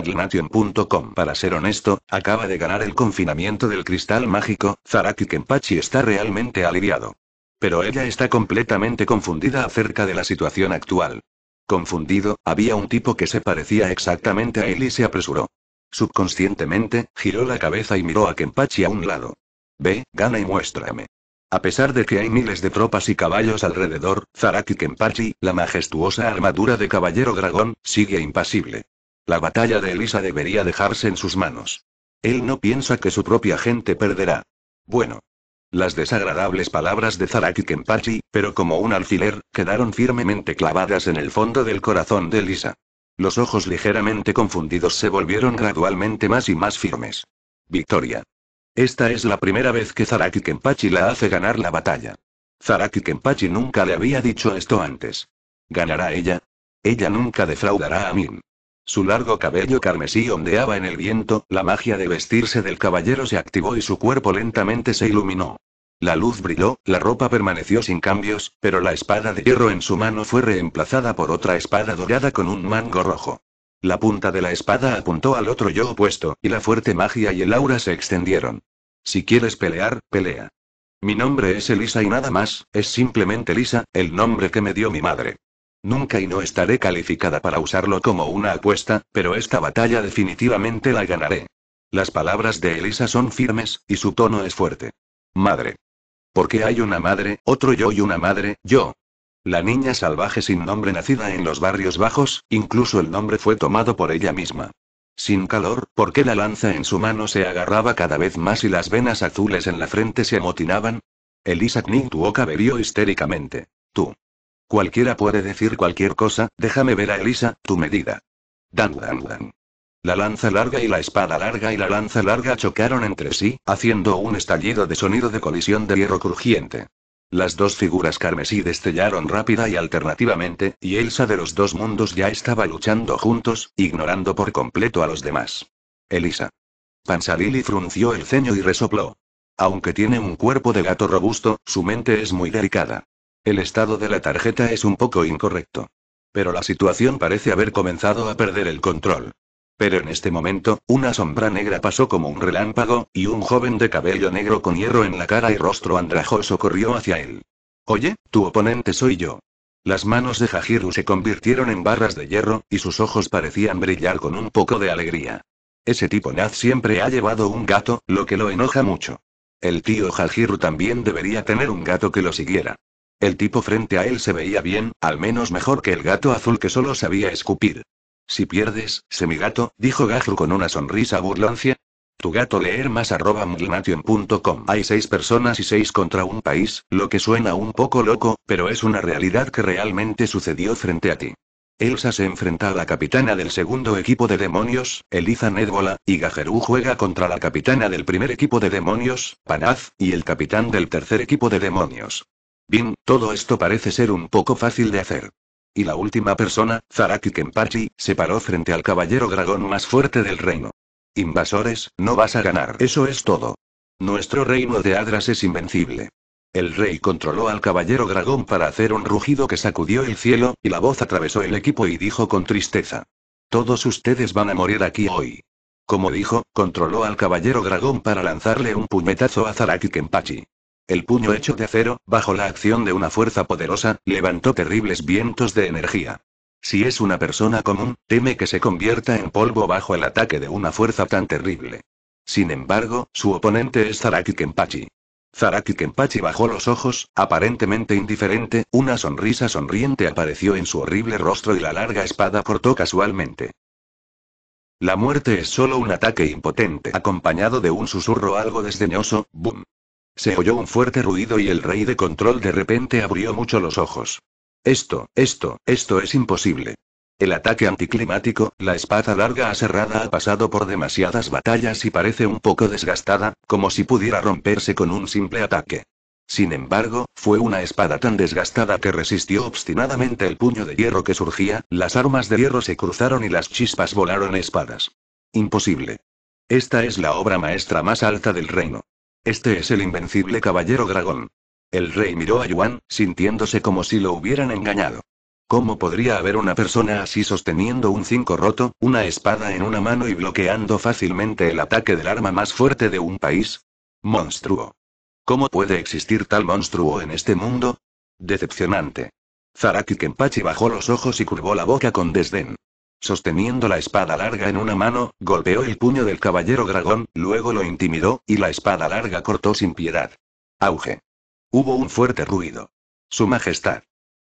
Para ser honesto, acaba de ganar el confinamiento del cristal mágico, Zaraki Kenpachi está realmente aliviado. Pero ella está completamente confundida acerca de la situación actual. Confundido, había un tipo que se parecía exactamente a él y se apresuró. Subconscientemente, giró la cabeza y miró a Kenpachi a un lado. Ve, gana y muéstrame. A pesar de que hay miles de tropas y caballos alrededor, Zaraki Kenpachi, la majestuosa armadura de caballero dragón, sigue impasible. La batalla de Elisa debería dejarse en sus manos. Él no piensa que su propia gente perderá. Bueno. Las desagradables palabras de Zaraki Kenpachi, pero como un alfiler, quedaron firmemente clavadas en el fondo del corazón de Elisa. Los ojos ligeramente confundidos se volvieron gradualmente más y más firmes. Victoria. Esta es la primera vez que Zaraki Kenpachi la hace ganar la batalla. Zaraki Kenpachi nunca le había dicho esto antes. ¿Ganará ella? Ella nunca defraudará a Min. Su largo cabello carmesí ondeaba en el viento, la magia de vestirse del caballero se activó y su cuerpo lentamente se iluminó. La luz brilló, la ropa permaneció sin cambios, pero la espada de hierro en su mano fue reemplazada por otra espada dorada con un mango rojo. La punta de la espada apuntó al otro yo opuesto, y la fuerte magia y el aura se extendieron. Si quieres pelear, pelea. Mi nombre es Elisa y nada más, es simplemente Elisa, el nombre que me dio mi madre. Nunca y no estaré calificada para usarlo como una apuesta, pero esta batalla definitivamente la ganaré. Las palabras de Elisa son firmes, y su tono es fuerte. Madre. ¿Por qué hay una madre, otro yo y una madre, yo. La niña salvaje sin nombre nacida en los barrios bajos, incluso el nombre fue tomado por ella misma. Sin calor, porque la lanza en su mano se agarraba cada vez más y las venas azules en la frente se amotinaban? Elisa Knigtuoka bebió histéricamente. Tú. Cualquiera puede decir cualquier cosa, déjame ver a Elisa, tu medida. Dan, dan, dan. La lanza larga y la espada larga y la lanza larga chocaron entre sí, haciendo un estallido de sonido de colisión de hierro crujiente. Las dos figuras carmesí destellaron rápida y alternativamente, y Elsa de los dos mundos ya estaba luchando juntos, ignorando por completo a los demás. Elisa. Pansalili frunció el ceño y resopló. Aunque tiene un cuerpo de gato robusto, su mente es muy delicada. El estado de la tarjeta es un poco incorrecto. Pero la situación parece haber comenzado a perder el control. Pero en este momento, una sombra negra pasó como un relámpago, y un joven de cabello negro con hierro en la cara y rostro andrajoso corrió hacia él. Oye, tu oponente soy yo. Las manos de Hajiru se convirtieron en barras de hierro, y sus ojos parecían brillar con un poco de alegría. Ese tipo Naz siempre ha llevado un gato, lo que lo enoja mucho. El tío Hajiru también debería tener un gato que lo siguiera. El tipo frente a él se veía bien, al menos mejor que el gato azul que solo sabía escupir. Si pierdes, semigato, dijo Gajru con una sonrisa burlancia. Tu gato leer más arroba Hay seis personas y seis contra un país, lo que suena un poco loco, pero es una realidad que realmente sucedió frente a ti. Elsa se enfrenta a la capitana del segundo equipo de demonios, Eliza Nedbola, y Gajeru juega contra la capitana del primer equipo de demonios, Panaz, y el capitán del tercer equipo de demonios. Bien, todo esto parece ser un poco fácil de hacer. Y la última persona, Zaraki Kenpachi, se paró frente al caballero dragón más fuerte del reino. Invasores, no vas a ganar. Eso es todo. Nuestro reino de Adras es invencible. El rey controló al caballero dragón para hacer un rugido que sacudió el cielo, y la voz atravesó el equipo y dijo con tristeza. Todos ustedes van a morir aquí hoy. Como dijo, controló al caballero dragón para lanzarle un puñetazo a Zaraki Kenpachi. El puño hecho de acero, bajo la acción de una fuerza poderosa, levantó terribles vientos de energía. Si es una persona común, teme que se convierta en polvo bajo el ataque de una fuerza tan terrible. Sin embargo, su oponente es Zaraki Kenpachi. Zaraki Kenpachi bajó los ojos, aparentemente indiferente, una sonrisa sonriente apareció en su horrible rostro y la larga espada cortó casualmente. La muerte es solo un ataque impotente acompañado de un susurro algo desdeñoso, boom. Se oyó un fuerte ruido y el rey de control de repente abrió mucho los ojos. Esto, esto, esto es imposible. El ataque anticlimático, la espada larga aserrada ha pasado por demasiadas batallas y parece un poco desgastada, como si pudiera romperse con un simple ataque. Sin embargo, fue una espada tan desgastada que resistió obstinadamente el puño de hierro que surgía, las armas de hierro se cruzaron y las chispas volaron espadas. Imposible. Esta es la obra maestra más alta del reino. Este es el invencible caballero dragón. El rey miró a Yuan, sintiéndose como si lo hubieran engañado. ¿Cómo podría haber una persona así sosteniendo un cinco roto, una espada en una mano y bloqueando fácilmente el ataque del arma más fuerte de un país? Monstruo. ¿Cómo puede existir tal monstruo en este mundo? Decepcionante. Zaraki Kenpachi bajó los ojos y curvó la boca con desdén. Sosteniendo la espada larga en una mano, golpeó el puño del caballero dragón, luego lo intimidó, y la espada larga cortó sin piedad. Auge. Hubo un fuerte ruido. Su Majestad.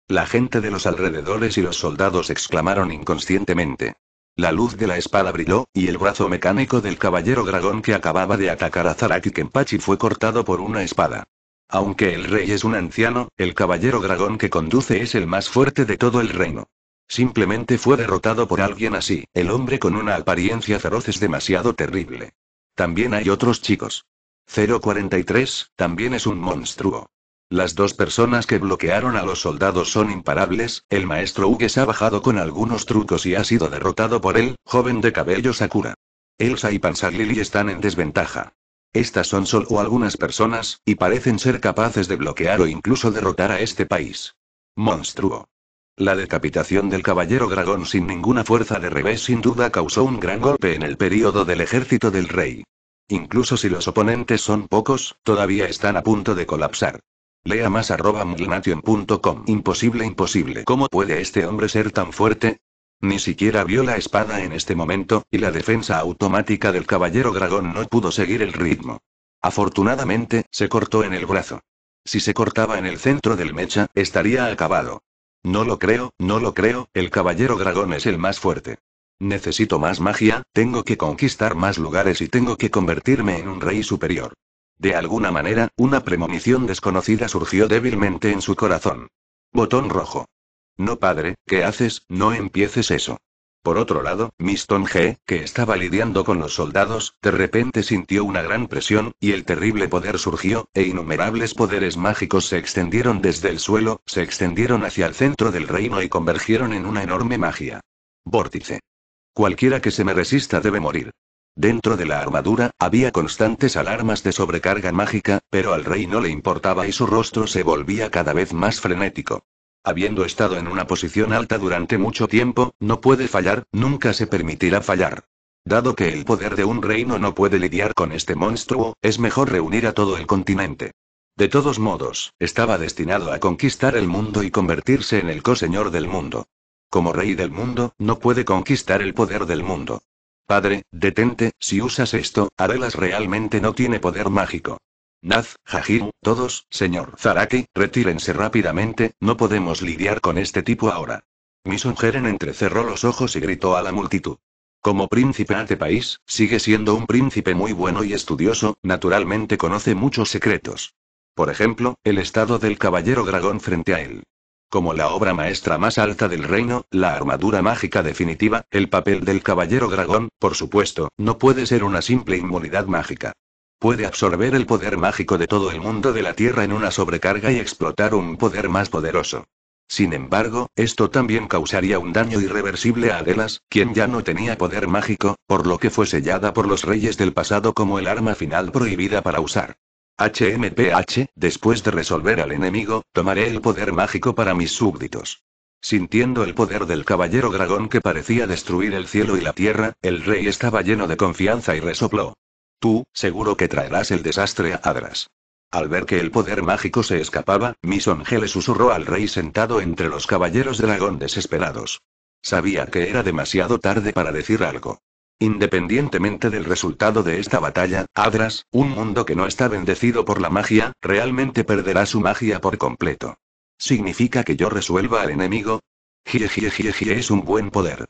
La gente de los alrededores y los soldados exclamaron inconscientemente. La luz de la espada brilló, y el brazo mecánico del caballero dragón que acababa de atacar a Zaraki Kenpachi fue cortado por una espada. Aunque el rey es un anciano, el caballero dragón que conduce es el más fuerte de todo el reino. Simplemente fue derrotado por alguien así. El hombre con una apariencia feroz es demasiado terrible. También hay otros chicos. 043, también es un monstruo. Las dos personas que bloquearon a los soldados son imparables, el maestro Hugues ha bajado con algunos trucos y ha sido derrotado por él, joven de cabello Sakura. Elsa y Pansaglili están en desventaja. Estas son solo algunas personas, y parecen ser capaces de bloquear o incluso derrotar a este país. Monstruo. La decapitación del caballero dragón sin ninguna fuerza de revés sin duda causó un gran golpe en el período del ejército del rey. Incluso si los oponentes son pocos, todavía están a punto de colapsar. Lea más arroba Imposible imposible. ¿Cómo puede este hombre ser tan fuerte? Ni siquiera vio la espada en este momento, y la defensa automática del caballero dragón no pudo seguir el ritmo. Afortunadamente, se cortó en el brazo. Si se cortaba en el centro del mecha, estaría acabado. No lo creo, no lo creo, el caballero dragón es el más fuerte. Necesito más magia, tengo que conquistar más lugares y tengo que convertirme en un rey superior. De alguna manera, una premonición desconocida surgió débilmente en su corazón. Botón rojo. No padre, ¿qué haces? No empieces eso. Por otro lado, Miston G, que estaba lidiando con los soldados, de repente sintió una gran presión, y el terrible poder surgió, e innumerables poderes mágicos se extendieron desde el suelo, se extendieron hacia el centro del reino y convergieron en una enorme magia. Vórtice. Cualquiera que se me resista debe morir. Dentro de la armadura, había constantes alarmas de sobrecarga mágica, pero al rey no le importaba y su rostro se volvía cada vez más frenético. Habiendo estado en una posición alta durante mucho tiempo, no puede fallar, nunca se permitirá fallar. Dado que el poder de un reino no puede lidiar con este monstruo, es mejor reunir a todo el continente. De todos modos, estaba destinado a conquistar el mundo y convertirse en el coseñor del mundo. Como rey del mundo, no puede conquistar el poder del mundo. Padre, detente, si usas esto, Arelas realmente no tiene poder mágico. Naz, Hajim, todos, señor Zaraki, retírense rápidamente, no podemos lidiar con este tipo ahora. Mison entrecerró los ojos y gritó a la multitud. Como príncipe ante país, sigue siendo un príncipe muy bueno y estudioso, naturalmente conoce muchos secretos. Por ejemplo, el estado del caballero dragón frente a él. Como la obra maestra más alta del reino, la armadura mágica definitiva, el papel del caballero dragón, por supuesto, no puede ser una simple inmunidad mágica. Puede absorber el poder mágico de todo el mundo de la Tierra en una sobrecarga y explotar un poder más poderoso. Sin embargo, esto también causaría un daño irreversible a Adelas, quien ya no tenía poder mágico, por lo que fue sellada por los reyes del pasado como el arma final prohibida para usar. HMPH, después de resolver al enemigo, tomaré el poder mágico para mis súbditos. Sintiendo el poder del caballero dragón que parecía destruir el cielo y la tierra, el rey estaba lleno de confianza y resopló. Tú, seguro que traerás el desastre a Adras. Al ver que el poder mágico se escapaba, Misonge le susurró al rey sentado entre los caballeros dragón desesperados. Sabía que era demasiado tarde para decir algo. Independientemente del resultado de esta batalla, Adras, un mundo que no está bendecido por la magia, realmente perderá su magia por completo. ¿Significa que yo resuelva al enemigo? Jie, es un buen poder.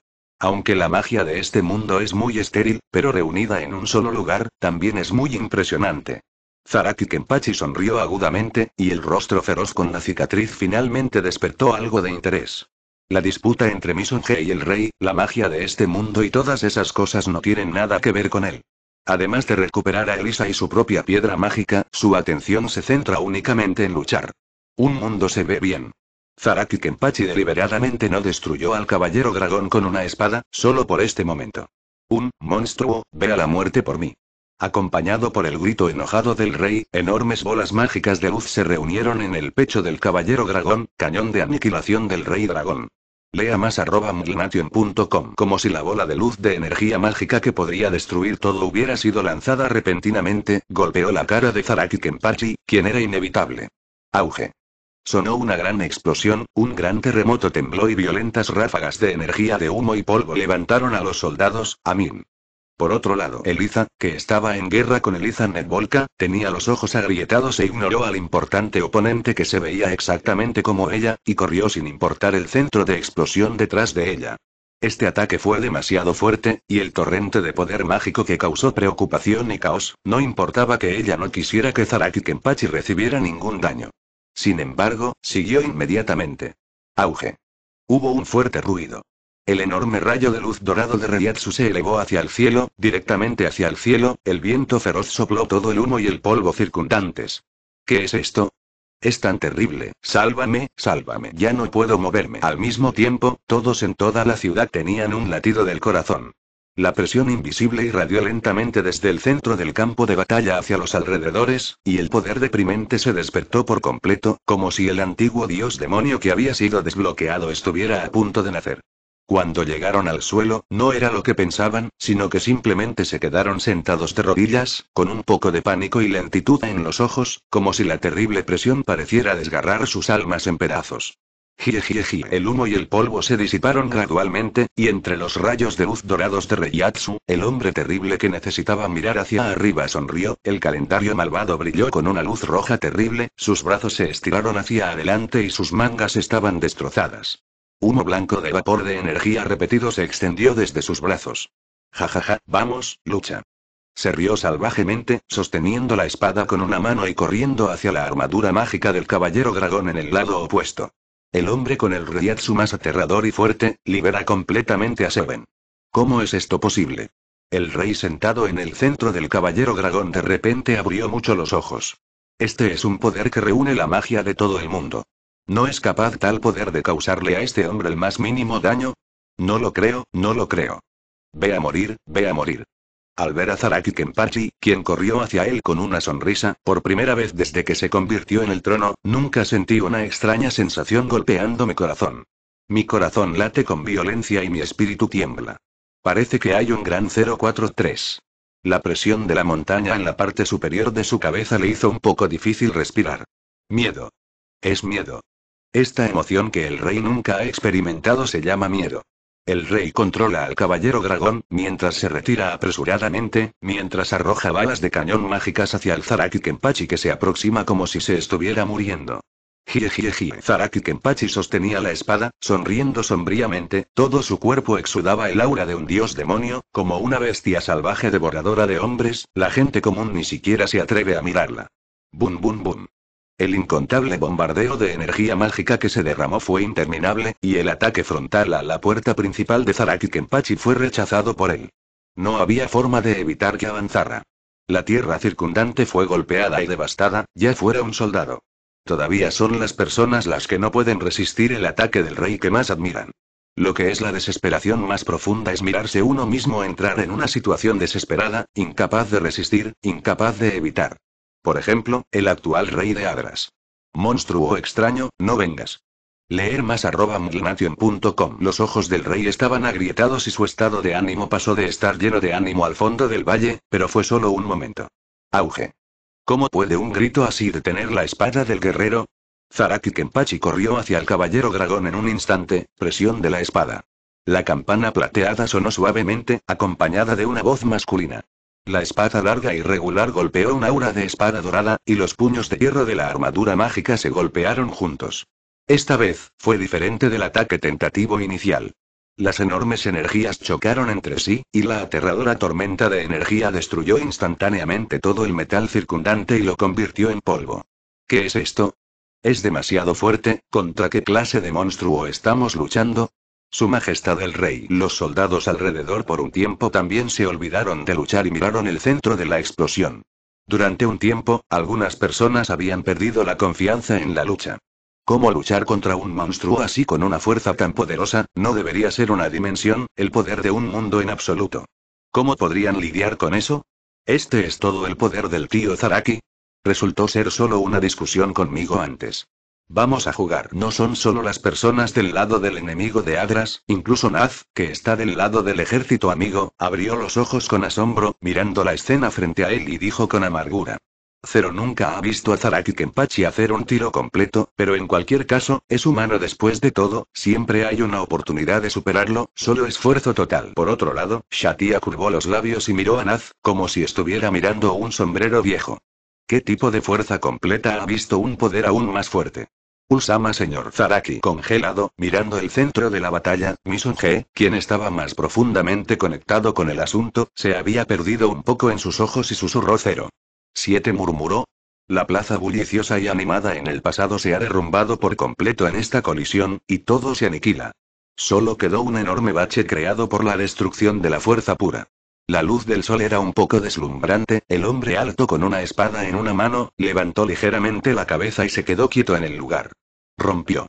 Aunque la magia de este mundo es muy estéril, pero reunida en un solo lugar, también es muy impresionante. Zaraki Kenpachi sonrió agudamente, y el rostro feroz con la cicatriz finalmente despertó algo de interés. La disputa entre Misunge y el rey, la magia de este mundo y todas esas cosas no tienen nada que ver con él. Además de recuperar a Elisa y su propia piedra mágica, su atención se centra únicamente en luchar. Un mundo se ve bien. Zaraki Kenpachi deliberadamente no destruyó al caballero dragón con una espada, solo por este momento. Un monstruo, ve a la muerte por mí. Acompañado por el grito enojado del rey, enormes bolas mágicas de luz se reunieron en el pecho del caballero dragón, cañón de aniquilación del rey dragón. Lea más arroba como si la bola de luz de energía mágica que podría destruir todo hubiera sido lanzada repentinamente, golpeó la cara de Zaraki Kenpachi, quien era inevitable. Auge. Sonó una gran explosión, un gran terremoto tembló y violentas ráfagas de energía de humo y polvo levantaron a los soldados, a Por otro lado, Eliza, que estaba en guerra con Eliza Netvolka, tenía los ojos agrietados e ignoró al importante oponente que se veía exactamente como ella, y corrió sin importar el centro de explosión detrás de ella. Este ataque fue demasiado fuerte, y el torrente de poder mágico que causó preocupación y caos, no importaba que ella no quisiera que Zaraki Kenpachi recibiera ningún daño. Sin embargo, siguió inmediatamente. Auge. Hubo un fuerte ruido. El enorme rayo de luz dorado de Reyatsu se elevó hacia el cielo, directamente hacia el cielo, el viento feroz sopló todo el humo y el polvo circundantes. ¿Qué es esto? Es tan terrible, sálvame, sálvame. Ya no puedo moverme. Al mismo tiempo, todos en toda la ciudad tenían un latido del corazón. La presión invisible irradió lentamente desde el centro del campo de batalla hacia los alrededores, y el poder deprimente se despertó por completo, como si el antiguo dios demonio que había sido desbloqueado estuviera a punto de nacer. Cuando llegaron al suelo, no era lo que pensaban, sino que simplemente se quedaron sentados de rodillas, con un poco de pánico y lentitud en los ojos, como si la terrible presión pareciera desgarrar sus almas en pedazos. El humo y el polvo se disiparon gradualmente, y entre los rayos de luz dorados de Reiatsu, el hombre terrible que necesitaba mirar hacia arriba sonrió, el calendario malvado brilló con una luz roja terrible, sus brazos se estiraron hacia adelante y sus mangas estaban destrozadas. Humo blanco de vapor de energía repetido se extendió desde sus brazos. Jajaja, vamos, lucha. Se rió salvajemente, sosteniendo la espada con una mano y corriendo hacia la armadura mágica del caballero dragón en el lado opuesto. El hombre con el reiatsu más aterrador y fuerte, libera completamente a Seven. ¿Cómo es esto posible? El rey sentado en el centro del caballero dragón de repente abrió mucho los ojos. Este es un poder que reúne la magia de todo el mundo. ¿No es capaz tal poder de causarle a este hombre el más mínimo daño? No lo creo, no lo creo. Ve a morir, ve a morir. Al ver a Zaraki Kenpachi, quien corrió hacia él con una sonrisa, por primera vez desde que se convirtió en el trono, nunca sentí una extraña sensación golpeando mi corazón. Mi corazón late con violencia y mi espíritu tiembla. Parece que hay un gran 043. La presión de la montaña en la parte superior de su cabeza le hizo un poco difícil respirar. Miedo. Es miedo. Esta emoción que el rey nunca ha experimentado se llama miedo. El rey controla al caballero dragón, mientras se retira apresuradamente, mientras arroja balas de cañón mágicas hacia el Zaraki Kenpachi que se aproxima como si se estuviera muriendo. Jie Zaraki Kenpachi sostenía la espada, sonriendo sombríamente, todo su cuerpo exudaba el aura de un dios demonio, como una bestia salvaje devoradora de hombres, la gente común ni siquiera se atreve a mirarla. Bum bum bum. El incontable bombardeo de energía mágica que se derramó fue interminable, y el ataque frontal a la puerta principal de Zaraki Kempachi fue rechazado por él. No había forma de evitar que avanzara. La tierra circundante fue golpeada y devastada, ya fuera un soldado. Todavía son las personas las que no pueden resistir el ataque del rey que más admiran. Lo que es la desesperación más profunda es mirarse uno mismo entrar en una situación desesperada, incapaz de resistir, incapaz de evitar. Por ejemplo, el actual rey de Adras. Monstruo extraño, no vengas. Leer más arroba Los ojos del rey estaban agrietados y su estado de ánimo pasó de estar lleno de ánimo al fondo del valle, pero fue solo un momento. Auge. ¿Cómo puede un grito así detener la espada del guerrero? Zaraki Kenpachi corrió hacia el caballero dragón en un instante, presión de la espada. La campana plateada sonó suavemente, acompañada de una voz masculina. La espada larga y regular golpeó un aura de espada dorada, y los puños de hierro de la armadura mágica se golpearon juntos. Esta vez, fue diferente del ataque tentativo inicial. Las enormes energías chocaron entre sí, y la aterradora tormenta de energía destruyó instantáneamente todo el metal circundante y lo convirtió en polvo. ¿Qué es esto? Es demasiado fuerte, ¿contra qué clase de monstruo estamos luchando? Su Majestad el Rey. Los soldados alrededor por un tiempo también se olvidaron de luchar y miraron el centro de la explosión. Durante un tiempo, algunas personas habían perdido la confianza en la lucha. ¿Cómo luchar contra un monstruo así con una fuerza tan poderosa? No debería ser una dimensión, el poder de un mundo en absoluto. ¿Cómo podrían lidiar con eso? ¿Este es todo el poder del tío Zaraki? Resultó ser solo una discusión conmigo antes. Vamos a jugar. No son solo las personas del lado del enemigo de Adras, incluso Naz, que está del lado del ejército amigo, abrió los ojos con asombro, mirando la escena frente a él y dijo con amargura. Cero nunca ha visto a Zaraki Kenpachi hacer un tiro completo, pero en cualquier caso, es humano después de todo, siempre hay una oportunidad de superarlo, solo esfuerzo total. Por otro lado, Shatia curvó los labios y miró a Naz, como si estuviera mirando un sombrero viejo. ¿Qué tipo de fuerza completa ha visto un poder aún más fuerte? Usama señor Zaraki congelado, mirando el centro de la batalla, G, quien estaba más profundamente conectado con el asunto, se había perdido un poco en sus ojos y susurró cero. Siete murmuró. La plaza bulliciosa y animada en el pasado se ha derrumbado por completo en esta colisión, y todo se aniquila. Solo quedó un enorme bache creado por la destrucción de la fuerza pura. La luz del sol era un poco deslumbrante, el hombre alto con una espada en una mano, levantó ligeramente la cabeza y se quedó quieto en el lugar. Rompió.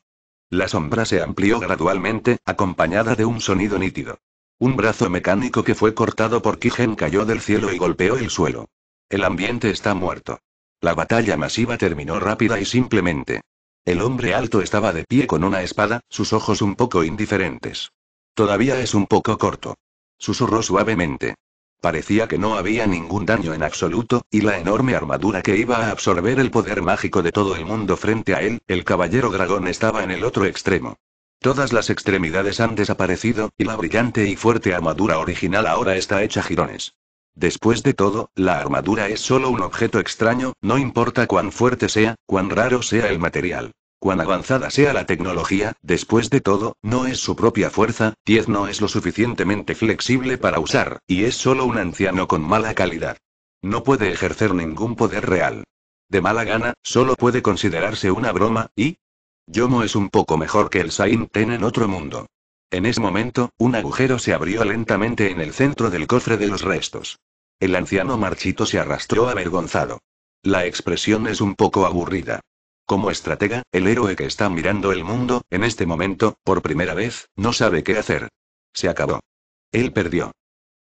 La sombra se amplió gradualmente, acompañada de un sonido nítido. Un brazo mecánico que fue cortado por Kijen cayó del cielo y golpeó el suelo. El ambiente está muerto. La batalla masiva terminó rápida y simplemente. El hombre alto estaba de pie con una espada, sus ojos un poco indiferentes. Todavía es un poco corto. Susurró suavemente. Parecía que no había ningún daño en absoluto, y la enorme armadura que iba a absorber el poder mágico de todo el mundo frente a él, el caballero dragón estaba en el otro extremo. Todas las extremidades han desaparecido, y la brillante y fuerte armadura original ahora está hecha jirones. Después de todo, la armadura es solo un objeto extraño, no importa cuán fuerte sea, cuán raro sea el material. Cuán avanzada sea la tecnología, después de todo, no es su propia fuerza, 10 no es lo suficientemente flexible para usar, y es solo un anciano con mala calidad. No puede ejercer ningún poder real. De mala gana, solo puede considerarse una broma, y... Yomo es un poco mejor que el Sainten Ten en otro mundo. En ese momento, un agujero se abrió lentamente en el centro del cofre de los restos. El anciano marchito se arrastró avergonzado. La expresión es un poco aburrida. Como estratega, el héroe que está mirando el mundo, en este momento, por primera vez, no sabe qué hacer. Se acabó. Él perdió.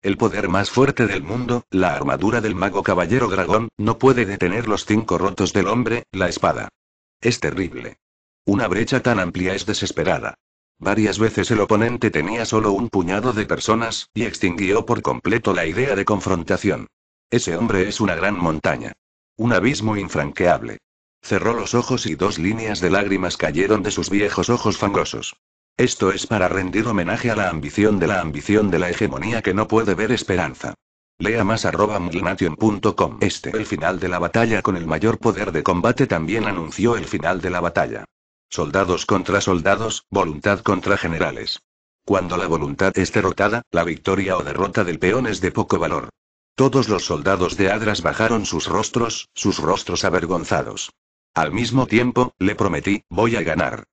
El poder más fuerte del mundo, la armadura del mago caballero dragón, no puede detener los cinco rotos del hombre, la espada. Es terrible. Una brecha tan amplia es desesperada. Varias veces el oponente tenía solo un puñado de personas, y extinguió por completo la idea de confrontación. Ese hombre es una gran montaña. Un abismo infranqueable. Cerró los ojos y dos líneas de lágrimas cayeron de sus viejos ojos fangosos. Esto es para rendir homenaje a la ambición de la ambición de la hegemonía que no puede ver esperanza. Lea más arroba Este el final de la batalla con el mayor poder de combate también anunció el final de la batalla. Soldados contra soldados, voluntad contra generales. Cuando la voluntad es derrotada, la victoria o derrota del peón es de poco valor. Todos los soldados de Adras bajaron sus rostros, sus rostros avergonzados. Al mismo tiempo, le prometí, voy a ganar.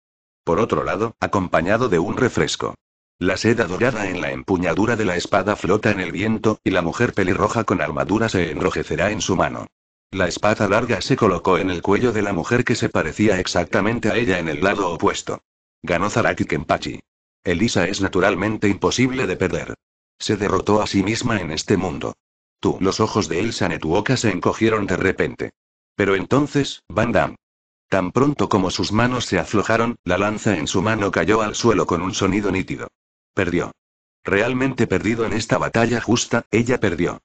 Por otro lado, acompañado de un refresco. La seda dorada en la empuñadura de la espada flota en el viento, y la mujer pelirroja con armadura se enrojecerá en su mano. La espada larga se colocó en el cuello de la mujer que se parecía exactamente a ella en el lado opuesto. Ganó Zaraki Kenpachi. Elisa es naturalmente imposible de perder. Se derrotó a sí misma en este mundo. Tú. Los ojos de Elsa Netuoka se encogieron de repente. Pero entonces, Van Damme. Tan pronto como sus manos se aflojaron, la lanza en su mano cayó al suelo con un sonido nítido. Perdió. Realmente perdido en esta batalla justa, ella perdió.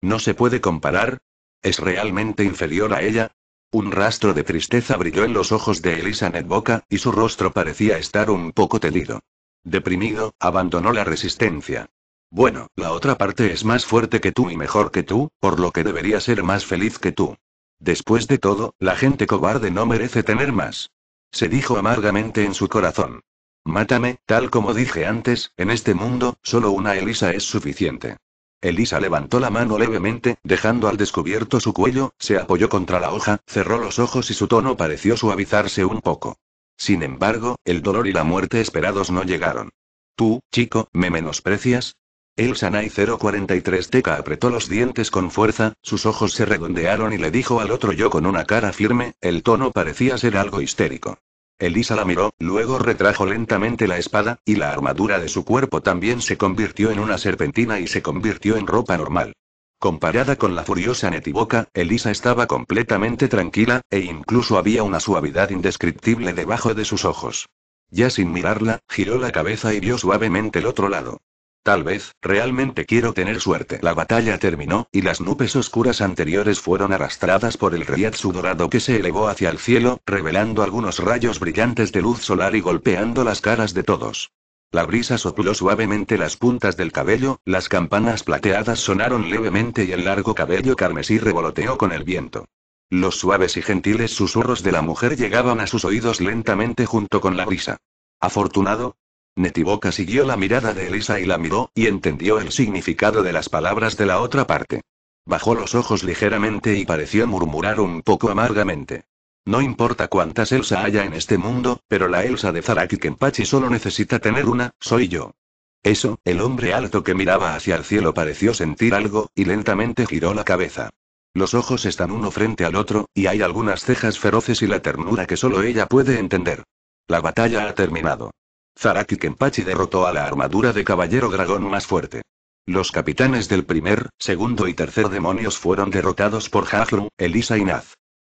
¿No se puede comparar? ¿Es realmente inferior a ella? Un rastro de tristeza brilló en los ojos de Elisa Boca, y su rostro parecía estar un poco tenido, Deprimido, abandonó la resistencia. Bueno, la otra parte es más fuerte que tú y mejor que tú, por lo que debería ser más feliz que tú. Después de todo, la gente cobarde no merece tener más. Se dijo amargamente en su corazón. Mátame, tal como dije antes, en este mundo, solo una Elisa es suficiente. Elisa levantó la mano levemente, dejando al descubierto su cuello, se apoyó contra la hoja, cerró los ojos y su tono pareció suavizarse un poco. Sin embargo, el dolor y la muerte esperados no llegaron. Tú, chico, me menosprecias, el Sanai 043 Teca apretó los dientes con fuerza, sus ojos se redondearon y le dijo al otro yo con una cara firme, el tono parecía ser algo histérico. Elisa la miró, luego retrajo lentamente la espada, y la armadura de su cuerpo también se convirtió en una serpentina y se convirtió en ropa normal. Comparada con la furiosa Netiboca, Elisa estaba completamente tranquila, e incluso había una suavidad indescriptible debajo de sus ojos. Ya sin mirarla, giró la cabeza y vio suavemente el otro lado. Tal vez, realmente quiero tener suerte. La batalla terminó, y las nubes oscuras anteriores fueron arrastradas por el riacho dorado que se elevó hacia el cielo, revelando algunos rayos brillantes de luz solar y golpeando las caras de todos. La brisa sopló suavemente las puntas del cabello, las campanas plateadas sonaron levemente y el largo cabello carmesí revoloteó con el viento. Los suaves y gentiles susurros de la mujer llegaban a sus oídos lentamente junto con la brisa. Afortunado, Netiboca siguió la mirada de Elisa y la miró, y entendió el significado de las palabras de la otra parte. Bajó los ojos ligeramente y pareció murmurar un poco amargamente. No importa cuántas Elsa haya en este mundo, pero la Elsa de Zaraki Kenpachi solo necesita tener una, soy yo. Eso, el hombre alto que miraba hacia el cielo pareció sentir algo, y lentamente giró la cabeza. Los ojos están uno frente al otro, y hay algunas cejas feroces y la ternura que solo ella puede entender. La batalla ha terminado. Zaraki Kenpachi derrotó a la armadura de caballero dragón más fuerte. Los capitanes del primer, segundo y tercer demonios fueron derrotados por Hajlu, Elisa y Naz.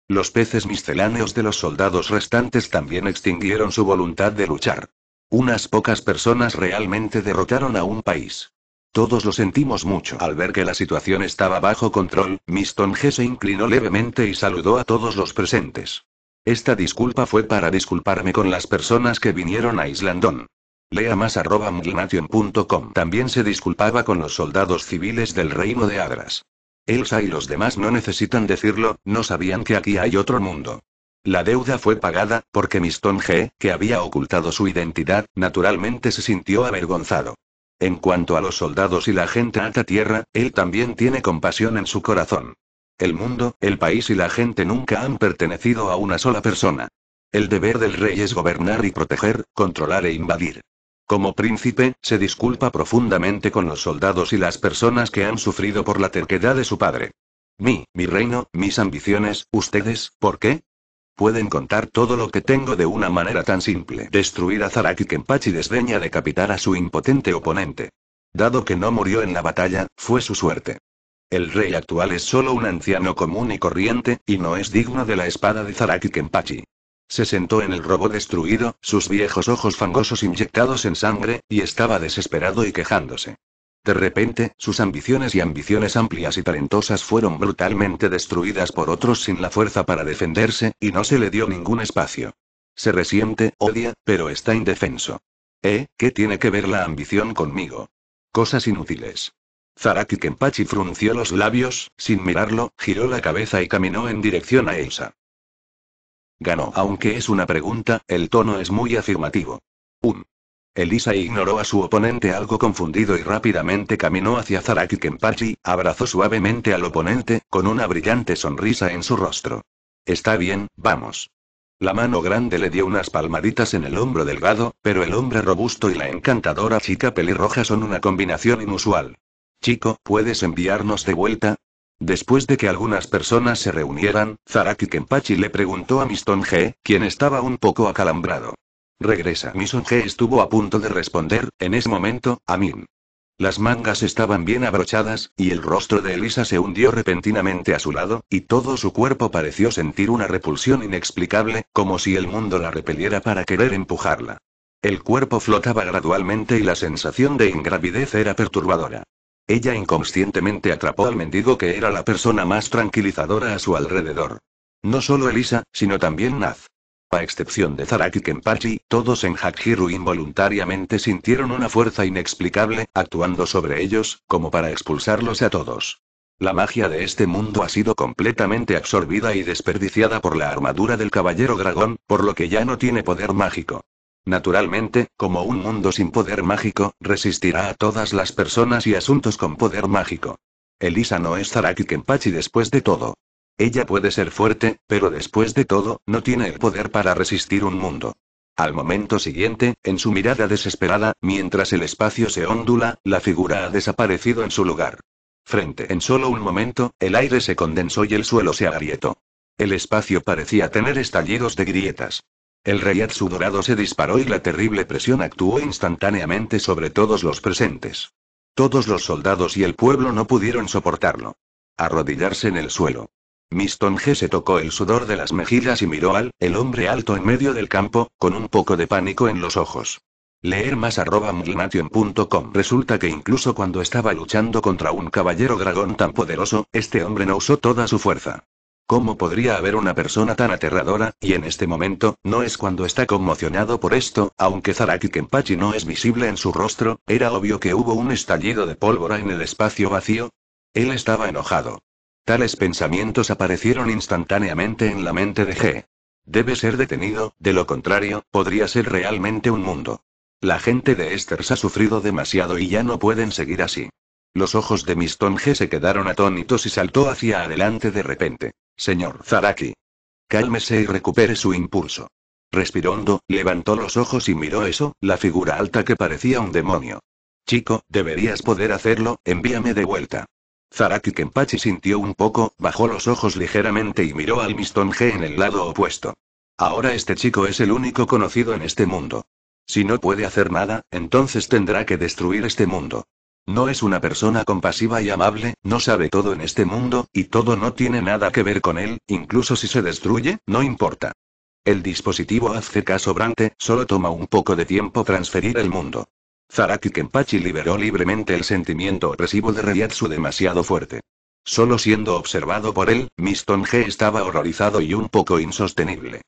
Los peces misceláneos de los soldados restantes también extinguieron su voluntad de luchar. Unas pocas personas realmente derrotaron a un país. Todos lo sentimos mucho al ver que la situación estaba bajo control, Miston G se inclinó levemente y saludó a todos los presentes. Esta disculpa fue para disculparme con las personas que vinieron a Islandón. Lea más arroba También se disculpaba con los soldados civiles del reino de Adras. Elsa y los demás no necesitan decirlo, no sabían que aquí hay otro mundo. La deuda fue pagada, porque Miston G., que había ocultado su identidad, naturalmente se sintió avergonzado. En cuanto a los soldados y la gente alta tierra, él también tiene compasión en su corazón. El mundo, el país y la gente nunca han pertenecido a una sola persona. El deber del rey es gobernar y proteger, controlar e invadir. Como príncipe, se disculpa profundamente con los soldados y las personas que han sufrido por la terquedad de su padre. Mi, mi reino, mis ambiciones, ustedes, ¿por qué? Pueden contar todo lo que tengo de una manera tan simple. Destruir a Zarak y Kenpachi desdeña decapitar a su impotente oponente. Dado que no murió en la batalla, fue su suerte. El rey actual es solo un anciano común y corriente, y no es digno de la espada de Zaraki Kenpachi. Se sentó en el robot destruido, sus viejos ojos fangosos inyectados en sangre, y estaba desesperado y quejándose. De repente, sus ambiciones y ambiciones amplias y talentosas fueron brutalmente destruidas por otros sin la fuerza para defenderse, y no se le dio ningún espacio. Se resiente, odia, pero está indefenso. ¿Eh? ¿Qué tiene que ver la ambición conmigo? Cosas inútiles. Zaraki Kenpachi frunció los labios, sin mirarlo, giró la cabeza y caminó en dirección a Elsa. Ganó. Aunque es una pregunta, el tono es muy afirmativo. Un. Elisa ignoró a su oponente algo confundido y rápidamente caminó hacia Zaraki Kenpachi, abrazó suavemente al oponente, con una brillante sonrisa en su rostro. Está bien, vamos. La mano grande le dio unas palmaditas en el hombro delgado, pero el hombre robusto y la encantadora chica pelirroja son una combinación inusual. Chico, ¿puedes enviarnos de vuelta? Después de que algunas personas se reunieran, Zaraki Kenpachi le preguntó a Miston G, quien estaba un poco acalambrado. Regresa. Miston G estuvo a punto de responder, en ese momento, a Min. Las mangas estaban bien abrochadas, y el rostro de Elisa se hundió repentinamente a su lado, y todo su cuerpo pareció sentir una repulsión inexplicable, como si el mundo la repeliera para querer empujarla. El cuerpo flotaba gradualmente y la sensación de ingravidez era perturbadora. Ella inconscientemente atrapó al mendigo que era la persona más tranquilizadora a su alrededor. No solo Elisa, sino también Naz. A excepción de Zarak y Kenpachi, todos en Hakiru involuntariamente sintieron una fuerza inexplicable, actuando sobre ellos, como para expulsarlos a todos. La magia de este mundo ha sido completamente absorbida y desperdiciada por la armadura del caballero dragón, por lo que ya no tiene poder mágico. Naturalmente, como un mundo sin poder mágico, resistirá a todas las personas y asuntos con poder mágico. Elisa no es Zaraki Kenpachi después de todo. Ella puede ser fuerte, pero después de todo, no tiene el poder para resistir un mundo. Al momento siguiente, en su mirada desesperada, mientras el espacio se ondula, la figura ha desaparecido en su lugar. Frente en solo un momento, el aire se condensó y el suelo se agrietó. El espacio parecía tener estallidos de grietas. El su dorado se disparó y la terrible presión actuó instantáneamente sobre todos los presentes. Todos los soldados y el pueblo no pudieron soportarlo. Arrodillarse en el suelo. miston g se tocó el sudor de las mejillas y miró al, el hombre alto en medio del campo, con un poco de pánico en los ojos. Leer más arroba Resulta que incluso cuando estaba luchando contra un caballero dragón tan poderoso, este hombre no usó toda su fuerza. ¿Cómo podría haber una persona tan aterradora? Y en este momento, no es cuando está conmocionado por esto, aunque Zaraki Kenpachi no es visible en su rostro, era obvio que hubo un estallido de pólvora en el espacio vacío. Él estaba enojado. Tales pensamientos aparecieron instantáneamente en la mente de G. Debe ser detenido, de lo contrario, podría ser realmente un mundo. La gente de Esters ha sufrido demasiado y ya no pueden seguir así. Los ojos de Mistonge se quedaron atónitos y saltó hacia adelante de repente. Señor Zaraki. Cálmese y recupere su impulso. Respiró hondo, levantó los ojos y miró eso, la figura alta que parecía un demonio. Chico, deberías poder hacerlo, envíame de vuelta. Zaraki Kenpachi sintió un poco, bajó los ojos ligeramente y miró al Mistonge en el lado opuesto. Ahora este chico es el único conocido en este mundo. Si no puede hacer nada, entonces tendrá que destruir este mundo. No es una persona compasiva y amable, no sabe todo en este mundo, y todo no tiene nada que ver con él, incluso si se destruye, no importa. El dispositivo hace caso Brante, solo toma un poco de tiempo transferir el mundo. Zaraki Kenpachi liberó libremente el sentimiento opresivo de Reyatsu demasiado fuerte. Solo siendo observado por él, Miston G estaba horrorizado y un poco insostenible.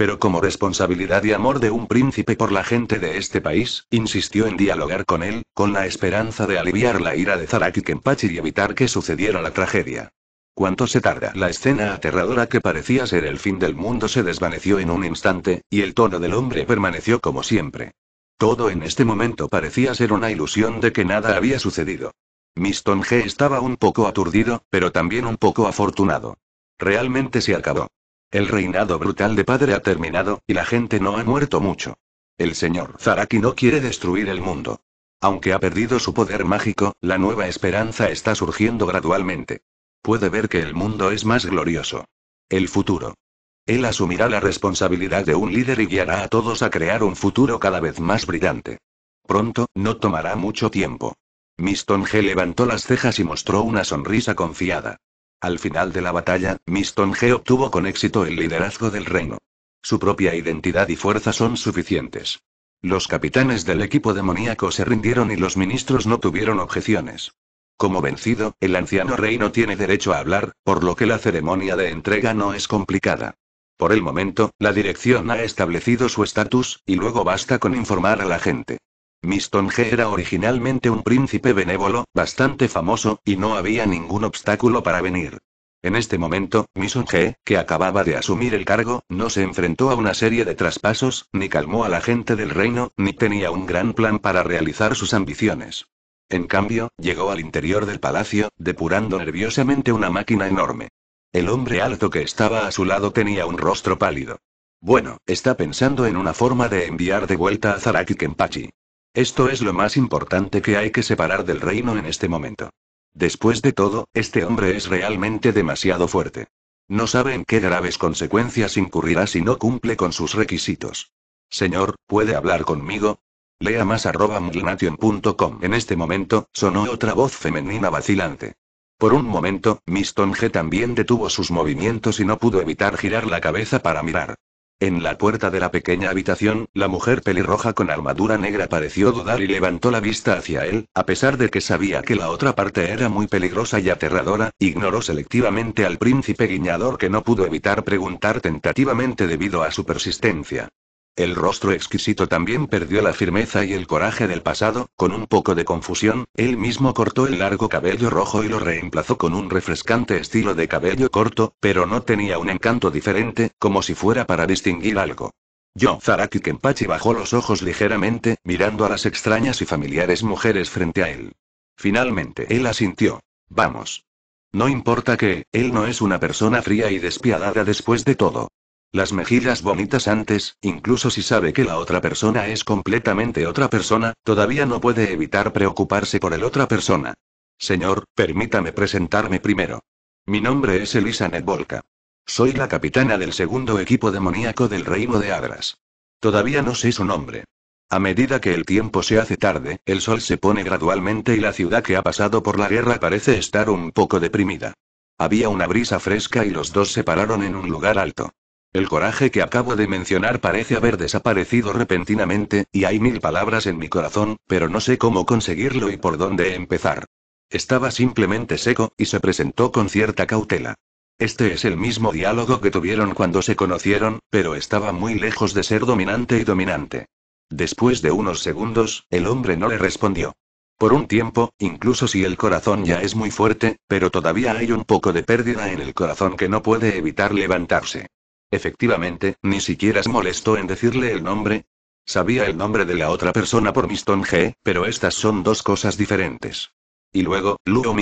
Pero como responsabilidad y amor de un príncipe por la gente de este país, insistió en dialogar con él, con la esperanza de aliviar la ira de Zaraki Kenpachi y evitar que sucediera la tragedia. ¿Cuánto se tarda? La escena aterradora que parecía ser el fin del mundo se desvaneció en un instante, y el tono del hombre permaneció como siempre. Todo en este momento parecía ser una ilusión de que nada había sucedido. Miston G estaba un poco aturdido, pero también un poco afortunado. Realmente se acabó. El reinado brutal de padre ha terminado, y la gente no ha muerto mucho. El señor Zaraki no quiere destruir el mundo. Aunque ha perdido su poder mágico, la nueva esperanza está surgiendo gradualmente. Puede ver que el mundo es más glorioso. El futuro. Él asumirá la responsabilidad de un líder y guiará a todos a crear un futuro cada vez más brillante. Pronto, no tomará mucho tiempo. Miston G levantó las cejas y mostró una sonrisa confiada. Al final de la batalla, Miston G obtuvo con éxito el liderazgo del reino. Su propia identidad y fuerza son suficientes. Los capitanes del equipo demoníaco se rindieron y los ministros no tuvieron objeciones. Como vencido, el anciano rey no tiene derecho a hablar, por lo que la ceremonia de entrega no es complicada. Por el momento, la dirección ha establecido su estatus, y luego basta con informar a la gente. Mistonge era originalmente un príncipe benévolo, bastante famoso, y no había ningún obstáculo para venir. En este momento, Mistonge, que acababa de asumir el cargo, no se enfrentó a una serie de traspasos, ni calmó a la gente del reino, ni tenía un gran plan para realizar sus ambiciones. En cambio, llegó al interior del palacio, depurando nerviosamente una máquina enorme. El hombre alto que estaba a su lado tenía un rostro pálido. Bueno, está pensando en una forma de enviar de vuelta a Zaraki Kenpachi. Esto es lo más importante que hay que separar del reino en este momento. Después de todo, este hombre es realmente demasiado fuerte. No sabe en qué graves consecuencias incurrirá si no cumple con sus requisitos. Señor, ¿puede hablar conmigo? Lea más arroba En este momento, sonó otra voz femenina vacilante. Por un momento, Miss G también detuvo sus movimientos y no pudo evitar girar la cabeza para mirar. En la puerta de la pequeña habitación, la mujer pelirroja con armadura negra pareció dudar y levantó la vista hacia él, a pesar de que sabía que la otra parte era muy peligrosa y aterradora, ignoró selectivamente al príncipe guiñador que no pudo evitar preguntar tentativamente debido a su persistencia. El rostro exquisito también perdió la firmeza y el coraje del pasado, con un poco de confusión, él mismo cortó el largo cabello rojo y lo reemplazó con un refrescante estilo de cabello corto, pero no tenía un encanto diferente, como si fuera para distinguir algo. Yo, Zaraki Kenpachi bajó los ojos ligeramente, mirando a las extrañas y familiares mujeres frente a él. Finalmente él asintió. Vamos. No importa que, él no es una persona fría y despiadada después de todo. Las mejillas bonitas antes, incluso si sabe que la otra persona es completamente otra persona, todavía no puede evitar preocuparse por el otra persona. Señor, permítame presentarme primero. Mi nombre es Elisa Netvolka. Soy la capitana del segundo equipo demoníaco del reino de Agras. Todavía no sé su nombre. A medida que el tiempo se hace tarde, el sol se pone gradualmente y la ciudad que ha pasado por la guerra parece estar un poco deprimida. Había una brisa fresca y los dos se pararon en un lugar alto. El coraje que acabo de mencionar parece haber desaparecido repentinamente, y hay mil palabras en mi corazón, pero no sé cómo conseguirlo y por dónde empezar. Estaba simplemente seco, y se presentó con cierta cautela. Este es el mismo diálogo que tuvieron cuando se conocieron, pero estaba muy lejos de ser dominante y dominante. Después de unos segundos, el hombre no le respondió. Por un tiempo, incluso si el corazón ya es muy fuerte, pero todavía hay un poco de pérdida en el corazón que no puede evitar levantarse. Efectivamente, ni siquiera se molestó en decirle el nombre. Sabía el nombre de la otra persona por Miston G, pero estas son dos cosas diferentes. Y luego, Luo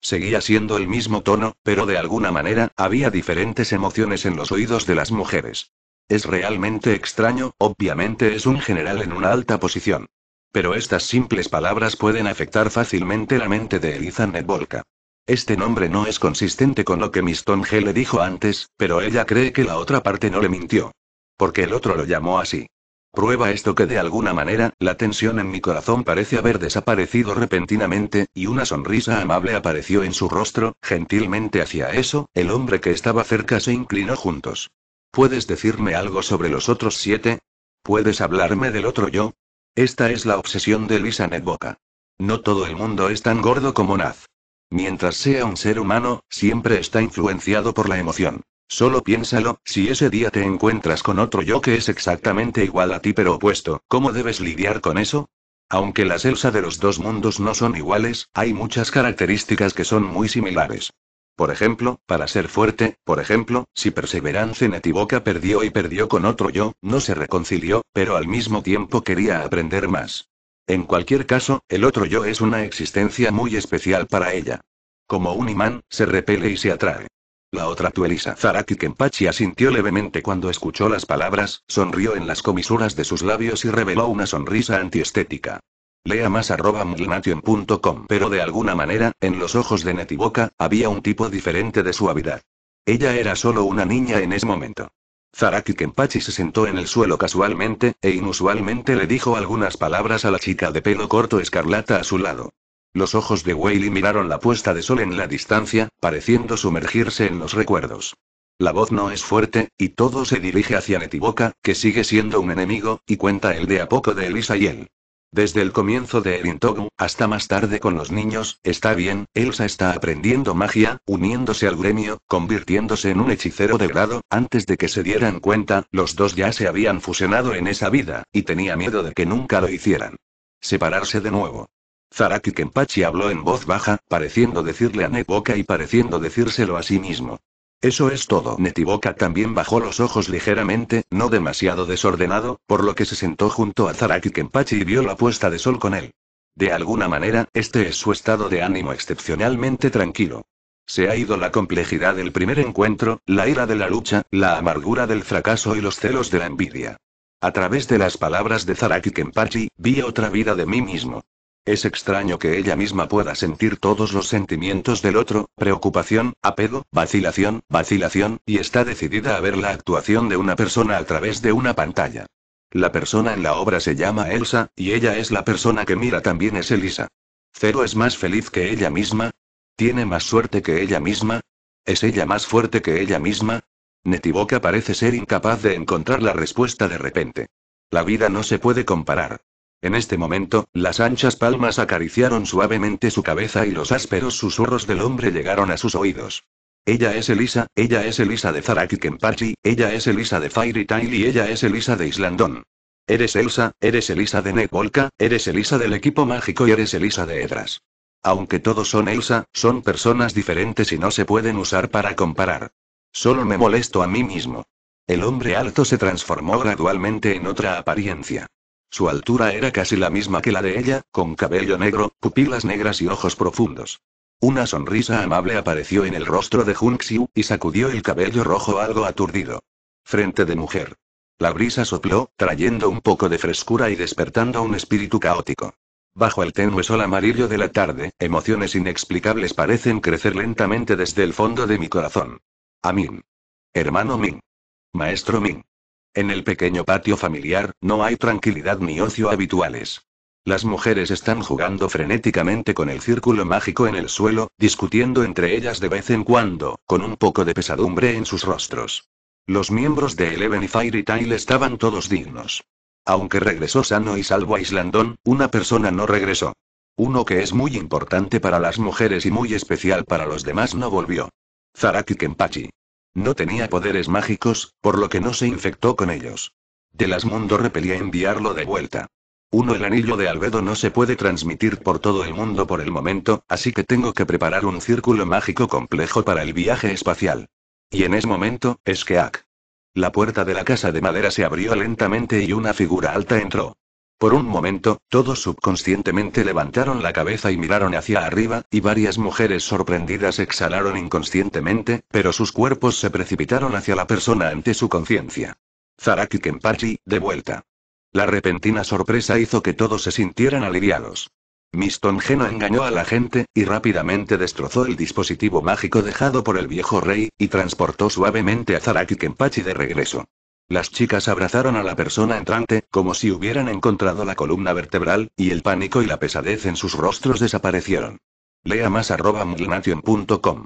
Seguía siendo el mismo tono, pero de alguna manera, había diferentes emociones en los oídos de las mujeres. Es realmente extraño, obviamente es un general en una alta posición. Pero estas simples palabras pueden afectar fácilmente la mente de Eliza Volka. Este nombre no es consistente con lo que Miss G le dijo antes, pero ella cree que la otra parte no le mintió. Porque el otro lo llamó así. Prueba esto que de alguna manera, la tensión en mi corazón parece haber desaparecido repentinamente, y una sonrisa amable apareció en su rostro, gentilmente hacia eso, el hombre que estaba cerca se inclinó juntos. ¿Puedes decirme algo sobre los otros siete? ¿Puedes hablarme del otro yo? Esta es la obsesión de Lisa Netboca. No todo el mundo es tan gordo como Naz. Mientras sea un ser humano, siempre está influenciado por la emoción. Solo piénsalo, si ese día te encuentras con otro yo que es exactamente igual a ti pero opuesto, ¿cómo debes lidiar con eso? Aunque las Elsa de los dos mundos no son iguales, hay muchas características que son muy similares. Por ejemplo, para ser fuerte, por ejemplo, si Perseverance Netiboca perdió y perdió con otro yo, no se reconcilió, pero al mismo tiempo quería aprender más. En cualquier caso, el otro yo es una existencia muy especial para ella. Como un imán, se repele y se atrae. La otra Tuelisa Zaraki Kenpachi asintió levemente cuando escuchó las palabras, sonrió en las comisuras de sus labios y reveló una sonrisa antiestética. Lea más arroba Pero de alguna manera, en los ojos de Netiboca, había un tipo diferente de suavidad. Ella era solo una niña en ese momento. Zaraki Kenpachi se sentó en el suelo casualmente, e inusualmente le dijo algunas palabras a la chica de pelo corto escarlata a su lado. Los ojos de Weili miraron la puesta de sol en la distancia, pareciendo sumergirse en los recuerdos. La voz no es fuerte, y todo se dirige hacia Netiboca, que sigue siendo un enemigo, y cuenta el de a poco de Elisa y él. Desde el comienzo de Erintogu, hasta más tarde con los niños, está bien, Elsa está aprendiendo magia, uniéndose al gremio, convirtiéndose en un hechicero de grado, antes de que se dieran cuenta, los dos ya se habían fusionado en esa vida, y tenía miedo de que nunca lo hicieran. Separarse de nuevo. Zaraki Kenpachi habló en voz baja, pareciendo decirle a Neboka y pareciendo decírselo a sí mismo. Eso es todo. Netiboka también bajó los ojos ligeramente, no demasiado desordenado, por lo que se sentó junto a Zaraki Kenpachi y vio la puesta de sol con él. De alguna manera, este es su estado de ánimo excepcionalmente tranquilo. Se ha ido la complejidad del primer encuentro, la ira de la lucha, la amargura del fracaso y los celos de la envidia. A través de las palabras de Zaraki Kenpachi, vi otra vida de mí mismo. Es extraño que ella misma pueda sentir todos los sentimientos del otro, preocupación, apego, vacilación, vacilación, y está decidida a ver la actuación de una persona a través de una pantalla. La persona en la obra se llama Elsa, y ella es la persona que mira también es Elisa. Cero es más feliz que ella misma. Tiene más suerte que ella misma. ¿Es ella más fuerte que ella misma? Netiboca parece ser incapaz de encontrar la respuesta de repente. La vida no se puede comparar. En este momento, las anchas palmas acariciaron suavemente su cabeza y los ásperos susurros del hombre llegaron a sus oídos. Ella es Elisa, ella es Elisa de Zaraki Kempachi, ella es Elisa de Fairy Tail y ella es Elisa de Islandón. Eres Elsa, eres Elisa de Nevolka, eres Elisa del equipo mágico y eres Elisa de Edras. Aunque todos son Elsa, son personas diferentes y no se pueden usar para comparar. Solo me molesto a mí mismo. El hombre alto se transformó gradualmente en otra apariencia. Su altura era casi la misma que la de ella, con cabello negro, pupilas negras y ojos profundos. Una sonrisa amable apareció en el rostro de Xiu, y sacudió el cabello rojo algo aturdido. Frente de mujer. La brisa sopló, trayendo un poco de frescura y despertando un espíritu caótico. Bajo el tenue sol amarillo de la tarde, emociones inexplicables parecen crecer lentamente desde el fondo de mi corazón. Amin. Hermano Min. Maestro Ming. En el pequeño patio familiar, no hay tranquilidad ni ocio habituales. Las mujeres están jugando frenéticamente con el círculo mágico en el suelo, discutiendo entre ellas de vez en cuando, con un poco de pesadumbre en sus rostros. Los miembros de Eleven y Fairy Tail estaban todos dignos. Aunque regresó sano y salvo a Islandón, una persona no regresó. Uno que es muy importante para las mujeres y muy especial para los demás no volvió. Zaraki Kenpachi. No tenía poderes mágicos, por lo que no se infectó con ellos. De Telasmundo repelía enviarlo de vuelta. Uno, el anillo de albedo no se puede transmitir por todo el mundo por el momento, así que tengo que preparar un círculo mágico complejo para el viaje espacial. Y en ese momento, es que Ak. La puerta de la casa de madera se abrió lentamente y una figura alta entró. Por un momento, todos subconscientemente levantaron la cabeza y miraron hacia arriba, y varias mujeres sorprendidas exhalaron inconscientemente, pero sus cuerpos se precipitaron hacia la persona ante su conciencia. Zaraki Kenpachi, de vuelta. La repentina sorpresa hizo que todos se sintieran aliviados. Geno engañó a la gente, y rápidamente destrozó el dispositivo mágico dejado por el viejo rey, y transportó suavemente a Zaraki Kenpachi de regreso. Las chicas abrazaron a la persona entrante, como si hubieran encontrado la columna vertebral, y el pánico y la pesadez en sus rostros desaparecieron. Lea más arroba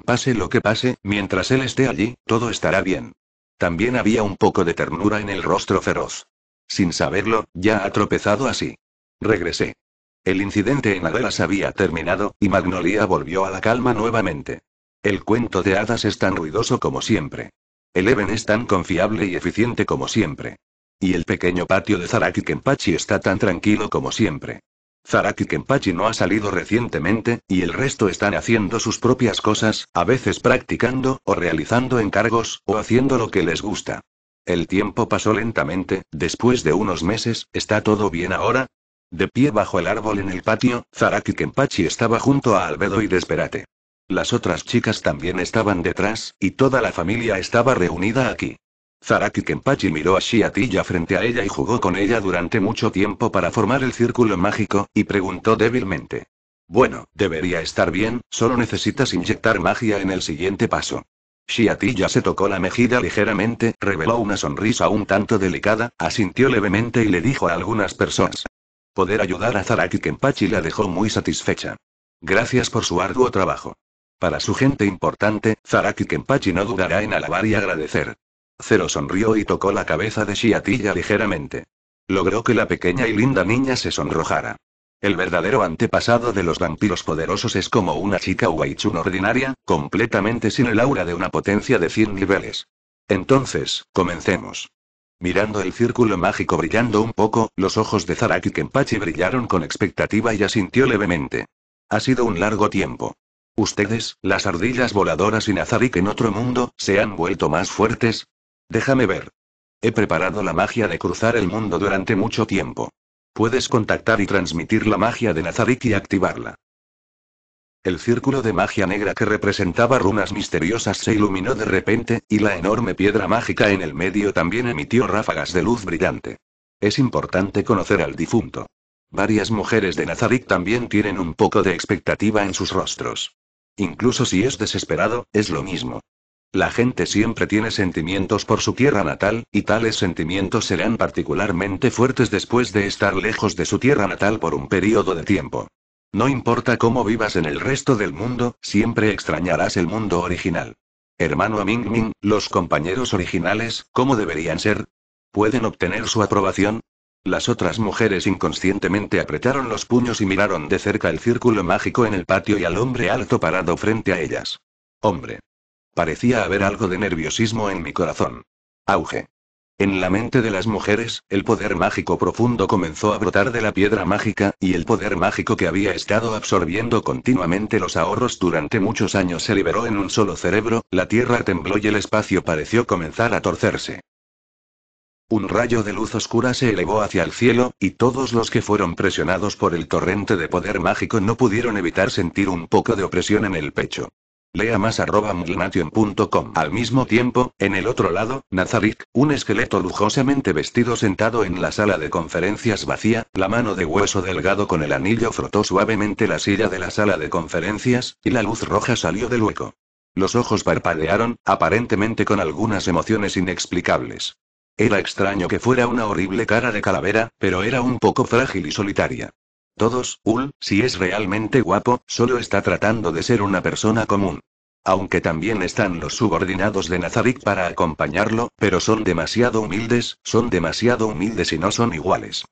Pase lo que pase, mientras él esté allí, todo estará bien. También había un poco de ternura en el rostro feroz. Sin saberlo, ya ha tropezado así. Regresé. El incidente en Adelas había terminado, y Magnolia volvió a la calma nuevamente. El cuento de hadas es tan ruidoso como siempre. El Even es tan confiable y eficiente como siempre. Y el pequeño patio de Zaraki Kenpachi está tan tranquilo como siempre. Zaraki Kenpachi no ha salido recientemente, y el resto están haciendo sus propias cosas, a veces practicando, o realizando encargos, o haciendo lo que les gusta. El tiempo pasó lentamente, después de unos meses, ¿está todo bien ahora? De pie bajo el árbol en el patio, Zaraki Kenpachi estaba junto a Albedo y Desperate. Las otras chicas también estaban detrás, y toda la familia estaba reunida aquí. Zaraki Kenpachi miró a Shiatilla frente a ella y jugó con ella durante mucho tiempo para formar el círculo mágico, y preguntó débilmente. Bueno, debería estar bien, solo necesitas inyectar magia en el siguiente paso. Shiatilla se tocó la mejilla ligeramente, reveló una sonrisa un tanto delicada, asintió levemente y le dijo a algunas personas. Poder ayudar a Zaraki Kenpachi la dejó muy satisfecha. Gracias por su arduo trabajo. Para su gente importante, Zaraki Kenpachi no dudará en alabar y agradecer. Cero sonrió y tocó la cabeza de Shiatilla ligeramente. Logró que la pequeña y linda niña se sonrojara. El verdadero antepasado de los vampiros poderosos es como una chica huaychun ordinaria, completamente sin el aura de una potencia de 100 niveles. Entonces, comencemos. Mirando el círculo mágico brillando un poco, los ojos de Zaraki Kenpachi brillaron con expectativa y asintió levemente. Ha sido un largo tiempo. Ustedes, las ardillas voladoras y Nazarik en otro mundo, se han vuelto más fuertes. Déjame ver. He preparado la magia de cruzar el mundo durante mucho tiempo. Puedes contactar y transmitir la magia de Nazarik y activarla. El círculo de magia negra que representaba runas misteriosas se iluminó de repente, y la enorme piedra mágica en el medio también emitió ráfagas de luz brillante. Es importante conocer al difunto. Varias mujeres de Nazarick también tienen un poco de expectativa en sus rostros. Incluso si es desesperado, es lo mismo. La gente siempre tiene sentimientos por su tierra natal, y tales sentimientos serán particularmente fuertes después de estar lejos de su tierra natal por un periodo de tiempo. No importa cómo vivas en el resto del mundo, siempre extrañarás el mundo original. Hermano Ming Ming, los compañeros originales, ¿cómo deberían ser? ¿Pueden obtener su aprobación? Las otras mujeres inconscientemente apretaron los puños y miraron de cerca el círculo mágico en el patio y al hombre alto parado frente a ellas. Hombre. Parecía haber algo de nerviosismo en mi corazón. Auge. En la mente de las mujeres, el poder mágico profundo comenzó a brotar de la piedra mágica, y el poder mágico que había estado absorbiendo continuamente los ahorros durante muchos años se liberó en un solo cerebro, la tierra tembló y el espacio pareció comenzar a torcerse. Un rayo de luz oscura se elevó hacia el cielo, y todos los que fueron presionados por el torrente de poder mágico no pudieron evitar sentir un poco de opresión en el pecho. Lea más arroba Al mismo tiempo, en el otro lado, Nazarick, un esqueleto lujosamente vestido sentado en la sala de conferencias vacía, la mano de hueso delgado con el anillo frotó suavemente la silla de la sala de conferencias, y la luz roja salió del hueco. Los ojos parpadearon, aparentemente con algunas emociones inexplicables. Era extraño que fuera una horrible cara de calavera, pero era un poco frágil y solitaria. Todos, Ul, si es realmente guapo, solo está tratando de ser una persona común. Aunque también están los subordinados de Nazarick para acompañarlo, pero son demasiado humildes, son demasiado humildes y no son iguales.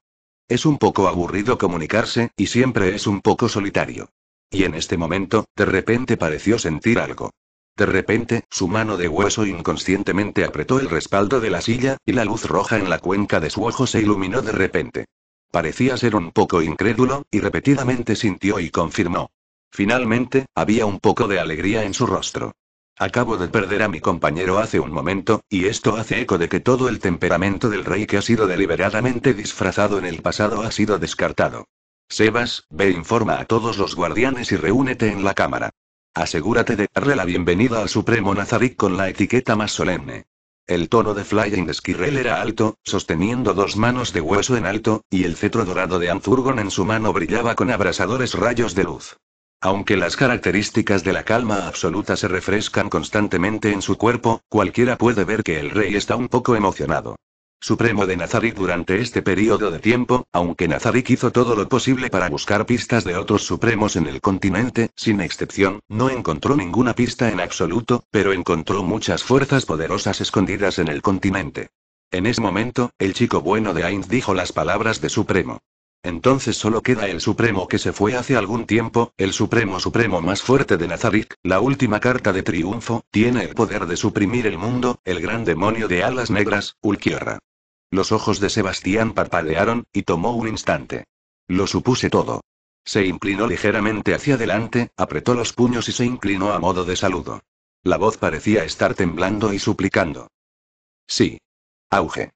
Es un poco aburrido comunicarse, y siempre es un poco solitario. Y en este momento, de repente pareció sentir algo. De repente, su mano de hueso inconscientemente apretó el respaldo de la silla, y la luz roja en la cuenca de su ojo se iluminó de repente. Parecía ser un poco incrédulo, y repetidamente sintió y confirmó. Finalmente, había un poco de alegría en su rostro. Acabo de perder a mi compañero hace un momento, y esto hace eco de que todo el temperamento del rey que ha sido deliberadamente disfrazado en el pasado ha sido descartado. Sebas, ve e informa a todos los guardianes y reúnete en la cámara. Asegúrate de darle la bienvenida al Supremo Nazarick con la etiqueta más solemne. El tono de Flying Skirrel era alto, sosteniendo dos manos de hueso en alto, y el cetro dorado de Anzurgon en su mano brillaba con abrasadores rayos de luz. Aunque las características de la calma absoluta se refrescan constantemente en su cuerpo, cualquiera puede ver que el rey está un poco emocionado. Supremo de Nazarick durante este periodo de tiempo, aunque Nazarick hizo todo lo posible para buscar pistas de otros supremos en el continente, sin excepción, no encontró ninguna pista en absoluto, pero encontró muchas fuerzas poderosas escondidas en el continente. En ese momento, el chico bueno de Ainz dijo las palabras de Supremo. Entonces solo queda el Supremo que se fue hace algún tiempo, el Supremo Supremo más fuerte de Nazarick, la última carta de triunfo, tiene el poder de suprimir el mundo, el gran demonio de alas negras, Ulquiorra. Los ojos de Sebastián parpadearon, y tomó un instante. Lo supuse todo. Se inclinó ligeramente hacia adelante, apretó los puños y se inclinó a modo de saludo. La voz parecía estar temblando y suplicando. Sí. Auge.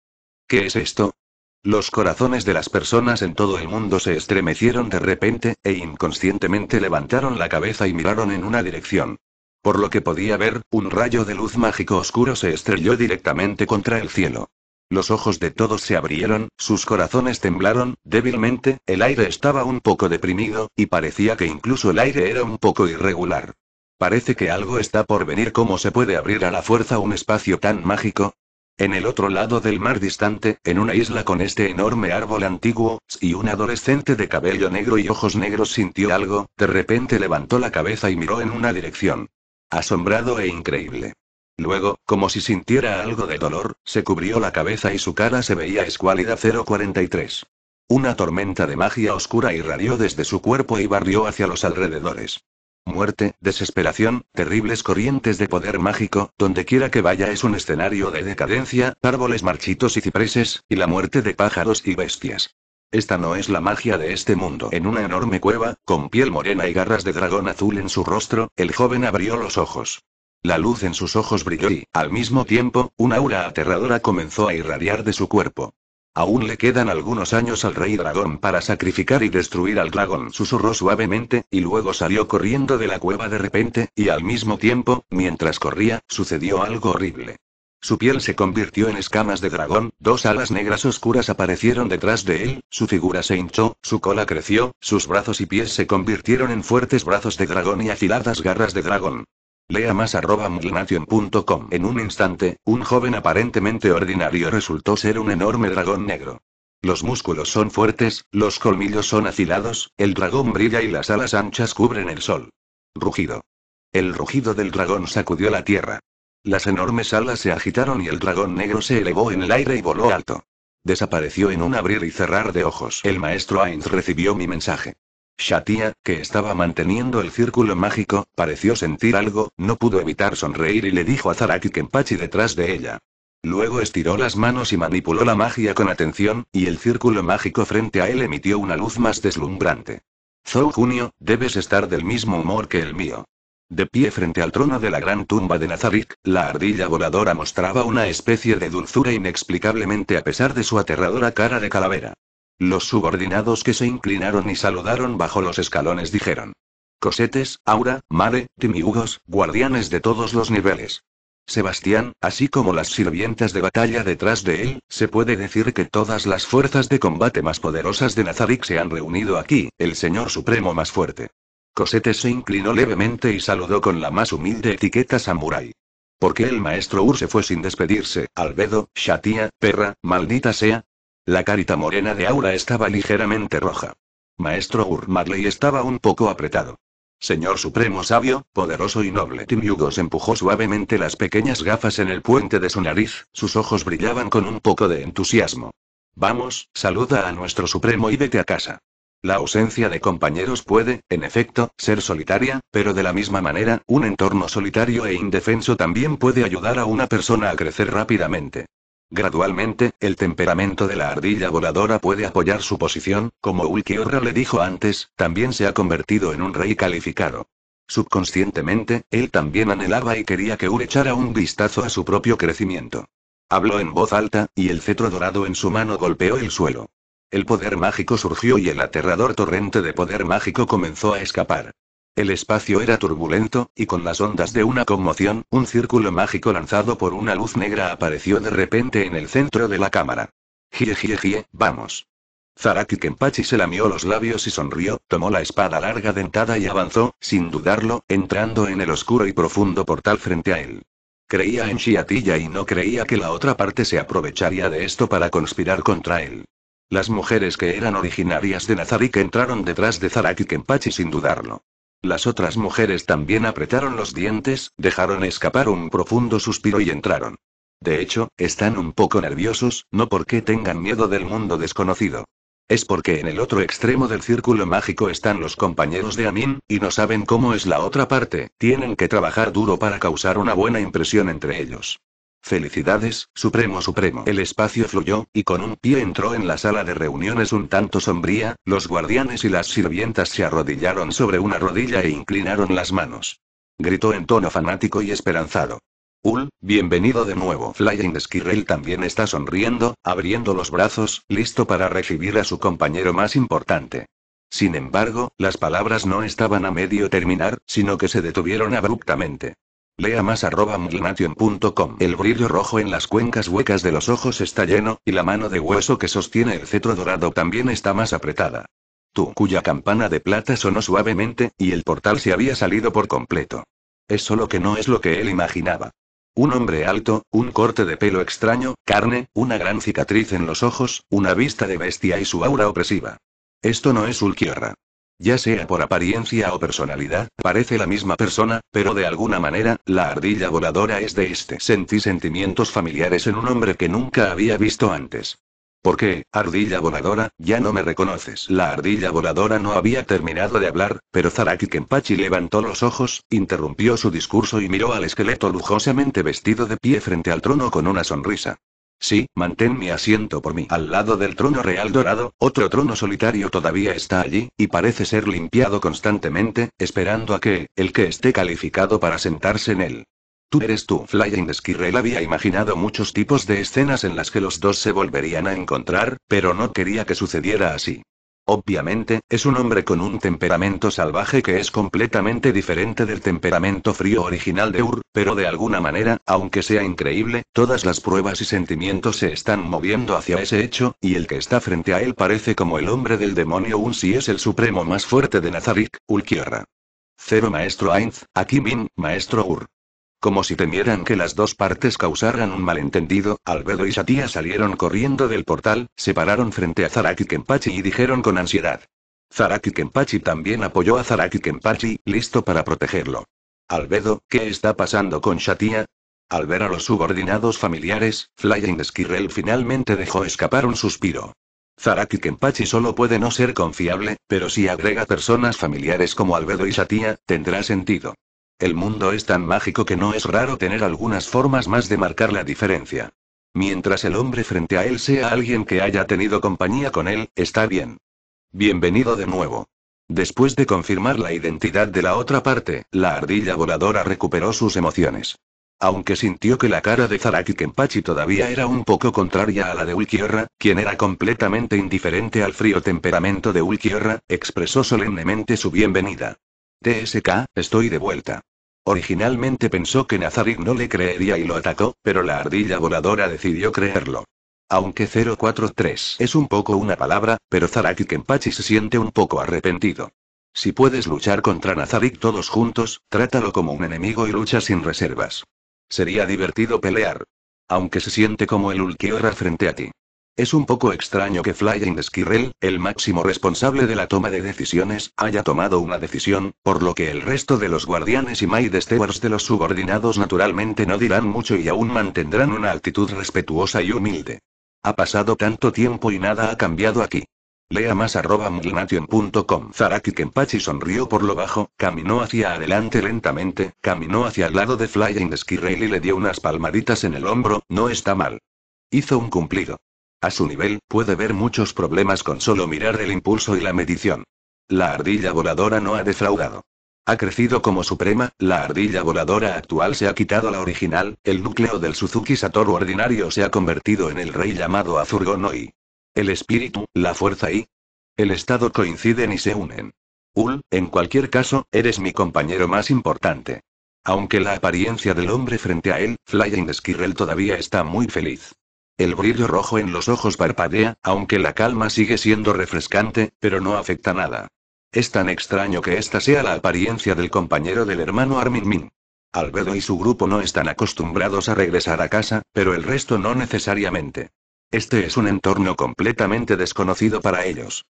¿Qué es esto? Los corazones de las personas en todo el mundo se estremecieron de repente, e inconscientemente levantaron la cabeza y miraron en una dirección. Por lo que podía ver, un rayo de luz mágico oscuro se estrelló directamente contra el cielo. Los ojos de todos se abrieron, sus corazones temblaron, débilmente, el aire estaba un poco deprimido, y parecía que incluso el aire era un poco irregular. Parece que algo está por venir. ¿Cómo se puede abrir a la fuerza un espacio tan mágico? En el otro lado del mar distante, en una isla con este enorme árbol antiguo, y un adolescente de cabello negro y ojos negros sintió algo, de repente levantó la cabeza y miró en una dirección. Asombrado e increíble. Luego, como si sintiera algo de dolor, se cubrió la cabeza y su cara se veía escuálida 043. Una tormenta de magia oscura irradió desde su cuerpo y barrió hacia los alrededores. Muerte, desesperación, terribles corrientes de poder mágico, donde quiera que vaya es un escenario de decadencia, árboles marchitos y cipreses, y la muerte de pájaros y bestias. Esta no es la magia de este mundo. En una enorme cueva, con piel morena y garras de dragón azul en su rostro, el joven abrió los ojos. La luz en sus ojos brilló y, al mismo tiempo, una aura aterradora comenzó a irradiar de su cuerpo. Aún le quedan algunos años al rey dragón para sacrificar y destruir al dragón, susurró suavemente, y luego salió corriendo de la cueva de repente, y al mismo tiempo, mientras corría, sucedió algo horrible. Su piel se convirtió en escamas de dragón, dos alas negras oscuras aparecieron detrás de él, su figura se hinchó, su cola creció, sus brazos y pies se convirtieron en fuertes brazos de dragón y afiladas garras de dragón. Lea más arroba En un instante, un joven aparentemente ordinario resultó ser un enorme dragón negro. Los músculos son fuertes, los colmillos son afilados, el dragón brilla y las alas anchas cubren el sol. Rugido. El rugido del dragón sacudió la tierra. Las enormes alas se agitaron y el dragón negro se elevó en el aire y voló alto. Desapareció en un abrir y cerrar de ojos. El maestro Ainz recibió mi mensaje. Shatia, que estaba manteniendo el círculo mágico, pareció sentir algo, no pudo evitar sonreír y le dijo a Zaraki Kenpachi detrás de ella. Luego estiró las manos y manipuló la magia con atención, y el círculo mágico frente a él emitió una luz más deslumbrante. Zou Junio, debes estar del mismo humor que el mío. De pie frente al trono de la gran tumba de Nazarick, la ardilla voladora mostraba una especie de dulzura inexplicablemente a pesar de su aterradora cara de calavera. Los subordinados que se inclinaron y saludaron bajo los escalones dijeron. Cosetes, Aura, Mare, Timiugos, guardianes de todos los niveles. Sebastián, así como las sirvientas de batalla detrás de él, se puede decir que todas las fuerzas de combate más poderosas de Nazarick se han reunido aquí, el Señor Supremo más fuerte. Cosetes se inclinó levemente y saludó con la más humilde etiqueta samurái. Porque el maestro Ur se fue sin despedirse? Albedo, Shatia, perra, maldita sea, la carita morena de Aura estaba ligeramente roja. Maestro Urmarley estaba un poco apretado. Señor Supremo Sabio, poderoso y noble. Tim empujó suavemente las pequeñas gafas en el puente de su nariz, sus ojos brillaban con un poco de entusiasmo. Vamos, saluda a nuestro Supremo y vete a casa. La ausencia de compañeros puede, en efecto, ser solitaria, pero de la misma manera, un entorno solitario e indefenso también puede ayudar a una persona a crecer rápidamente. Gradualmente, el temperamento de la ardilla voladora puede apoyar su posición, como Ulquiorra le dijo antes, también se ha convertido en un rey calificado. Subconscientemente, él también anhelaba y quería que Ur echara un vistazo a su propio crecimiento. Habló en voz alta, y el cetro dorado en su mano golpeó el suelo. El poder mágico surgió y el aterrador torrente de poder mágico comenzó a escapar. El espacio era turbulento, y con las ondas de una conmoción, un círculo mágico lanzado por una luz negra apareció de repente en el centro de la cámara. Gie, gie, vamos. Zaraki Kenpachi se lamió los labios y sonrió, tomó la espada larga dentada y avanzó, sin dudarlo, entrando en el oscuro y profundo portal frente a él. Creía en Shiatilla y no creía que la otra parte se aprovecharía de esto para conspirar contra él. Las mujeres que eran originarias de Nazarik entraron detrás de Zaraki Kenpachi sin dudarlo. Las otras mujeres también apretaron los dientes, dejaron escapar un profundo suspiro y entraron. De hecho, están un poco nerviosos, no porque tengan miedo del mundo desconocido. Es porque en el otro extremo del círculo mágico están los compañeros de Amin, y no saben cómo es la otra parte, tienen que trabajar duro para causar una buena impresión entre ellos. Felicidades, Supremo Supremo. El espacio fluyó, y con un pie entró en la sala de reuniones un tanto sombría, los guardianes y las sirvientas se arrodillaron sobre una rodilla e inclinaron las manos. Gritó en tono fanático y esperanzado. Ul, bienvenido de nuevo. Flying Skirrel también está sonriendo, abriendo los brazos, listo para recibir a su compañero más importante. Sin embargo, las palabras no estaban a medio terminar, sino que se detuvieron abruptamente. Lea más arroba El brillo rojo en las cuencas huecas de los ojos está lleno, y la mano de hueso que sostiene el cetro dorado también está más apretada. Tú, cuya campana de plata sonó suavemente, y el portal se había salido por completo. Es solo que no es lo que él imaginaba. Un hombre alto, un corte de pelo extraño, carne, una gran cicatriz en los ojos, una vista de bestia y su aura opresiva. Esto no es Ulquiorra. Ya sea por apariencia o personalidad, parece la misma persona, pero de alguna manera, la ardilla voladora es de este. Sentí sentimientos familiares en un hombre que nunca había visto antes. ¿Por qué, ardilla voladora, ya no me reconoces? La ardilla voladora no había terminado de hablar, pero Zaraki Kenpachi levantó los ojos, interrumpió su discurso y miró al esqueleto lujosamente vestido de pie frente al trono con una sonrisa. Sí, mantén mi asiento por mí. Al lado del trono real dorado, otro trono solitario todavía está allí, y parece ser limpiado constantemente, esperando a que, el que esté calificado para sentarse en él. Tú eres tú. Flying Skirrel había imaginado muchos tipos de escenas en las que los dos se volverían a encontrar, pero no quería que sucediera así. Obviamente, es un hombre con un temperamento salvaje que es completamente diferente del temperamento frío original de Ur, pero de alguna manera, aunque sea increíble, todas las pruebas y sentimientos se están moviendo hacia ese hecho, y el que está frente a él parece como el hombre del demonio un si es el supremo más fuerte de Nazarick, Ulkierra. Cero Maestro Ainz, Min, Maestro Ur. Como si temieran que las dos partes causaran un malentendido, Albedo y Satía salieron corriendo del portal, se pararon frente a Zaraki Kenpachi y dijeron con ansiedad. Zaraki Kenpachi también apoyó a Zaraki Kenpachi, listo para protegerlo. Albedo, ¿qué está pasando con Shatia? Al ver a los subordinados familiares, Flying Skirrel finalmente dejó escapar un suspiro. Zaraki Kenpachi solo puede no ser confiable, pero si agrega personas familiares como Albedo y Satía, tendrá sentido. El mundo es tan mágico que no es raro tener algunas formas más de marcar la diferencia. Mientras el hombre frente a él sea alguien que haya tenido compañía con él, está bien. Bienvenido de nuevo. Después de confirmar la identidad de la otra parte, la ardilla voladora recuperó sus emociones. Aunque sintió que la cara de Zaraki Kenpachi todavía era un poco contraria a la de Ulquiorra, quien era completamente indiferente al frío temperamento de Ulquiorra, expresó solemnemente su bienvenida. TSK, estoy de vuelta. Originalmente pensó que Nazarick no le creería y lo atacó, pero la ardilla voladora decidió creerlo. Aunque 043 es un poco una palabra, pero Zaraki Kenpachi se siente un poco arrepentido. Si puedes luchar contra Nazarick todos juntos, trátalo como un enemigo y lucha sin reservas. Sería divertido pelear. Aunque se siente como el Ulquiorra frente a ti. Es un poco extraño que Flying Skirrel, el máximo responsable de la toma de decisiones, haya tomado una decisión, por lo que el resto de los guardianes y maid stewards de los subordinados naturalmente no dirán mucho y aún mantendrán una actitud respetuosa y humilde. Ha pasado tanto tiempo y nada ha cambiado aquí. Lea más arroba Zaraki Kenpachi sonrió por lo bajo, caminó hacia adelante lentamente, caminó hacia el lado de Flying Skirrel y le dio unas palmaditas en el hombro, no está mal. Hizo un cumplido. A su nivel, puede ver muchos problemas con solo mirar el impulso y la medición. La ardilla voladora no ha defraudado. Ha crecido como suprema, la ardilla voladora actual se ha quitado la original, el núcleo del Suzuki Satoru ordinario se ha convertido en el rey llamado Azurgonoi. El espíritu, la fuerza y el estado coinciden y se unen. Ul, en cualquier caso, eres mi compañero más importante. Aunque la apariencia del hombre frente a él, Flying Skirrel todavía está muy feliz. El brillo rojo en los ojos parpadea, aunque la calma sigue siendo refrescante, pero no afecta nada. Es tan extraño que esta sea la apariencia del compañero del hermano Armin Min. Albedo y su grupo no están acostumbrados a regresar a casa, pero el resto no necesariamente. Este es un entorno completamente desconocido para ellos.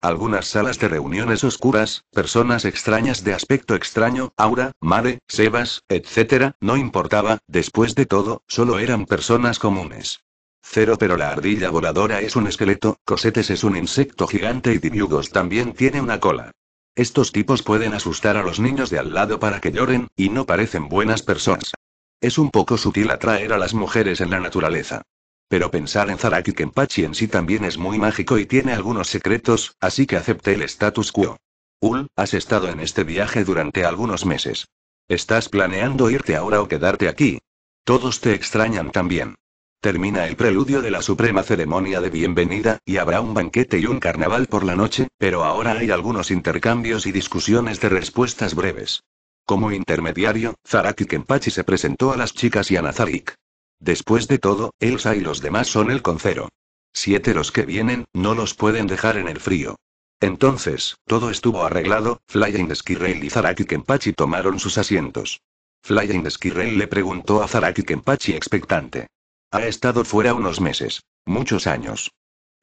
Algunas salas de reuniones oscuras, personas extrañas de aspecto extraño, Aura, Mare, Sebas, etc., no importaba, después de todo, solo eran personas comunes. Cero pero la ardilla voladora es un esqueleto, Cosetes es un insecto gigante y Diniugos también tiene una cola. Estos tipos pueden asustar a los niños de al lado para que lloren, y no parecen buenas personas. Es un poco sutil atraer a las mujeres en la naturaleza. Pero pensar en Zaraki Kenpachi en sí también es muy mágico y tiene algunos secretos, así que acepté el status quo. Ul, has estado en este viaje durante algunos meses. ¿Estás planeando irte ahora o quedarte aquí? Todos te extrañan también. Termina el preludio de la suprema ceremonia de bienvenida, y habrá un banquete y un carnaval por la noche, pero ahora hay algunos intercambios y discusiones de respuestas breves. Como intermediario, Zaraki Kenpachi se presentó a las chicas y a Nazarik. Después de todo, Elsa y los demás son el concero. Siete los que vienen, no los pueden dejar en el frío. Entonces, todo estuvo arreglado, Flying Skirrel y Zaraki Kenpachi tomaron sus asientos. Flying Skirrel le preguntó a Zaraki Kenpachi expectante. Ha estado fuera unos meses, muchos años.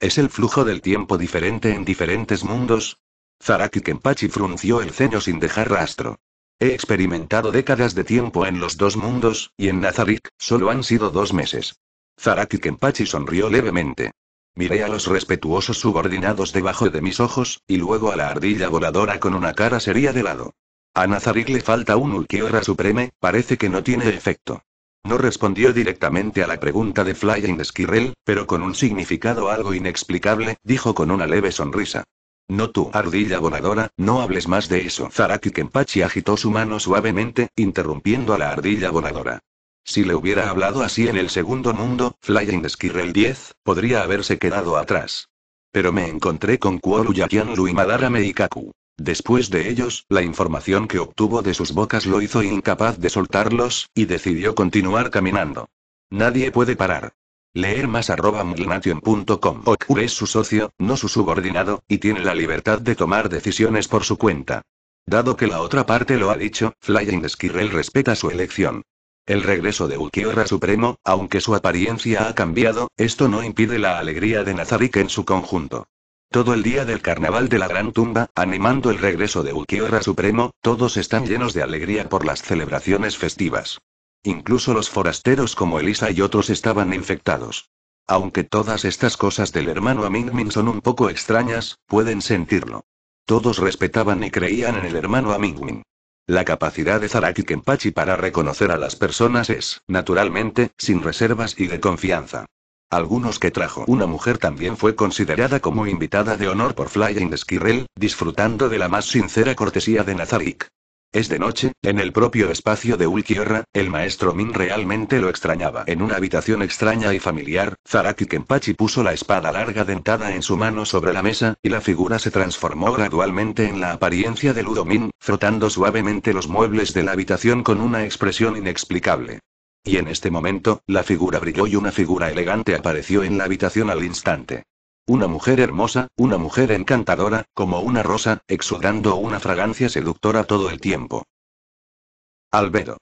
¿Es el flujo del tiempo diferente en diferentes mundos? Zaraki Kenpachi frunció el ceño sin dejar rastro. He experimentado décadas de tiempo en los dos mundos, y en Nazarick, solo han sido dos meses. Zaraki Kenpachi sonrió levemente. Miré a los respetuosos subordinados debajo de mis ojos, y luego a la ardilla voladora con una cara seria de lado. A Nazarick le falta un Ulquiorra supreme, parece que no tiene efecto. No respondió directamente a la pregunta de Flying Squirrel, pero con un significado algo inexplicable, dijo con una leve sonrisa. No tú, ardilla voladora, no hables más de eso. Zaraki Kenpachi agitó su mano suavemente, interrumpiendo a la ardilla voladora. Si le hubiera hablado así en el segundo mundo, Flying Squirrel 10, podría haberse quedado atrás. Pero me encontré con Kuoru Yakian y Madara Meikaku. Después de ellos, la información que obtuvo de sus bocas lo hizo incapaz de soltarlos, y decidió continuar caminando. Nadie puede parar. Leer más arroba es su socio, no su subordinado, y tiene la libertad de tomar decisiones por su cuenta. Dado que la otra parte lo ha dicho, Flying Squirrel respeta su elección. El regreso de Ukiorra Supremo, aunque su apariencia ha cambiado, esto no impide la alegría de Nazarick en su conjunto. Todo el día del carnaval de la gran tumba, animando el regreso de Ukiora Supremo, todos están llenos de alegría por las celebraciones festivas. Incluso los forasteros como Elisa y otros estaban infectados. Aunque todas estas cosas del hermano Amingmin son un poco extrañas, pueden sentirlo. Todos respetaban y creían en el hermano Amingmin. La capacidad de Zaraki Kenpachi para reconocer a las personas es, naturalmente, sin reservas y de confianza. Algunos que trajo una mujer también fue considerada como invitada de honor por Flying Squirrel, disfrutando de la más sincera cortesía de Nazarick. Es de noche, en el propio espacio de Ulquiorra, el maestro Min realmente lo extrañaba. En una habitación extraña y familiar, Zaraki Kenpachi puso la espada larga dentada en su mano sobre la mesa, y la figura se transformó gradualmente en la apariencia de Ludo Min, frotando suavemente los muebles de la habitación con una expresión inexplicable. Y en este momento, la figura brilló y una figura elegante apareció en la habitación al instante. Una mujer hermosa, una mujer encantadora, como una rosa, exudando una fragancia seductora todo el tiempo. Albedo.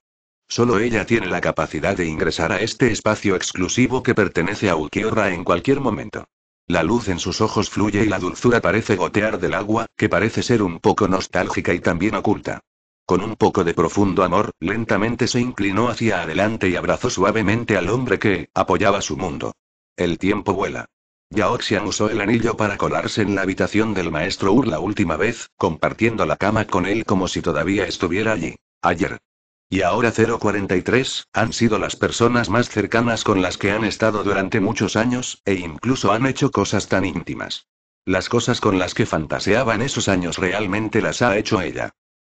Solo ella tiene la capacidad de ingresar a este espacio exclusivo que pertenece a Ulquiorra en cualquier momento. La luz en sus ojos fluye y la dulzura parece gotear del agua, que parece ser un poco nostálgica y también oculta. Con un poco de profundo amor, lentamente se inclinó hacia adelante y abrazó suavemente al hombre que apoyaba su mundo. El tiempo vuela. Yaoxian usó el anillo para colarse en la habitación del maestro Ur la última vez, compartiendo la cama con él como si todavía estuviera allí. Ayer. Y ahora 043, han sido las personas más cercanas con las que han estado durante muchos años, e incluso han hecho cosas tan íntimas. Las cosas con las que fantaseaban esos años realmente las ha hecho ella.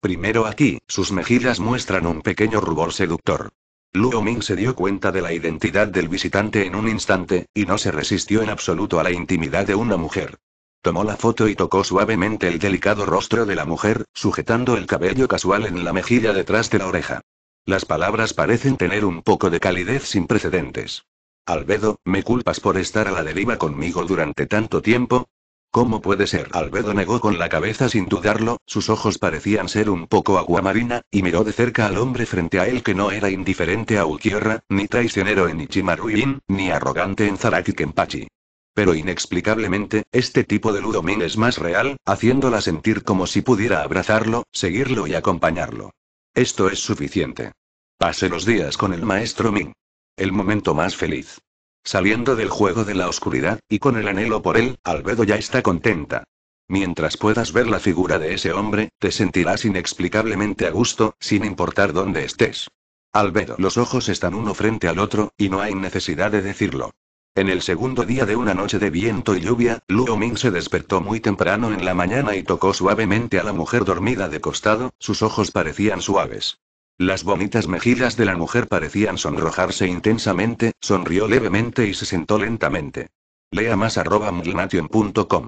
Primero aquí, sus mejillas muestran un pequeño rubor seductor. Luo Ming se dio cuenta de la identidad del visitante en un instante, y no se resistió en absoluto a la intimidad de una mujer. Tomó la foto y tocó suavemente el delicado rostro de la mujer, sujetando el cabello casual en la mejilla detrás de la oreja. Las palabras parecen tener un poco de calidez sin precedentes. Albedo, ¿me culpas por estar a la deriva conmigo durante tanto tiempo? ¿Cómo puede ser? Albedo negó con la cabeza sin dudarlo, sus ojos parecían ser un poco aguamarina, y miró de cerca al hombre frente a él que no era indiferente a Ukierra, ni traicionero en Ichimaruin, ni arrogante en Zaraki Kenpachi. Pero inexplicablemente, este tipo de Ludomin es más real, haciéndola sentir como si pudiera abrazarlo, seguirlo y acompañarlo. Esto es suficiente. Pase los días con el maestro Min. El momento más feliz saliendo del juego de la oscuridad, y con el anhelo por él, Albedo ya está contenta. Mientras puedas ver la figura de ese hombre, te sentirás inexplicablemente a gusto, sin importar dónde estés. Albedo, los ojos están uno frente al otro, y no hay necesidad de decirlo. En el segundo día de una noche de viento y lluvia, Luo Ming se despertó muy temprano en la mañana y tocó suavemente a la mujer dormida de costado, sus ojos parecían suaves. Las bonitas mejillas de la mujer parecían sonrojarse intensamente, sonrió levemente y se sentó lentamente. Lea más arroba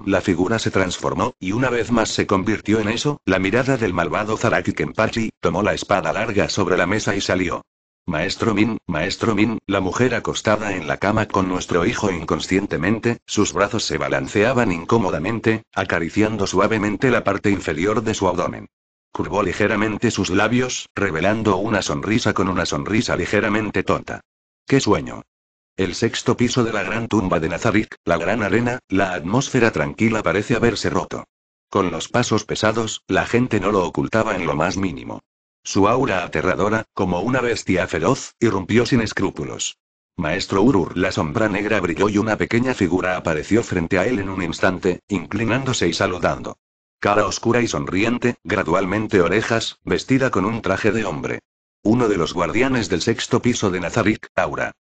La figura se transformó, y una vez más se convirtió en eso, la mirada del malvado Zaraki Kenpachi, tomó la espada larga sobre la mesa y salió. Maestro Min, maestro Min, la mujer acostada en la cama con nuestro hijo inconscientemente, sus brazos se balanceaban incómodamente, acariciando suavemente la parte inferior de su abdomen. Curvó ligeramente sus labios, revelando una sonrisa con una sonrisa ligeramente tonta. ¡Qué sueño! El sexto piso de la gran tumba de Nazarick, la gran arena, la atmósfera tranquila parece haberse roto. Con los pasos pesados, la gente no lo ocultaba en lo más mínimo. Su aura aterradora, como una bestia feroz, irrumpió sin escrúpulos. Maestro Urur, la sombra negra brilló y una pequeña figura apareció frente a él en un instante, inclinándose y saludando. Cara oscura y sonriente, gradualmente orejas, vestida con un traje de hombre. Uno de los guardianes del sexto piso de Nazarick, Aura.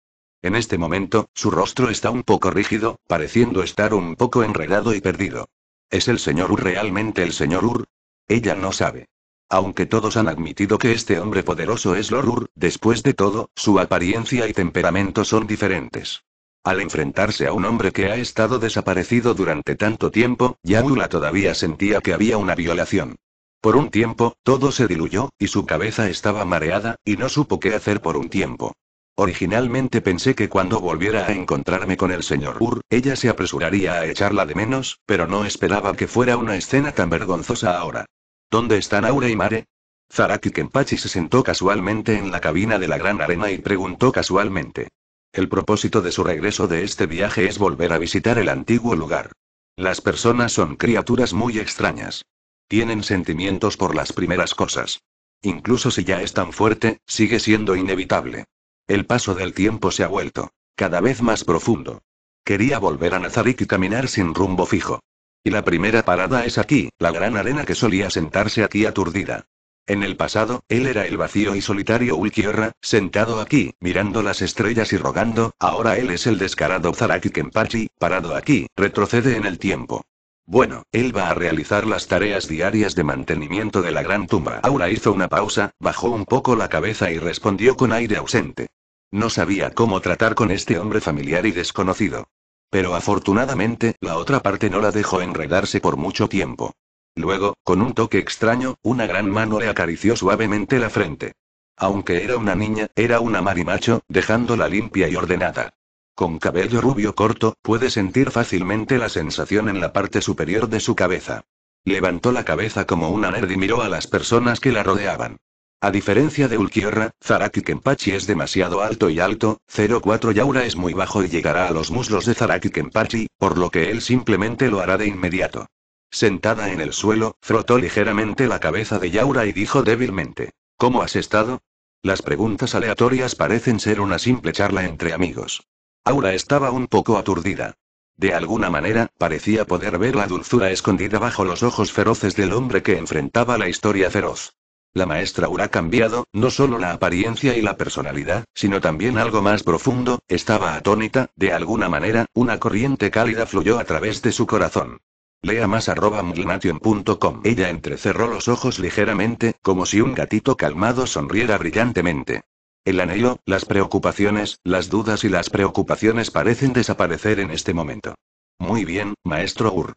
En este momento, su rostro está un poco rígido, pareciendo estar un poco enredado y perdido. ¿Es el señor Ur realmente el señor Ur? Ella no sabe. Aunque todos han admitido que este hombre poderoso es Lord Ur, después de todo, su apariencia y temperamento son diferentes. Al enfrentarse a un hombre que ha estado desaparecido durante tanto tiempo, Yaula todavía sentía que había una violación. Por un tiempo, todo se diluyó, y su cabeza estaba mareada, y no supo qué hacer por un tiempo. Originalmente pensé que cuando volviera a encontrarme con el señor Ur, ella se apresuraría a echarla de menos, pero no esperaba que fuera una escena tan vergonzosa ahora. ¿Dónde están Aura y Mare? Zaraki Kenpachi se sentó casualmente en la cabina de la gran arena y preguntó casualmente. El propósito de su regreso de este viaje es volver a visitar el antiguo lugar. Las personas son criaturas muy extrañas. Tienen sentimientos por las primeras cosas. Incluso si ya es tan fuerte, sigue siendo inevitable. El paso del tiempo se ha vuelto cada vez más profundo. Quería volver a Nazarick y caminar sin rumbo fijo. Y la primera parada es aquí, la gran arena que solía sentarse aquí aturdida. En el pasado, él era el vacío y solitario Ulquiorra, sentado aquí, mirando las estrellas y rogando, ahora él es el descarado Zaraki Kenpachi, parado aquí, retrocede en el tiempo. Bueno, él va a realizar las tareas diarias de mantenimiento de la gran tumba. Aura hizo una pausa, bajó un poco la cabeza y respondió con aire ausente. No sabía cómo tratar con este hombre familiar y desconocido. Pero afortunadamente, la otra parte no la dejó enredarse por mucho tiempo. Luego, con un toque extraño, una gran mano le acarició suavemente la frente. Aunque era una niña, era una marimacho, dejándola limpia y ordenada. Con cabello rubio corto, puede sentir fácilmente la sensación en la parte superior de su cabeza. Levantó la cabeza como una nerd y miró a las personas que la rodeaban. A diferencia de Ulquiorra, Zaraki Kenpachi es demasiado alto y alto, 04 Yaura es muy bajo y llegará a los muslos de Zaraki Kenpachi, por lo que él simplemente lo hará de inmediato. Sentada en el suelo, frotó ligeramente la cabeza de Yaura y dijo débilmente. ¿Cómo has estado? Las preguntas aleatorias parecen ser una simple charla entre amigos. Aura estaba un poco aturdida. De alguna manera, parecía poder ver la dulzura escondida bajo los ojos feroces del hombre que enfrentaba la historia feroz. La maestra Aura cambiado, no solo la apariencia y la personalidad, sino también algo más profundo, estaba atónita, de alguna manera, una corriente cálida fluyó a través de su corazón. Lea más arroba Ella entrecerró los ojos ligeramente, como si un gatito calmado sonriera brillantemente. El anhelo, las preocupaciones, las dudas y las preocupaciones parecen desaparecer en este momento. Muy bien, maestro Ur.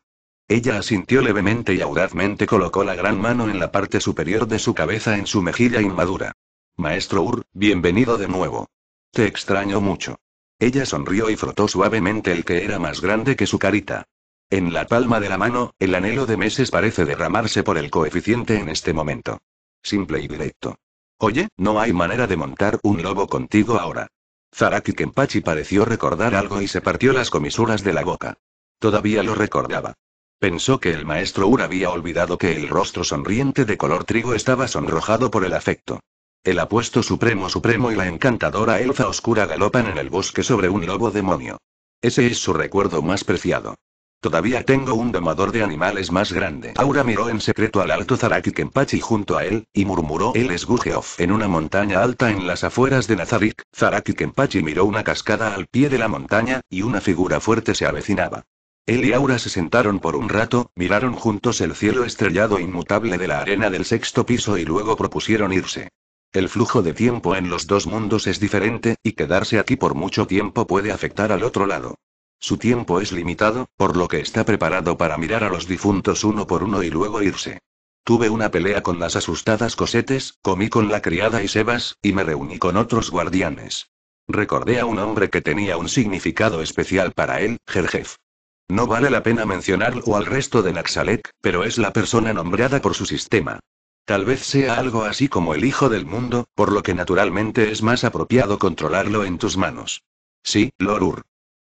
Ella asintió levemente y audazmente colocó la gran mano en la parte superior de su cabeza en su mejilla inmadura. Maestro Ur, bienvenido de nuevo. Te extraño mucho. Ella sonrió y frotó suavemente el que era más grande que su carita. En la palma de la mano, el anhelo de meses parece derramarse por el coeficiente en este momento. Simple y directo. Oye, no hay manera de montar un lobo contigo ahora. Zaraki Kenpachi pareció recordar algo y se partió las comisuras de la boca. Todavía lo recordaba. Pensó que el maestro Ur había olvidado que el rostro sonriente de color trigo estaba sonrojado por el afecto. El apuesto supremo supremo y la encantadora elfa oscura galopan en el bosque sobre un lobo demonio. Ese es su recuerdo más preciado. Todavía tengo un domador de animales más grande. Aura miró en secreto al alto Zaraki Kempachi junto a él, y murmuró el esgujeof. En una montaña alta en las afueras de Nazarik, Zaraki Kempachi miró una cascada al pie de la montaña, y una figura fuerte se avecinaba. Él y Aura se sentaron por un rato, miraron juntos el cielo estrellado inmutable de la arena del sexto piso y luego propusieron irse. El flujo de tiempo en los dos mundos es diferente, y quedarse aquí por mucho tiempo puede afectar al otro lado. Su tiempo es limitado, por lo que está preparado para mirar a los difuntos uno por uno y luego irse. Tuve una pelea con las asustadas cosetes, comí con la criada y Sebas, y me reuní con otros guardianes. Recordé a un hombre que tenía un significado especial para él, Jerjef. No vale la pena mencionarlo al resto de Naxalek, pero es la persona nombrada por su sistema. Tal vez sea algo así como el hijo del mundo, por lo que naturalmente es más apropiado controlarlo en tus manos. Sí, Lorur.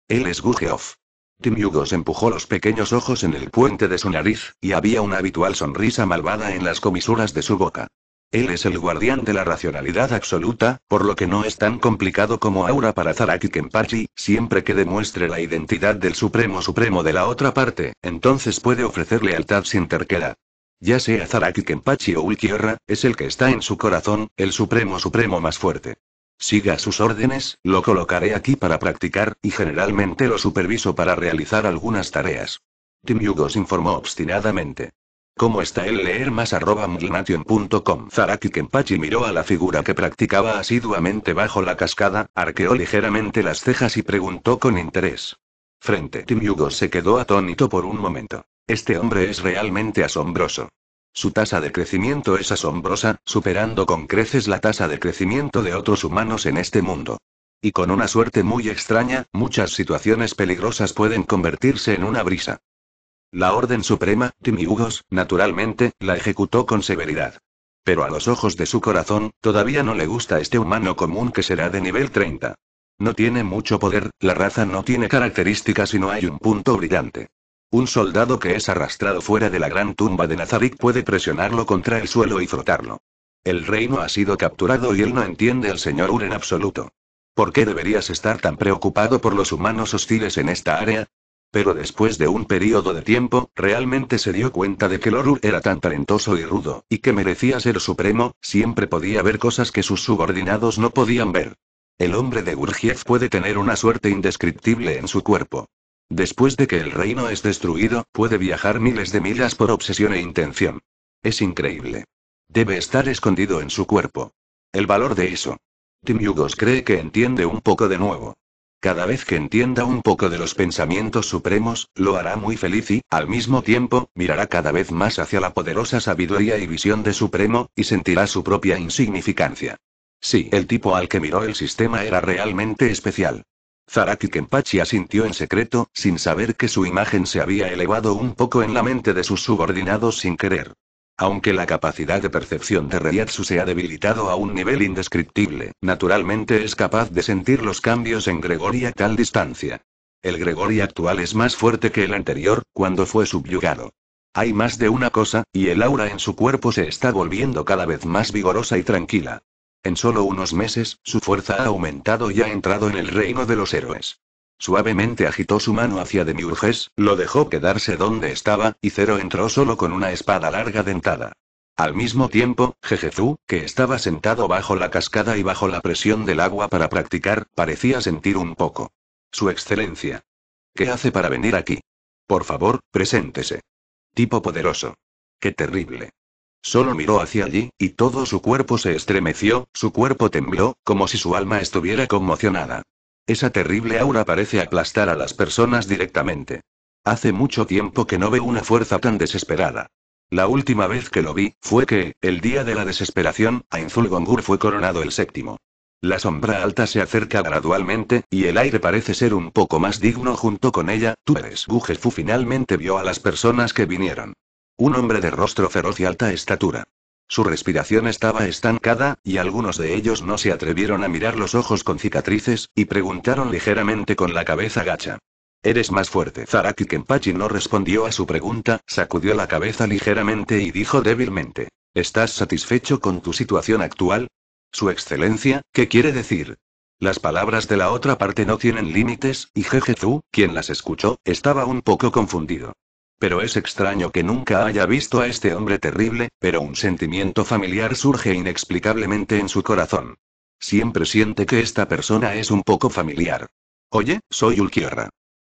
Él es Gugeoff. Tim empujó los pequeños ojos en el puente de su nariz, y había una habitual sonrisa malvada en las comisuras de su boca. Él es el guardián de la racionalidad absoluta, por lo que no es tan complicado como Aura para Zaraki Kenpachi, siempre que demuestre la identidad del Supremo Supremo de la otra parte, entonces puede ofrecer lealtad sin terquedad. Ya sea Zaraki Kenpachi o Ulquiorra, es el que está en su corazón, el Supremo Supremo más fuerte. Siga sus órdenes, lo colocaré aquí para practicar, y generalmente lo superviso para realizar algunas tareas. Tim informó obstinadamente. ¿Cómo está el leer más arroba mglnation.com Zaraki Kenpachi miró a la figura que practicaba asiduamente bajo la cascada, arqueó ligeramente las cejas y preguntó con interés. Frente Tim se quedó atónito por un momento. Este hombre es realmente asombroso. Su tasa de crecimiento es asombrosa, superando con creces la tasa de crecimiento de otros humanos en este mundo. Y con una suerte muy extraña, muchas situaciones peligrosas pueden convertirse en una brisa. La Orden Suprema, Timiugos, naturalmente, la ejecutó con severidad. Pero a los ojos de su corazón, todavía no le gusta este humano común que será de nivel 30. No tiene mucho poder, la raza no tiene características y no hay un punto brillante. Un soldado que es arrastrado fuera de la gran tumba de Nazarick puede presionarlo contra el suelo y frotarlo. El reino ha sido capturado y él no entiende al señor Ur en absoluto. ¿Por qué deberías estar tan preocupado por los humanos hostiles en esta área? Pero después de un periodo de tiempo, realmente se dio cuenta de que Lorur era tan talentoso y rudo, y que merecía ser supremo, siempre podía ver cosas que sus subordinados no podían ver. El hombre de Gurgiev puede tener una suerte indescriptible en su cuerpo. Después de que el reino es destruido, puede viajar miles de millas por obsesión e intención. Es increíble. Debe estar escondido en su cuerpo. El valor de eso. Tim cree que entiende un poco de nuevo. Cada vez que entienda un poco de los pensamientos supremos, lo hará muy feliz y, al mismo tiempo, mirará cada vez más hacia la poderosa sabiduría y visión de Supremo, y sentirá su propia insignificancia. Sí, el tipo al que miró el sistema era realmente especial. Zaraki Kenpachi asintió en secreto, sin saber que su imagen se había elevado un poco en la mente de sus subordinados sin querer. Aunque la capacidad de percepción de Reiatsu se ha debilitado a un nivel indescriptible, naturalmente es capaz de sentir los cambios en Gregory a tal distancia. El Gregory actual es más fuerte que el anterior, cuando fue subyugado. Hay más de una cosa, y el aura en su cuerpo se está volviendo cada vez más vigorosa y tranquila. En solo unos meses, su fuerza ha aumentado y ha entrado en el reino de los héroes. Suavemente agitó su mano hacia Demiurges, lo dejó quedarse donde estaba, y Cero entró solo con una espada larga dentada. Al mismo tiempo, Jejezu, que estaba sentado bajo la cascada y bajo la presión del agua para practicar, parecía sentir un poco. Su excelencia. ¿Qué hace para venir aquí? Por favor, preséntese. Tipo poderoso. Qué terrible. Solo miró hacia allí, y todo su cuerpo se estremeció, su cuerpo tembló, como si su alma estuviera conmocionada. Esa terrible aura parece aplastar a las personas directamente. Hace mucho tiempo que no veo una fuerza tan desesperada. La última vez que lo vi, fue que, el día de la desesperación, Ainzul Gongur fue coronado el séptimo. La sombra alta se acerca gradualmente, y el aire parece ser un poco más digno junto con ella, tú eres Gujefu finalmente vio a las personas que vinieron. Un hombre de rostro feroz y alta estatura. Su respiración estaba estancada, y algunos de ellos no se atrevieron a mirar los ojos con cicatrices, y preguntaron ligeramente con la cabeza gacha. Eres más fuerte. Zaraki Kenpachi no respondió a su pregunta, sacudió la cabeza ligeramente y dijo débilmente. ¿Estás satisfecho con tu situación actual? Su excelencia, ¿qué quiere decir? Las palabras de la otra parte no tienen límites, y Jejezu, quien las escuchó, estaba un poco confundido. Pero es extraño que nunca haya visto a este hombre terrible, pero un sentimiento familiar surge inexplicablemente en su corazón. Siempre siente que esta persona es un poco familiar. Oye, soy Ulquiorra.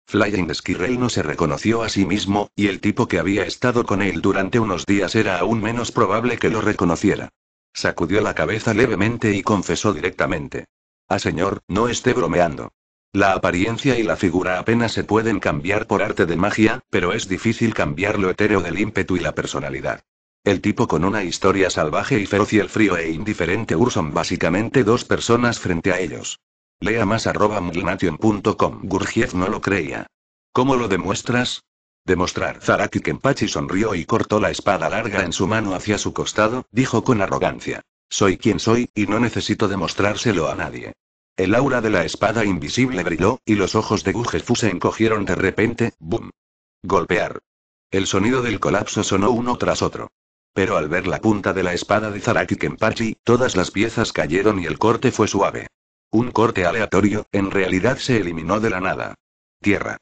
Flying Skirrel no se reconoció a sí mismo, y el tipo que había estado con él durante unos días era aún menos probable que lo reconociera. Sacudió la cabeza levemente y confesó directamente. Ah señor, no esté bromeando. La apariencia y la figura apenas se pueden cambiar por arte de magia, pero es difícil cambiar lo etéreo del ímpetu y la personalidad. El tipo con una historia salvaje y feroz y el frío e indiferente Urson básicamente dos personas frente a ellos. Lea más arroba mulnation.com. Gurgiev no lo creía. ¿Cómo lo demuestras? Demostrar. Zaraki Kenpachi sonrió y cortó la espada larga en su mano hacia su costado, dijo con arrogancia. Soy quien soy, y no necesito demostrárselo a nadie. El aura de la espada invisible brilló, y los ojos de Gujefu se encogieron de repente, ¡boom! Golpear. El sonido del colapso sonó uno tras otro. Pero al ver la punta de la espada de Zaraki Kenpachi, todas las piezas cayeron y el corte fue suave. Un corte aleatorio, en realidad se eliminó de la nada. Tierra.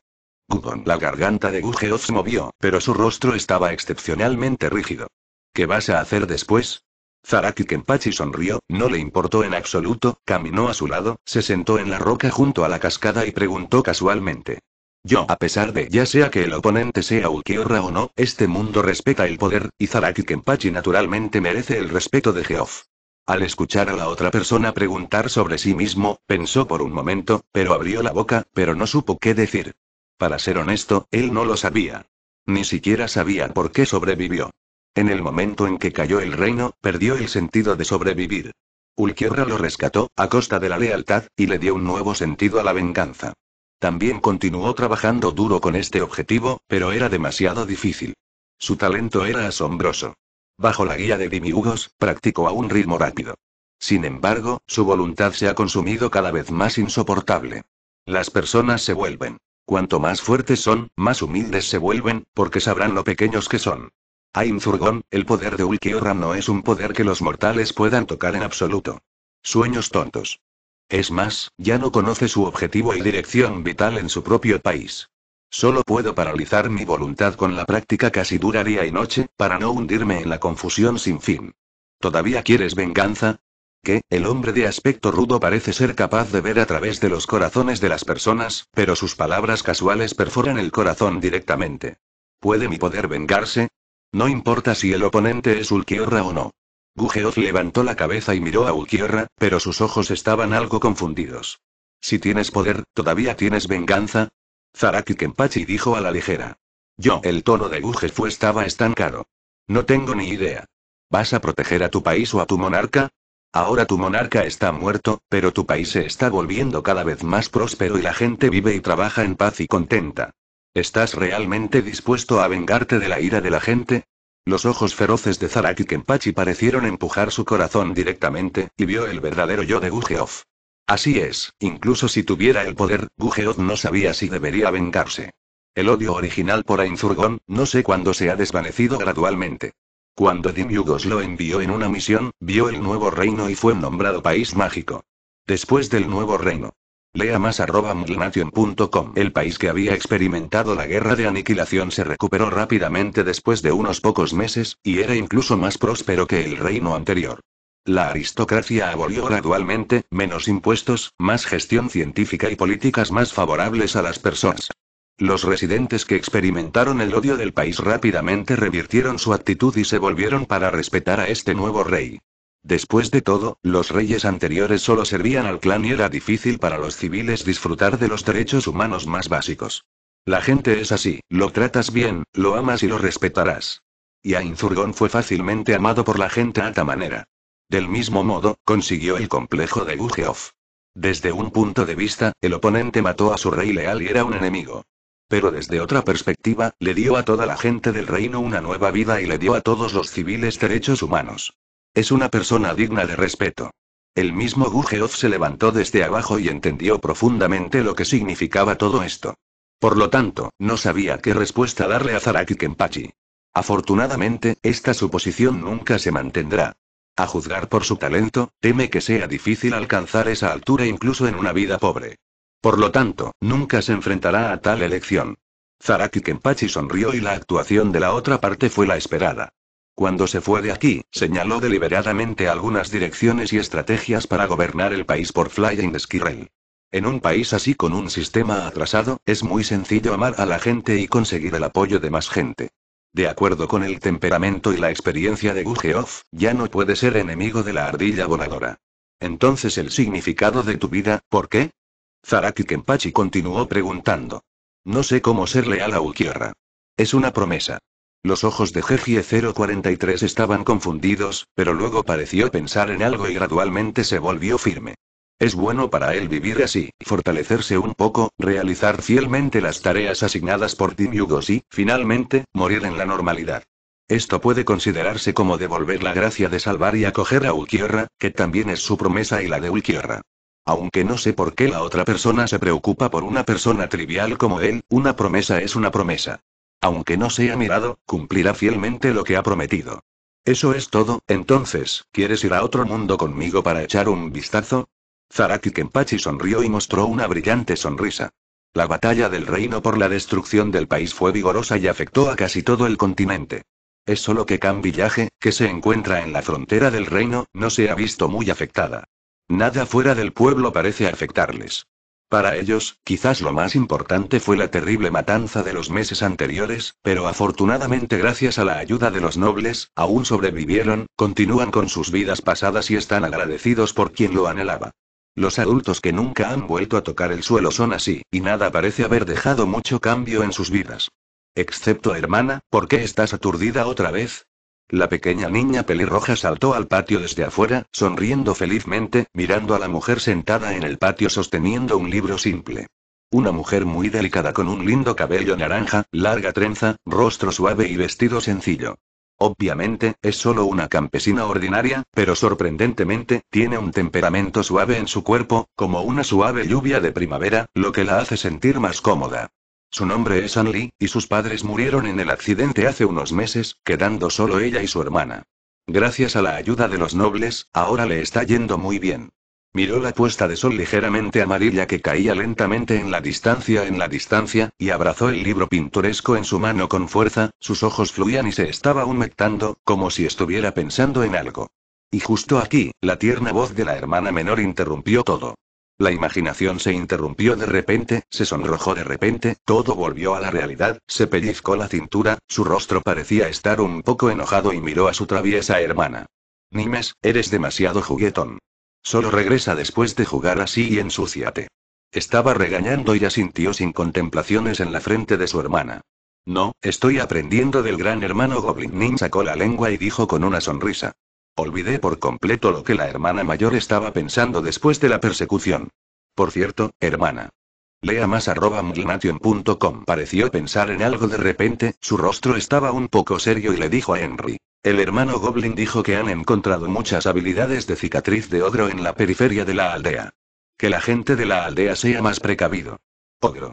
Gugon. La garganta de se movió, pero su rostro estaba excepcionalmente rígido. ¿Qué vas a hacer después? Zaraki Kenpachi sonrió, no le importó en absoluto, caminó a su lado, se sentó en la roca junto a la cascada y preguntó casualmente. Yo, a pesar de ya sea que el oponente sea Ukiorra o no, este mundo respeta el poder, y Zaraki Kenpachi naturalmente merece el respeto de Geoff. Al escuchar a la otra persona preguntar sobre sí mismo, pensó por un momento, pero abrió la boca, pero no supo qué decir. Para ser honesto, él no lo sabía. Ni siquiera sabía por qué sobrevivió. En el momento en que cayó el reino, perdió el sentido de sobrevivir. Ulquiorra lo rescató, a costa de la lealtad, y le dio un nuevo sentido a la venganza. También continuó trabajando duro con este objetivo, pero era demasiado difícil. Su talento era asombroso. Bajo la guía de Dimiugos, practicó a un ritmo rápido. Sin embargo, su voluntad se ha consumido cada vez más insoportable. Las personas se vuelven. Cuanto más fuertes son, más humildes se vuelven, porque sabrán lo pequeños que son. Ain Zurgon, el poder de Ulkioram no es un poder que los mortales puedan tocar en absoluto. Sueños tontos. Es más, ya no conoce su objetivo y dirección vital en su propio país. Solo puedo paralizar mi voluntad con la práctica casi dura día y noche, para no hundirme en la confusión sin fin. ¿Todavía quieres venganza? Que, el hombre de aspecto rudo parece ser capaz de ver a través de los corazones de las personas, pero sus palabras casuales perforan el corazón directamente. ¿Puede mi poder vengarse? No importa si el oponente es Ulquiorra o no. Gujeoz levantó la cabeza y miró a Ulquiorra, pero sus ojos estaban algo confundidos. Si tienes poder, ¿todavía tienes venganza? Zaraki Kenpachi dijo a la ligera. Yo, el tono de Guge estaba estancado. No tengo ni idea. ¿Vas a proteger a tu país o a tu monarca? Ahora tu monarca está muerto, pero tu país se está volviendo cada vez más próspero y la gente vive y trabaja en paz y contenta. ¿Estás realmente dispuesto a vengarte de la ira de la gente? Los ojos feroces de Zaraki Kenpachi parecieron empujar su corazón directamente, y vio el verdadero yo de Gugeoff. Así es, incluso si tuviera el poder, Gugeoff no sabía si debería vengarse. El odio original por Ainzurgón, no sé cuándo se ha desvanecido gradualmente. Cuando Dimyugos lo envió en una misión, vio el nuevo reino y fue nombrado país mágico. Después del nuevo reino, Lea más arroba El país que había experimentado la guerra de aniquilación se recuperó rápidamente después de unos pocos meses, y era incluso más próspero que el reino anterior. La aristocracia abolió gradualmente, menos impuestos, más gestión científica y políticas más favorables a las personas. Los residentes que experimentaron el odio del país rápidamente revirtieron su actitud y se volvieron para respetar a este nuevo rey. Después de todo, los reyes anteriores solo servían al clan y era difícil para los civiles disfrutar de los derechos humanos más básicos. La gente es así, lo tratas bien, lo amas y lo respetarás. Y Ainzurgón fue fácilmente amado por la gente a esta manera. Del mismo modo, consiguió el complejo de Ugeof. Desde un punto de vista, el oponente mató a su rey leal y era un enemigo. Pero desde otra perspectiva, le dio a toda la gente del reino una nueva vida y le dio a todos los civiles derechos humanos. Es una persona digna de respeto. El mismo Gujeoz se levantó desde abajo y entendió profundamente lo que significaba todo esto. Por lo tanto, no sabía qué respuesta darle a Zaraki Kenpachi. Afortunadamente, esta suposición nunca se mantendrá. A juzgar por su talento, teme que sea difícil alcanzar esa altura incluso en una vida pobre. Por lo tanto, nunca se enfrentará a tal elección. Zaraki Kenpachi sonrió y la actuación de la otra parte fue la esperada. Cuando se fue de aquí, señaló deliberadamente algunas direcciones y estrategias para gobernar el país por Flying Squirrel. En un país así con un sistema atrasado, es muy sencillo amar a la gente y conseguir el apoyo de más gente. De acuerdo con el temperamento y la experiencia de Gujeov, ya no puede ser enemigo de la ardilla voladora. Entonces el significado de tu vida, ¿por qué? Zaraki Kempachi continuó preguntando. No sé cómo ser leal a Ukierra. Es una promesa. Los ojos de Jeje 043 estaban confundidos, pero luego pareció pensar en algo y gradualmente se volvió firme. Es bueno para él vivir así, fortalecerse un poco, realizar fielmente las tareas asignadas por Tim Yugos y, finalmente, morir en la normalidad. Esto puede considerarse como devolver la gracia de salvar y acoger a Ulquiorra, que también es su promesa y la de Ulquiorra. Aunque no sé por qué la otra persona se preocupa por una persona trivial como él, una promesa es una promesa. Aunque no sea mirado, cumplirá fielmente lo que ha prometido. Eso es todo, entonces, ¿quieres ir a otro mundo conmigo para echar un vistazo? Zaraki Kenpachi sonrió y mostró una brillante sonrisa. La batalla del reino por la destrucción del país fue vigorosa y afectó a casi todo el continente. Es solo que Can Villaje, que se encuentra en la frontera del reino, no se ha visto muy afectada. Nada fuera del pueblo parece afectarles. Para ellos, quizás lo más importante fue la terrible matanza de los meses anteriores, pero afortunadamente gracias a la ayuda de los nobles, aún sobrevivieron, continúan con sus vidas pasadas y están agradecidos por quien lo anhelaba. Los adultos que nunca han vuelto a tocar el suelo son así, y nada parece haber dejado mucho cambio en sus vidas. Excepto hermana, ¿por qué estás aturdida otra vez? La pequeña niña pelirroja saltó al patio desde afuera, sonriendo felizmente, mirando a la mujer sentada en el patio sosteniendo un libro simple. Una mujer muy delicada con un lindo cabello naranja, larga trenza, rostro suave y vestido sencillo. Obviamente, es solo una campesina ordinaria, pero sorprendentemente, tiene un temperamento suave en su cuerpo, como una suave lluvia de primavera, lo que la hace sentir más cómoda. Su nombre es Ann y sus padres murieron en el accidente hace unos meses, quedando solo ella y su hermana. Gracias a la ayuda de los nobles, ahora le está yendo muy bien. Miró la puesta de sol ligeramente amarilla que caía lentamente en la distancia, en la distancia, y abrazó el libro pintoresco en su mano con fuerza, sus ojos fluían y se estaba humectando, como si estuviera pensando en algo. Y justo aquí, la tierna voz de la hermana menor interrumpió todo. La imaginación se interrumpió de repente, se sonrojó de repente, todo volvió a la realidad, se pellizcó la cintura, su rostro parecía estar un poco enojado y miró a su traviesa hermana. Nimes, eres demasiado juguetón. Solo regresa después de jugar así y ensúciate. Estaba regañando y asintió sin contemplaciones en la frente de su hermana. No, estoy aprendiendo del gran hermano Goblin Nimes sacó la lengua y dijo con una sonrisa. Olvidé por completo lo que la hermana mayor estaba pensando después de la persecución. Por cierto, hermana. Lea más arroba Pareció pensar en algo de repente, su rostro estaba un poco serio y le dijo a Henry. El hermano Goblin dijo que han encontrado muchas habilidades de cicatriz de ogro en la periferia de la aldea. Que la gente de la aldea sea más precavido. Ogro.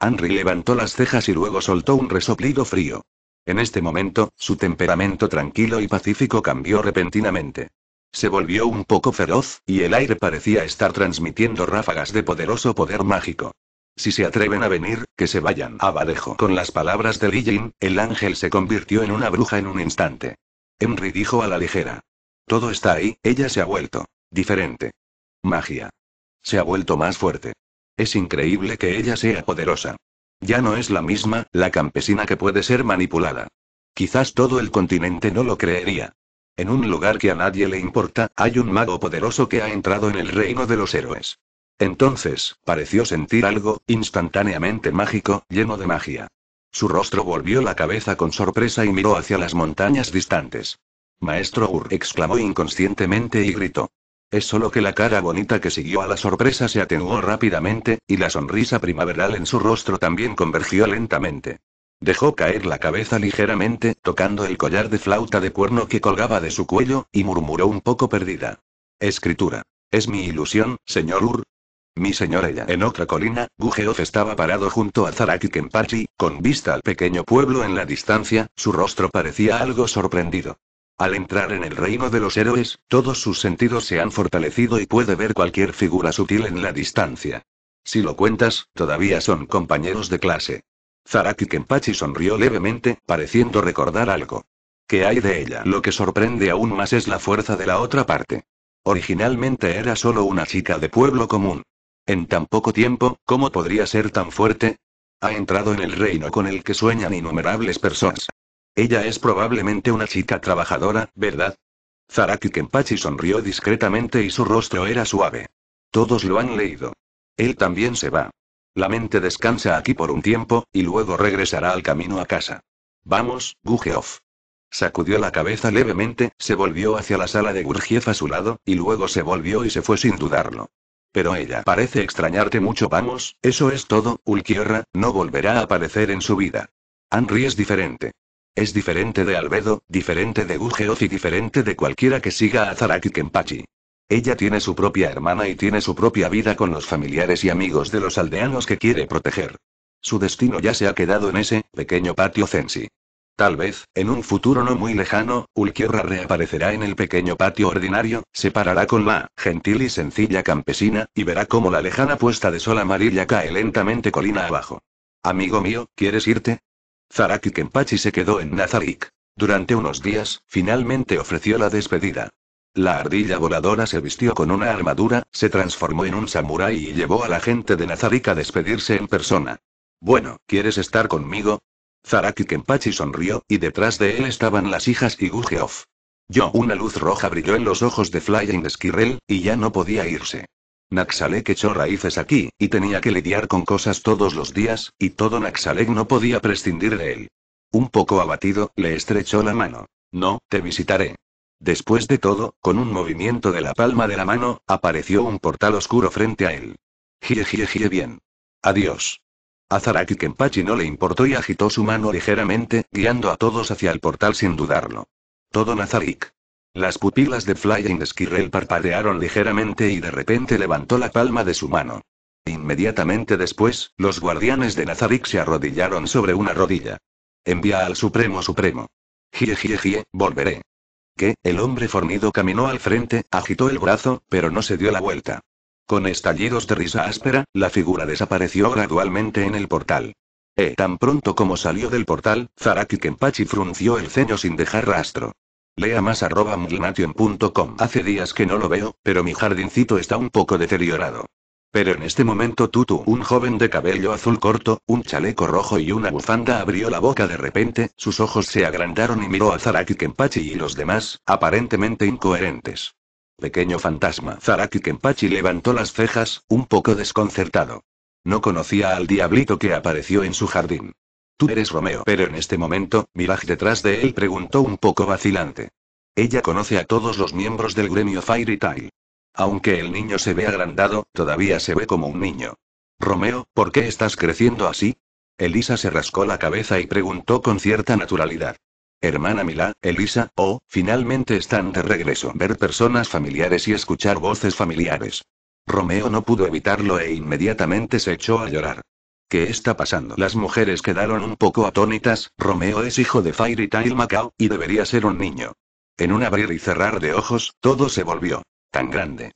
Henry levantó las cejas y luego soltó un resoplido frío. En este momento, su temperamento tranquilo y pacífico cambió repentinamente. Se volvió un poco feroz, y el aire parecía estar transmitiendo ráfagas de poderoso poder mágico. Si se atreven a venir, que se vayan a Con las palabras de Jin, el ángel se convirtió en una bruja en un instante. Henry dijo a la ligera. Todo está ahí, ella se ha vuelto. Diferente. Magia. Se ha vuelto más fuerte. Es increíble que ella sea poderosa. Ya no es la misma, la campesina que puede ser manipulada. Quizás todo el continente no lo creería. En un lugar que a nadie le importa, hay un mago poderoso que ha entrado en el reino de los héroes. Entonces, pareció sentir algo, instantáneamente mágico, lleno de magia. Su rostro volvió la cabeza con sorpresa y miró hacia las montañas distantes. Maestro Ur exclamó inconscientemente y gritó. Es solo que la cara bonita que siguió a la sorpresa se atenuó rápidamente, y la sonrisa primaveral en su rostro también convergió lentamente. Dejó caer la cabeza ligeramente, tocando el collar de flauta de cuerno que colgaba de su cuello, y murmuró un poco perdida. Escritura. Es mi ilusión, señor Ur. Mi señora ella. En otra colina, Gujeov estaba parado junto a Zaraki Kenpachi, con vista al pequeño pueblo en la distancia, su rostro parecía algo sorprendido. Al entrar en el reino de los héroes, todos sus sentidos se han fortalecido y puede ver cualquier figura sutil en la distancia. Si lo cuentas, todavía son compañeros de clase. Zaraki Kenpachi sonrió levemente, pareciendo recordar algo. ¿Qué hay de ella? Lo que sorprende aún más es la fuerza de la otra parte. Originalmente era solo una chica de pueblo común. En tan poco tiempo, ¿cómo podría ser tan fuerte? Ha entrado en el reino con el que sueñan innumerables personas. Ella es probablemente una chica trabajadora, ¿verdad? Zaraki Kenpachi sonrió discretamente y su rostro era suave. Todos lo han leído. Él también se va. La mente descansa aquí por un tiempo, y luego regresará al camino a casa. Vamos, Gujeov. Sacudió la cabeza levemente, se volvió hacia la sala de Gurgiev a su lado, y luego se volvió y se fue sin dudarlo. Pero ella parece extrañarte mucho, vamos, eso es todo, Ulquiorra, no volverá a aparecer en su vida. Henry es diferente. Es diferente de Albedo, diferente de Gugeoz y diferente de cualquiera que siga a Zaraki Kempachi. Ella tiene su propia hermana y tiene su propia vida con los familiares y amigos de los aldeanos que quiere proteger. Su destino ya se ha quedado en ese pequeño patio Censi. Tal vez, en un futuro no muy lejano, Ulquierra reaparecerá en el pequeño patio ordinario, se parará con la gentil y sencilla campesina, y verá cómo la lejana puesta de sol amarilla cae lentamente colina abajo. Amigo mío, ¿quieres irte? Zaraki Kenpachi se quedó en Nazarick. Durante unos días, finalmente ofreció la despedida. La ardilla voladora se vistió con una armadura, se transformó en un samurái y llevó a la gente de Nazarick a despedirse en persona. Bueno, ¿quieres estar conmigo? Zaraki Kenpachi sonrió, y detrás de él estaban las hijas y Gujeoff. Yo, una luz roja brilló en los ojos de Flying Skirrel, y ya no podía irse. Naxalek echó raíces aquí, y tenía que lidiar con cosas todos los días, y todo Naxalek no podía prescindir de él. Un poco abatido, le estrechó la mano. No, te visitaré. Después de todo, con un movimiento de la palma de la mano, apareció un portal oscuro frente a él. Jie bien. Adiós. A Zaraki no le importó y agitó su mano ligeramente, guiando a todos hacia el portal sin dudarlo. Todo Nazarik. Las pupilas de Flying Squirrel parpadearon ligeramente y de repente levantó la palma de su mano. Inmediatamente después, los guardianes de Nazarick se arrodillaron sobre una rodilla. Envía al Supremo Supremo. Gie, volveré. Que, el hombre fornido caminó al frente, agitó el brazo, pero no se dio la vuelta. Con estallidos de risa áspera, la figura desapareció gradualmente en el portal. Eh, tan pronto como salió del portal, Zaraki Kenpachi frunció el ceño sin dejar rastro. Lea más arroba Hace días que no lo veo, pero mi jardincito está un poco deteriorado. Pero en este momento Tutu, un joven de cabello azul corto, un chaleco rojo y una bufanda abrió la boca de repente, sus ojos se agrandaron y miró a Zaraki Kenpachi y los demás, aparentemente incoherentes. Pequeño fantasma. Zaraki Kenpachi levantó las cejas, un poco desconcertado. No conocía al diablito que apareció en su jardín. Tú eres Romeo. Pero en este momento, Mirage detrás de él preguntó un poco vacilante. Ella conoce a todos los miembros del gremio Fairy Tail. Aunque el niño se ve agrandado, todavía se ve como un niño. Romeo, ¿por qué estás creciendo así? Elisa se rascó la cabeza y preguntó con cierta naturalidad. Hermana Milá, Elisa, oh, finalmente están de regreso. Ver personas familiares y escuchar voces familiares. Romeo no pudo evitarlo e inmediatamente se echó a llorar. ¿Qué está pasando? Las mujeres quedaron un poco atónitas, Romeo es hijo de Fairy Tail Macao, y debería ser un niño. En un abrir y cerrar de ojos, todo se volvió tan grande.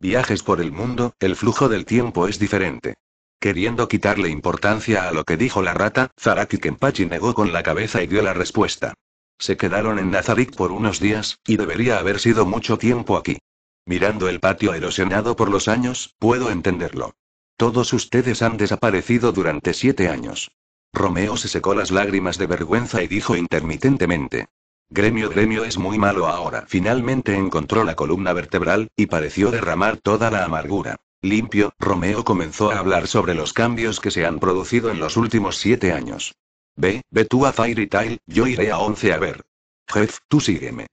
Viajes por el mundo, el flujo del tiempo es diferente. Queriendo quitarle importancia a lo que dijo la rata, Zaraki Kenpachi negó con la cabeza y dio la respuesta. Se quedaron en Nazarick por unos días, y debería haber sido mucho tiempo aquí. Mirando el patio erosionado por los años, puedo entenderlo. Todos ustedes han desaparecido durante siete años. Romeo se secó las lágrimas de vergüenza y dijo intermitentemente. Gremio Gremio es muy malo ahora. Finalmente encontró la columna vertebral, y pareció derramar toda la amargura. Limpio, Romeo comenzó a hablar sobre los cambios que se han producido en los últimos siete años. Ve, ve tú a Fairy Tail, yo iré a Once a ver. Jeff, tú sígueme.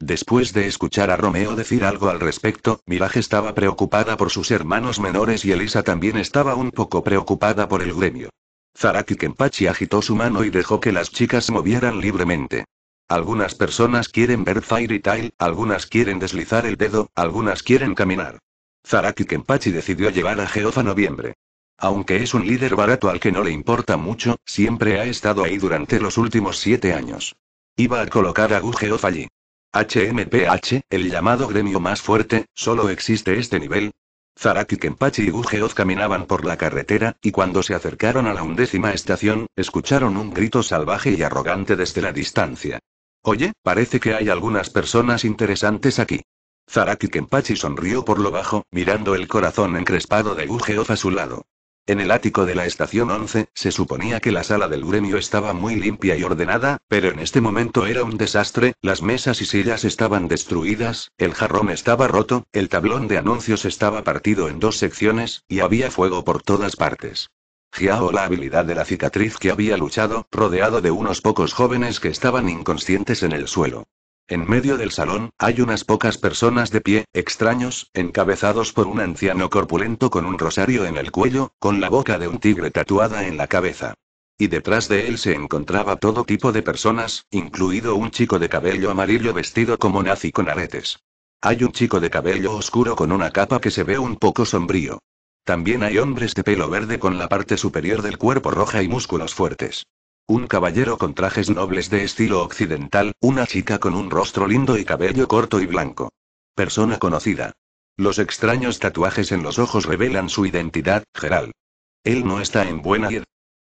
Después de escuchar a Romeo decir algo al respecto, Mirage estaba preocupada por sus hermanos menores y Elisa también estaba un poco preocupada por el gremio. Zaraki Kenpachi agitó su mano y dejó que las chicas se movieran libremente. Algunas personas quieren ver Fairy Tail, algunas quieren deslizar el dedo, algunas quieren caminar. Zaraki Kenpachi decidió llevar a Geofa noviembre. Aunque es un líder barato al que no le importa mucho, siempre ha estado ahí durante los últimos siete años. Iba a colocar a Gu allí. HMPH, el llamado gremio más fuerte, solo existe este nivel. Zaraki Kenpachi y Gugeoth caminaban por la carretera, y cuando se acercaron a la undécima estación, escucharon un grito salvaje y arrogante desde la distancia. Oye, parece que hay algunas personas interesantes aquí. Zaraki Kenpachi sonrió por lo bajo, mirando el corazón encrespado de Gugeoth a su lado. En el ático de la estación 11, se suponía que la sala del gremio estaba muy limpia y ordenada, pero en este momento era un desastre, las mesas y sillas estaban destruidas, el jarrón estaba roto, el tablón de anuncios estaba partido en dos secciones, y había fuego por todas partes. Giao la habilidad de la cicatriz que había luchado, rodeado de unos pocos jóvenes que estaban inconscientes en el suelo. En medio del salón, hay unas pocas personas de pie, extraños, encabezados por un anciano corpulento con un rosario en el cuello, con la boca de un tigre tatuada en la cabeza. Y detrás de él se encontraba todo tipo de personas, incluido un chico de cabello amarillo vestido como nazi con aretes. Hay un chico de cabello oscuro con una capa que se ve un poco sombrío. También hay hombres de pelo verde con la parte superior del cuerpo roja y músculos fuertes. Un caballero con trajes nobles de estilo occidental, una chica con un rostro lindo y cabello corto y blanco. Persona conocida. Los extraños tatuajes en los ojos revelan su identidad, Geral. Él no está en buena edad.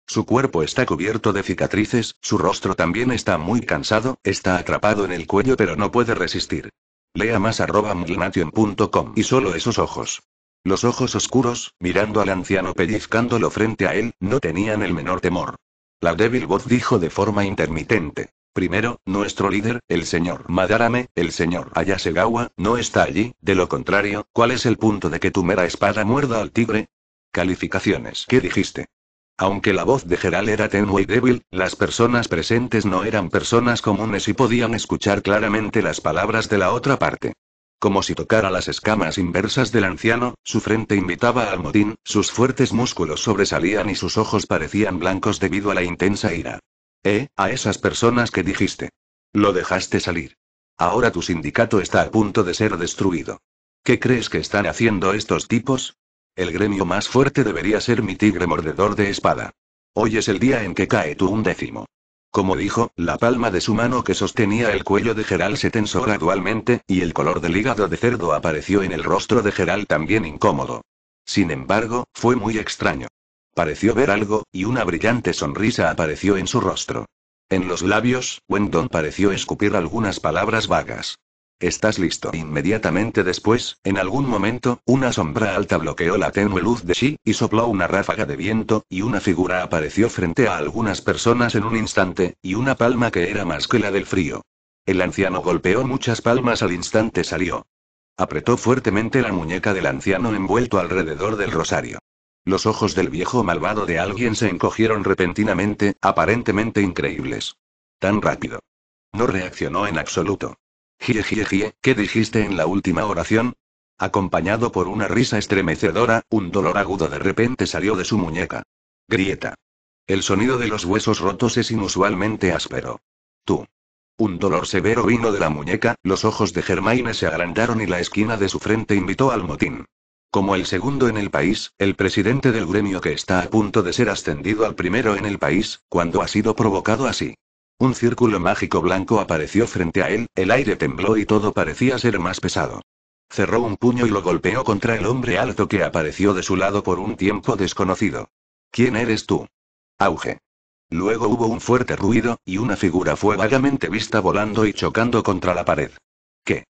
Su cuerpo está cubierto de cicatrices, su rostro también está muy cansado, está atrapado en el cuello pero no puede resistir. Lea más arroba y solo esos ojos. Los ojos oscuros, mirando al anciano pellizcándolo frente a él, no tenían el menor temor. La débil voz dijo de forma intermitente. Primero, nuestro líder, el señor Madarame, el señor Ayasegawa, no está allí, de lo contrario, ¿cuál es el punto de que tu mera espada muerda al tigre? Calificaciones. ¿Qué dijiste? Aunque la voz de Geral era tenue y débil, las personas presentes no eran personas comunes y podían escuchar claramente las palabras de la otra parte. Como si tocara las escamas inversas del anciano, su frente invitaba al motín, sus fuertes músculos sobresalían y sus ojos parecían blancos debido a la intensa ira. Eh, a esas personas que dijiste. Lo dejaste salir. Ahora tu sindicato está a punto de ser destruido. ¿Qué crees que están haciendo estos tipos? El gremio más fuerte debería ser mi tigre mordedor de espada. Hoy es el día en que cae tu undécimo. Como dijo, la palma de su mano que sostenía el cuello de Gerald se tensó gradualmente, y el color del hígado de cerdo apareció en el rostro de Gerald, también incómodo. Sin embargo, fue muy extraño. Pareció ver algo, y una brillante sonrisa apareció en su rostro. En los labios, Wendon pareció escupir algunas palabras vagas. Estás listo. Inmediatamente después, en algún momento, una sombra alta bloqueó la tenue luz de Shi, y sopló una ráfaga de viento, y una figura apareció frente a algunas personas en un instante, y una palma que era más que la del frío. El anciano golpeó muchas palmas al instante salió. Apretó fuertemente la muñeca del anciano envuelto alrededor del rosario. Los ojos del viejo malvado de alguien se encogieron repentinamente, aparentemente increíbles. Tan rápido. No reaccionó en absoluto. Gie, ¿qué dijiste en la última oración? Acompañado por una risa estremecedora, un dolor agudo de repente salió de su muñeca. Grieta. El sonido de los huesos rotos es inusualmente áspero. Tú. Un dolor severo vino de la muñeca, los ojos de Germaine se agrandaron y la esquina de su frente invitó al motín. Como el segundo en el país, el presidente del gremio que está a punto de ser ascendido al primero en el país, cuando ha sido provocado así. Un círculo mágico blanco apareció frente a él, el aire tembló y todo parecía ser más pesado. Cerró un puño y lo golpeó contra el hombre alto que apareció de su lado por un tiempo desconocido. ¿Quién eres tú? Auge. Luego hubo un fuerte ruido, y una figura fue vagamente vista volando y chocando contra la pared. ¿Qué?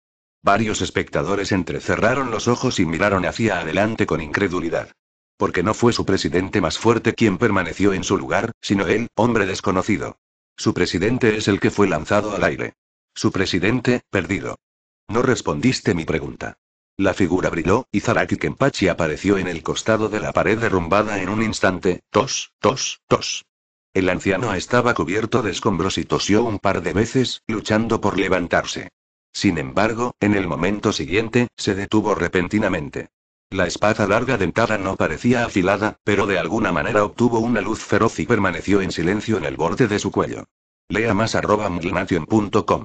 Varios espectadores entrecerraron los ojos y miraron hacia adelante con incredulidad. Porque no fue su presidente más fuerte quien permaneció en su lugar, sino él, hombre desconocido. Su presidente es el que fue lanzado al aire. Su presidente, perdido. No respondiste mi pregunta. La figura brilló, y Zaraki Kempachi apareció en el costado de la pared derrumbada en un instante, tos, tos, tos. El anciano estaba cubierto de escombros y tosió un par de veces, luchando por levantarse. Sin embargo, en el momento siguiente, se detuvo repentinamente. La espada larga dentada no parecía afilada, pero de alguna manera obtuvo una luz feroz y permaneció en silencio en el borde de su cuello. Lea más arroba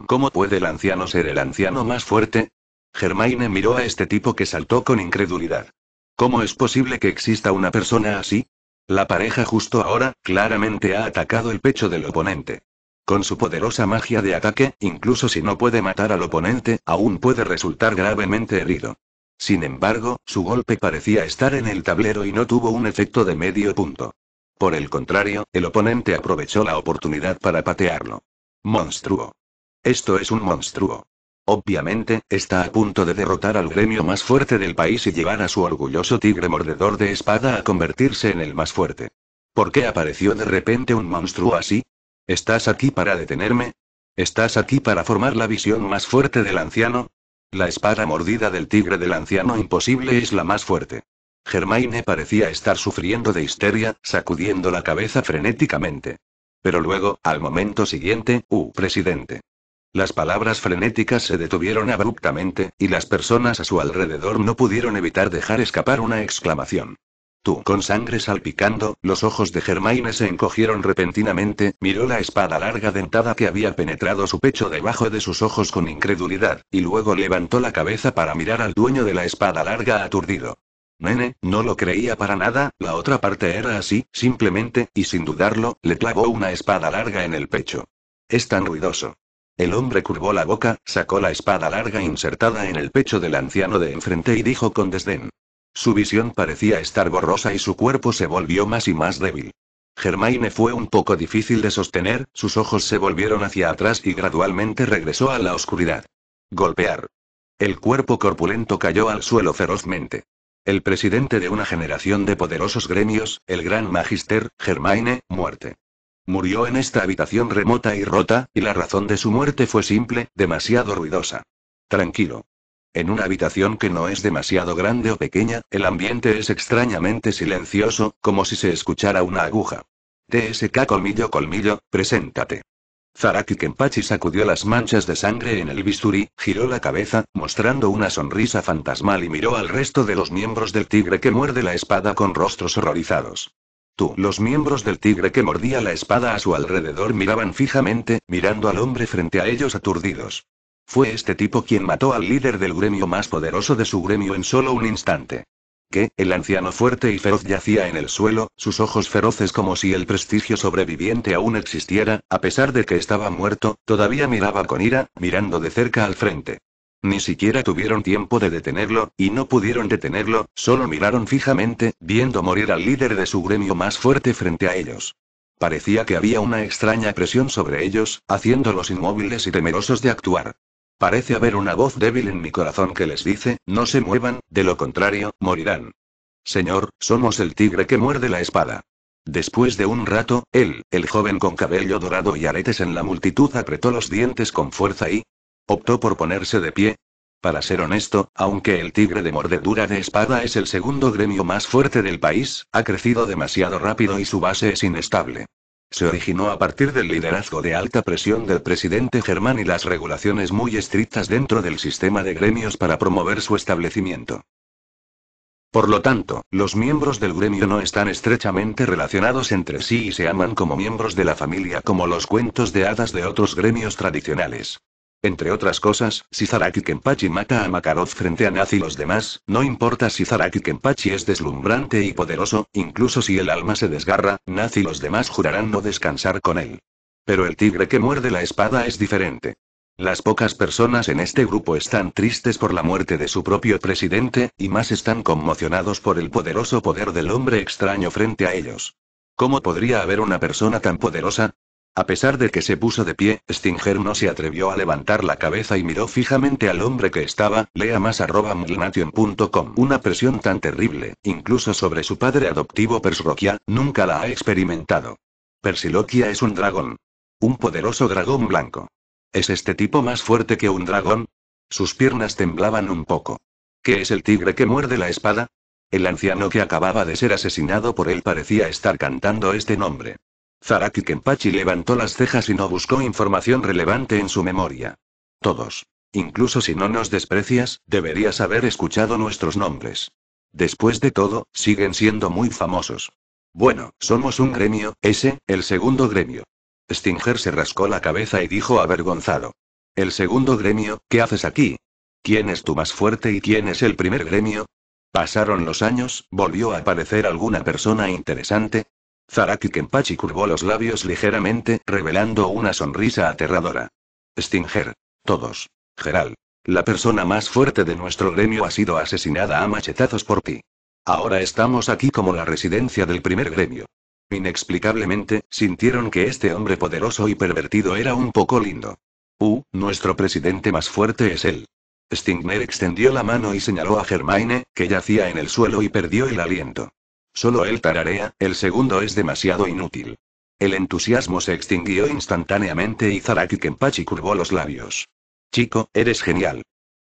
¿Cómo puede el anciano ser el anciano más fuerte? Germaine miró a este tipo que saltó con incredulidad. ¿Cómo es posible que exista una persona así? La pareja justo ahora, claramente ha atacado el pecho del oponente. Con su poderosa magia de ataque, incluso si no puede matar al oponente, aún puede resultar gravemente herido. Sin embargo, su golpe parecía estar en el tablero y no tuvo un efecto de medio punto. Por el contrario, el oponente aprovechó la oportunidad para patearlo. Monstruo. Esto es un monstruo. Obviamente, está a punto de derrotar al gremio más fuerte del país y llevar a su orgulloso tigre mordedor de espada a convertirse en el más fuerte. ¿Por qué apareció de repente un monstruo así? ¿Estás aquí para detenerme? ¿Estás aquí para formar la visión más fuerte del anciano? La espada mordida del tigre del anciano imposible es la más fuerte. Germaine parecía estar sufriendo de histeria, sacudiendo la cabeza frenéticamente. Pero luego, al momento siguiente, ¡uh, presidente! Las palabras frenéticas se detuvieron abruptamente, y las personas a su alrededor no pudieron evitar dejar escapar una exclamación. Tú, con sangre salpicando, los ojos de Germaine se encogieron repentinamente, miró la espada larga dentada que había penetrado su pecho debajo de sus ojos con incredulidad, y luego levantó la cabeza para mirar al dueño de la espada larga aturdido. Nene, no lo creía para nada, la otra parte era así, simplemente, y sin dudarlo, le clavó una espada larga en el pecho. Es tan ruidoso. El hombre curvó la boca, sacó la espada larga insertada en el pecho del anciano de enfrente y dijo con desdén. Su visión parecía estar borrosa y su cuerpo se volvió más y más débil. Germaine fue un poco difícil de sostener, sus ojos se volvieron hacia atrás y gradualmente regresó a la oscuridad. Golpear. El cuerpo corpulento cayó al suelo ferozmente. El presidente de una generación de poderosos gremios, el gran magister, Germaine, muerte. Murió en esta habitación remota y rota, y la razón de su muerte fue simple, demasiado ruidosa. Tranquilo. En una habitación que no es demasiado grande o pequeña, el ambiente es extrañamente silencioso, como si se escuchara una aguja. TSK Colmillo Colmillo, preséntate. Zaraki Kenpachi sacudió las manchas de sangre en el bisturí, giró la cabeza, mostrando una sonrisa fantasmal y miró al resto de los miembros del tigre que muerde la espada con rostros horrorizados. Tú, los miembros del tigre que mordía la espada a su alrededor miraban fijamente, mirando al hombre frente a ellos aturdidos. Fue este tipo quien mató al líder del gremio más poderoso de su gremio en solo un instante. Que, el anciano fuerte y feroz yacía en el suelo, sus ojos feroces como si el prestigio sobreviviente aún existiera, a pesar de que estaba muerto, todavía miraba con ira, mirando de cerca al frente. Ni siquiera tuvieron tiempo de detenerlo, y no pudieron detenerlo, solo miraron fijamente, viendo morir al líder de su gremio más fuerte frente a ellos. Parecía que había una extraña presión sobre ellos, haciéndolos inmóviles y temerosos de actuar. Parece haber una voz débil en mi corazón que les dice, no se muevan, de lo contrario, morirán. Señor, somos el tigre que muerde la espada. Después de un rato, él, el joven con cabello dorado y aretes en la multitud, apretó los dientes con fuerza y... optó por ponerse de pie. Para ser honesto, aunque el tigre de mordedura de espada es el segundo gremio más fuerte del país, ha crecido demasiado rápido y su base es inestable. Se originó a partir del liderazgo de alta presión del presidente Germán y las regulaciones muy estrictas dentro del sistema de gremios para promover su establecimiento. Por lo tanto, los miembros del gremio no están estrechamente relacionados entre sí y se aman como miembros de la familia como los cuentos de hadas de otros gremios tradicionales. Entre otras cosas, si Zaraki Kenpachi mata a Makarov frente a Naz y los demás, no importa si Zaraki Kenpachi es deslumbrante y poderoso, incluso si el alma se desgarra, Naz y los demás jurarán no descansar con él. Pero el tigre que muerde la espada es diferente. Las pocas personas en este grupo están tristes por la muerte de su propio presidente, y más están conmocionados por el poderoso poder del hombre extraño frente a ellos. ¿Cómo podría haber una persona tan poderosa? A pesar de que se puso de pie, Stinger no se atrevió a levantar la cabeza y miró fijamente al hombre que estaba, lea más arroba Una presión tan terrible, incluso sobre su padre adoptivo Persroquia, nunca la ha experimentado. Persiloquia es un dragón. Un poderoso dragón blanco. ¿Es este tipo más fuerte que un dragón? Sus piernas temblaban un poco. ¿Qué es el tigre que muerde la espada? El anciano que acababa de ser asesinado por él parecía estar cantando este nombre. Zaraki Kenpachi levantó las cejas y no buscó información relevante en su memoria. Todos. Incluso si no nos desprecias, deberías haber escuchado nuestros nombres. Después de todo, siguen siendo muy famosos. Bueno, somos un gremio, ese, el segundo gremio. Stinger se rascó la cabeza y dijo avergonzado. El segundo gremio, ¿qué haces aquí? ¿Quién es tu más fuerte y quién es el primer gremio? Pasaron los años, volvió a aparecer alguna persona interesante, Zaraki Kenpachi curvó los labios ligeramente, revelando una sonrisa aterradora. Stinger. Todos. Geral. La persona más fuerte de nuestro gremio ha sido asesinada a machetazos por ti. Ahora estamos aquí como la residencia del primer gremio. Inexplicablemente, sintieron que este hombre poderoso y pervertido era un poco lindo. Uh, nuestro presidente más fuerte es él. Stinger extendió la mano y señaló a Germaine, que yacía en el suelo y perdió el aliento. Solo él tararea, el segundo es demasiado inútil. El entusiasmo se extinguió instantáneamente y Zaraki Kenpachi curvó los labios. Chico, eres genial.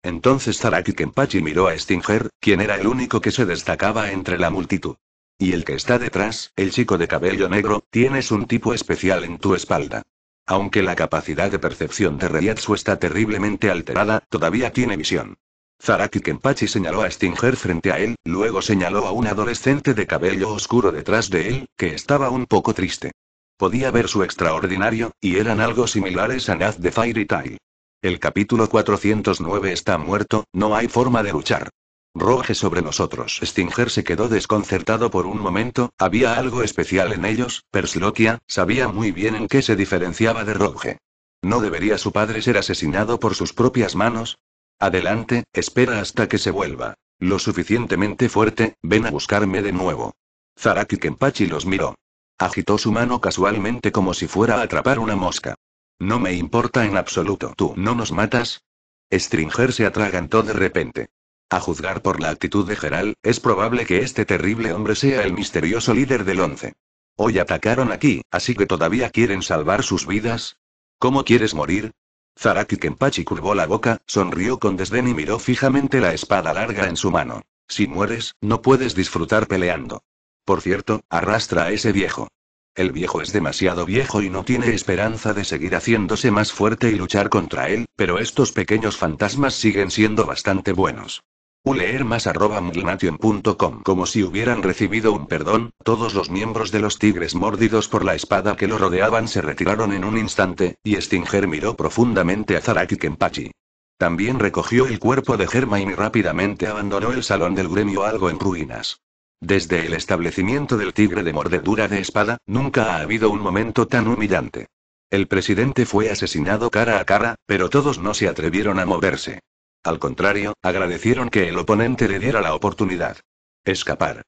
Entonces Zaraki Kenpachi miró a Stinger, quien era el único que se destacaba entre la multitud. Y el que está detrás, el chico de cabello negro, tienes un tipo especial en tu espalda. Aunque la capacidad de percepción de Reyatsu está terriblemente alterada, todavía tiene visión. Zaraki Kenpachi señaló a Stinger frente a él, luego señaló a un adolescente de cabello oscuro detrás de él, que estaba un poco triste. Podía ver su extraordinario, y eran algo similares a Naz de Fairy Tail. El capítulo 409 está muerto, no hay forma de luchar. Roge sobre nosotros. Stinger se quedó desconcertado por un momento, había algo especial en ellos, Perslokia, sabía muy bien en qué se diferenciaba de Roge. ¿No debería su padre ser asesinado por sus propias manos? Adelante, espera hasta que se vuelva. Lo suficientemente fuerte, ven a buscarme de nuevo. Zaraki Kenpachi los miró. Agitó su mano casualmente como si fuera a atrapar una mosca. No me importa en absoluto. ¿Tú no nos matas? Stringer se atragantó de repente. A juzgar por la actitud de Geral, es probable que este terrible hombre sea el misterioso líder del once. Hoy atacaron aquí, así que todavía quieren salvar sus vidas. ¿Cómo quieres morir? Zaraki Kenpachi curvó la boca, sonrió con desdén y miró fijamente la espada larga en su mano. Si mueres, no puedes disfrutar peleando. Por cierto, arrastra a ese viejo. El viejo es demasiado viejo y no tiene esperanza de seguir haciéndose más fuerte y luchar contra él, pero estos pequeños fantasmas siguen siendo bastante buenos leer más arroba Como si hubieran recibido un perdón, todos los miembros de los tigres mordidos por la espada que lo rodeaban se retiraron en un instante, y Stinger miró profundamente a Zaraki Kenpachi. También recogió el cuerpo de Germain y rápidamente abandonó el salón del gremio algo en ruinas. Desde el establecimiento del tigre de mordedura de espada, nunca ha habido un momento tan humillante. El presidente fue asesinado cara a cara, pero todos no se atrevieron a moverse. Al contrario, agradecieron que el oponente le diera la oportunidad. Escapar.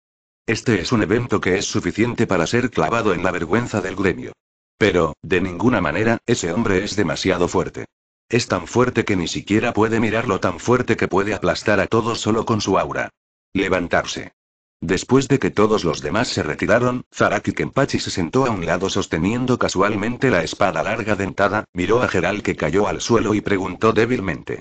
Este es un evento que es suficiente para ser clavado en la vergüenza del gremio. Pero, de ninguna manera, ese hombre es demasiado fuerte. Es tan fuerte que ni siquiera puede mirarlo, tan fuerte que puede aplastar a todos solo con su aura. Levantarse. Después de que todos los demás se retiraron, Zaraki Kenpachi se sentó a un lado sosteniendo casualmente la espada larga dentada, miró a Geral que cayó al suelo y preguntó débilmente.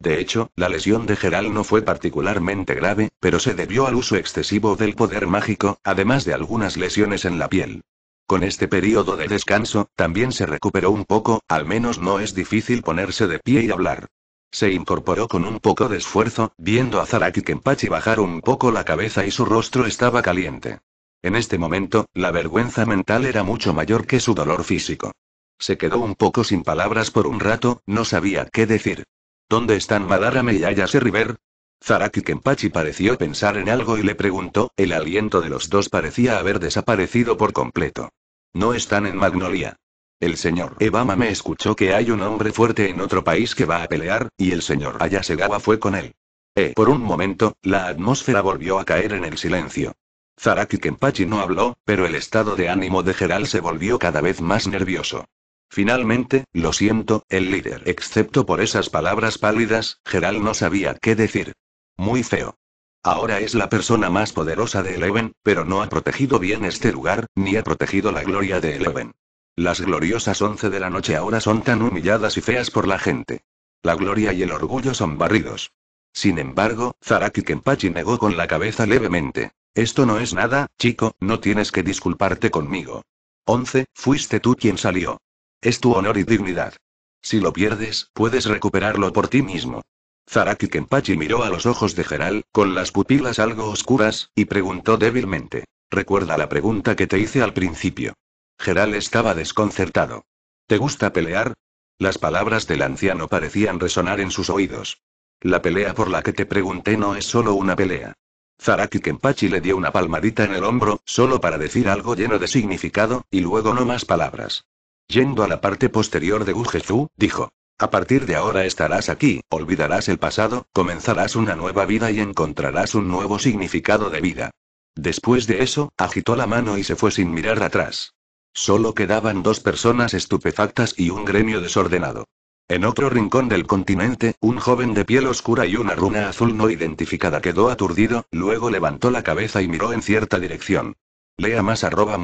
De hecho, la lesión de Geral no fue particularmente grave, pero se debió al uso excesivo del poder mágico, además de algunas lesiones en la piel. Con este periodo de descanso, también se recuperó un poco, al menos no es difícil ponerse de pie y hablar. Se incorporó con un poco de esfuerzo, viendo a Zaraki Kenpachi bajar un poco la cabeza y su rostro estaba caliente. En este momento, la vergüenza mental era mucho mayor que su dolor físico. Se quedó un poco sin palabras por un rato, no sabía qué decir. ¿Dónde están Madarame y Ayase River? Zaraki Kenpachi pareció pensar en algo y le preguntó, el aliento de los dos parecía haber desaparecido por completo. No están en Magnolia. El señor Ebama me escuchó que hay un hombre fuerte en otro país que va a pelear, y el señor Ayasegawa fue con él. Eh, por un momento, la atmósfera volvió a caer en el silencio. Zaraki Kenpachi no habló, pero el estado de ánimo de Geral se volvió cada vez más nervioso. Finalmente, lo siento, el líder. Excepto por esas palabras pálidas, Geral no sabía qué decir. Muy feo. Ahora es la persona más poderosa de Eleven, pero no ha protegido bien este lugar, ni ha protegido la gloria de Eleven. Las gloriosas once de la noche ahora son tan humilladas y feas por la gente. La gloria y el orgullo son barridos. Sin embargo, Zaraki Kenpachi negó con la cabeza levemente. Esto no es nada, chico, no tienes que disculparte conmigo. 11, fuiste tú quien salió. Es tu honor y dignidad. Si lo pierdes, puedes recuperarlo por ti mismo. Zaraki Kenpachi miró a los ojos de Geral, con las pupilas algo oscuras, y preguntó débilmente. Recuerda la pregunta que te hice al principio. Geral estaba desconcertado. ¿Te gusta pelear? Las palabras del anciano parecían resonar en sus oídos. La pelea por la que te pregunté no es solo una pelea. Zaraki Kenpachi le dio una palmadita en el hombro, solo para decir algo lleno de significado, y luego no más palabras. Yendo a la parte posterior de Gujezu, dijo. A partir de ahora estarás aquí, olvidarás el pasado, comenzarás una nueva vida y encontrarás un nuevo significado de vida. Después de eso, agitó la mano y se fue sin mirar atrás. Solo quedaban dos personas estupefactas y un gremio desordenado. En otro rincón del continente, un joven de piel oscura y una runa azul no identificada quedó aturdido, luego levantó la cabeza y miró en cierta dirección. Lea más arroba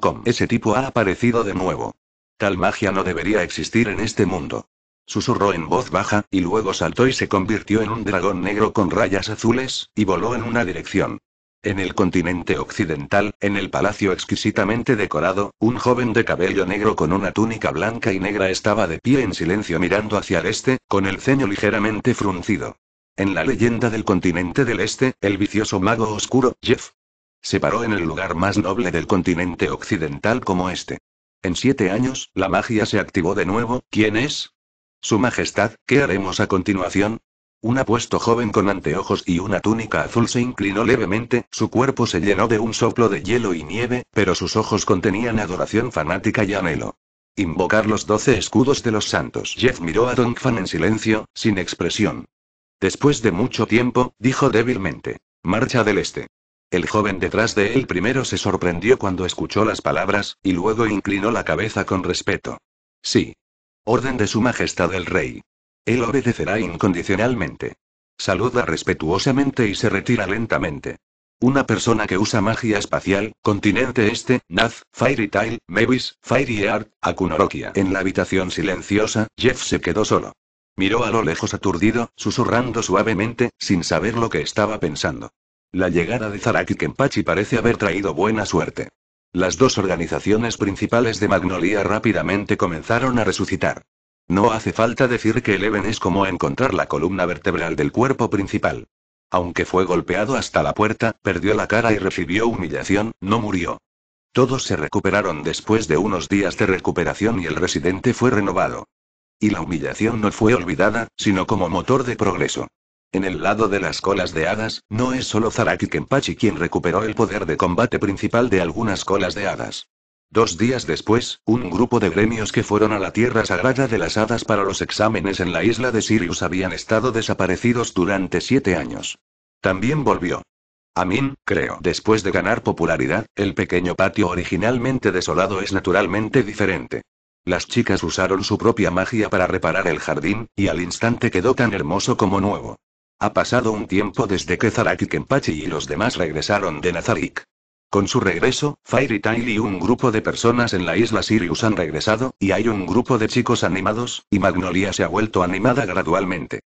.com. Ese tipo ha aparecido de nuevo. Tal magia no debería existir en este mundo. Susurró en voz baja, y luego saltó y se convirtió en un dragón negro con rayas azules, y voló en una dirección. En el continente occidental, en el palacio exquisitamente decorado, un joven de cabello negro con una túnica blanca y negra estaba de pie en silencio mirando hacia el este, con el ceño ligeramente fruncido. En la leyenda del continente del este, el vicioso mago oscuro, Jeff, se paró en el lugar más noble del continente occidental como este. En siete años, la magia se activó de nuevo. ¿Quién es? Su Majestad, ¿qué haremos a continuación? Un apuesto joven con anteojos y una túnica azul se inclinó levemente, su cuerpo se llenó de un soplo de hielo y nieve, pero sus ojos contenían adoración fanática y anhelo. Invocar los doce escudos de los santos. Jeff miró a Dongfan en silencio, sin expresión. Después de mucho tiempo, dijo débilmente. Marcha del este. El joven detrás de él primero se sorprendió cuando escuchó las palabras, y luego inclinó la cabeza con respeto. Sí. Orden de Su Majestad el Rey. Él obedecerá incondicionalmente. Saluda respetuosamente y se retira lentamente. Una persona que usa magia espacial, continente este, Naz, Fairy Tail, Mavis, Fairy Art, Akunorokia. En la habitación silenciosa, Jeff se quedó solo. Miró a lo lejos aturdido, susurrando suavemente, sin saber lo que estaba pensando. La llegada de Zaraki Kempachi parece haber traído buena suerte. Las dos organizaciones principales de Magnolia rápidamente comenzaron a resucitar. No hace falta decir que Eleven es como encontrar la columna vertebral del cuerpo principal. Aunque fue golpeado hasta la puerta, perdió la cara y recibió humillación, no murió. Todos se recuperaron después de unos días de recuperación y el residente fue renovado. Y la humillación no fue olvidada, sino como motor de progreso. En el lado de las colas de hadas, no es solo Zaraki Kenpachi quien recuperó el poder de combate principal de algunas colas de hadas. Dos días después, un grupo de gremios que fueron a la tierra sagrada de las hadas para los exámenes en la isla de Sirius habían estado desaparecidos durante siete años. También volvió. Amin, creo. Después de ganar popularidad, el pequeño patio originalmente desolado es naturalmente diferente. Las chicas usaron su propia magia para reparar el jardín, y al instante quedó tan hermoso como nuevo. Ha pasado un tiempo desde que Zaraki Kenpachi y los demás regresaron de Nazarik. Con su regreso, Fairy Tail y un grupo de personas en la isla Sirius han regresado, y hay un grupo de chicos animados, y Magnolia se ha vuelto animada gradualmente.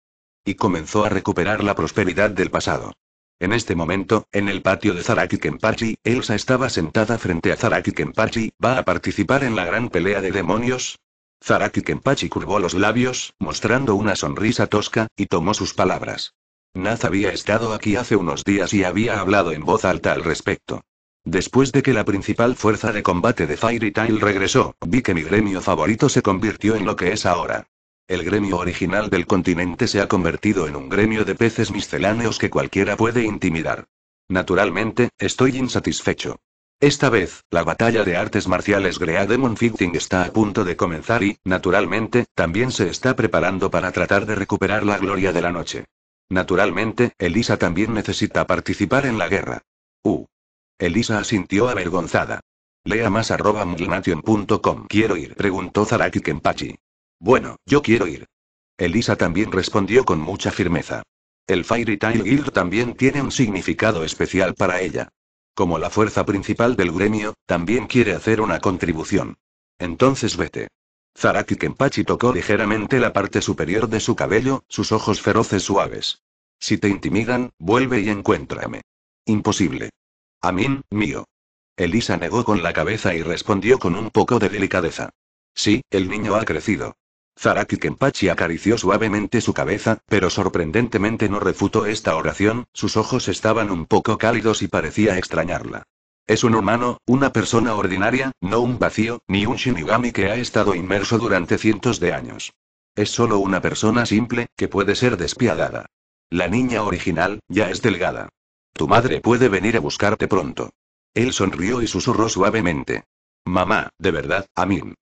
Y comenzó a recuperar la prosperidad del pasado. En este momento, en el patio de Zaraki Kenpachi, Elsa estaba sentada frente a Zaraki Kenpachi, va a participar en la gran pelea de demonios, Zaraki Kenpachi curvó los labios, mostrando una sonrisa tosca, y tomó sus palabras. Naz había estado aquí hace unos días y había hablado en voz alta al respecto. Después de que la principal fuerza de combate de Fairy Tail regresó, vi que mi gremio favorito se convirtió en lo que es ahora. El gremio original del continente se ha convertido en un gremio de peces misceláneos que cualquiera puede intimidar. Naturalmente, estoy insatisfecho. Esta vez, la batalla de artes marciales Grea Demon Fighting está a punto de comenzar y, naturalmente, también se está preparando para tratar de recuperar la gloria de la noche. Naturalmente, Elisa también necesita participar en la guerra. Uh. Elisa asintió avergonzada. Lea más arroba Quiero ir, preguntó Zaraki Kenpachi. Bueno, yo quiero ir. Elisa también respondió con mucha firmeza. El Fairy Tail Guild también tiene un significado especial para ella. Como la fuerza principal del gremio, también quiere hacer una contribución. Entonces vete. Zaraki Kenpachi tocó ligeramente la parte superior de su cabello, sus ojos feroces suaves. Si te intimidan, vuelve y encuéntrame. Imposible. Amin, mío. Elisa negó con la cabeza y respondió con un poco de delicadeza. Sí, el niño ha crecido. Zaraki Kenpachi acarició suavemente su cabeza, pero sorprendentemente no refutó esta oración, sus ojos estaban un poco cálidos y parecía extrañarla. Es un humano, una persona ordinaria, no un vacío, ni un shinigami que ha estado inmerso durante cientos de años. Es solo una persona simple, que puede ser despiadada. La niña original, ya es delgada. Tu madre puede venir a buscarte pronto. Él sonrió y susurró suavemente. Mamá, de verdad, Amin.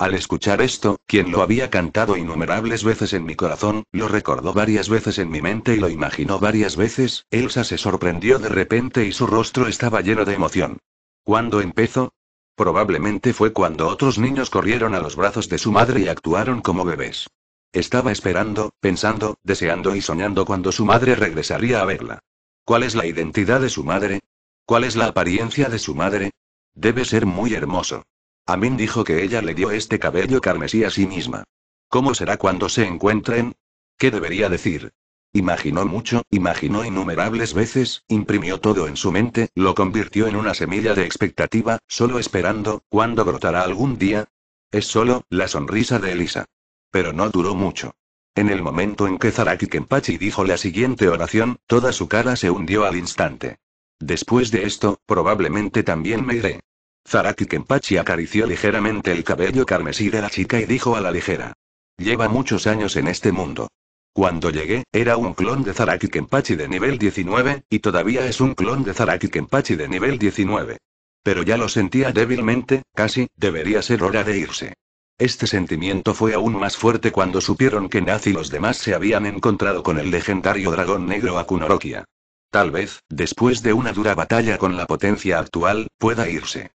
Al escuchar esto, quien lo había cantado innumerables veces en mi corazón, lo recordó varias veces en mi mente y lo imaginó varias veces, Elsa se sorprendió de repente y su rostro estaba lleno de emoción. ¿Cuándo empezó? Probablemente fue cuando otros niños corrieron a los brazos de su madre y actuaron como bebés. Estaba esperando, pensando, deseando y soñando cuando su madre regresaría a verla. ¿Cuál es la identidad de su madre? ¿Cuál es la apariencia de su madre? Debe ser muy hermoso. Amin dijo que ella le dio este cabello carmesí a sí misma. ¿Cómo será cuando se encuentren? ¿Qué debería decir? Imaginó mucho, imaginó innumerables veces, imprimió todo en su mente, lo convirtió en una semilla de expectativa, solo esperando, ¿cuándo brotará algún día? Es solo, la sonrisa de Elisa. Pero no duró mucho. En el momento en que Zaraki Kenpachi dijo la siguiente oración, toda su cara se hundió al instante. Después de esto, probablemente también me iré. Zaraki Kenpachi acarició ligeramente el cabello carmesí de la chica y dijo a la ligera. Lleva muchos años en este mundo. Cuando llegué, era un clon de Zaraki Kenpachi de nivel 19, y todavía es un clon de Zaraki Kenpachi de nivel 19. Pero ya lo sentía débilmente, casi, debería ser hora de irse. Este sentimiento fue aún más fuerte cuando supieron que Nazi y los demás se habían encontrado con el legendario dragón negro Akunorokia. Tal vez, después de una dura batalla con la potencia actual, pueda irse.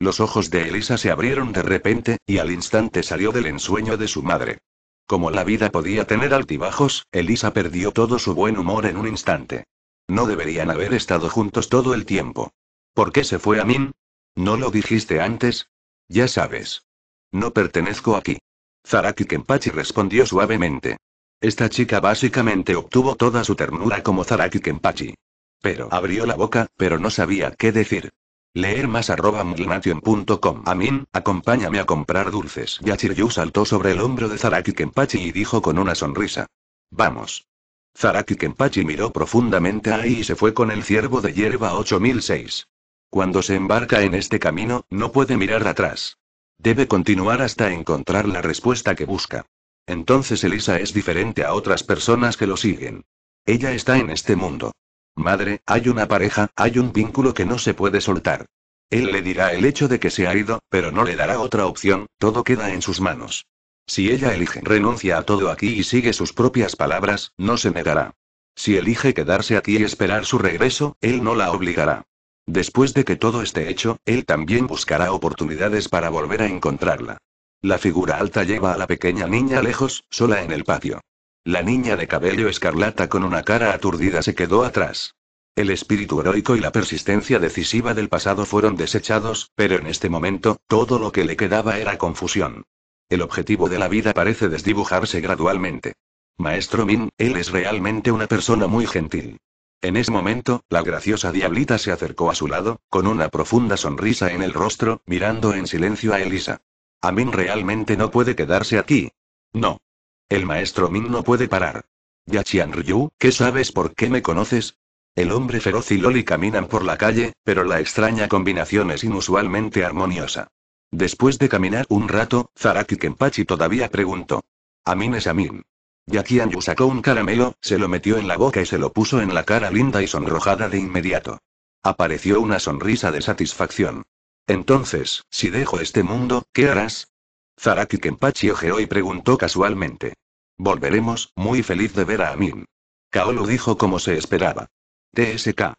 Los ojos de Elisa se abrieron de repente, y al instante salió del ensueño de su madre. Como la vida podía tener altibajos, Elisa perdió todo su buen humor en un instante. No deberían haber estado juntos todo el tiempo. ¿Por qué se fue a mí? ¿No lo dijiste antes? Ya sabes. No pertenezco aquí. Zaraki Kenpachi respondió suavemente. Esta chica básicamente obtuvo toda su ternura como Zaraki Kenpachi. Pero abrió la boca, pero no sabía qué decir. Leer más arroba Amin, acompáñame a comprar dulces. Yachiryu saltó sobre el hombro de Zaraki Kenpachi y dijo con una sonrisa. Vamos. Zaraki Kenpachi miró profundamente ahí y se fue con el ciervo de hierba 8006. Cuando se embarca en este camino, no puede mirar atrás. Debe continuar hasta encontrar la respuesta que busca. Entonces Elisa es diferente a otras personas que lo siguen. Ella está en este mundo. Madre, hay una pareja, hay un vínculo que no se puede soltar. Él le dirá el hecho de que se ha ido, pero no le dará otra opción, todo queda en sus manos. Si ella elige renuncia a todo aquí y sigue sus propias palabras, no se negará. Si elige quedarse aquí y esperar su regreso, él no la obligará. Después de que todo esté hecho, él también buscará oportunidades para volver a encontrarla. La figura alta lleva a la pequeña niña lejos, sola en el patio. La niña de cabello escarlata con una cara aturdida se quedó atrás. El espíritu heroico y la persistencia decisiva del pasado fueron desechados, pero en este momento, todo lo que le quedaba era confusión. El objetivo de la vida parece desdibujarse gradualmente. Maestro Min, él es realmente una persona muy gentil. En ese momento, la graciosa diablita se acercó a su lado, con una profunda sonrisa en el rostro, mirando en silencio a Elisa. A Min realmente no puede quedarse aquí. No. El maestro Min no puede parar. Ya Ryu, ¿qué sabes por qué me conoces? El hombre feroz y Loli caminan por la calle, pero la extraña combinación es inusualmente armoniosa. Después de caminar un rato, Zaraki Kenpachi todavía preguntó. Amin es Amin. Yachian Yu sacó un caramelo, se lo metió en la boca y se lo puso en la cara linda y sonrojada de inmediato. Apareció una sonrisa de satisfacción. Entonces, si dejo este mundo, ¿qué harás? Zaraki Kenpachi ojeó y preguntó casualmente. Volveremos, muy feliz de ver a Amin. Kaolu dijo como se esperaba. TSK.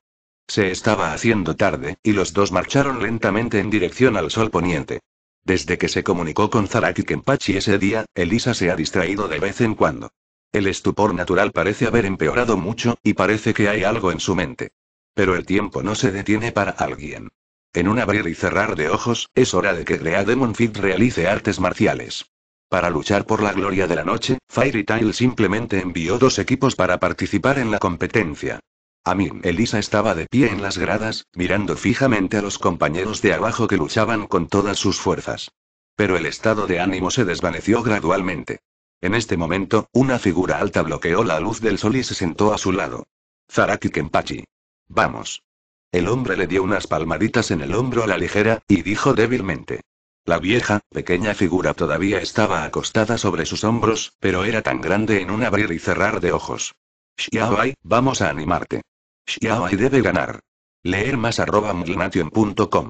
Se estaba haciendo tarde, y los dos marcharon lentamente en dirección al sol poniente. Desde que se comunicó con Zaraki Kenpachi ese día, Elisa se ha distraído de vez en cuando. El estupor natural parece haber empeorado mucho, y parece que hay algo en su mente. Pero el tiempo no se detiene para alguien. En un abrir y cerrar de ojos, es hora de que Grea Demon Fit realice artes marciales. Para luchar por la gloria de la noche, Fairy Tail simplemente envió dos equipos para participar en la competencia. Amin Elisa estaba de pie en las gradas, mirando fijamente a los compañeros de abajo que luchaban con todas sus fuerzas. Pero el estado de ánimo se desvaneció gradualmente. En este momento, una figura alta bloqueó la luz del sol y se sentó a su lado. Zaraki Kenpachi. Vamos. El hombre le dio unas palmaditas en el hombro a la ligera, y dijo débilmente. La vieja, pequeña figura todavía estaba acostada sobre sus hombros, pero era tan grande en un abrir y cerrar de ojos. Xiaobai, vamos a animarte. Xiaobai debe ganar. Leer más arroba Ya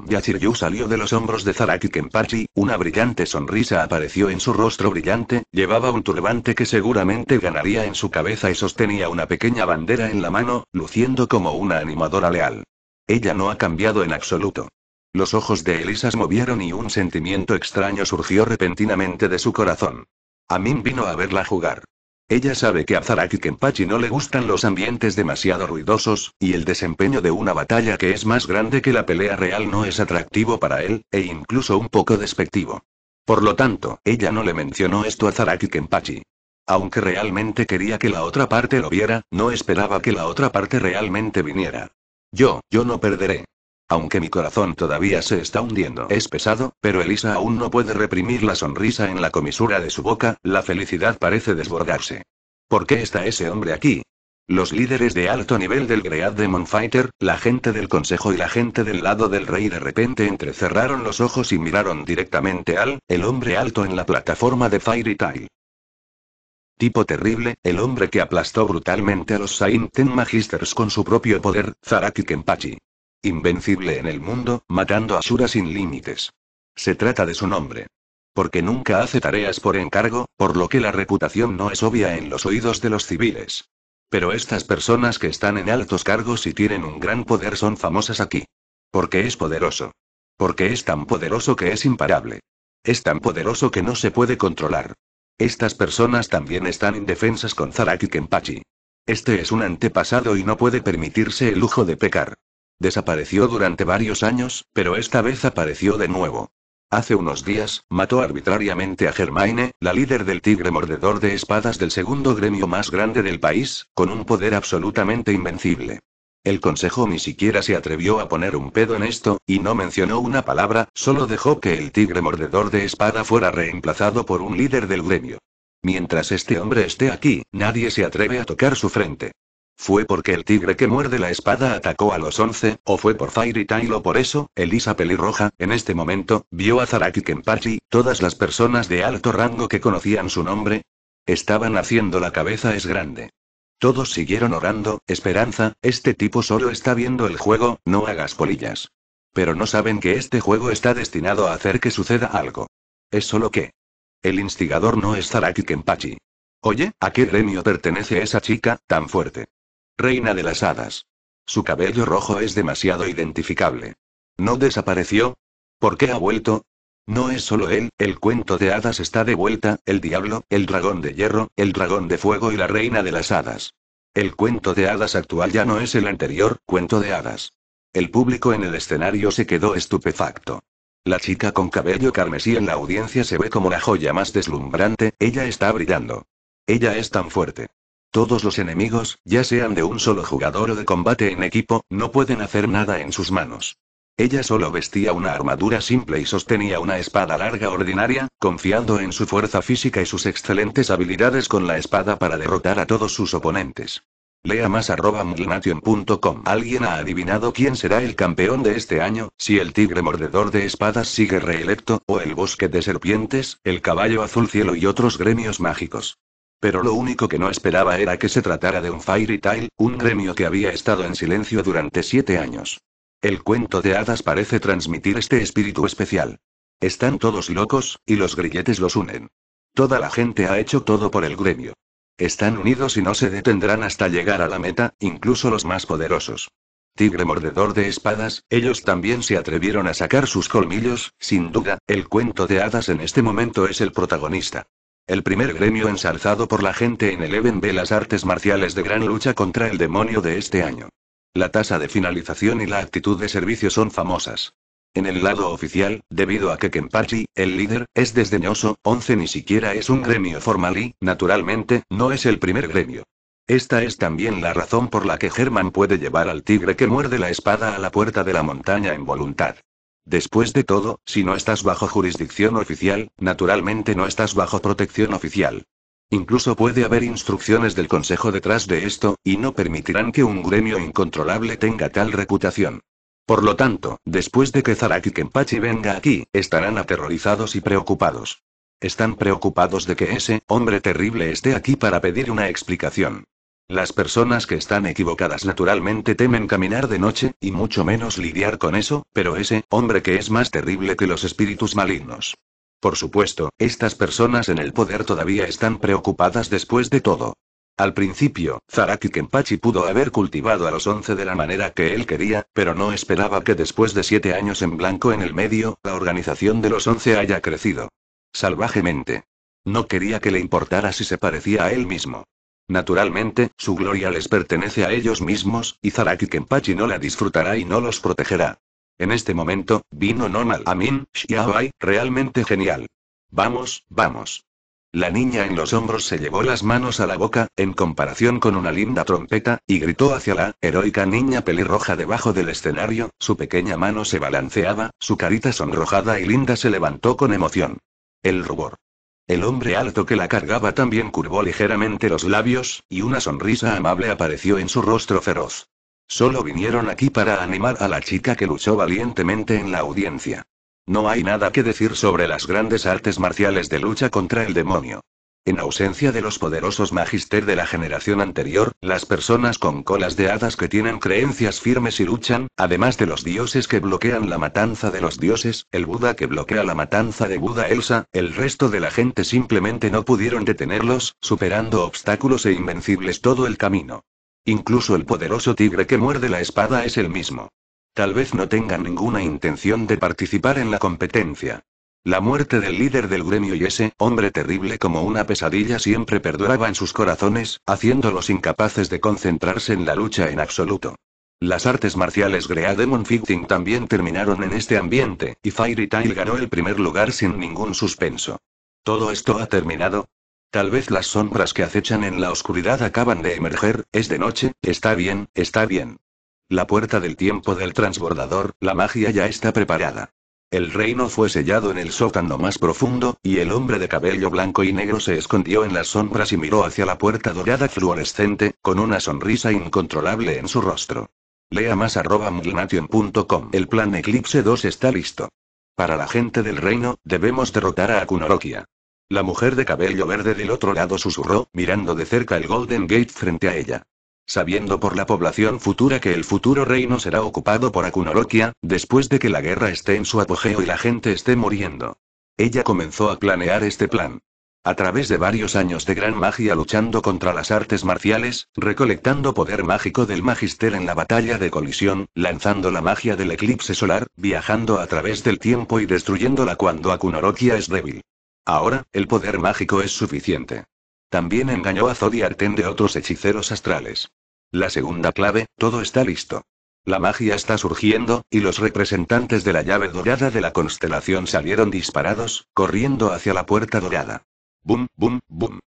Yachiryu salió de los hombros de Zaraki Kenpachi, una brillante sonrisa apareció en su rostro brillante, llevaba un turbante que seguramente ganaría en su cabeza y sostenía una pequeña bandera en la mano, luciendo como una animadora leal. Ella no ha cambiado en absoluto. Los ojos de Elisa se movieron y un sentimiento extraño surgió repentinamente de su corazón. Amin vino a verla jugar. Ella sabe que a Zaraki Kenpachi no le gustan los ambientes demasiado ruidosos, y el desempeño de una batalla que es más grande que la pelea real no es atractivo para él, e incluso un poco despectivo. Por lo tanto, ella no le mencionó esto a Zaraki Kenpachi. Aunque realmente quería que la otra parte lo viera, no esperaba que la otra parte realmente viniera. Yo, yo no perderé. Aunque mi corazón todavía se está hundiendo. Es pesado, pero Elisa aún no puede reprimir la sonrisa en la comisura de su boca, la felicidad parece desbordarse. ¿Por qué está ese hombre aquí? Los líderes de alto nivel del Great Demon Fighter, la gente del consejo y la gente del lado del rey de repente entrecerraron los ojos y miraron directamente al, el hombre alto en la plataforma de Fairy Tail. Tipo terrible, el hombre que aplastó brutalmente a los Sainten Magisters con su propio poder, Zaraki Kenpachi. Invencible en el mundo, matando a Shura sin límites. Se trata de su nombre. Porque nunca hace tareas por encargo, por lo que la reputación no es obvia en los oídos de los civiles. Pero estas personas que están en altos cargos y tienen un gran poder son famosas aquí. Porque es poderoso. Porque es tan poderoso que es imparable. Es tan poderoso que no se puede controlar. Estas personas también están indefensas con Zaraki y Kenpachi. Este es un antepasado y no puede permitirse el lujo de pecar. Desapareció durante varios años, pero esta vez apareció de nuevo. Hace unos días, mató arbitrariamente a Germaine, la líder del tigre mordedor de espadas del segundo gremio más grande del país, con un poder absolutamente invencible. El consejo ni siquiera se atrevió a poner un pedo en esto, y no mencionó una palabra, solo dejó que el tigre mordedor de espada fuera reemplazado por un líder del gremio. Mientras este hombre esté aquí, nadie se atreve a tocar su frente. ¿Fue porque el tigre que muerde la espada atacó a los once, o fue por Fairy Tail o por eso? Elisa Pelirroja, en este momento, vio a Zaraki Kenpachi, todas las personas de alto rango que conocían su nombre. Estaban haciendo la cabeza es grande. Todos siguieron orando, Esperanza, este tipo solo está viendo el juego, no hagas polillas. Pero no saben que este juego está destinado a hacer que suceda algo. Es solo que... El instigador no es Zaraki Kenpachi. Oye, ¿a qué gremio pertenece esa chica, tan fuerte? Reina de las Hadas. Su cabello rojo es demasiado identificable. ¿No desapareció? ¿Por qué ha vuelto? No es solo él, el cuento de hadas está de vuelta, el diablo, el dragón de hierro, el dragón de fuego y la reina de las hadas. El cuento de hadas actual ya no es el anterior, cuento de hadas. El público en el escenario se quedó estupefacto. La chica con cabello carmesí en la audiencia se ve como la joya más deslumbrante, ella está brillando. Ella es tan fuerte. Todos los enemigos, ya sean de un solo jugador o de combate en equipo, no pueden hacer nada en sus manos. Ella solo vestía una armadura simple y sostenía una espada larga ordinaria, confiando en su fuerza física y sus excelentes habilidades con la espada para derrotar a todos sus oponentes. Lea más arroba ¿Alguien ha adivinado quién será el campeón de este año? Si el tigre mordedor de espadas sigue reelecto, o el bosque de serpientes, el caballo azul cielo y otros gremios mágicos pero lo único que no esperaba era que se tratara de un Fairy Tail, un gremio que había estado en silencio durante siete años. El cuento de hadas parece transmitir este espíritu especial. Están todos locos, y los grilletes los unen. Toda la gente ha hecho todo por el gremio. Están unidos y no se detendrán hasta llegar a la meta, incluso los más poderosos. Tigre mordedor de espadas, ellos también se atrevieron a sacar sus colmillos, sin duda, el cuento de hadas en este momento es el protagonista. El primer gremio ensalzado por la gente en el Even de las artes marciales de gran lucha contra el demonio de este año. La tasa de finalización y la actitud de servicio son famosas. En el lado oficial, debido a que Kempachi, el líder, es desdeñoso, 11 ni siquiera es un gremio formal y, naturalmente, no es el primer gremio. Esta es también la razón por la que Germán puede llevar al tigre que muerde la espada a la puerta de la montaña en voluntad. Después de todo, si no estás bajo jurisdicción oficial, naturalmente no estás bajo protección oficial. Incluso puede haber instrucciones del Consejo detrás de esto, y no permitirán que un gremio incontrolable tenga tal reputación. Por lo tanto, después de que Zaraki Kenpachi venga aquí, estarán aterrorizados y preocupados. Están preocupados de que ese hombre terrible esté aquí para pedir una explicación. Las personas que están equivocadas naturalmente temen caminar de noche, y mucho menos lidiar con eso, pero ese hombre que es más terrible que los espíritus malignos. Por supuesto, estas personas en el poder todavía están preocupadas después de todo. Al principio, Zaraki Kenpachi pudo haber cultivado a los once de la manera que él quería, pero no esperaba que después de siete años en blanco en el medio, la organización de los once haya crecido. Salvajemente. No quería que le importara si se parecía a él mismo. Naturalmente, su gloria les pertenece a ellos mismos, y Zaraki Kenpachi no la disfrutará y no los protegerá. En este momento, vino Nomal Amin, Xiaobai, realmente genial. Vamos, vamos. La niña en los hombros se llevó las manos a la boca, en comparación con una linda trompeta, y gritó hacia la heroica niña pelirroja debajo del escenario, su pequeña mano se balanceaba, su carita sonrojada y linda se levantó con emoción. El rubor el hombre alto que la cargaba también curvó ligeramente los labios, y una sonrisa amable apareció en su rostro feroz. Solo vinieron aquí para animar a la chica que luchó valientemente en la audiencia. No hay nada que decir sobre las grandes artes marciales de lucha contra el demonio. En ausencia de los poderosos magister de la generación anterior, las personas con colas de hadas que tienen creencias firmes y luchan, además de los dioses que bloquean la matanza de los dioses, el Buda que bloquea la matanza de Buda Elsa, el resto de la gente simplemente no pudieron detenerlos, superando obstáculos e invencibles todo el camino. Incluso el poderoso tigre que muerde la espada es el mismo. Tal vez no tengan ninguna intención de participar en la competencia. La muerte del líder del gremio y ese hombre terrible como una pesadilla siempre perduraba en sus corazones, haciéndolos incapaces de concentrarse en la lucha en absoluto. Las artes marciales Grea Demon Fighting también terminaron en este ambiente, y Fairy Tail ganó el primer lugar sin ningún suspenso. ¿Todo esto ha terminado? Tal vez las sombras que acechan en la oscuridad acaban de emerger, es de noche, está bien, está bien. La puerta del tiempo del transbordador, la magia ya está preparada. El reino fue sellado en el sótano más profundo, y el hombre de cabello blanco y negro se escondió en las sombras y miró hacia la puerta dorada fluorescente, con una sonrisa incontrolable en su rostro. Lea más arroba El plan Eclipse 2 está listo. Para la gente del reino, debemos derrotar a Akunorokia. La mujer de cabello verde del otro lado susurró, mirando de cerca el Golden Gate frente a ella sabiendo por la población futura que el futuro reino será ocupado por Akunorokia, después de que la guerra esté en su apogeo y la gente esté muriendo. Ella comenzó a planear este plan. A través de varios años de gran magia luchando contra las artes marciales, recolectando poder mágico del Magister en la batalla de colisión, lanzando la magia del eclipse solar, viajando a través del tiempo y destruyéndola cuando Akunorokia es débil. Ahora, el poder mágico es suficiente. También engañó a Zodiarten de otros hechiceros astrales. La segunda clave, todo está listo. La magia está surgiendo, y los representantes de la llave dorada de la constelación salieron disparados, corriendo hacia la puerta dorada. Bum, bum, bum.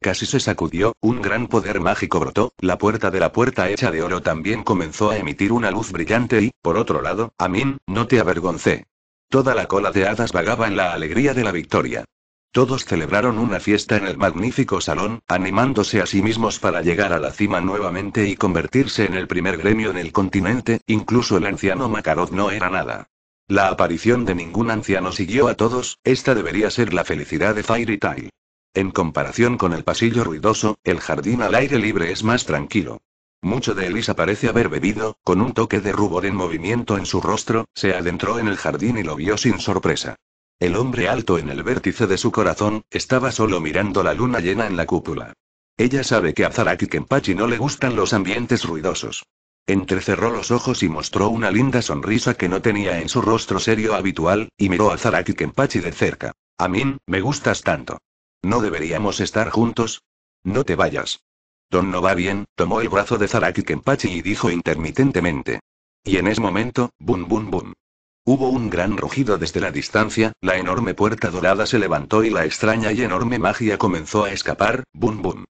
Casi se sacudió, un gran poder mágico brotó, la puerta de la puerta hecha de oro también comenzó a emitir una luz brillante y, por otro lado, Amin, no te avergoncé. Toda la cola de hadas vagaba en la alegría de la victoria. Todos celebraron una fiesta en el magnífico salón, animándose a sí mismos para llegar a la cima nuevamente y convertirse en el primer gremio en el continente, incluso el anciano Makarov no era nada. La aparición de ningún anciano siguió a todos, esta debería ser la felicidad de Fairy Tail. En comparación con el pasillo ruidoso, el jardín al aire libre es más tranquilo. Mucho de Elisa parece haber bebido, con un toque de rubor en movimiento en su rostro, se adentró en el jardín y lo vio sin sorpresa. El hombre alto en el vértice de su corazón, estaba solo mirando la luna llena en la cúpula. Ella sabe que a Zaraki Kenpachi no le gustan los ambientes ruidosos. Entrecerró los ojos y mostró una linda sonrisa que no tenía en su rostro serio habitual, y miró a Zaraki Kenpachi de cerca. A mí, me gustas tanto. ¿No deberíamos estar juntos? No te vayas. Don no va bien, tomó el brazo de Zaraki Kenpachi y dijo intermitentemente. Y en ese momento, bum bum bum. Hubo un gran rugido desde la distancia, la enorme puerta dorada se levantó y la extraña y enorme magia comenzó a escapar, bum bum.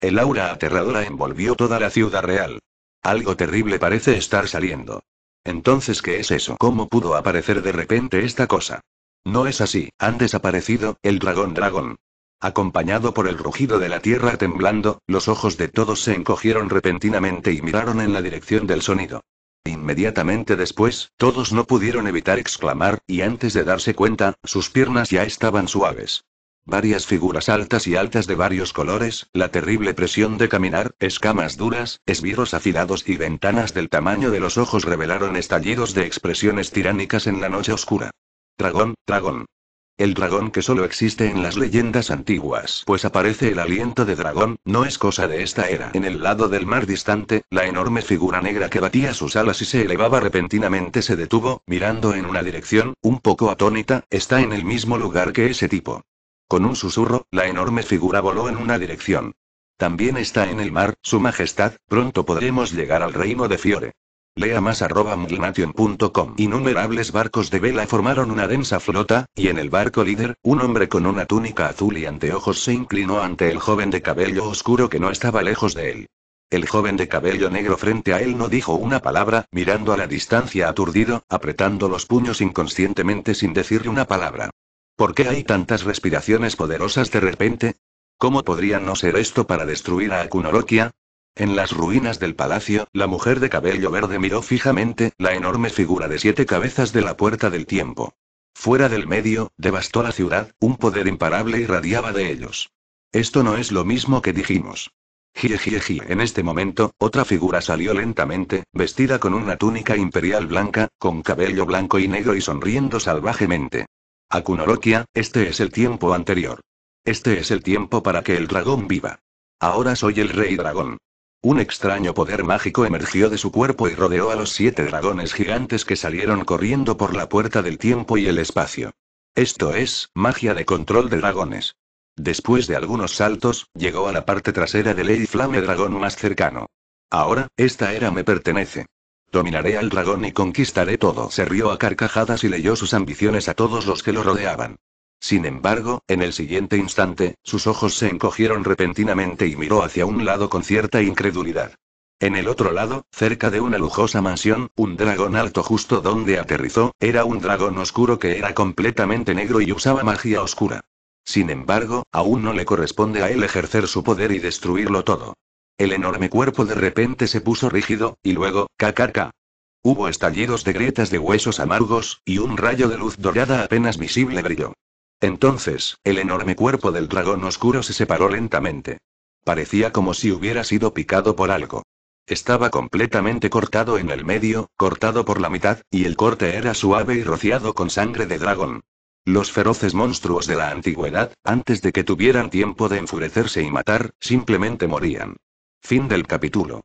El aura aterradora envolvió toda la ciudad real. Algo terrible parece estar saliendo. Entonces, ¿qué es eso? ¿Cómo pudo aparecer de repente esta cosa? No es así, han desaparecido, el dragón dragón. Acompañado por el rugido de la tierra temblando, los ojos de todos se encogieron repentinamente y miraron en la dirección del sonido. Inmediatamente después, todos no pudieron evitar exclamar, y antes de darse cuenta, sus piernas ya estaban suaves. Varias figuras altas y altas de varios colores, la terrible presión de caminar, escamas duras, esbirros afilados y ventanas del tamaño de los ojos revelaron estallidos de expresiones tiránicas en la noche oscura. Dragón, dragón. El dragón que solo existe en las leyendas antiguas, pues aparece el aliento de dragón, no es cosa de esta era. En el lado del mar distante, la enorme figura negra que batía sus alas y se elevaba repentinamente se detuvo, mirando en una dirección, un poco atónita, está en el mismo lugar que ese tipo. Con un susurro, la enorme figura voló en una dirección. También está en el mar, Su Majestad, pronto podremos llegar al reino de Fiore. Lea más arroba Innumerables barcos de vela formaron una densa flota, y en el barco líder, un hombre con una túnica azul y anteojos se inclinó ante el joven de cabello oscuro que no estaba lejos de él. El joven de cabello negro frente a él no dijo una palabra, mirando a la distancia aturdido, apretando los puños inconscientemente sin decirle una palabra. ¿Por qué hay tantas respiraciones poderosas de repente? ¿Cómo podría no ser esto para destruir a Cunorokia? En las ruinas del palacio, la mujer de cabello verde miró fijamente la enorme figura de siete cabezas de la puerta del tiempo. Fuera del medio, devastó la ciudad, un poder imparable irradiaba de ellos. Esto no es lo mismo que dijimos. Gie, En este momento, otra figura salió lentamente, vestida con una túnica imperial blanca, con cabello blanco y negro y sonriendo salvajemente. Akunorokia, este es el tiempo anterior. Este es el tiempo para que el dragón viva. Ahora soy el rey dragón. Un extraño poder mágico emergió de su cuerpo y rodeó a los siete dragones gigantes que salieron corriendo por la puerta del tiempo y el espacio. Esto es, magia de control de dragones. Después de algunos saltos, llegó a la parte trasera del Flame dragón más cercano. Ahora, esta era me pertenece. Dominaré al dragón y conquistaré todo. Se rió a carcajadas y leyó sus ambiciones a todos los que lo rodeaban. Sin embargo, en el siguiente instante, sus ojos se encogieron repentinamente y miró hacia un lado con cierta incredulidad. En el otro lado, cerca de una lujosa mansión, un dragón alto justo donde aterrizó, era un dragón oscuro que era completamente negro y usaba magia oscura. Sin embargo, aún no le corresponde a él ejercer su poder y destruirlo todo. El enorme cuerpo de repente se puso rígido, y luego, kakaka. Hubo estallidos de grietas de huesos amargos, y un rayo de luz dorada apenas visible brilló. Entonces, el enorme cuerpo del dragón oscuro se separó lentamente. Parecía como si hubiera sido picado por algo. Estaba completamente cortado en el medio, cortado por la mitad, y el corte era suave y rociado con sangre de dragón. Los feroces monstruos de la antigüedad, antes de que tuvieran tiempo de enfurecerse y matar, simplemente morían. Fin del capítulo.